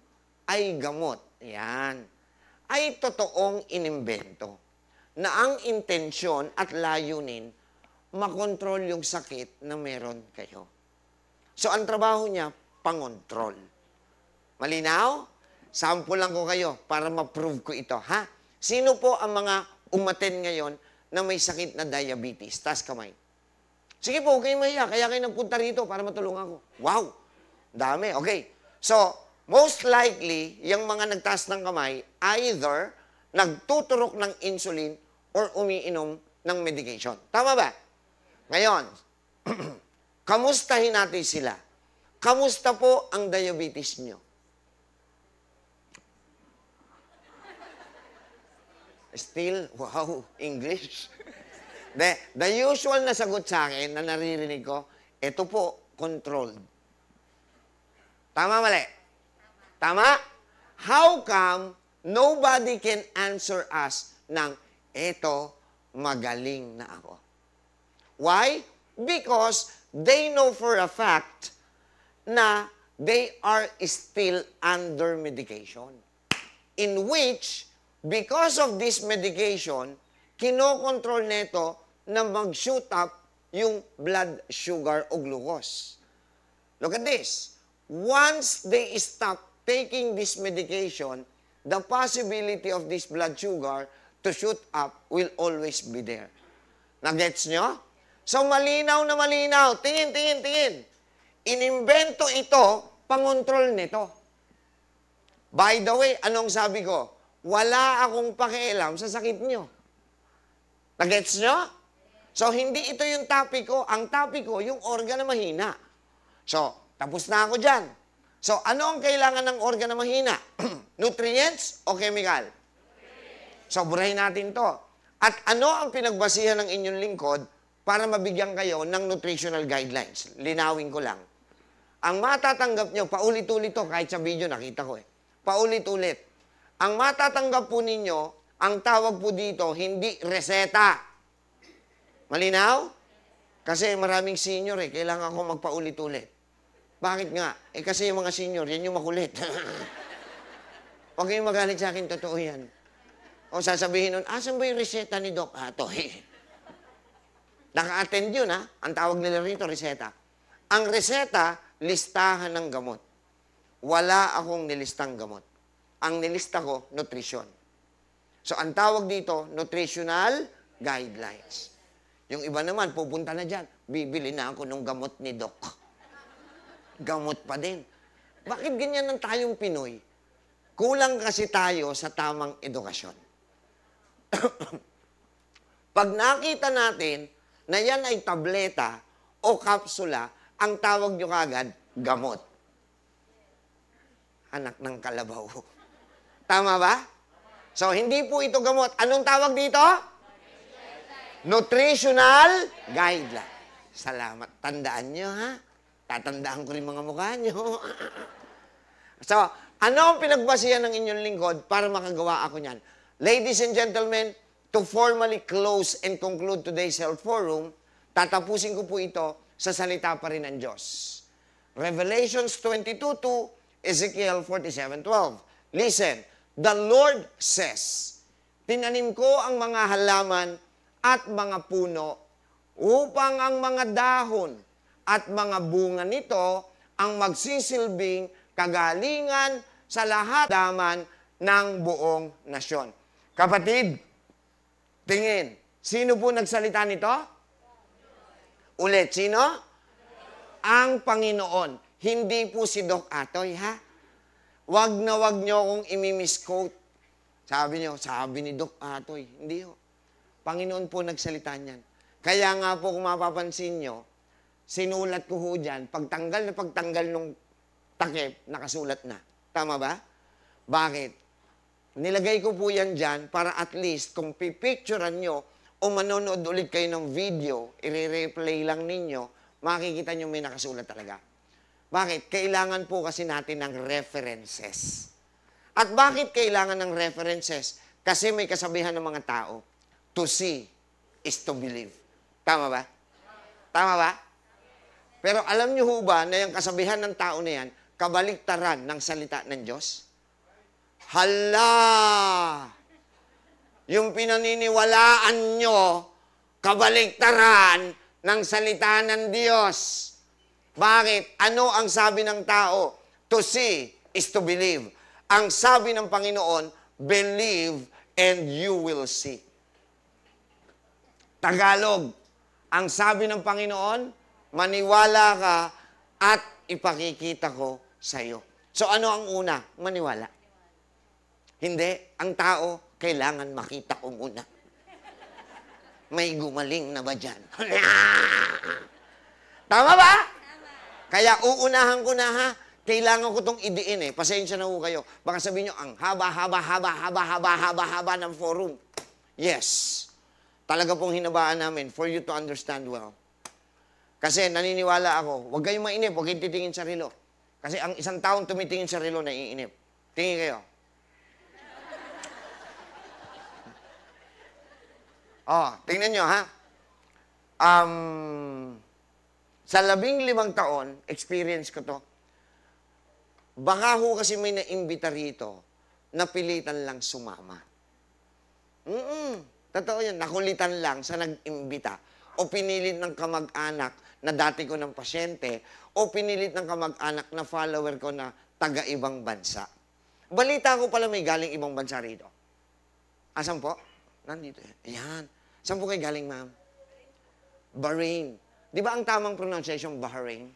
ay gamot. Yan. Ay totoong inimbento na ang intensyon at layunin makontrol yung sakit na meron kayo. So, ang trabaho niya, pangontrol. Malinaw? Sample lang ko kayo para ma-prove ko ito, ha? Sino po ang mga umaten ngayon na may sakit na diabetes? Tas kamay. Sige po, okay mahiya. Kaya kayo nagpunta rito para matulungan ko. Wow! Dami. Okay. So, most likely, yung mga nagtaas ng kamay, either nagtuturok ng insulin or umiinom ng medication. Tama ba? Ngayon, kamustahin natin sila. Kamusta po ang diabetes nyo? Still, wow, English. the, the usual na sagot sa akin na naririnig ko, ito po, controlled. Tama mali? Tama? How come nobody can answer us ng eto, magaling na ako? Why? Because they know for a fact na they are still under medication. In which, because of this medication, kinokontrol nito na mag-shoot up yung blood sugar o glucose. Look at this. Once they stop taking this medication, the possibility of this blood sugar to shoot up will always be there. Nagets nyo? So malinaw na malinaw. Tingin, tingin, tingin. Inimbento ito, pangontrol nito. By the way, anong sabi ko? Wala akong pakialam sa sakit nyo. Nagets nyo? So hindi ito yung topic ko. Ang topic ko, yung organ na mahina. So, tapos na ako dyan. So, ano ang kailangan ng organo mahina? Nutrients o chemical? So, burahin natin to. At ano ang pinagbasihan ng inyong lingkod para mabigyan kayo ng nutritional guidelines? Linawin ko lang. Ang matatanggap nyo, paulit-ulit to, kahit sa video nakita ko eh. Paulit-ulit. Ang matatanggap po ninyo, ang tawag po dito, hindi reseta. Malinaw? Kasi maraming senior eh, kailangan ko magpaulit-ulit. Bakit nga? Eh kasi yung mga senior, yan yung makulit. Huwag kayong magalit sa akin, totoo yan. O sasabihin nun, asan ba yung reseta ni Doc Atoy? Ah, eh. Naka-attend yun, ha? Ang tawag nila rito, reseta. Ang reseta, listahan ng gamot. Wala akong nilistang gamot. Ang nilista ko, nutrition. So, ang tawag dito, nutritional guidelines. Yung iba naman, pupunta na dyan, bibili na ako ng gamot ni Doc gamot pa din. Bakit ganyan ang tayong Pinoy? Kulang kasi tayo sa tamang edukasyon. Pag nakita natin na yan ay tableta o kapsula, ang tawag nyo kagad, gamot. Anak ng kalabaw. Tama ba? So, hindi po ito gamot. Anong tawag dito? Nutritional guideline. Salamat. Tandaan nyo, ha? Tatandaan ko rin mga mukha nyo. so, ano ang pinagbasihan ng inyong lingkod para makagawa ako niyan? Ladies and gentlemen, to formally close and conclude today's health forum, tatapusin ko po ito sa salita pa rin ng Diyos. Revelations 22.2, Ezekiel 47.12. Listen, the Lord says, Tinanim ko ang mga halaman at mga puno upang ang mga dahon at mga bunga nito ang magsisilbing kagalingan sa lahat daman ng buong nasyon. Kapatid, tingin, sino po nagsalita nito? Ulit, sino? Ang Panginoon. Hindi po si Doc Atoy, ha? Wag na wag nyo akong imimisquote. Sabi nyo, sabi ni Doc Atoy. Hindi ho. Panginoon po nagsalita niyan. Kaya nga po kung mapapansin nyo, sinulat ko ho dyan, pagtanggal na pagtanggal nung takip, nakasulat na. Tama ba? Bakit? Nilagay ko po yan dyan para at least kung pipicturean nyo o manonood ulit kayo ng video, i-replay lang ninyo, makikita nyo may nakasulat talaga. Bakit? Kailangan po kasi natin ng references. At bakit kailangan ng references? Kasi may kasabihan ng mga tao, to see is to believe. Tama ba? Tama ba? Pero alam niyo ho ba na yung kasabihan ng tao na yan, kabaligtaran ng salita ng Diyos? Hala! Yung pinaniniwalaan nyo, kabaligtaran ng salita ng Diyos. Bakit? Ano ang sabi ng tao? To see is to believe. Ang sabi ng Panginoon, believe and you will see. Tagalog, ang sabi ng Panginoon, maniwala ka at ipakikita ko sa iyo. So ano ang una? Maniwala. Hindi. Ang tao, kailangan makita ko muna. May gumaling na ba dyan? Tama ba? Kaya uunahan ko na ha, kailangan ko itong idiin eh. Pasensya na ho kayo. Baka sabihin nyo, ang haba-haba-haba-haba-haba-haba-haba ng forum. Yes. Talaga pong hinabaan namin for you to understand well. Kasi naniniwala ako, huwag kayong mainip, huwag kayong titingin sa relo. Kasi ang isang taong tumitingin sa relo, naiinip. Tingin kayo. Oh, tingnan nyo, ha? Um, sa labing limang taon, experience ko to, baka ho kasi may naimbita rito, napilitan lang sumama. Mm-mm. Totoo yan. nakulitan lang sa nag-imbita o pinilit ng kamag-anak na dati ko ng pasyente o pinilit ng kamag-anak na follower ko na taga-ibang bansa. Balita ko pala may galing ibang bansa rito. Asan po? Nandito. Ayan. Saan po kayo galing, ma'am? Bahrain. Di ba ang tamang pronunciation, Bahrain?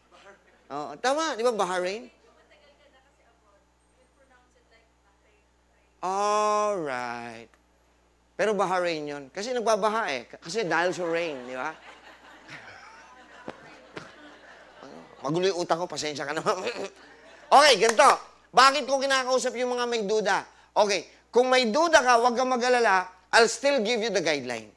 Oo, tama. Di ba Bahrain? All right. Pero Bahrain yon, Kasi nagbabaha eh. Kasi dahil sa rain, di ba? Magulo yung utak ko, pasensya ka naman. okay, ganito. Bakit ko kinakausap yung mga may duda? Okay, kung may duda ka, huwag kang mag-alala, I'll still give you the guideline.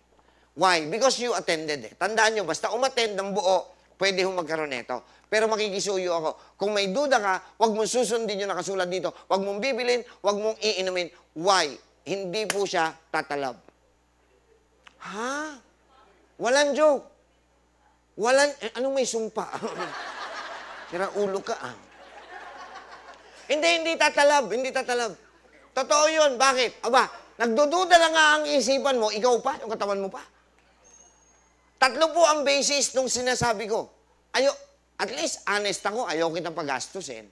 Why? Because you attended eh. Tandaan nyo, basta umattend ng buo, pwede hong magkaroon nito. Pero makikisuyo ako. Kung may duda ka, huwag mong susundin yung nakasulat dito. Huwag mong bibilin, huwag mong iinumin. Why? Hindi po siya tatalab. Ha? Walang joke. Walang, eh, anong may sumpa? Sira ulo ka, ah. hindi, hindi tatalab. Hindi tatalab. Totoo yun. Bakit? Aba, nagdududa lang nga ang isipan mo, ikaw pa, yung katawan mo pa. Tatlo po ang basis nung sinasabi ko. Ayo, at least honest ako, ayaw kitang pagastusin.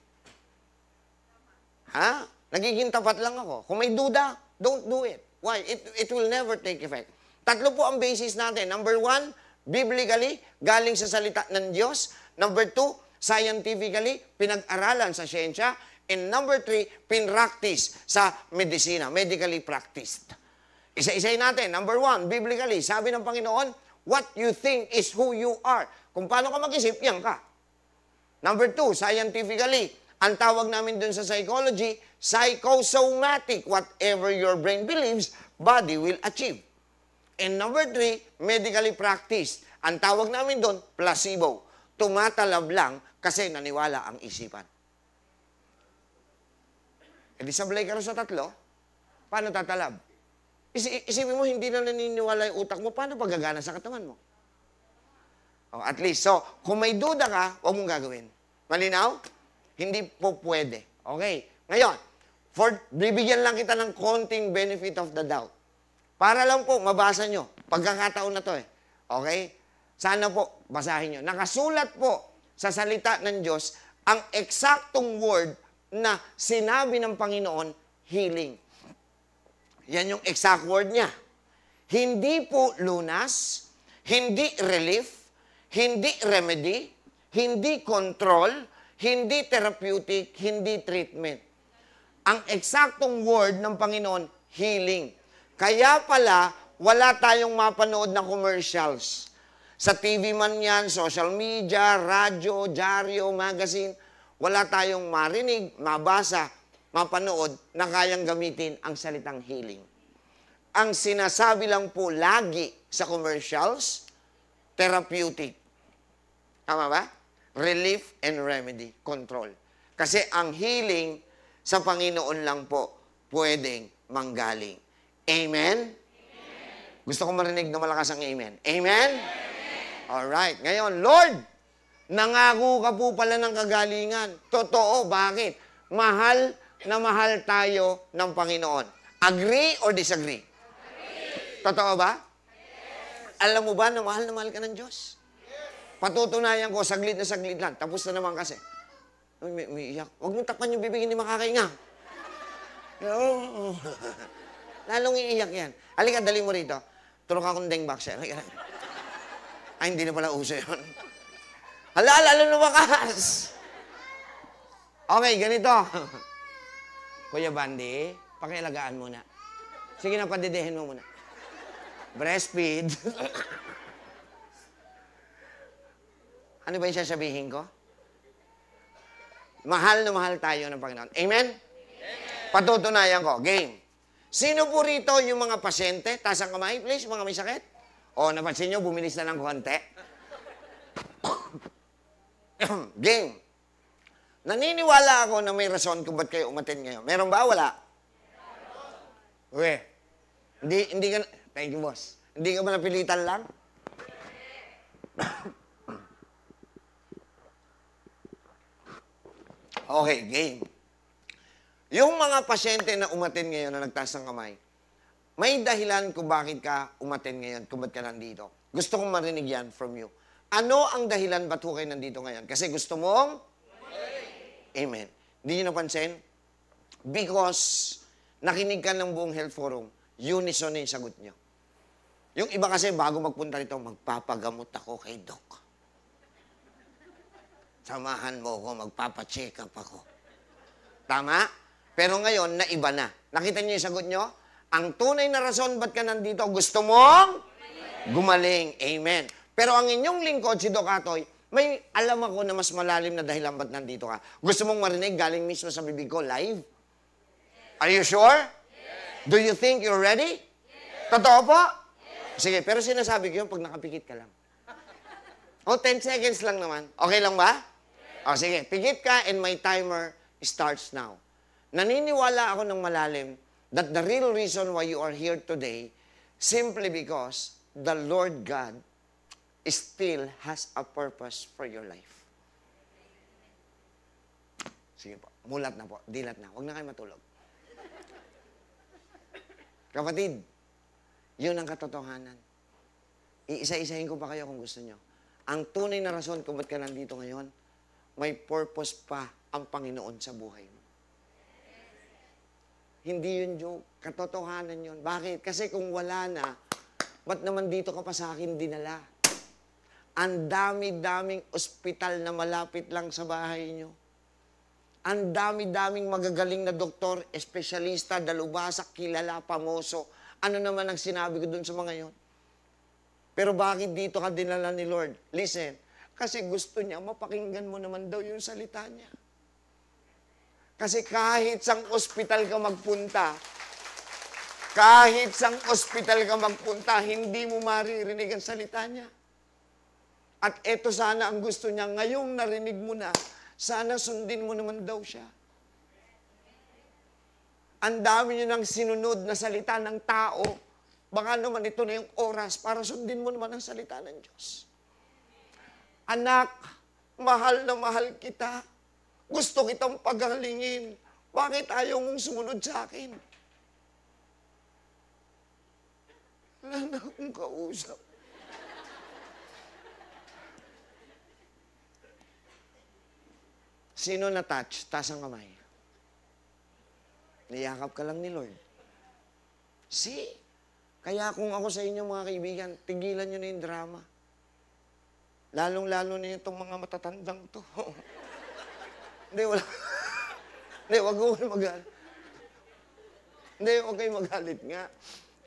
Ha? Nagiging tapat lang ako. Kung may duda, don't do it. Why? It, it will never take effect. Tatlo po ang basis natin. Number one, biblically, galing sa salita ng Diyos. Number two, Scientifically, pinag-aralan sa siyensya. And number three, pinractice sa medisina, medically practiced. Isa-isay natin. Number one, biblically, sabi ng Panginoon, what you think is who you are. Kung paano ka mag-isip, yan ka. Number two, scientifically, ang tawag namin dun sa psychology, psychosomatic. Whatever your brain believes, body will achieve. And number three, medically practiced. Ang tawag namin doon, placebo tumatalab lang kasi naniwala ang isipan. E di sablay ka sa tatlo, paano tatalab? Isi isipin mo, hindi na naniniwala yung utak mo, paano paggagana sa katawan mo? Oh, at least, so, kung may duda ka, huwag mong gagawin. Malinaw? Hindi po pwede. Okay. Ngayon, for, bibigyan lang kita ng konting benefit of the doubt. Para lang po, mabasa nyo. Pagkakataon na to eh. Okay? Sana po, basahin nyo, nakasulat po sa salita ng Diyos ang eksaktong word na sinabi ng Panginoon, healing. Yan yung exact word niya. Hindi po lunas, hindi relief, hindi remedy, hindi control, hindi therapeutic, hindi treatment. Ang eksaktong word ng Panginoon, healing. Kaya pala, wala tayong mapanood na commercials. Sa TV man yan, social media, radyo, dyaryo, magazine, wala tayong marinig, mabasa, mapanood na kayang gamitin ang salitang healing. Ang sinasabi lang po lagi sa commercials, therapeutic. Tama ba? Relief and remedy, control. Kasi ang healing sa Panginoon lang po pwedeng manggaling. Amen? amen. Gusto ko marinig na malakas ang amen. Amen? amen. Alright. Ngayon, Lord, nangako ka po pala ng kagalingan. Totoo, bakit? Mahal na mahal tayo ng Panginoon. Agree or disagree? Agree. Totoo ba? Yes. Alam mo ba na mahal na mahal ka ng Diyos? Yes. Patutunayan ko, saglit na saglit lang. Tapos na naman kasi. Uy, may umiiyak. Huwag mong takpan yung bibig, hindi makakainga. Lalong iiyak yan. Halika, dali mo rito. Tulok akong deng boxer. Halika. Ay, hindi na pala uso yun. Hala, lalo lumakas! Okay, ganito. Kuya Bandi, pakialagaan muna. Sige na, padidihin mo muna. Breastfeed. ano ba yung sasabihin ko? Mahal na mahal tayo ng Panginoon. Amen? Amen. Patutunayan ko. Game. Sino po rito yung mga pasyente? Tasang kamay, please, mga may sakit. O, oh, napansin nyo, bumilis na ng konti. Game. Naniniwala ako na may rason kung ba't kayo umatin ngayon. Meron ba? Wala? Okay. Hindi, hindi ka, thank you, boss. Hindi ka ba napilitan lang? okay, game. Yung mga pasyente na umatin ngayon na nagtaas kamay, may dahilan kung bakit ka umaten ngayon, kung ba't ka nandito. Gusto kong marinig yan from you. Ano ang dahilan ba't ho kayo nandito ngayon? Kasi gusto mong? Amen. Hindi nyo napansin? Because nakinig ka ng buong health forum, unison na yung sagot nyo. Yung iba kasi, bago magpunta rito, magpapagamot ako kay Doc. Samahan mo ako, magpapacheck up ako. Tama? Pero ngayon, naiba na. Nakita niyo yung sagot nyo? Ang tunay na rason ba't ka nandito, gusto mong gumaling. Amen. Pero ang inyong lingkod, si Doc Atoy, may alam ako na mas malalim na dahilan ba't nandito ka. Gusto mong marinig galing mismo sa bibig ko, live? Are you sure? Do you think you're ready? Totoo po? Sige, pero sinasabi ko yun pag nakapikit ka lang. oh, 10 seconds lang naman. Okay lang ba? O, oh, sige, pikit ka and my timer starts now. Naniniwala ako ng malalim that the real reason why you are here today simply because the Lord God still has a purpose for your life. Sige po. Mulat na po. Dilat na. Huwag na kayo matulog. Kapatid, yun ang katotohanan. Iisa-isahin ko pa kayo kung gusto nyo. Ang tunay na rason kung ba't ka nandito ngayon, may purpose pa ang Panginoon sa buhay mo. Hindi yun joke. Katotohanan yun. Bakit? Kasi kung wala na, ba't naman dito ka pa sa akin dinala? Ang dami-daming ospital na malapit lang sa bahay nyo. Ang dami-daming magagaling na doktor, espesyalista, dalubasa, kilala, pamoso. Ano naman ang sinabi ko dun sa mga yon? Pero bakit dito ka dinala ni Lord? Listen, kasi gusto niya mapakinggan mo naman daw yung salita niya. Kasi kahit sang ospital ka magpunta, kahit sang ospital ka magpunta, hindi mo maririnig ang salita niya. At eto sana ang gusto niya, ngayong narinig mo na, sana sundin mo naman daw siya. Ang dami niyo ng sinunod na salita ng tao, baka naman ito na yung oras para sundin mo naman ang salita ng Diyos. Anak, mahal na mahal kita gusto kitang pagalingin. Bakit ayaw mong sumunod sa akin? Wala na akong kausap. Sino na-touch? Taas ang kamay. Niyakap ka lang ni Lord. See? Kaya kung ako sa inyo mga kaibigan, tigilan nyo na yung drama. Lalong-lalo na itong mga matatandang to. Hindi, wala. Hindi, wag mo magalit. Hindi, huwag kayo magalit nga.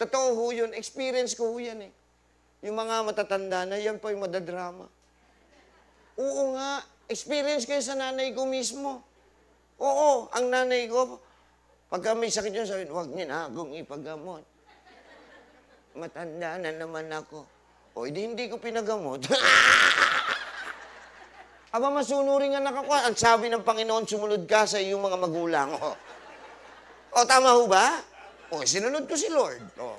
Totoo ho yun. Experience ko ho yan eh. Yung mga matatanda na, yan po yung madadrama. Oo nga, experience kayo sa nanay ko mismo. Oo, ang nanay ko, pagka may sakit yun, sabihin, huwag niyo na akong ipagamot. Matanda na naman ako. O, hindi, hindi ko pinagamot. Aba, masunurin nga ako. Ang sabi ng Panginoon, sumunod ka sa iyong mga magulang. O, oh. o oh, tama ho ba? O, oh, sinunod ko si Lord. O.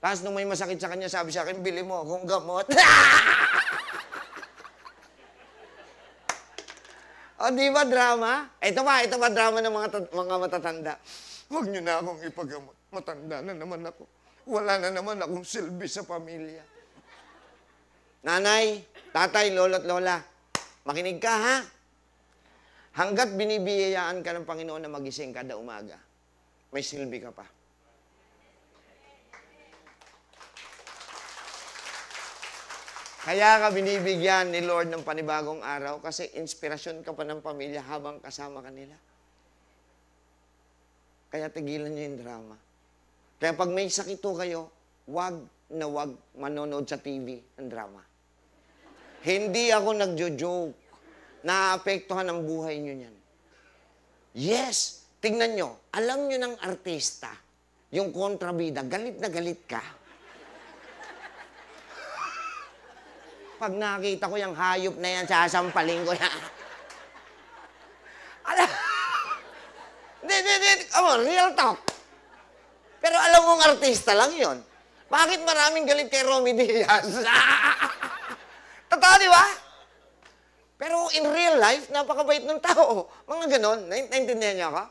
Tapos nung may masakit sa kanya, sabi sa akin, bili mo akong gamot. o, di ba drama? Ito ba, ito ba drama ng mga, mga matatanda? Huwag niyo na akong ipagamot. Matanda na naman ako. Wala na naman akong silbi sa pamilya. Nanay, tatay, lolo't lola, Makinig ka, ha? Hanggat binibiyayaan ka ng Panginoon na magising kada umaga, may silbi ka pa. Kaya ka binibigyan ni Lord ng panibagong araw kasi inspirasyon ka pa ng pamilya habang kasama kanila. Kaya tigilan niyo yung drama. Kaya pag may sakit to kayo, wag na wag manonood sa TV ng drama. Hindi ako nagjo-joke. Naapektuhan ang buhay nyo niyan. Yes, tingnan nyo, alam nyo ng artista, yung kontrabida, galit na galit ka. Pag nakita ko yung hayop na yan, sasampaling ko yan. alam, hindi, hindi, hindi, come real talk. Pero alam mong artista lang yon. Bakit maraming galit kay Romy Diaz? Totoo, di ba? Pero in real life, napakabait ng tao. Mga ganon. Naintindihan niya ako?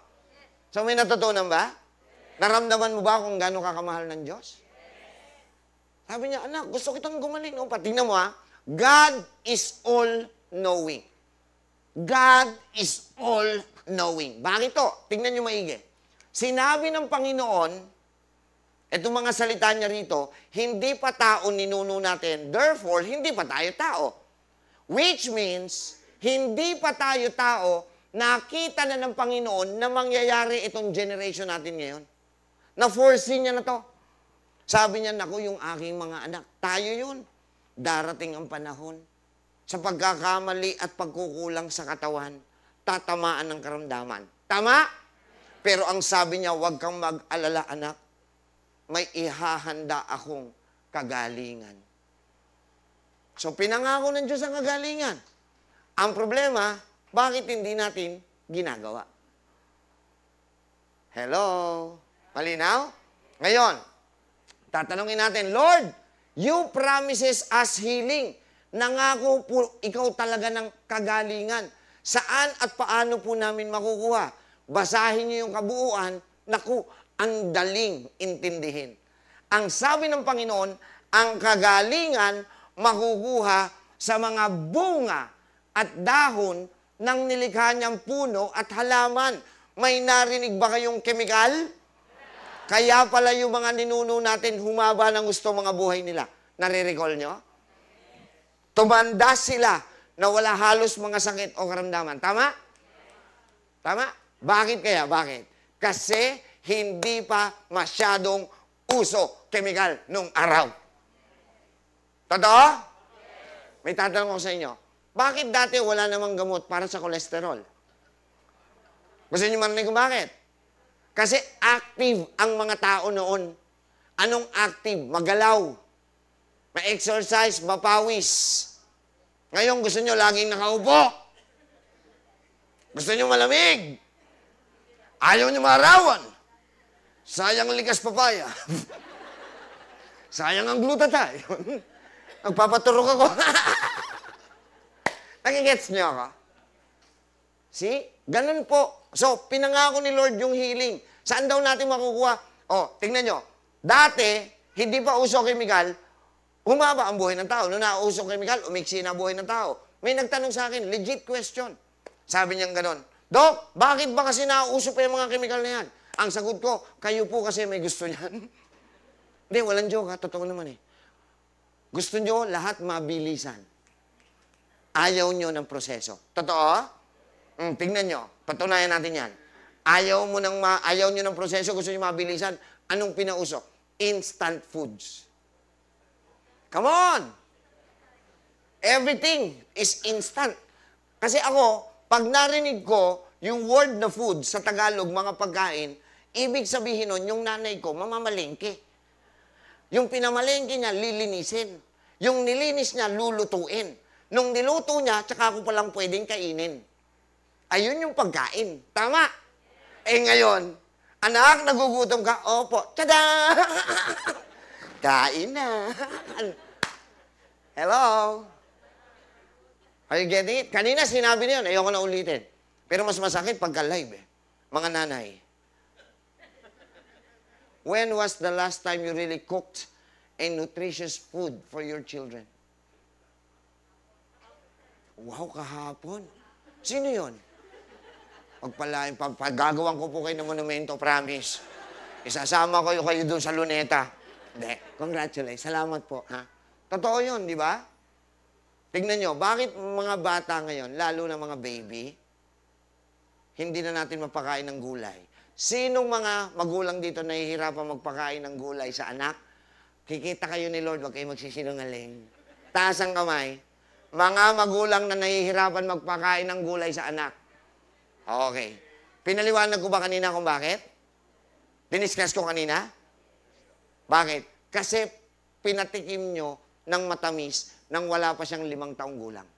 So may natutunan ba? Naramdaman mo ba kung gano'ng kakamahal ng Diyos? Sabi niya, anak, gusto kitang gumaling. O, tingnan mo ha. God is all-knowing. God is all-knowing. Bakit to? Tingnan niyo maigi. Sinabi ng Panginoon, itong mga salita niya rito, hindi pa tao ninuno natin. Therefore, hindi pa tayo tao. Which means, hindi pa tayo tao nakita na ng Panginoon na mangyayari itong generation natin ngayon. Na-foresee niya na to. Sabi niya, naku, yung aking mga anak, tayo yun. Darating ang panahon. Sa pagkakamali at pagkukulang sa katawan, tatamaan ng karamdaman. Tama? Pero ang sabi niya, huwag kang mag-alala anak, may ihahanda akong kagalingan. So, pinangako ng Diyos ang kagalingan. Ang problema, bakit hindi natin ginagawa? Hello? Malinaw? Ngayon, tatanungin natin, Lord, you promises us healing. Nangako po ikaw talaga ng kagalingan. Saan at paano po namin makukuha? Basahin niyo yung kabuuan. Naku, ang daling intindihin. Ang sabi ng Panginoon, ang kagalingan mahuhuha sa mga bunga at dahon ng nilikha niyang puno at halaman. May narinig ba kayong kemikal? Kaya pala yung mga ninuno natin humaba ng gusto mga buhay nila. Nare-recall nyo? Tumanda sila na wala halos mga sakit o karamdaman. Tama? Tama? Bakit kaya? Bakit? Kasi hindi pa masyadong uso kemikal nung araw. Totoo? May tatanong ko sa inyo. Bakit dati wala namang gamot para sa kolesterol? Gusto niyo marinig kung bakit? Kasi active ang mga tao noon. Anong active? Magalaw. Ma-exercise, mapawis. Ngayon, gusto niyo laging nakaupo. Gusto niyo malamig. Ayaw niyo marawan. Sayang likas papaya. Sayang ang glutathione. Nagpapaturok ako. Nagigets niyo ako? See? Ganun po. So, pinangako ni Lord yung healing. Saan daw natin makukuha? Oh, tingnan nyo. Dati, hindi pa uso chemical, humaba ang buhay ng tao. Noong nauso chemical, umiksi na buhay ng tao. May nagtanong sa akin, legit question. Sabi niya ganun, Dok, bakit ba kasi nauso pa yung mga chemical na yan? Ang sagot ko, kayo po kasi may gusto niyan. Hindi, walang joke ha. Totoo naman eh. Gusto nyo lahat mabilisan. Ayaw nyo ng proseso. Totoo? Mm, tingnan nyo. Patunayan natin yan. Ayaw, mo ng ma ayaw nyo ng proseso, gusto nyo mabilisan. Anong pinausok? Instant foods. Come on! Everything is instant. Kasi ako, pag narinig ko yung word na food sa Tagalog, mga pagkain, ibig sabihin nun, yung nanay ko, mamamalingki. Yung pinamalengke niya, lilinisin. Yung nilinis niya, lulutuin. Nung niluto niya, tsaka ko palang pwedeng kainin. Ayun yung pagkain. Tama? Eh ngayon, anak, nagugutom ka? Opo. Tada! Kain na. Hello? Are you getting it? Kanina sinabi niyo, ayoko na ulitin. Pero mas masakit pagka live eh. Mga nanay, When was the last time you really cooked a nutritious food for your children? Wow, kahapon. Sino yun? Pagpalain, paggagawan ko po kayo ng monumento, promise. Isasama ko kayo doon sa luneta. Hindi. congratulations. Salamat po. Ha? Totoo yun, di ba? Tignan nyo, bakit mga bata ngayon, lalo na mga baby, hindi na natin mapakain ng gulay? Sinong mga magulang dito nahihirapan magpakain ng gulay sa anak? Kikita kayo ni Lord, wag kayo magsisinungaling. Taas ang kamay. Mga magulang na nahihirapan magpakain ng gulay sa anak. Okay. Pinaliwanag ko ba kanina kung bakit? Diniscuss ko kanina? Bakit? Kasi pinatikim nyo ng matamis nang wala pa siyang limang taong gulang.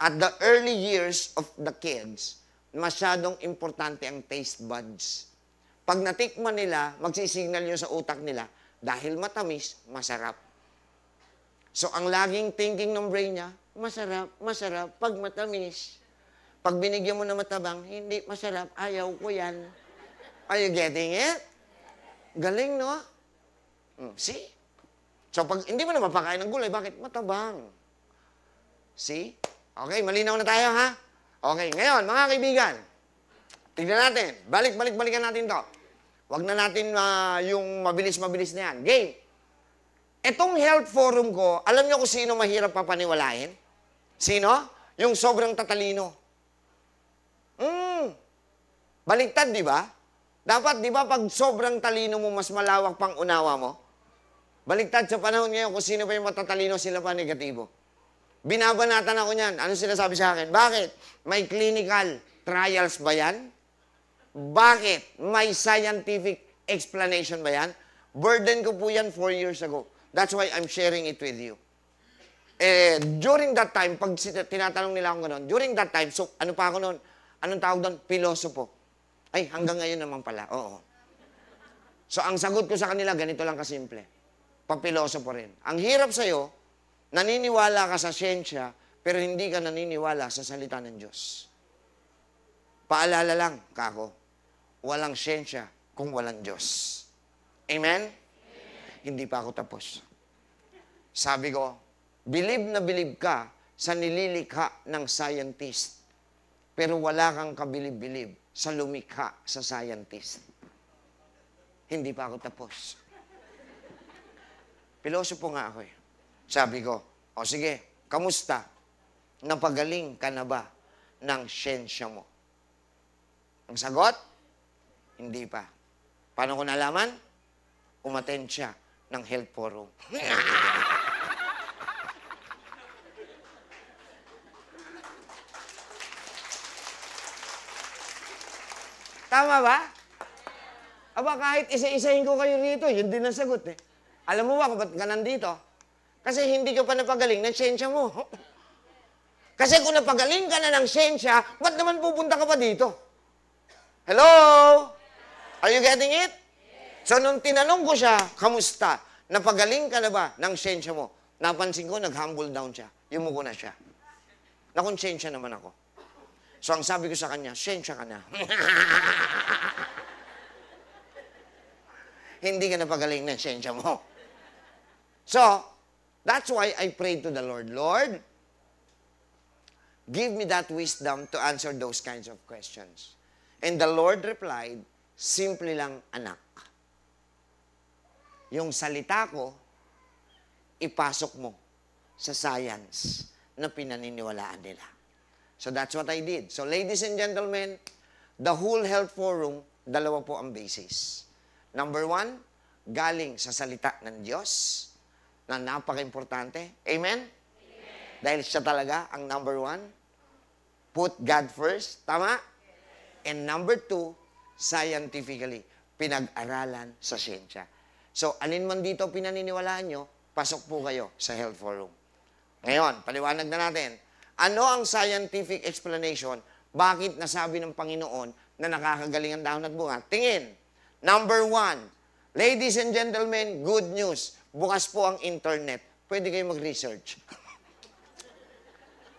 At the early years of the kids, masyadong importante ang taste buds. Pag natikman nila, magsisignal yun sa utak nila, dahil matamis, masarap. So, ang laging thinking ng brain niya, masarap, masarap, pag matamis. Pag binigyan mo na matabang, hindi, masarap, ayaw ko yan. Are you getting it? Galing, no? Mm, see? So, pag hindi mo na mapakain ng gulay, bakit? Matabang. See? Okay, malinaw na tayo, ha? Okay, ngayon, mga kaibigan, tignan natin. Balik, balik, balikan natin to. Huwag na natin uh, yung mabilis-mabilis na yan. Game. Itong health forum ko, alam niyo kung sino mahirap papaniwalain? Sino? Yung sobrang tatalino. Mm. Baliktad, di ba? Dapat, di ba, pag sobrang talino mo, mas malawak pang unawa mo? Baliktad sa panahon ngayon kung sino pa yung matatalino, sila pa negatibo. Binabanatan ako niyan. Ano sinasabi sa akin? Bakit? May clinical trials ba yan? Bakit? May scientific explanation ba yan? Burden ko po yan four years ago. That's why I'm sharing it with you. Eh, during that time, pag tinatanong nila ako gano'n, during that time, so ano pa ako noon? Anong tawag doon? Pilosopo. Ay, hanggang ngayon naman pala. Oo. So, ang sagot ko sa kanila, ganito lang kasimple. pag Papilosopo rin. Ang hirap sa'yo, Naniniwala ka sa siyensya, pero hindi ka naniniwala sa salita ng Diyos. Paalala lang, kako, walang siyensya kung walang Diyos. Amen? Amen? Hindi pa ako tapos. Sabi ko, believe na believe ka sa nililikha ng scientist, pero wala kang kabilib-bilib sa lumikha sa scientist. Hindi pa ako tapos. Pilosopo nga ako eh. Sabi ko, o sige, kamusta? Napagaling ka na ba ng siyensya mo? Ang sagot, hindi pa. Paano ko nalaman? Umaten siya ng health forum. Tama ba? Aba, kahit isa-isahin ko kayo rito, yun din ang sagot eh. Alam mo ba kung ba't ka nandito? Kasi hindi ka pa napagaling ng siyensya mo. Kasi kung napagaling ka na ng siyensya, ba't naman pupunta ka pa dito? Hello? Are you getting it? So, nung tinanong ko siya, kamusta? Napagaling ka na ba ng siyensya mo? Napansin ko, nag-humble down siya. Yumuko na siya. Nakonsensya naman ako. So, ang sabi ko sa kanya, siyensya ka na. Hindi ka napagaling ng siyensya mo. So, That's why I prayed to the Lord, Lord, give me that wisdom to answer those kinds of questions. And the Lord replied, simple lang anak. Yung salita ko, ipasok mo sa science na pinaniniwalaan nila. So that's what I did. So ladies and gentlemen, the whole health forum, dalawa po ang basis. Number one, galing sa salita ng Diyos na napaka-importante. Amen? Amen? Dahil siya talaga ang number one. Put God first. Tama? Yes. And number two, scientifically, pinag-aralan sa siyensya. So, alin man dito pinaniniwalaan nyo, pasok po kayo sa Health Forum. Ngayon, paliwanag na natin. Ano ang scientific explanation? Bakit nasabi ng Panginoon na nakakagaling ang dahon at bunga? Tingin. Number one, ladies and gentlemen, good news Bukas po ang internet. Pwede kayo mag-research.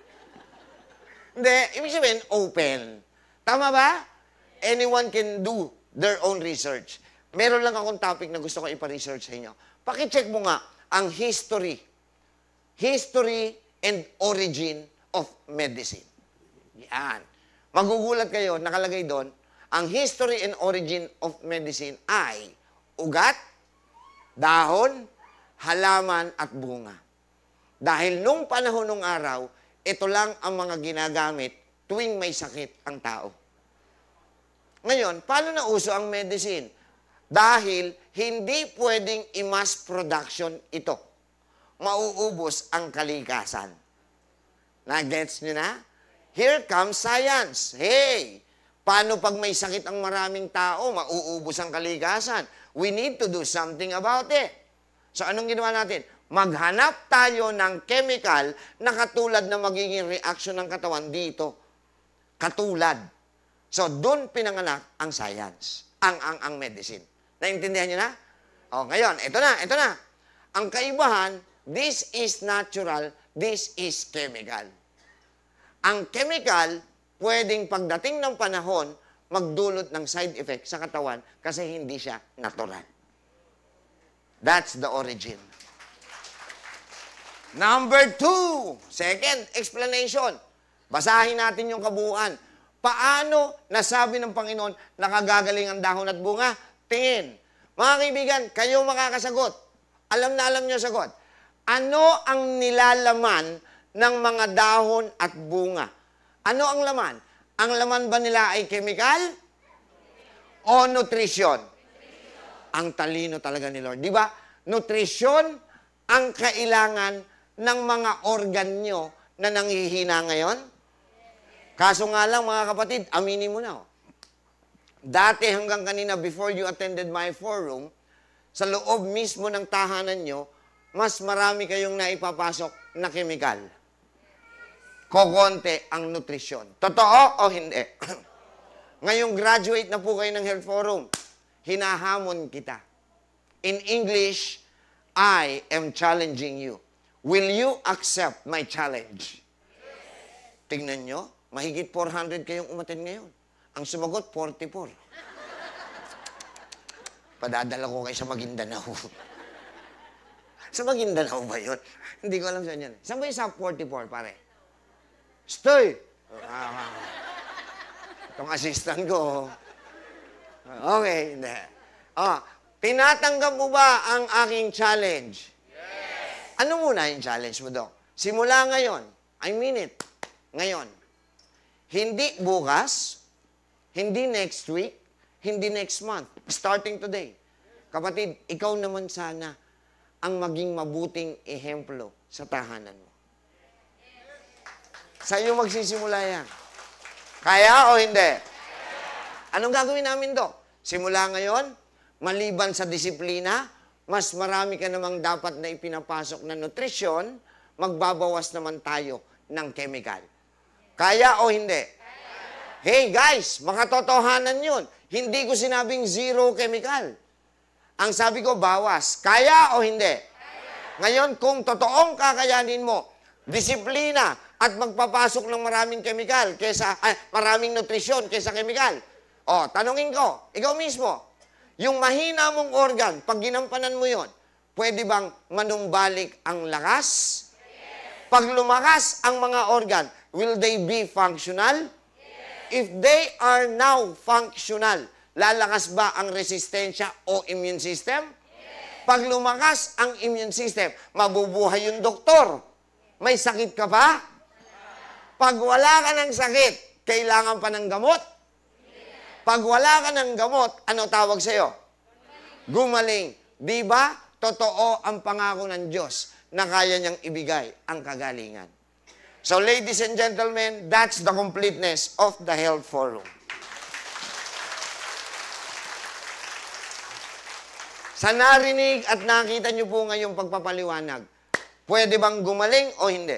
Hindi, ibig sabihin, open. Tama ba? Anyone can do their own research. Meron lang akong topic na gusto ko ipa-research sa inyo. Pakicheck mo nga ang history. History and origin of medicine. Yan. Magugulat kayo, nakalagay doon, ang history and origin of medicine ay ugat, dahon, halaman at bunga. Dahil nung panahon ng araw, ito lang ang mga ginagamit tuwing may sakit ang tao. Ngayon, paano na uso ang medicine? Dahil hindi pwedeng i-mass production ito. Mauubos ang kalikasan. Na-gets nyo na? Here comes science. Hey! Paano pag may sakit ang maraming tao, mauubos ang kalikasan? We need to do something about it. So anong ginawa natin? Maghanap tayo ng chemical na katulad na magiging reaction ng katawan dito. Katulad. So doon pinanganak ang science, ang ang ang medicine. Naintindihan niyo na? Oh, ngayon, ito na, ito na. Ang kaibahan, this is natural, this is chemical. Ang chemical, pwedeng pagdating ng panahon, magdulot ng side effect sa katawan kasi hindi siya natural. That's the origin. Number two, second explanation. Basahin natin yung kabuuan. Paano nasabi ng Panginoon nakagagaling ang dahon at bunga? Tingin. Mga kaibigan, kayo makakasagot. Alam na alam nyo sagot. Ano ang nilalaman ng mga dahon at bunga? Ano ang laman? Ang laman ba nila ay chemical o nutrition? ang talino talaga ni Lord. Di ba? Nutrisyon ang kailangan ng mga organ nyo na nanghihina ngayon. Kaso nga lang, mga kapatid, aminin mo na. Oh. Dati hanggang kanina, before you attended my forum, sa loob mismo ng tahanan nyo, mas marami kayong naipapasok na kemikal. Kokonte ang nutrisyon. Totoo o hindi? Ngayong graduate na po kayo ng Health Forum, hinahamon kita. In English, I am challenging you. Will you accept my challenge? Yes. Tingnan nyo, mahigit 400 kayong umatin ngayon. Ang sumagot, 44. Padadala ko kayo sa Maguindanao. sa Maguindanao ba yun? Hindi ko alam saan yun. Saan ba yung sa 44, pare? Stay! Ah, ah, ah. Itong assistant ko, oh. Okay, hindi. Ah, pinatanggap mo ba ang aking challenge? Yes! Ano muna yung challenge mo, Dok? Simula ngayon. I mean it. Ngayon. Hindi bukas, hindi next week, hindi next month. Starting today. Kapatid, ikaw naman sana ang maging mabuting ehemplo sa tahanan mo. Sa iyo magsisimula yan. Kaya o hindi? Anong gagawin namin, do? Simula ngayon, maliban sa disiplina, mas marami ka namang dapat na ipinapasok na nutrisyon, magbabawas naman tayo ng chemical. Kaya o hindi? Kaya. Hey guys, makatotohanan yun. Hindi ko sinabing zero chemical. Ang sabi ko, bawas. Kaya o hindi? Kaya. Ngayon, kung totoong kakayanin mo, disiplina at magpapasok ng maraming chemical kesa, ay, maraming nutrisyon kesa chemical, o, oh, tanungin ko, ikaw mismo, yung mahina mong organ, pag ginampanan mo yon, pwede bang manumbalik ang lakas? Pag lumakas ang mga organ, will they be functional? If they are now functional, lalakas ba ang resistensya o immune system? Pag lumakas ang immune system, mabubuhay yung doktor. May sakit ka pa? Pag wala ka ng sakit, kailangan pa ng gamot? Pag wala ka ng gamot, ano tawag sa'yo? Gumaling. Di ba? Totoo ang pangako ng Diyos na kaya niyang ibigay ang kagalingan. So ladies and gentlemen, that's the completeness of the Health Forum. Sa narinig at nakita niyo po ngayong pagpapaliwanag, pwede bang gumaling o hindi?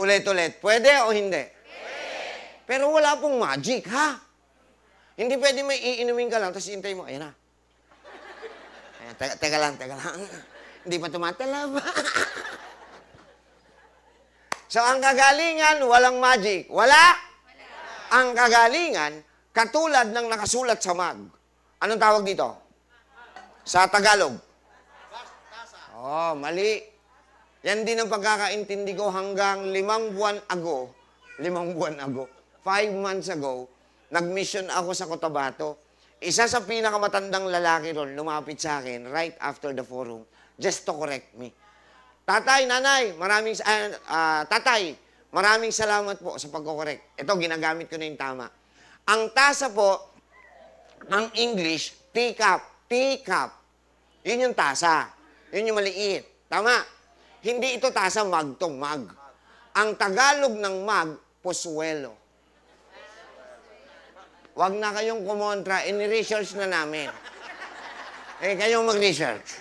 Ulit-ulit, pwede o hindi? Pero wala pong magic, ha? Hindi pwede may iinumin ka lang, tapos hintay mo, ayan na. Ayan, teka, teka lang, teka lang. Hindi pa tumatalab. so, ang kagalingan, walang magic. Wala? Wala. Ang kagalingan, katulad ng nakasulat sa mag. Anong tawag dito? Sa Tagalog. Oh, mali. Yan din ang pagkakaintindi ko hanggang limang buwan ago. Limang buwan ago. Five months ago, nagmission ako sa Cotabato. Isa sa pinakamatandang lalaki ron, lumapit sa akin right after the forum, just to correct me. Tatay, nanay, maraming, uh, uh, tatay, maraming salamat po sa pagkokorek. Ito, ginagamit ko na yung tama. Ang tasa po, ang English, teacup, teacup. Yun yung tasa. Yun yung maliit. Tama. Hindi ito tasa, mag to mag. Ang Tagalog ng mag, posuelo wag na kayong kumontra, in-research na namin. Eh, kayong mag-research.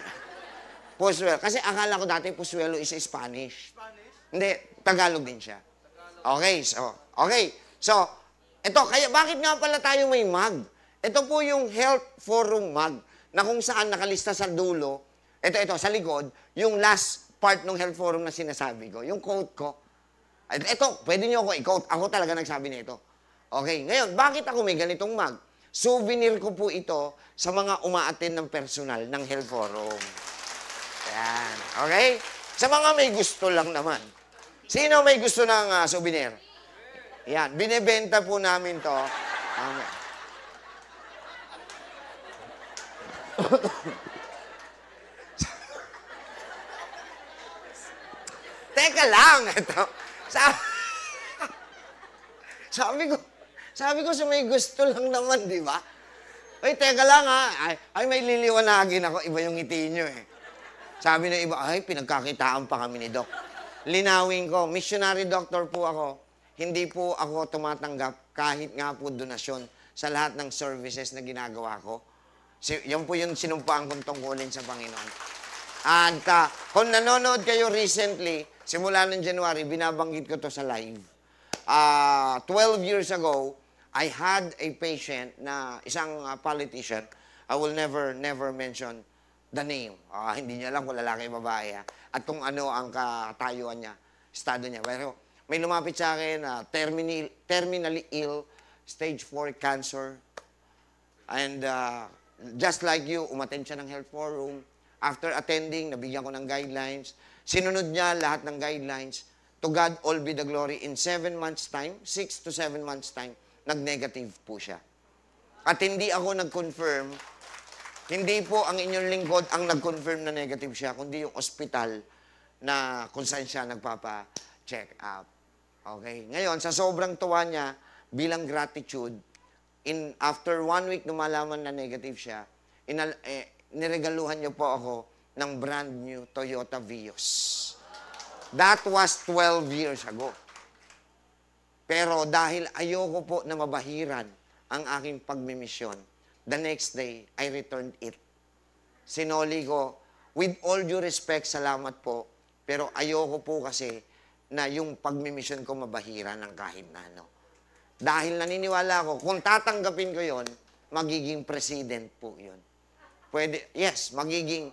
Puswelo. Kasi akala ko dati Puswelo is Spanish. Spanish? Hindi, Tagalog din siya. Tagalog. Okay, so, okay. So, ito, kaya, bakit nga pala tayo may mag? Ito po yung Health Forum mag na kung saan nakalista sa dulo, ito, ito, sa likod, yung last part ng Health Forum na sinasabi ko, yung quote ko. Ito, pwede niyo ako i-quote. Ako talaga nagsabi nito. Okay, ngayon, bakit ako may ganitong mug? Souvenir ko po ito sa mga umaaten ng personal ng Health Forum. Yan, okay? Sa mga may gusto lang naman. Sino may gusto ng uh, souvenir? Yan, binebenta po namin to. Um, Teka lang, ito. Sa sabi ko, sabi ko, sa may gusto lang naman, di ba? Ay, teka lang ha. Ay, ay, may liliwanagin ako. Iba yung ngiti nyo eh. Sabi na iba, ay, pinagkakitaan pa kami ni Doc. Linawin ko, missionary doctor po ako. Hindi po ako tumatanggap kahit nga po donasyon sa lahat ng services na ginagawa ko. Si, yan po yung sinumpaan kong tungkulin sa Panginoon. At uh, kung nanonood kayo recently, simula ng January, binabanggit ko to sa live. Uh, ah, 12 years ago, I had a patient na isang uh, politician, I will never, never mention the name. Uh, hindi niya alam kung lalaki babae. Ha? Ah, at kung ano ang katayuan niya, estado niya. Pero may lumapit sa akin na uh, terminal, terminally ill, stage 4 cancer. And uh, just like you, umattend siya ng health forum. After attending, nabigyan ko ng guidelines. Sinunod niya lahat ng guidelines. To God all be the glory. In seven months' time, six to seven months' time, nag-negative po siya. At hindi ako nag-confirm, hindi po ang inyong lingkod ang nag-confirm na negative siya, kundi yung ospital na kung saan siya nagpapa-check up. Okay? Ngayon, sa sobrang tuwa niya, bilang gratitude, in after one week na na negative siya, inal, eh, niregaluhan niyo po ako ng brand new Toyota Vios. That was 12 years ago. Pero dahil ayoko po na mabahiran ang aking pagmimisyon, the next day, I returned it. Sinoli ko, with all due respect, salamat po, pero ayoko po kasi na yung pagmimisyon ko mabahiran ng kahit na ano. Dahil naniniwala ko, kung tatanggapin ko yon, magiging president po yon. Pwede, yes, magiging,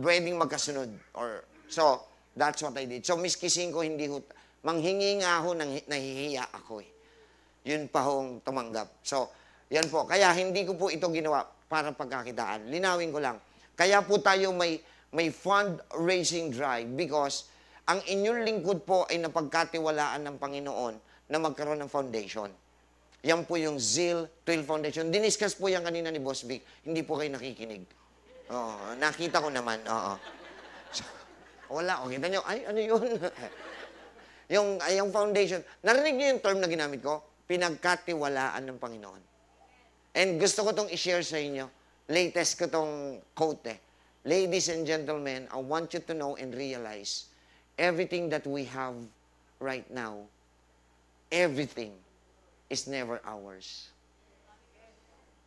pwedeng magkasunod. Or, so, that's what I did. So, miskising ko, hindi, ko, manghingi nga ho, nang, nahihiya ako eh. Yun pa ho tumanggap. So, yan po. Kaya hindi ko po ito ginawa para pagkakitaan. Linawin ko lang. Kaya po tayo may, may fundraising drive because ang inyong lingkod po ay napagkatiwalaan ng Panginoon na magkaroon ng foundation. Yan po yung Zeal 12 Foundation. Diniscuss po yan kanina ni Boss Vic. Hindi po kayo nakikinig. Oo, nakita ko naman. Oo. So, wala, o, oh, kita nyo, ay, ano yun? yung, yung foundation. Narinig niyo yung term na ginamit ko? Pinagkatiwalaan ng Panginoon. And gusto ko tong i-share sa inyo. Latest ko tong quote eh. Ladies and gentlemen, I want you to know and realize everything that we have right now, everything is never ours.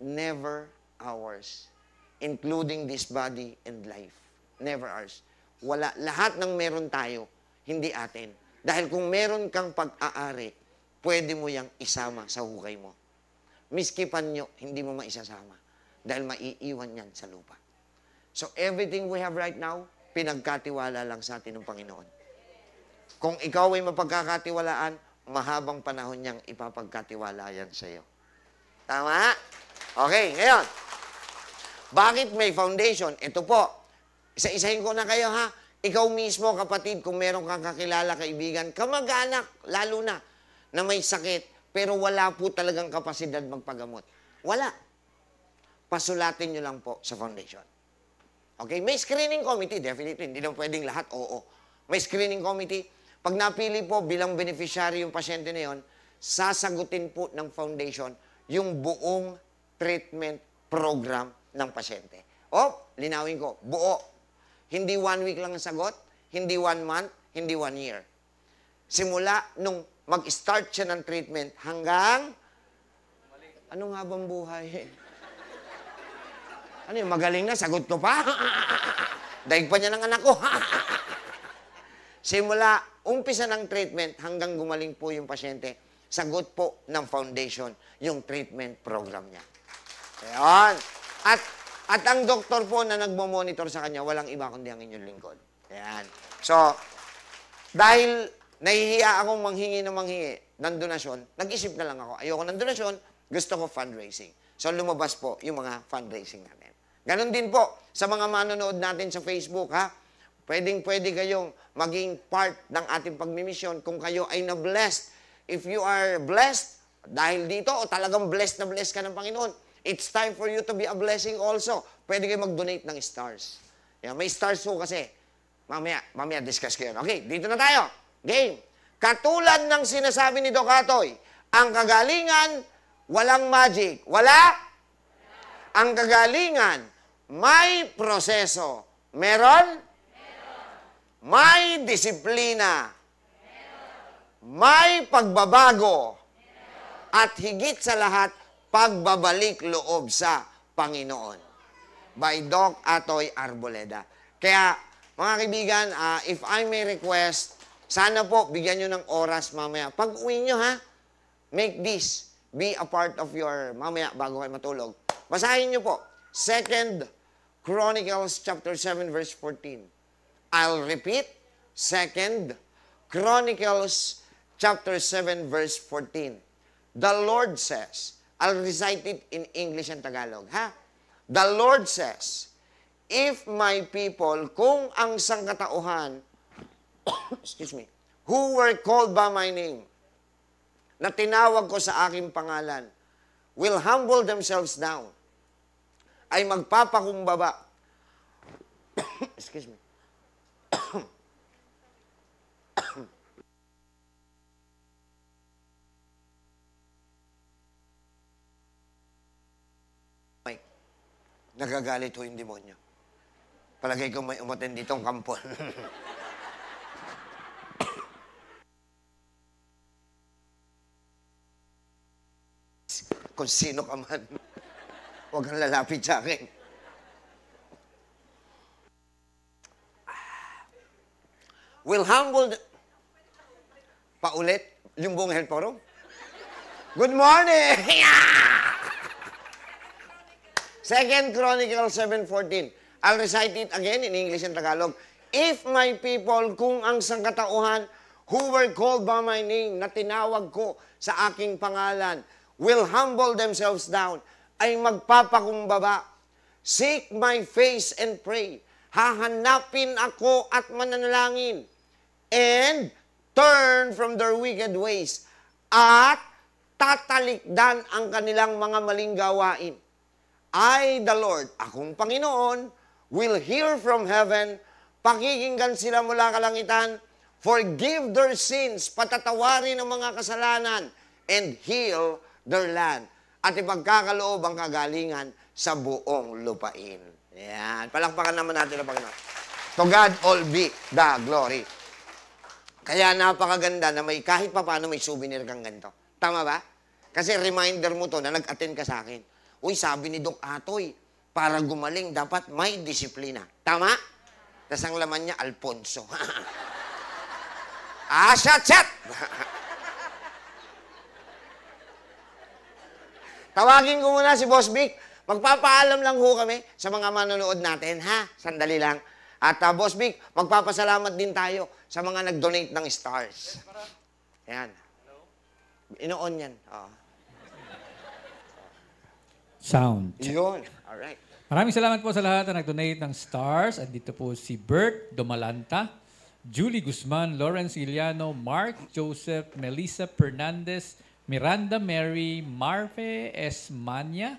Never ours. Including this body and life. Never ours. Wala, lahat ng meron tayo, hindi atin. Dahil kung meron kang pag-aari, pwede mo yang isama sa hukay mo. Miskipan nyo, hindi mo maisasama. Dahil maiiwan yan sa lupa. So everything we have right now, pinagkatiwala lang sa atin ng Panginoon. Kung ikaw ay mapagkakatiwalaan, mahabang panahon niyang ipapagkatiwala yan sa iyo. Tama? Okay, ngayon. Bakit may foundation? Ito po. Isa-isahin ko na kayo ha. Ikaw mismo, kapatid, kung meron kang kakilala, kaibigan, kamag-anak, lalo na, na may sakit, pero wala po talagang kapasidad magpagamot. Wala. Pasulatin nyo lang po sa foundation. Okay? May screening committee, definitely. Hindi lang pwedeng lahat, oo. May screening committee. Pag napili po bilang beneficiary yung pasyente na yon, sasagutin po ng foundation yung buong treatment program ng pasyente. O, oh, linawin ko, buo hindi one week lang ang sagot, hindi one month, hindi one year. Simula nung mag-start siya ng treatment hanggang ano nga bang buhay? Ano yun, magaling na, sagot ko pa. Daig pa niya ng anak ko. Simula, umpisa ng treatment hanggang gumaling po yung pasyente, sagot po ng foundation yung treatment program niya. Ayan. At at ang doktor po na nagmo-monitor sa kanya, walang iba kundi ang inyong lingkod. Ayan. So, dahil nahihiya akong manghingi ng manghingi ng donasyon, nag-isip na lang ako, ayoko ng donasyon, gusto ko fundraising. So, lumabas po yung mga fundraising natin. Ganon din po sa mga manonood natin sa Facebook, ha? Pwedeng-pwede kayong maging part ng ating pagmimisyon kung kayo ay na-blessed. If you are blessed, dahil dito, o talagang blessed na blessed ka ng Panginoon, It's time for you to be a blessing also. Pwede kayo mag-donate ng stars. Yeah, may stars po kasi. Mamaya, mamaya discuss ko yan. Okay, dito na tayo. Game. Katulad ng sinasabi ni Dokatoy, ang kagalingan, walang magic. Wala? Ang kagalingan, may proseso. Meron? Meron. May disiplina. Meron. May pagbabago. Meron. At higit sa lahat, pagbabalik loob sa Panginoon. By Doc Atoy Arboleda. Kaya, mga kaibigan, uh, if I may request, sana po bigyan nyo ng oras mamaya. Pag uwi nyo ha, make this be a part of your, mamaya bago kayo matulog. Basahin nyo po, 2 nd Chronicles chapter 7 verse 14. I'll repeat, 2 nd Chronicles chapter 7 verse 14. The Lord says, I'll recite it in English and Tagalog, ha? The Lord says, If my people, kung ang sangkatauhan, excuse me, who were called by my name, na tinawag ko sa aking pangalan, will humble themselves down, ay magpapakumbaba. excuse me. Nagagalit ho yung demonyo. Palagay ko may umaten ditong kampon. Kung sino ka man, huwag kang lalapit sa akin. Will humble... Paulit, yung buong help Good morning! Second Chronicle 7.14. I'll recite it again in English and Tagalog. If my people, kung ang sangkatauhan, who were called by my name, na tinawag ko sa aking pangalan, will humble themselves down, ay magpapakumbaba. Seek my face and pray. Hahanapin ako at mananalangin. And turn from their wicked ways. At tatalikdan ang kanilang mga maling gawain. I, the Lord, akong Panginoon, will hear from heaven, pakikinggan sila mula kalangitan, forgive their sins, patatawarin ang mga kasalanan, and heal their land. At ipagkakaloob ang kagalingan sa buong lupain. Yan. Palakpakan naman natin ang Panginoon. To God all be the glory. Kaya napakaganda na may kahit pa paano may souvenir kang ganito. Tama ba? Kasi reminder mo to na nag-attend ka sa akin. Uy, sabi ni Doc Atoy, para gumaling dapat may disiplina. Tama? Tapos ang laman niya, Alfonso. ah, shot, shot! Tawagin ko muna si Boss Vic. Magpapaalam lang ho kami sa mga manonood natin, ha? Sandali lang. At uh, Boss Vic, magpapasalamat din tayo sa mga nag-donate ng stars. Ayan. Inoon yan. Oo. Sound. Check. Yun. Alright. Maraming salamat po sa lahat na nag-donate ng stars. At dito po si Bert Domalanta, Julie Guzman, Lawrence Iliano, Mark Joseph, Melissa Fernandez, Miranda Mary, Marfe Esmania,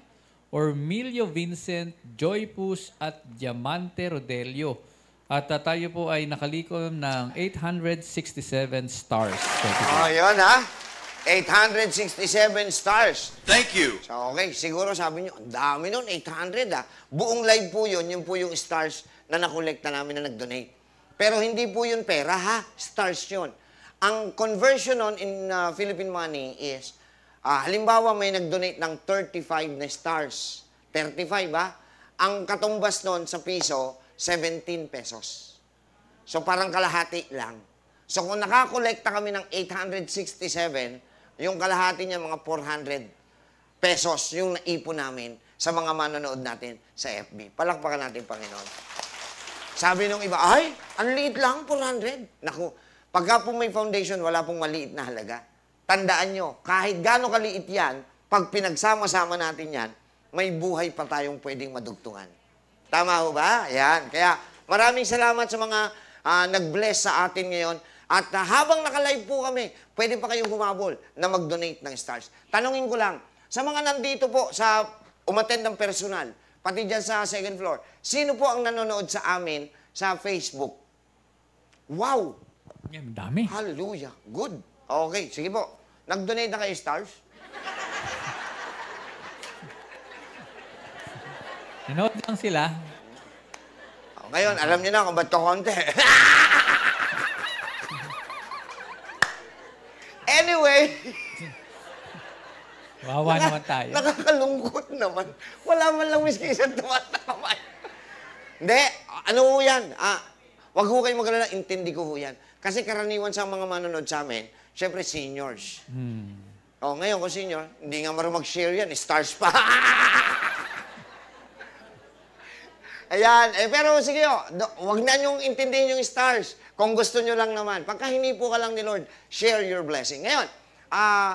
Ormilio Vincent, Joy Pus, at Diamante Rodelio. At uh, tayo po ay nakalikom ng 867 stars. Thank you. Oh, yun ha. 867 stars. Thank you. So, okay. Siguro sabi nyo, ang dami nun, 800 ah. Buong live po yun, yun po yung stars na nakolekta namin na nag-donate. Pero hindi po yun pera ha, stars yun. Ang conversion nun in uh, Philippine money is, uh, halimbawa may nag-donate ng 35 na stars. 35 ba? Ah. Ang katumbas nun sa piso, 17 pesos. So parang kalahati lang. So kung nakakolekta kami ng 867, yung kalahati niya, mga 400 pesos yung naipon namin sa mga manonood natin sa FB. Palakpakan natin, Panginoon. Sabi nung iba, ay, ang liit lang, 400. Naku, pagka po may foundation, wala pong maliit na halaga. Tandaan nyo, kahit gano'ng kaliit yan, pag pinagsama-sama natin yan, may buhay pa tayong pwedeng madugtungan. Tama ho ba? Yan. Kaya maraming salamat sa mga uh, nag-bless sa atin ngayon. At uh, habang nakalive po kami, pwede pa kayong humabol na mag-donate ng stars. Tanungin ko lang, sa mga nandito po sa umattend ng personal, pati dyan sa second floor, sino po ang nanonood sa amin sa Facebook? Wow! Yan, dami. Hallelujah. Good. Okay, sige po. Nag-donate na kayo stars? nanonood lang sila. Oh, ngayon, alam niyo na kung ba't ko konti. eh. Wawa Naka, naman tayo. Nakakalungkot naman. Wala man lang miski isang tumatama. Hindi, ano ho yan? Ah, wag ho kayong magalala, intindi ko ho yan. Kasi karaniwan sa mga manonood sa amin, syempre seniors. Hmm. O, oh, ngayon ko senior, hindi nga marunong mag-share yan, eh, stars pa. Ayan, eh, pero sige o, do, wag na niyong intindihin yung stars. Kung gusto niyo lang naman, pagka hinipo ka lang ni Lord, share your blessing. Ngayon, Ah, uh,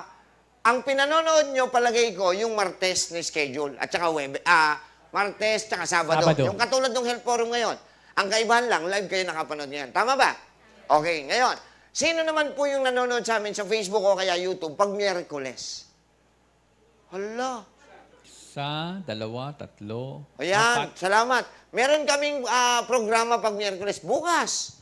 ang pinanonood nyo, palagay ko, yung Martes na schedule at saka Webe, ah, Martes at Sabado. Sabado. Yung katulad ng Health Forum ngayon. Ang kaibahan lang, live kayo nakapanood ngayon. Tama ba? Okay, ngayon. Sino naman po yung nanonood sa amin sa Facebook o kaya YouTube pag Miyerkules? Hala. Sa dalawa, tatlo, Ayan, apat. salamat. Meron kaming uh, programa pag Miyerkules bukas.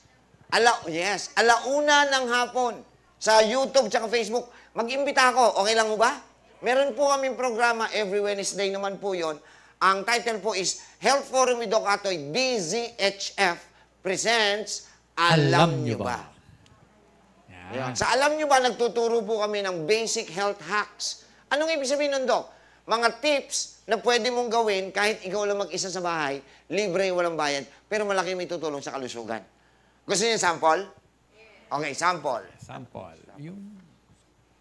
Ala yes, alauna ng hapon sa YouTube at Facebook. Mag-imbita ako, okay lang mo ba? Meron po kaming programa, every Wednesday naman po yon. Ang title po is Health Forum with Doc Atoy, BZHF presents Alam, Alam Nyo Ba? ba? Yeah. Sa Alam Nyo Ba, nagtuturo po kami ng basic health hacks. Anong ibig sabihin nun, Doc? Mga tips na pwede mong gawin kahit ikaw lang mag-isa sa bahay, libre, walang bayad, pero malaki may tutulong sa kalusugan. Gusto niyo sample? Okay, sample. Sample. Yung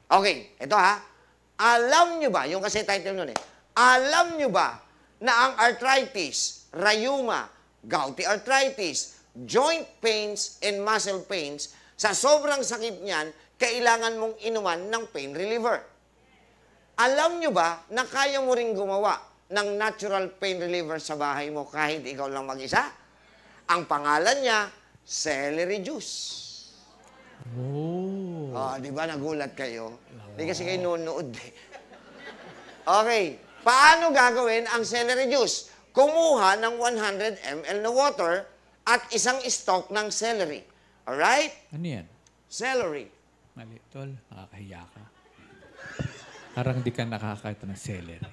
Okay, ito ha. Alam nyo ba, yung kasi title nun eh, alam nyo ba na ang arthritis, rayuma, gouty arthritis, joint pains, and muscle pains, sa sobrang sakit niyan, kailangan mong inuman ng pain reliever. Alam nyo ba na kaya mo rin gumawa ng natural pain reliever sa bahay mo kahit ikaw lang mag-isa? Ang pangalan niya, celery juice. Oh. Oh. di ba nagulat kayo? Hindi kasi kayo nunood eh. Okay, paano gagawin ang celery juice? Kumuha ng 100 ml na water at isang stalk ng celery. Alright? Ano yan? Celery. Mali, tol. Nakakahiya ka. Parang di ka nakakakita ng celery.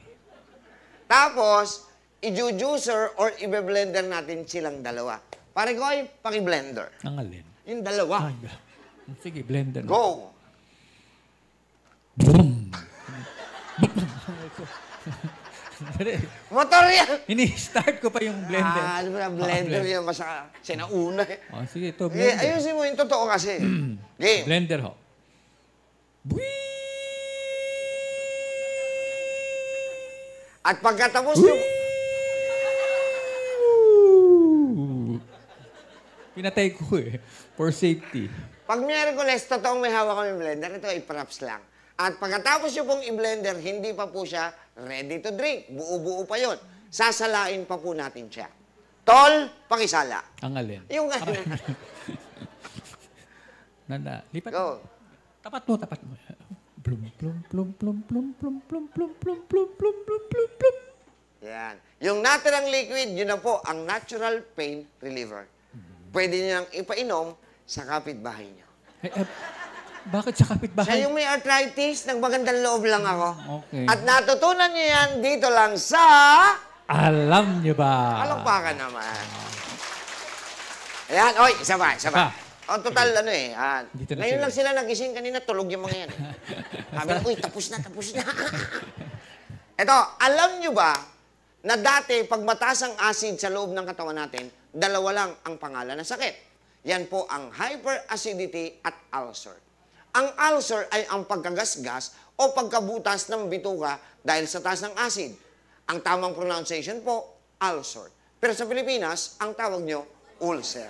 Tapos, i-juicer or i-blender natin silang dalawa. Pare ko ay paki-blender. Ang alin? Yung dalawa. Ay, Sige, blender. Go! Boom! Motor yan! Ini-start ko pa yung blender. Ah, alam ah, mo blender yan. Mas ah, sinauna eh. Oh, sige, ito, Eh, ayusin mo yung totoo kasi. Game. Blender ho. Bwee! At pagkatapos yung... Pinatay ko eh. For safety. Pag Miyerkules, totoong may hawak kami blender, ito ay props lang. At pagkatapos nyo pong i-blender, hindi pa po siya ready to drink. Buo-buo pa yon. Sasalain pa po natin siya. Tol, pakisala. Ang alin? Yung ano. Nanda, lipat. Go. Tapat mo, tapat mo. Plum, plum, plum, plum, plum, plum, plum, plum, plum, plum, plum, plum, plum, plum. Yan. Yung ang liquid, yun na po, ang natural pain reliever. Pwede nyo nang ipainom sa kapitbahay niyo. Eh, eh, bakit sa kapitbahay? Siya yung may arthritis, nagmagandang loob lang ako. Okay. At natutunan niyo yan dito lang sa... Alam niyo ba? Alakpakan naman. Ayan, oy, isa pa, isa pa. O, total, ano eh. Ah, Dito na ngayon lang sila nagising kanina, tulog yung mga yan. Sabi na, uy, tapos na, tapos na. Ito, alam niyo ba na dati, pag mataas ang acid sa loob ng katawan natin, dalawa lang ang pangalan ng sakit. Yan po ang hyperacidity at ulcer. Ang ulcer ay ang pagkagasgas o pagkabutas ng bituka dahil sa taas ng acid. Ang tamang pronunciation po, ulcer. Pero sa Pilipinas, ang tawag nyo, ulcer.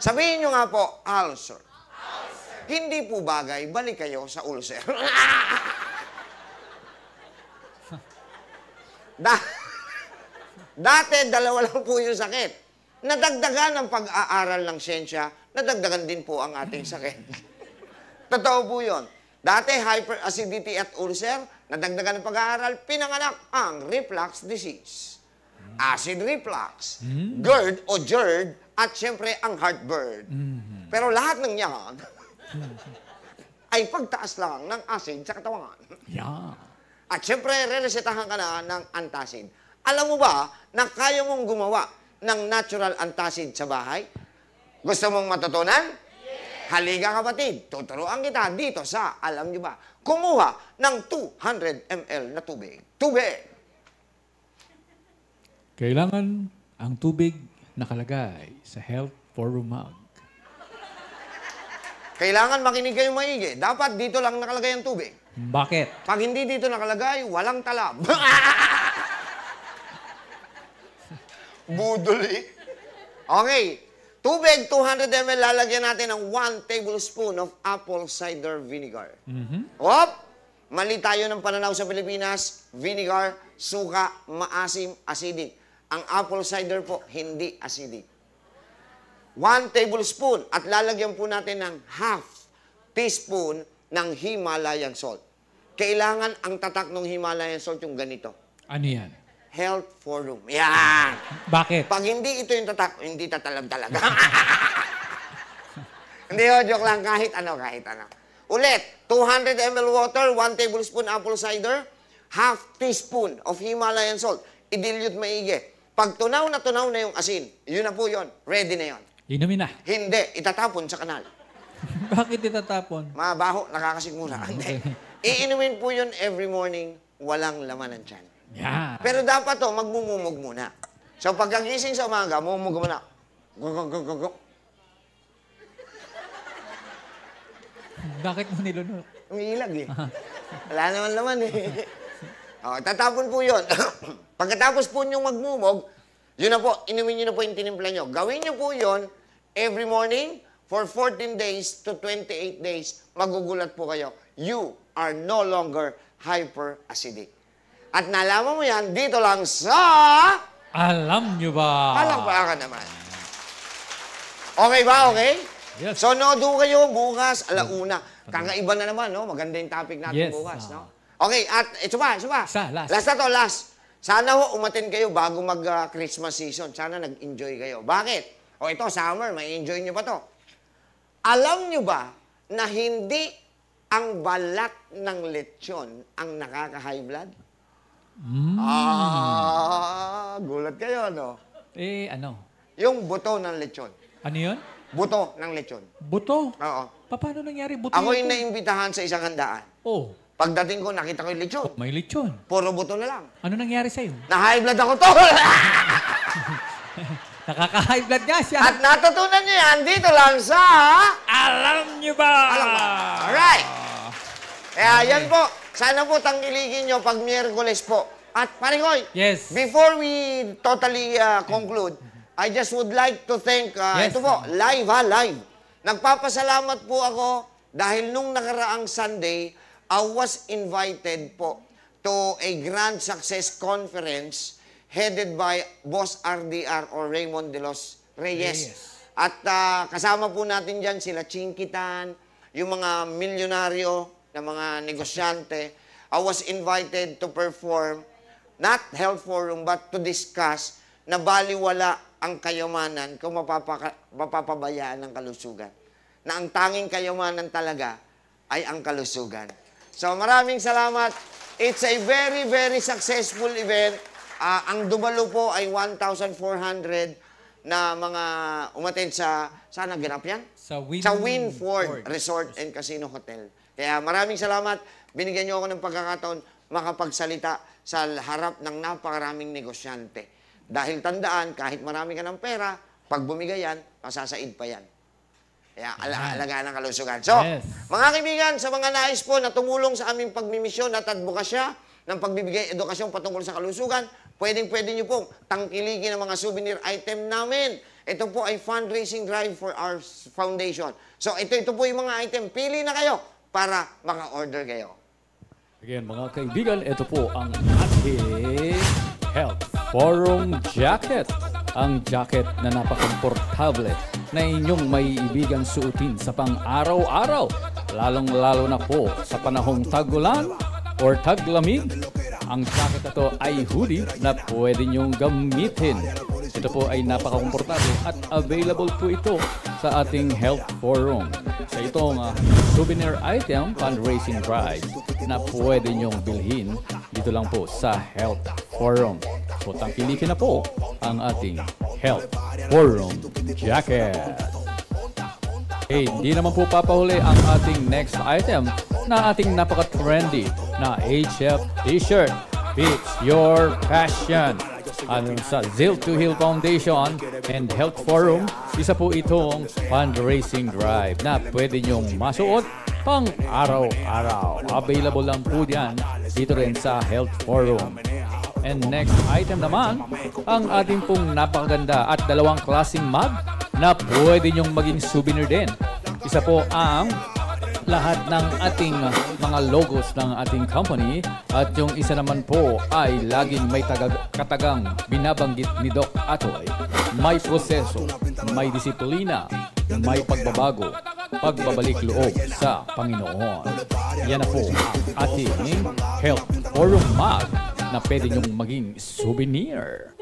Sabihin nyo nga po, ulcer. ulcer. Hindi po bagay, balik kayo sa ulcer. da dati, dalawa lang po yung sakit nadagdagan ang pag-aaral ng siyensya, nadagdagan din po ang ating sakit. Totoo po yun. Dati, hyperacidity at ulcer, nadagdagan ang pag-aaral, pinanganak ang reflux disease. Acid reflux, hmm. GERD o GERD, at siyempre ang heartburn. Hmm. Pero lahat ng yan ay pagtaas lang ng acid sa katawan. Yeah. At siyempre, reresetahan ka na ng antacid. Alam mo ba na kaya mong gumawa ng natural antacid sa bahay? Gusto mong matutunan? Yes. Halika kapatid, tuturuan kita dito sa, alam nyo ba, kumuha ng 200 ml na tubig. Tubig! Kailangan ang tubig nakalagay sa health forum mug. Kailangan makinig kayo maigi. Dapat dito lang nakalagay ang tubig. Bakit? Pag hindi dito nakalagay, walang talab. Budoli. Okay. Tubig, 200 ml. Lalagyan natin ng 1 tablespoon of apple cider vinegar. Mm-hmm. Op! Mali tayo ng pananaw sa Pilipinas. Vinegar, suka, maasim, acidic. Ang apple cider po, hindi acidic. 1 tablespoon. At lalagyan po natin ng half teaspoon ng Himalayan salt. Kailangan ang tatak ng Himalayan salt yung ganito. Ano yan? Health Forum. Yan! Bakit? Pag hindi ito yung tatak, hindi tatalab talaga. hindi ho, joke lang. Kahit ano, kahit ano. Ulit, 200 ml water, 1 tablespoon apple cider, half teaspoon of Himalayan salt. I-dilute maigi. Pag tunaw na tunaw na yung asin, yun na po yun. Ready na yun. Inumin na. Hindi, itatapon sa kanal. Bakit itatapon? Mabaho, nakakasigmura. Hindi. Iinumin po yun every morning, walang laman ng tiyan. Yeah. Pero dapat to, oh, magmumumog muna. So pagkagising sa umaga, mumumog muna. Go, go, go, go, go. Bakit mo nilunok? Umiilag eh. Wala naman naman eh. o, oh, tatapon po yun. Pagkatapos po niyong magmumog, yun na po, inumin niyo na po yung tinimpla niyo. Gawin niyo po yon every morning for 14 days to 28 days. Magugulat po kayo. You are no longer hyperacidic. At nalaman mo yan dito lang sa... Alam nyo ba? Palakpakan naman. Okay ba? Okay? Yes. So, nodo kayo bukas, alauna. Kakaiba na naman, no? Maganda yung topic natin yes. bukas, ah. no? Okay, at ito pa, ito pa. Sa, last. Last na to, last. Sana ho umatin kayo bago mag-Christmas ah, uh, season. Sana nag-enjoy kayo. Bakit? O ito, summer, may enjoy nyo pa to. Alam nyo ba na hindi ang balat ng lechon ang nakaka-high blood? Mm. Ah, gulat kayo, no? Eh, ano? Yung buto ng lechon. Ano yun? Buto ng lechon. Buto? Oo. Paano nangyari buto? Ako yung naimbitahan sa isang handaan. Oh. Pagdating ko, nakita ko yung lechon. Oh, may lechon. Puro buto na lang. Ano nangyari sa'yo? Na-high blood ako to! Nakaka-high blood nga siya. At natutunan niyo yan dito lang sa... Alam niyo ba? Alam ba? Alright. Kaya yan po. Sana po tangkiligin nyo pag Miyerkules po. At Paringoy, yes. before we totally uh, conclude, I just would like to thank, uh, yes. ito po, live ha, live. Nagpapasalamat po ako dahil nung nakaraang Sunday, I was invited po to a grand success conference headed by Boss RDR or Raymond De Los Reyes. Reyes. At uh, kasama po natin dyan sila Chinkitan, yung mga milyonaryo, ng mga negosyante, I was invited to perform, not health forum, but to discuss na baliwala ang kayamanan kung mapapabayaan ng kalusugan. Na ang tanging kayamanan talaga ay ang kalusugan. So maraming salamat. It's a very, very successful event. Uh, ang dumalo po ay 1,400 na mga umaten sa, sana ganap yan? Sa Winford Resort and Casino Hotel. Kaya maraming salamat. Binigyan niyo ako ng pagkakataon makapagsalita sa harap ng napakaraming negosyante. Dahil tandaan, kahit marami ka ng pera, pag bumigay yan, masasaid pa yan. Kaya ala alagaan ang kalusugan. So, yes. mga kaibigan, sa mga nais po na tumulong sa aming pagmimisyon at advokasya ng pagbibigay edukasyon patungkol sa kalusugan, pwedeng-pwede niyo pong tangkiligin ang mga souvenir item namin. Ito po ay fundraising drive for our foundation. So, ito, ito po yung mga item. Pili na kayo para maka-order kayo. Again, mga kaibigan, ito po ang ating Health Forum Jacket. Ang jacket na napakomportable na inyong may ibigan suotin sa pang-araw-araw, lalong-lalo na po sa panahong tagulan or taglamig. Ang jacket na to ay hoodie na pwede nyong gamitin. Ito po ay napakakomportable at available po ito sa ating health forum. Sa itong uh, souvenir item fundraising drive na pwede nyong bilhin dito lang po sa health forum. Putang Pilipina po ang ating health forum jacket. Hey, hindi naman po papahuli ang ating next item na ating napaka-trendy na HF T-shirt. It's your passion. Ayon sa Zeal to Heal Foundation and Health Forum, isa po itong fundraising drive na pwede niyong masuot pang araw-araw. Available lang po yan dito rin sa Health Forum. And next item naman, ang ating pong napakaganda at dalawang klaseng mug na pwede nyong maging souvenir din. Isa po ang lahat ng ating mga logos ng ating company at yung isa naman po ay laging may tagag- katagang binabanggit ni Doc Atoy. May proseso, may disiplina, may pagbabago, pagbabalik loob sa Panginoon. Yan na po ating Health Forum Mag na pwede niyong maging souvenir.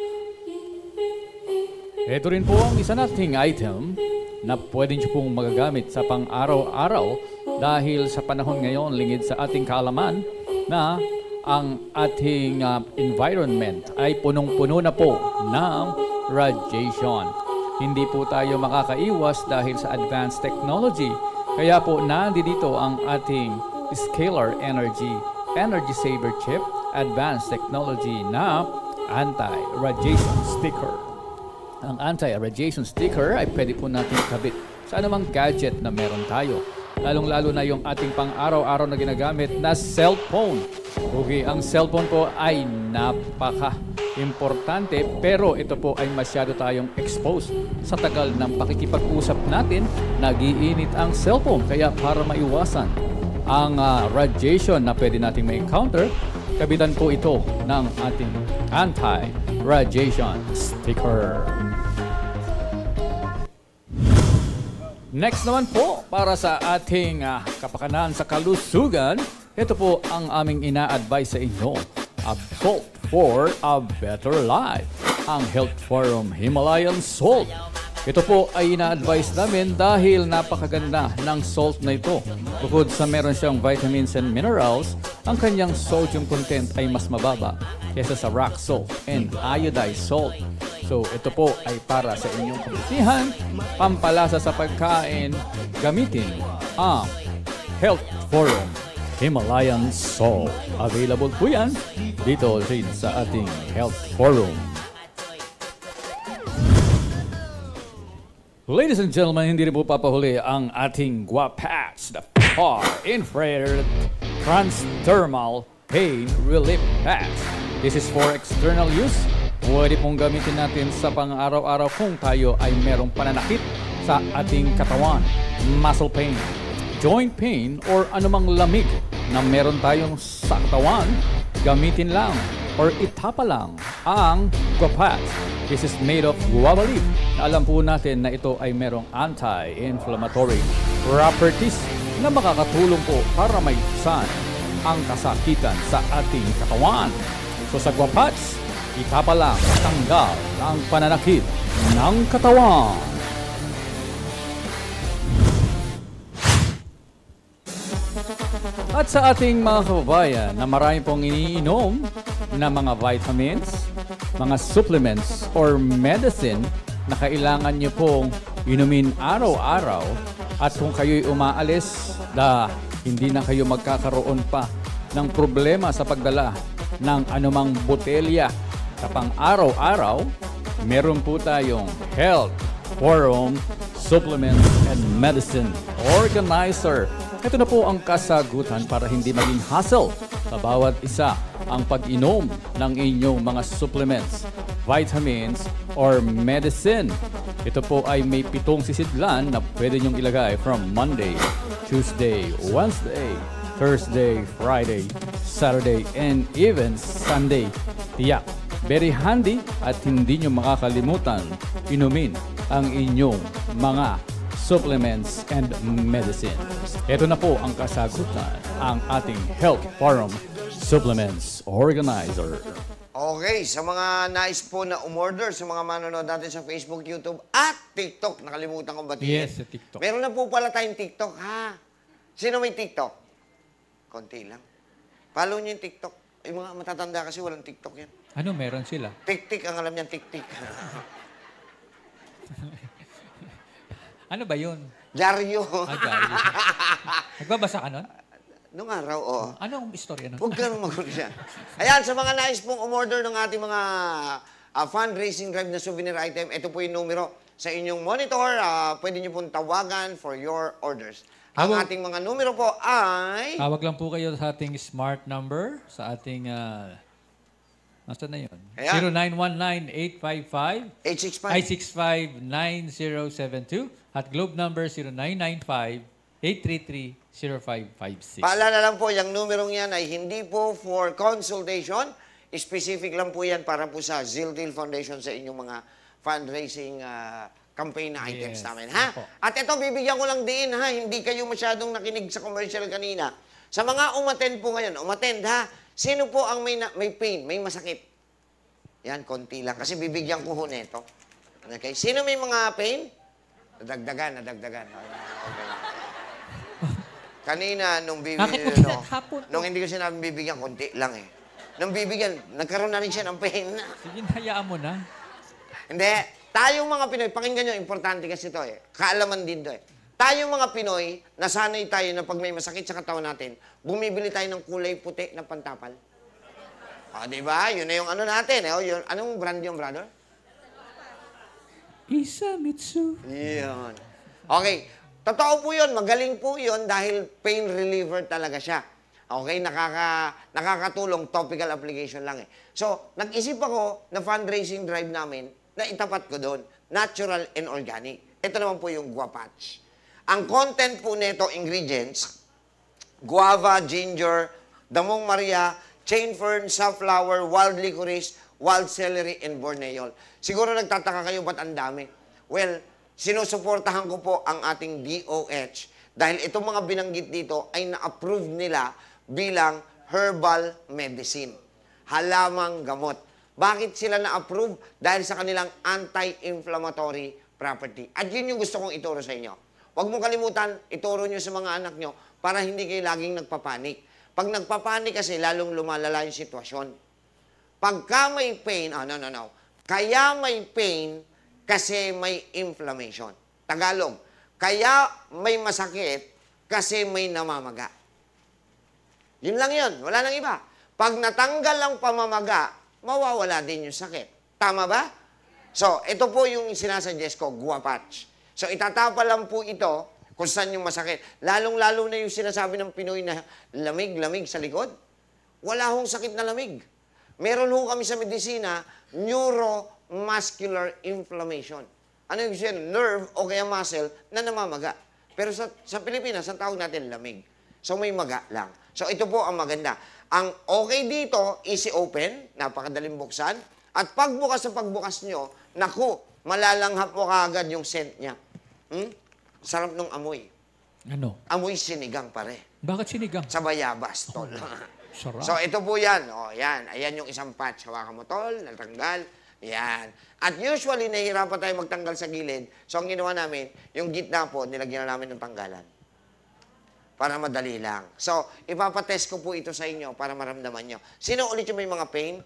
Ito rin po ang isa nating item na pwede nyo pong magagamit sa pang-araw-araw dahil sa panahon ngayon lingid sa ating kaalaman na ang ating uh, environment ay punong-puno na po ng radiation. Hindi po tayo makakaiwas dahil sa advanced technology. Kaya po nandito ang ating scalar energy, energy saver chip, advanced technology na anti-radiation sticker. Ang anti-radiation sticker ay pwede po natin ikabit sa anumang gadget na meron tayo. Lalong-lalo na yung ating pang-araw-araw na ginagamit na cellphone. Okay, ang cellphone po ay napaka importante pero ito po ay masyado tayong exposed. Sa tagal ng pakikipag-usap natin, nagiinit ang cellphone. Kaya para maiwasan ang uh, radiation na pwede nating ma-encounter, kabitan po ito ng ating anti-radiation sticker. Next naman po, para sa ating uh, kapakanan sa kalusugan, ito po ang aming ina-advise sa inyo. A Salt for a Better Life, ang Health Forum Himalayan Salt ito po ay ina-advise namin dahil napakaganda ng salt na ito. Bukod sa meron siyang vitamins and minerals, ang kanyang sodium content ay mas mababa kesa sa rock salt and iodized salt. So ito po ay para sa inyong kabutihan, pampalasa sa pagkain, gamitin ang Health Forum Himalayan Salt. Available po yan dito sa ating Health Forum. Ladies and gentlemen, hindi rin po papahuli ang ating Guapats, the far infrared transdermal pain relief patch. This is for external use. Pwede pong gamitin natin sa pang-araw-araw kung tayo ay merong pananakit sa ating katawan, muscle pain, joint pain, or anumang lamig na meron tayong sa katawan Gamitin lang or itapa lang ang guapat. This is made of guava leaf. Na alam po natin na ito ay merong anti-inflammatory properties na makakatulong po para maisan ang kasakitan sa ating katawan. So sa guapats, itapa lang tanggal ang pananakit ng katawan. Thank you. At sa ating mga kababayan na marami pong iniinom na mga vitamins, mga supplements, or medicine na kailangan nyo pong inumin araw-araw at kung kayo'y umaalis, da, hindi na kayo magkakaroon pa ng problema sa pagdala ng anumang botelya sa pang araw-araw, meron po tayong Health Forum Supplements and Medicine Organizer ito na po ang kasagutan para hindi maging hassle sa bawat isa ang pag-inom ng inyong mga supplements, vitamins, or medicine. Ito po ay may pitong sisidlan na pwede niyong ilagay from Monday, Tuesday, Wednesday, Thursday, Friday, Saturday, and even Sunday. Tiyak, very handy at hindi nyo makakalimutan inumin ang inyong mga supplements, and medicines. Ito na po ang kasagutan, ang ating Health Forum Supplements Organizer. Okay, sa mga nais po na umorder, sa mga manonood natin sa Facebook, YouTube, at TikTok, nakalimutan kong batiin. Yes, sa TikTok. Meron na po pala tayong TikTok, ha? Sino may TikTok? Konti lang. Follow niyo yung TikTok. Yung mga matatanda kasi walang TikTok yan. Ano meron sila? Tik-tik ang alam niyan, tik-tik. Ano ba yun? Diaryo. Ah, diaryo. Nagbabasa ka nun? Nung araw, oo. Oh. ang istorya nun? Huwag ka nang magulo dyan. Ayan, sa mga nais pong umorder ng ating mga uh, fundraising drive na souvenir item, ito po yung numero sa inyong monitor. Uh, pwede nyo pong tawagan for your orders. Ang Tawag. ating mga numero po ay... Tawag lang po kayo sa ating smart number, sa ating... Uh, Nasaan na yun? Ayan. 0919-855-965-9072 at globe number 0995-833-0556. Paalala lang po, yung numerong yan ay hindi po for consultation. Specific lang po yan para po sa Zildil Foundation sa inyong mga fundraising uh, campaign na items yes. namin. Ha? At ito, bibigyan ko lang din ha, hindi kayo masyadong nakinig sa commercial kanina. Sa mga umattend po ngayon, umattend ha, Sino po ang may, na, may pain, may masakit? Yan, konti lang. Kasi bibigyan ko ho neto. Okay. Sino may mga pain? Nadagdagan, nadagdagan. Okay. Kanina, nung bibigyan, Bakit no, nung hindi ko sinabi bibigyan, konti lang eh. Nung bibigyan, nagkaroon na rin siya ng pain na. Sige, hayaan mo na. Hindi. Tayong mga Pinoy, pakinggan nyo, importante kasi to eh. Kaalaman din to eh. Tayong mga Pinoy, nasanay tayo na pag may masakit sa katawan natin, bumibili tayo ng kulay puti na pantapal. O, oh, ah, di ba? Yun na yung ano natin. Eh. Oh, yun, anong brand yung brother? Isa Mitsu. Yun. Okay. Totoo po yun. Magaling po yun dahil pain reliever talaga siya. Okay? Nakaka, nakakatulong. Topical application lang eh. So, nag-isip ako na fundraising drive namin na itapat ko doon. Natural and organic. Ito naman po yung guapatch. Ang content po nito, ingredients, guava, ginger, damong maria, chain fern, safflower, wild licorice, wild celery, and borneol. Siguro nagtataka kayo ba't ang dami? Well, sinusuportahan ko po ang ating DOH dahil itong mga binanggit dito ay na-approve nila bilang herbal medicine, halamang gamot. Bakit sila na-approve? Dahil sa kanilang anti-inflammatory property. At yun yung gusto kong ituro sa inyo. Huwag mong kalimutan, ituro nyo sa mga anak nyo para hindi kayo laging nagpapanik. Pag nagpapanik kasi, lalong lumalala yung sitwasyon. Pagka may pain, ah, oh, no, no, no. Kaya may pain kasi may inflammation. Tagalog. Kaya may masakit kasi may namamaga. Yun lang yun. Wala nang iba. Pag natanggal ang pamamaga, mawawala din yung sakit. Tama ba? So, ito po yung sinasuggest ko, patch. So itatapa lang po ito kung saan yung masakit. Lalong-lalo na yung sinasabi ng Pinoy na lamig-lamig sa likod. Wala hong sakit na lamig. Meron ho kami sa medisina, neuromuscular inflammation. Ano yung siya? Nerve o kaya muscle na namamaga. Pero sa, sa Pilipinas, ang tawag natin lamig. So may maga lang. So ito po ang maganda. Ang okay dito, easy open, napakadaling buksan. At pagbukas sa pagbukas nyo, naku, malalanghap po kaagad yung scent niya. Hmm? Sarap nung amoy. Ano? Amoy sinigang, pare. Bakit sinigang? Sa bayabas, oh, tol. Sarap. So, ito po yan. O, oh, yan. Ayan yung isang patch. Hawakan mo, tol. Natanggal. Yan. At usually, nahihirapan tayo magtanggal sa gilid. So, ang ginawa namin, yung gitna po, nilagyan namin ng tanggalan. Para madali lang. So, ipapatest ko po ito sa inyo para maramdaman nyo. Sino ulit yung may mga pain?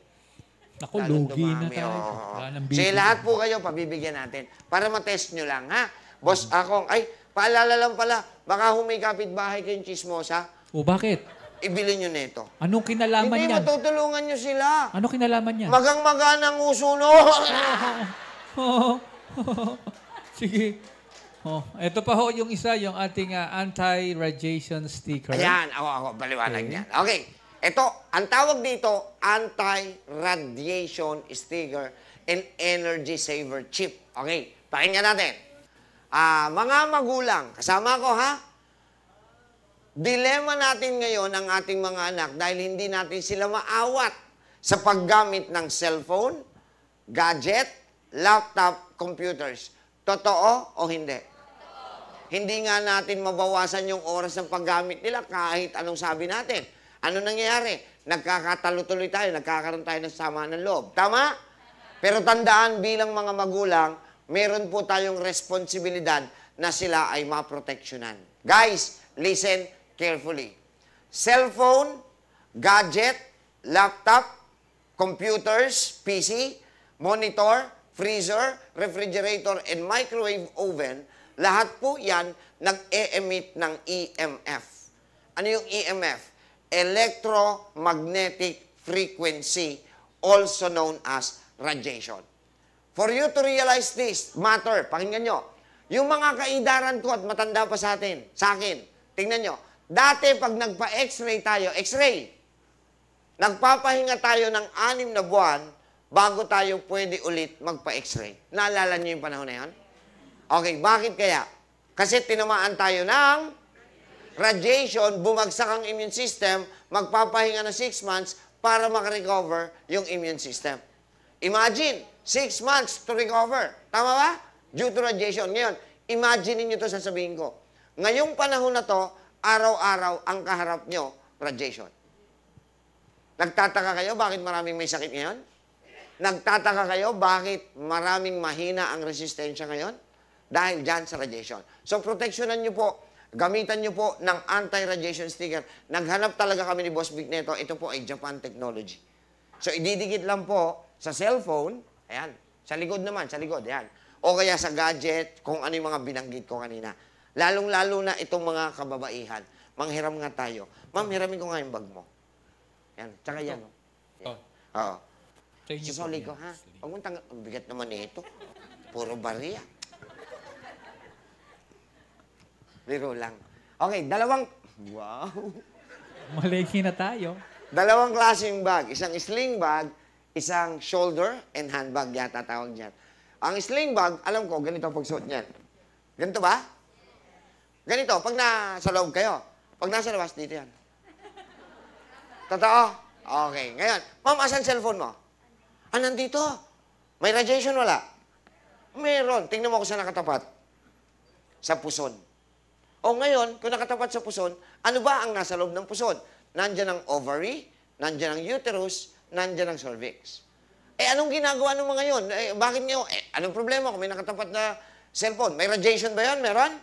Ako, Lalo lugi dumami. na tayo. Oh. Sila lahat po kayo, pabibigyan natin. Para matest nyo lang, ha? Boss Akong, ay, paalala lang pala, baka ho may kapitbahay kayong chismosa, O bakit? Ibilin nyo nito. Anong kinalaman Hindi, niyan? matutulungan nyo sila. Ano kinalaman niyan? Magang-maga ang uso no. Oh, oh. Sige. Oh, ito pa ho yung isa, yung ating ah, anti-radiation sticker. Ayan, ako, ako, paliwanag yan. Okay. Ito, ang tawag dito, anti-radiation sticker and energy saver chip. Okay, pakinggan natin. Ah, mga magulang, kasama ko ha? Dilema natin ngayon ang ating mga anak dahil hindi natin sila maawat sa paggamit ng cellphone, gadget, laptop, computers. Totoo o hindi? Hindi nga natin mabawasan yung oras ng paggamit nila kahit anong sabi natin. Ano nangyayari? Nagkakatalo-tuloy tayo, nagkakaroon tayo ng sama ng loob. Tama? Pero tandaan bilang mga magulang, meron po tayong responsibilidad na sila ay maproteksyonan. Guys, listen carefully. Cellphone, gadget, laptop, computers, PC, monitor, freezer, refrigerator, and microwave oven, lahat po yan nag-e-emit ng EMF. Ano yung EMF? Electromagnetic frequency, also known as radiation. For you to realize this matter, pakinggan nyo, yung mga kaidaran ko at matanda pa sa atin, sa akin, tingnan nyo, dati pag nagpa-x-ray tayo, x-ray, nagpapahinga tayo ng anim na buwan bago tayo pwede ulit magpa-x-ray. Naalala nyo yung panahon na yun? Okay, bakit kaya? Kasi tinamaan tayo ng radiation, bumagsak ang immune system, magpapahinga na 6 months para makarecover yung immune system. Imagine, Six months to recover. Tama ba? Due to radiation. Ngayon, imagine niyo to sasabihin ko. Ngayong panahon na to, araw-araw ang kaharap nyo, radiation. Nagtataka kayo bakit maraming may sakit ngayon? Nagtataka kayo bakit maraming mahina ang resistensya ngayon? Dahil dyan sa radiation. So, proteksyonan nyo po Gamitan nyo po ng anti-radiation sticker. Naghanap talaga kami ni Boss Big Neto. Ito po ay Japan Technology. So, ididikit lang po sa cellphone Ayan. Sa likod naman, sa likod. Ayan. O kaya sa gadget, kung ano yung mga binanggit ko kanina. Lalong-lalo na itong mga kababaihan. Manghiram nga tayo. Ma'am, hiramin ko nga yung bag mo. Ayan. Tsaka yan. Oh. Yan. Sa Susoli ko, ha? Huwag mong tanga... Bigat naman nito. Puro bariya. Biro lang. Okay, dalawang... Wow. Maliki na tayo. Dalawang klaseng bag. Isang sling bag, isang shoulder and handbag yata tawag niyan. Ang sling bag, alam ko, ganito ang pagsuot niyan. Ganito ba? Ganito, pag nasa loob kayo. Pag nasa labas, dito yan. Totoo? Okay. Ngayon, ma'am, asan cellphone mo? Ah, nandito. May radiation wala? Meron. Tingnan mo kung saan nakatapat. Sa puson. O ngayon, kung nakatapat sa puson, ano ba ang nasa loob ng puson? Nandiyan ang ovary, nandiyan ang uterus, nandyan ang cervix. Eh, anong ginagawa ng mga yon? Eh, bakit nyo? Eh, anong problema kung may nakatapat na cellphone? May radiation ba yan? Meron?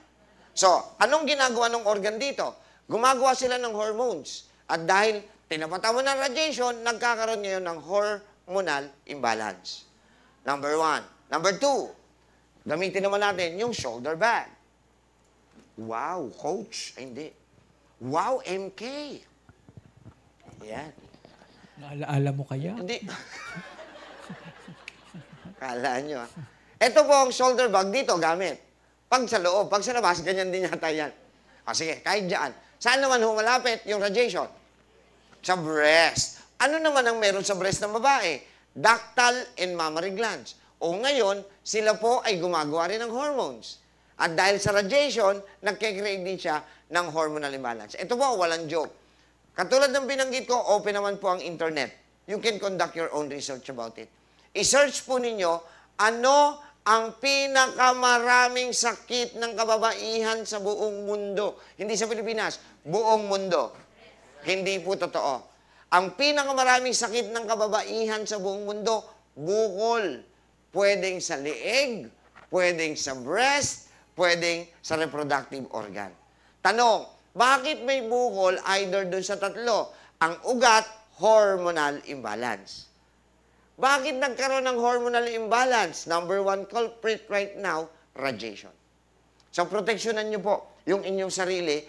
So, anong ginagawa ng organ dito? Gumagawa sila ng hormones. At dahil tinapatan ng radiation, nagkakaroon ngayon ng hormonal imbalance. Number one. Number two, gamitin naman natin yung shoulder bag. Wow, coach. Ay, hindi. Wow, MK. Yan. Naalaala mo kaya? Hindi. Kala nyo. Ah. Ito po ang shoulder bag dito gamit. Pag sa loob, pag sa labas, ganyan din yata yan. O ah, sige, kahit dyan. Saan naman humalapit yung radiation? Sa breast. Ano naman ang meron sa breast ng babae? Ductal and mammary glands. O ngayon, sila po ay gumagawa rin ng hormones. At dahil sa radiation, nagkikreate din siya ng hormonal imbalance. Ito po, walang joke. Katulad ng binanggit ko, open naman po ang internet. You can conduct your own research about it. I-search po ninyo, ano ang pinakamaraming sakit ng kababaihan sa buong mundo. Hindi sa Pilipinas, buong mundo. Hindi po totoo. Ang pinakamaraming sakit ng kababaihan sa buong mundo, bukol. Pwedeng sa liig, pwedeng sa breast, pwedeng sa reproductive organ. Tanong, bakit may bukol either doon sa tatlo? Ang ugat, hormonal imbalance. Bakit nagkaroon ng hormonal imbalance? Number one culprit right now, radiation. So, proteksyonan nyo po yung inyong sarili.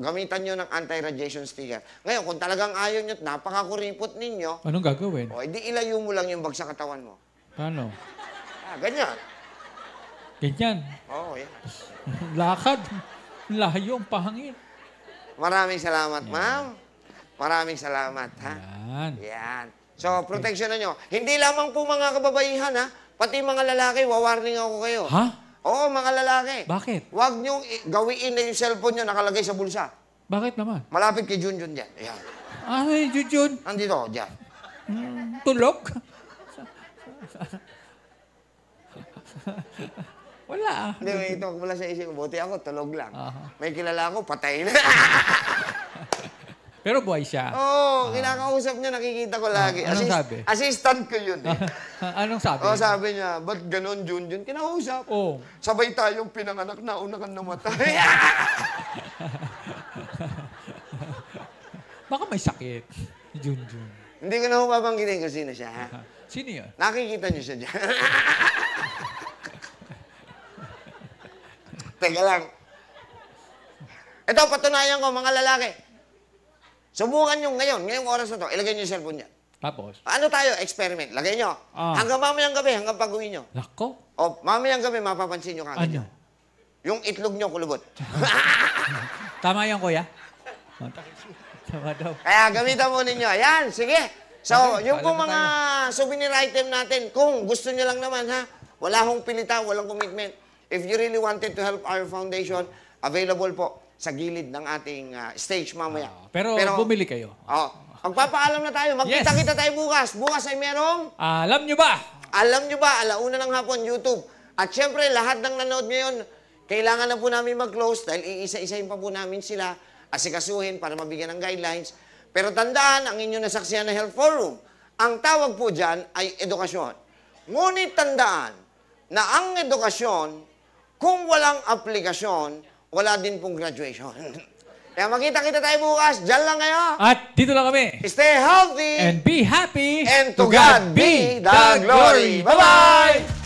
Gamitan nyo ng anti-radiation sticker. Ngayon, kung talagang ayaw nyo at napakakuripot ninyo, Anong gagawin? o, edi ilayo mo lang yung bag katawan mo. Paano? Ah, ganyan. Ganyan. Oo, oh, yan. Lakad. Layo ang pahangin. Maraming salamat, ma'am. Maraming salamat, ha? Yan. Yan. So, protection nyo. Hindi lamang po mga kababaihan, ha? Pati mga lalaki, wawarning ako kayo. Ha? Oo, mga lalaki. Bakit? Huwag nyo gawiin na yung cellphone nyo nakalagay sa bulsa. Bakit naman? Malapit kay Junjun dyan. Ayan. Ano ah, yung Junjun? Nandito, dyan. Mm, tulog? Wala. Hindi, may itok wala sa isip. Buti ako, tulog lang. Aha. May kilala ako, patay na. Pero buhay siya. Oo, oh, kinakausap niya, nakikita ko lagi. Ah, anong Assist- sabi? Assistant ko yun eh. anong sabi? Oo, sabi niya, ba't ganun, Jun, Jun? Kinakausap. Oo. Oh. Sabay tayong pinanganak, nauna kang namatay. Baka may sakit. Junjun. Hindi ko na ho babanggitin kung sino siya. ha? Sino yun? Nakikita niyo siya dyan. Teka lang. Ito, patunayan ko, mga lalaki. Subukan nyo ngayon, ngayong oras na to, ilagay nyo yung cellphone niya. Tapos? Ano tayo? Experiment. Lagay nyo. Ah. Hanggang mamayang gabi, hanggang pag-uwi nyo. Nako. O, mamayang gabi, mapapansin nyo kagad. Ano? Yung itlog nyo, kulubot. Tama yan, kuya. Tama daw. Kaya gamitan mo ninyo. Ayan, sige. So, Okay, yung pong paalam na mga souvenir item natin, kung gusto nyo lang naman, ha? Wala hong pilita, walang commitment. If you really wanted to help our foundation, available po sa gilid ng ating uh, stage mamaya. Uh, pero, pero bumili kayo. Oo. Oh, magpapaalam na tayo. Magkita-kita yes. tayo bukas. Bukas ay merong... Uh, alam nyo ba? Alam nyo ba? Alauna ng hapon, YouTube. At syempre, lahat ng nanood ngayon, kailangan na po namin mag-close dahil iisa-isahin pa po namin sila asikasuhin para mabigyan ng guidelines. Pero tandaan ang inyong nasaksihan na Health Forum. Ang tawag po dyan ay edukasyon. Ngunit tandaan na ang edukasyon kung walang aplikasyon, wala din pong graduation. Kaya magkita-kita tayo bukas. Diyan lang kayo. At dito lang kami. Stay healthy. And be happy. And to, to God, God be the glory. Bye-bye!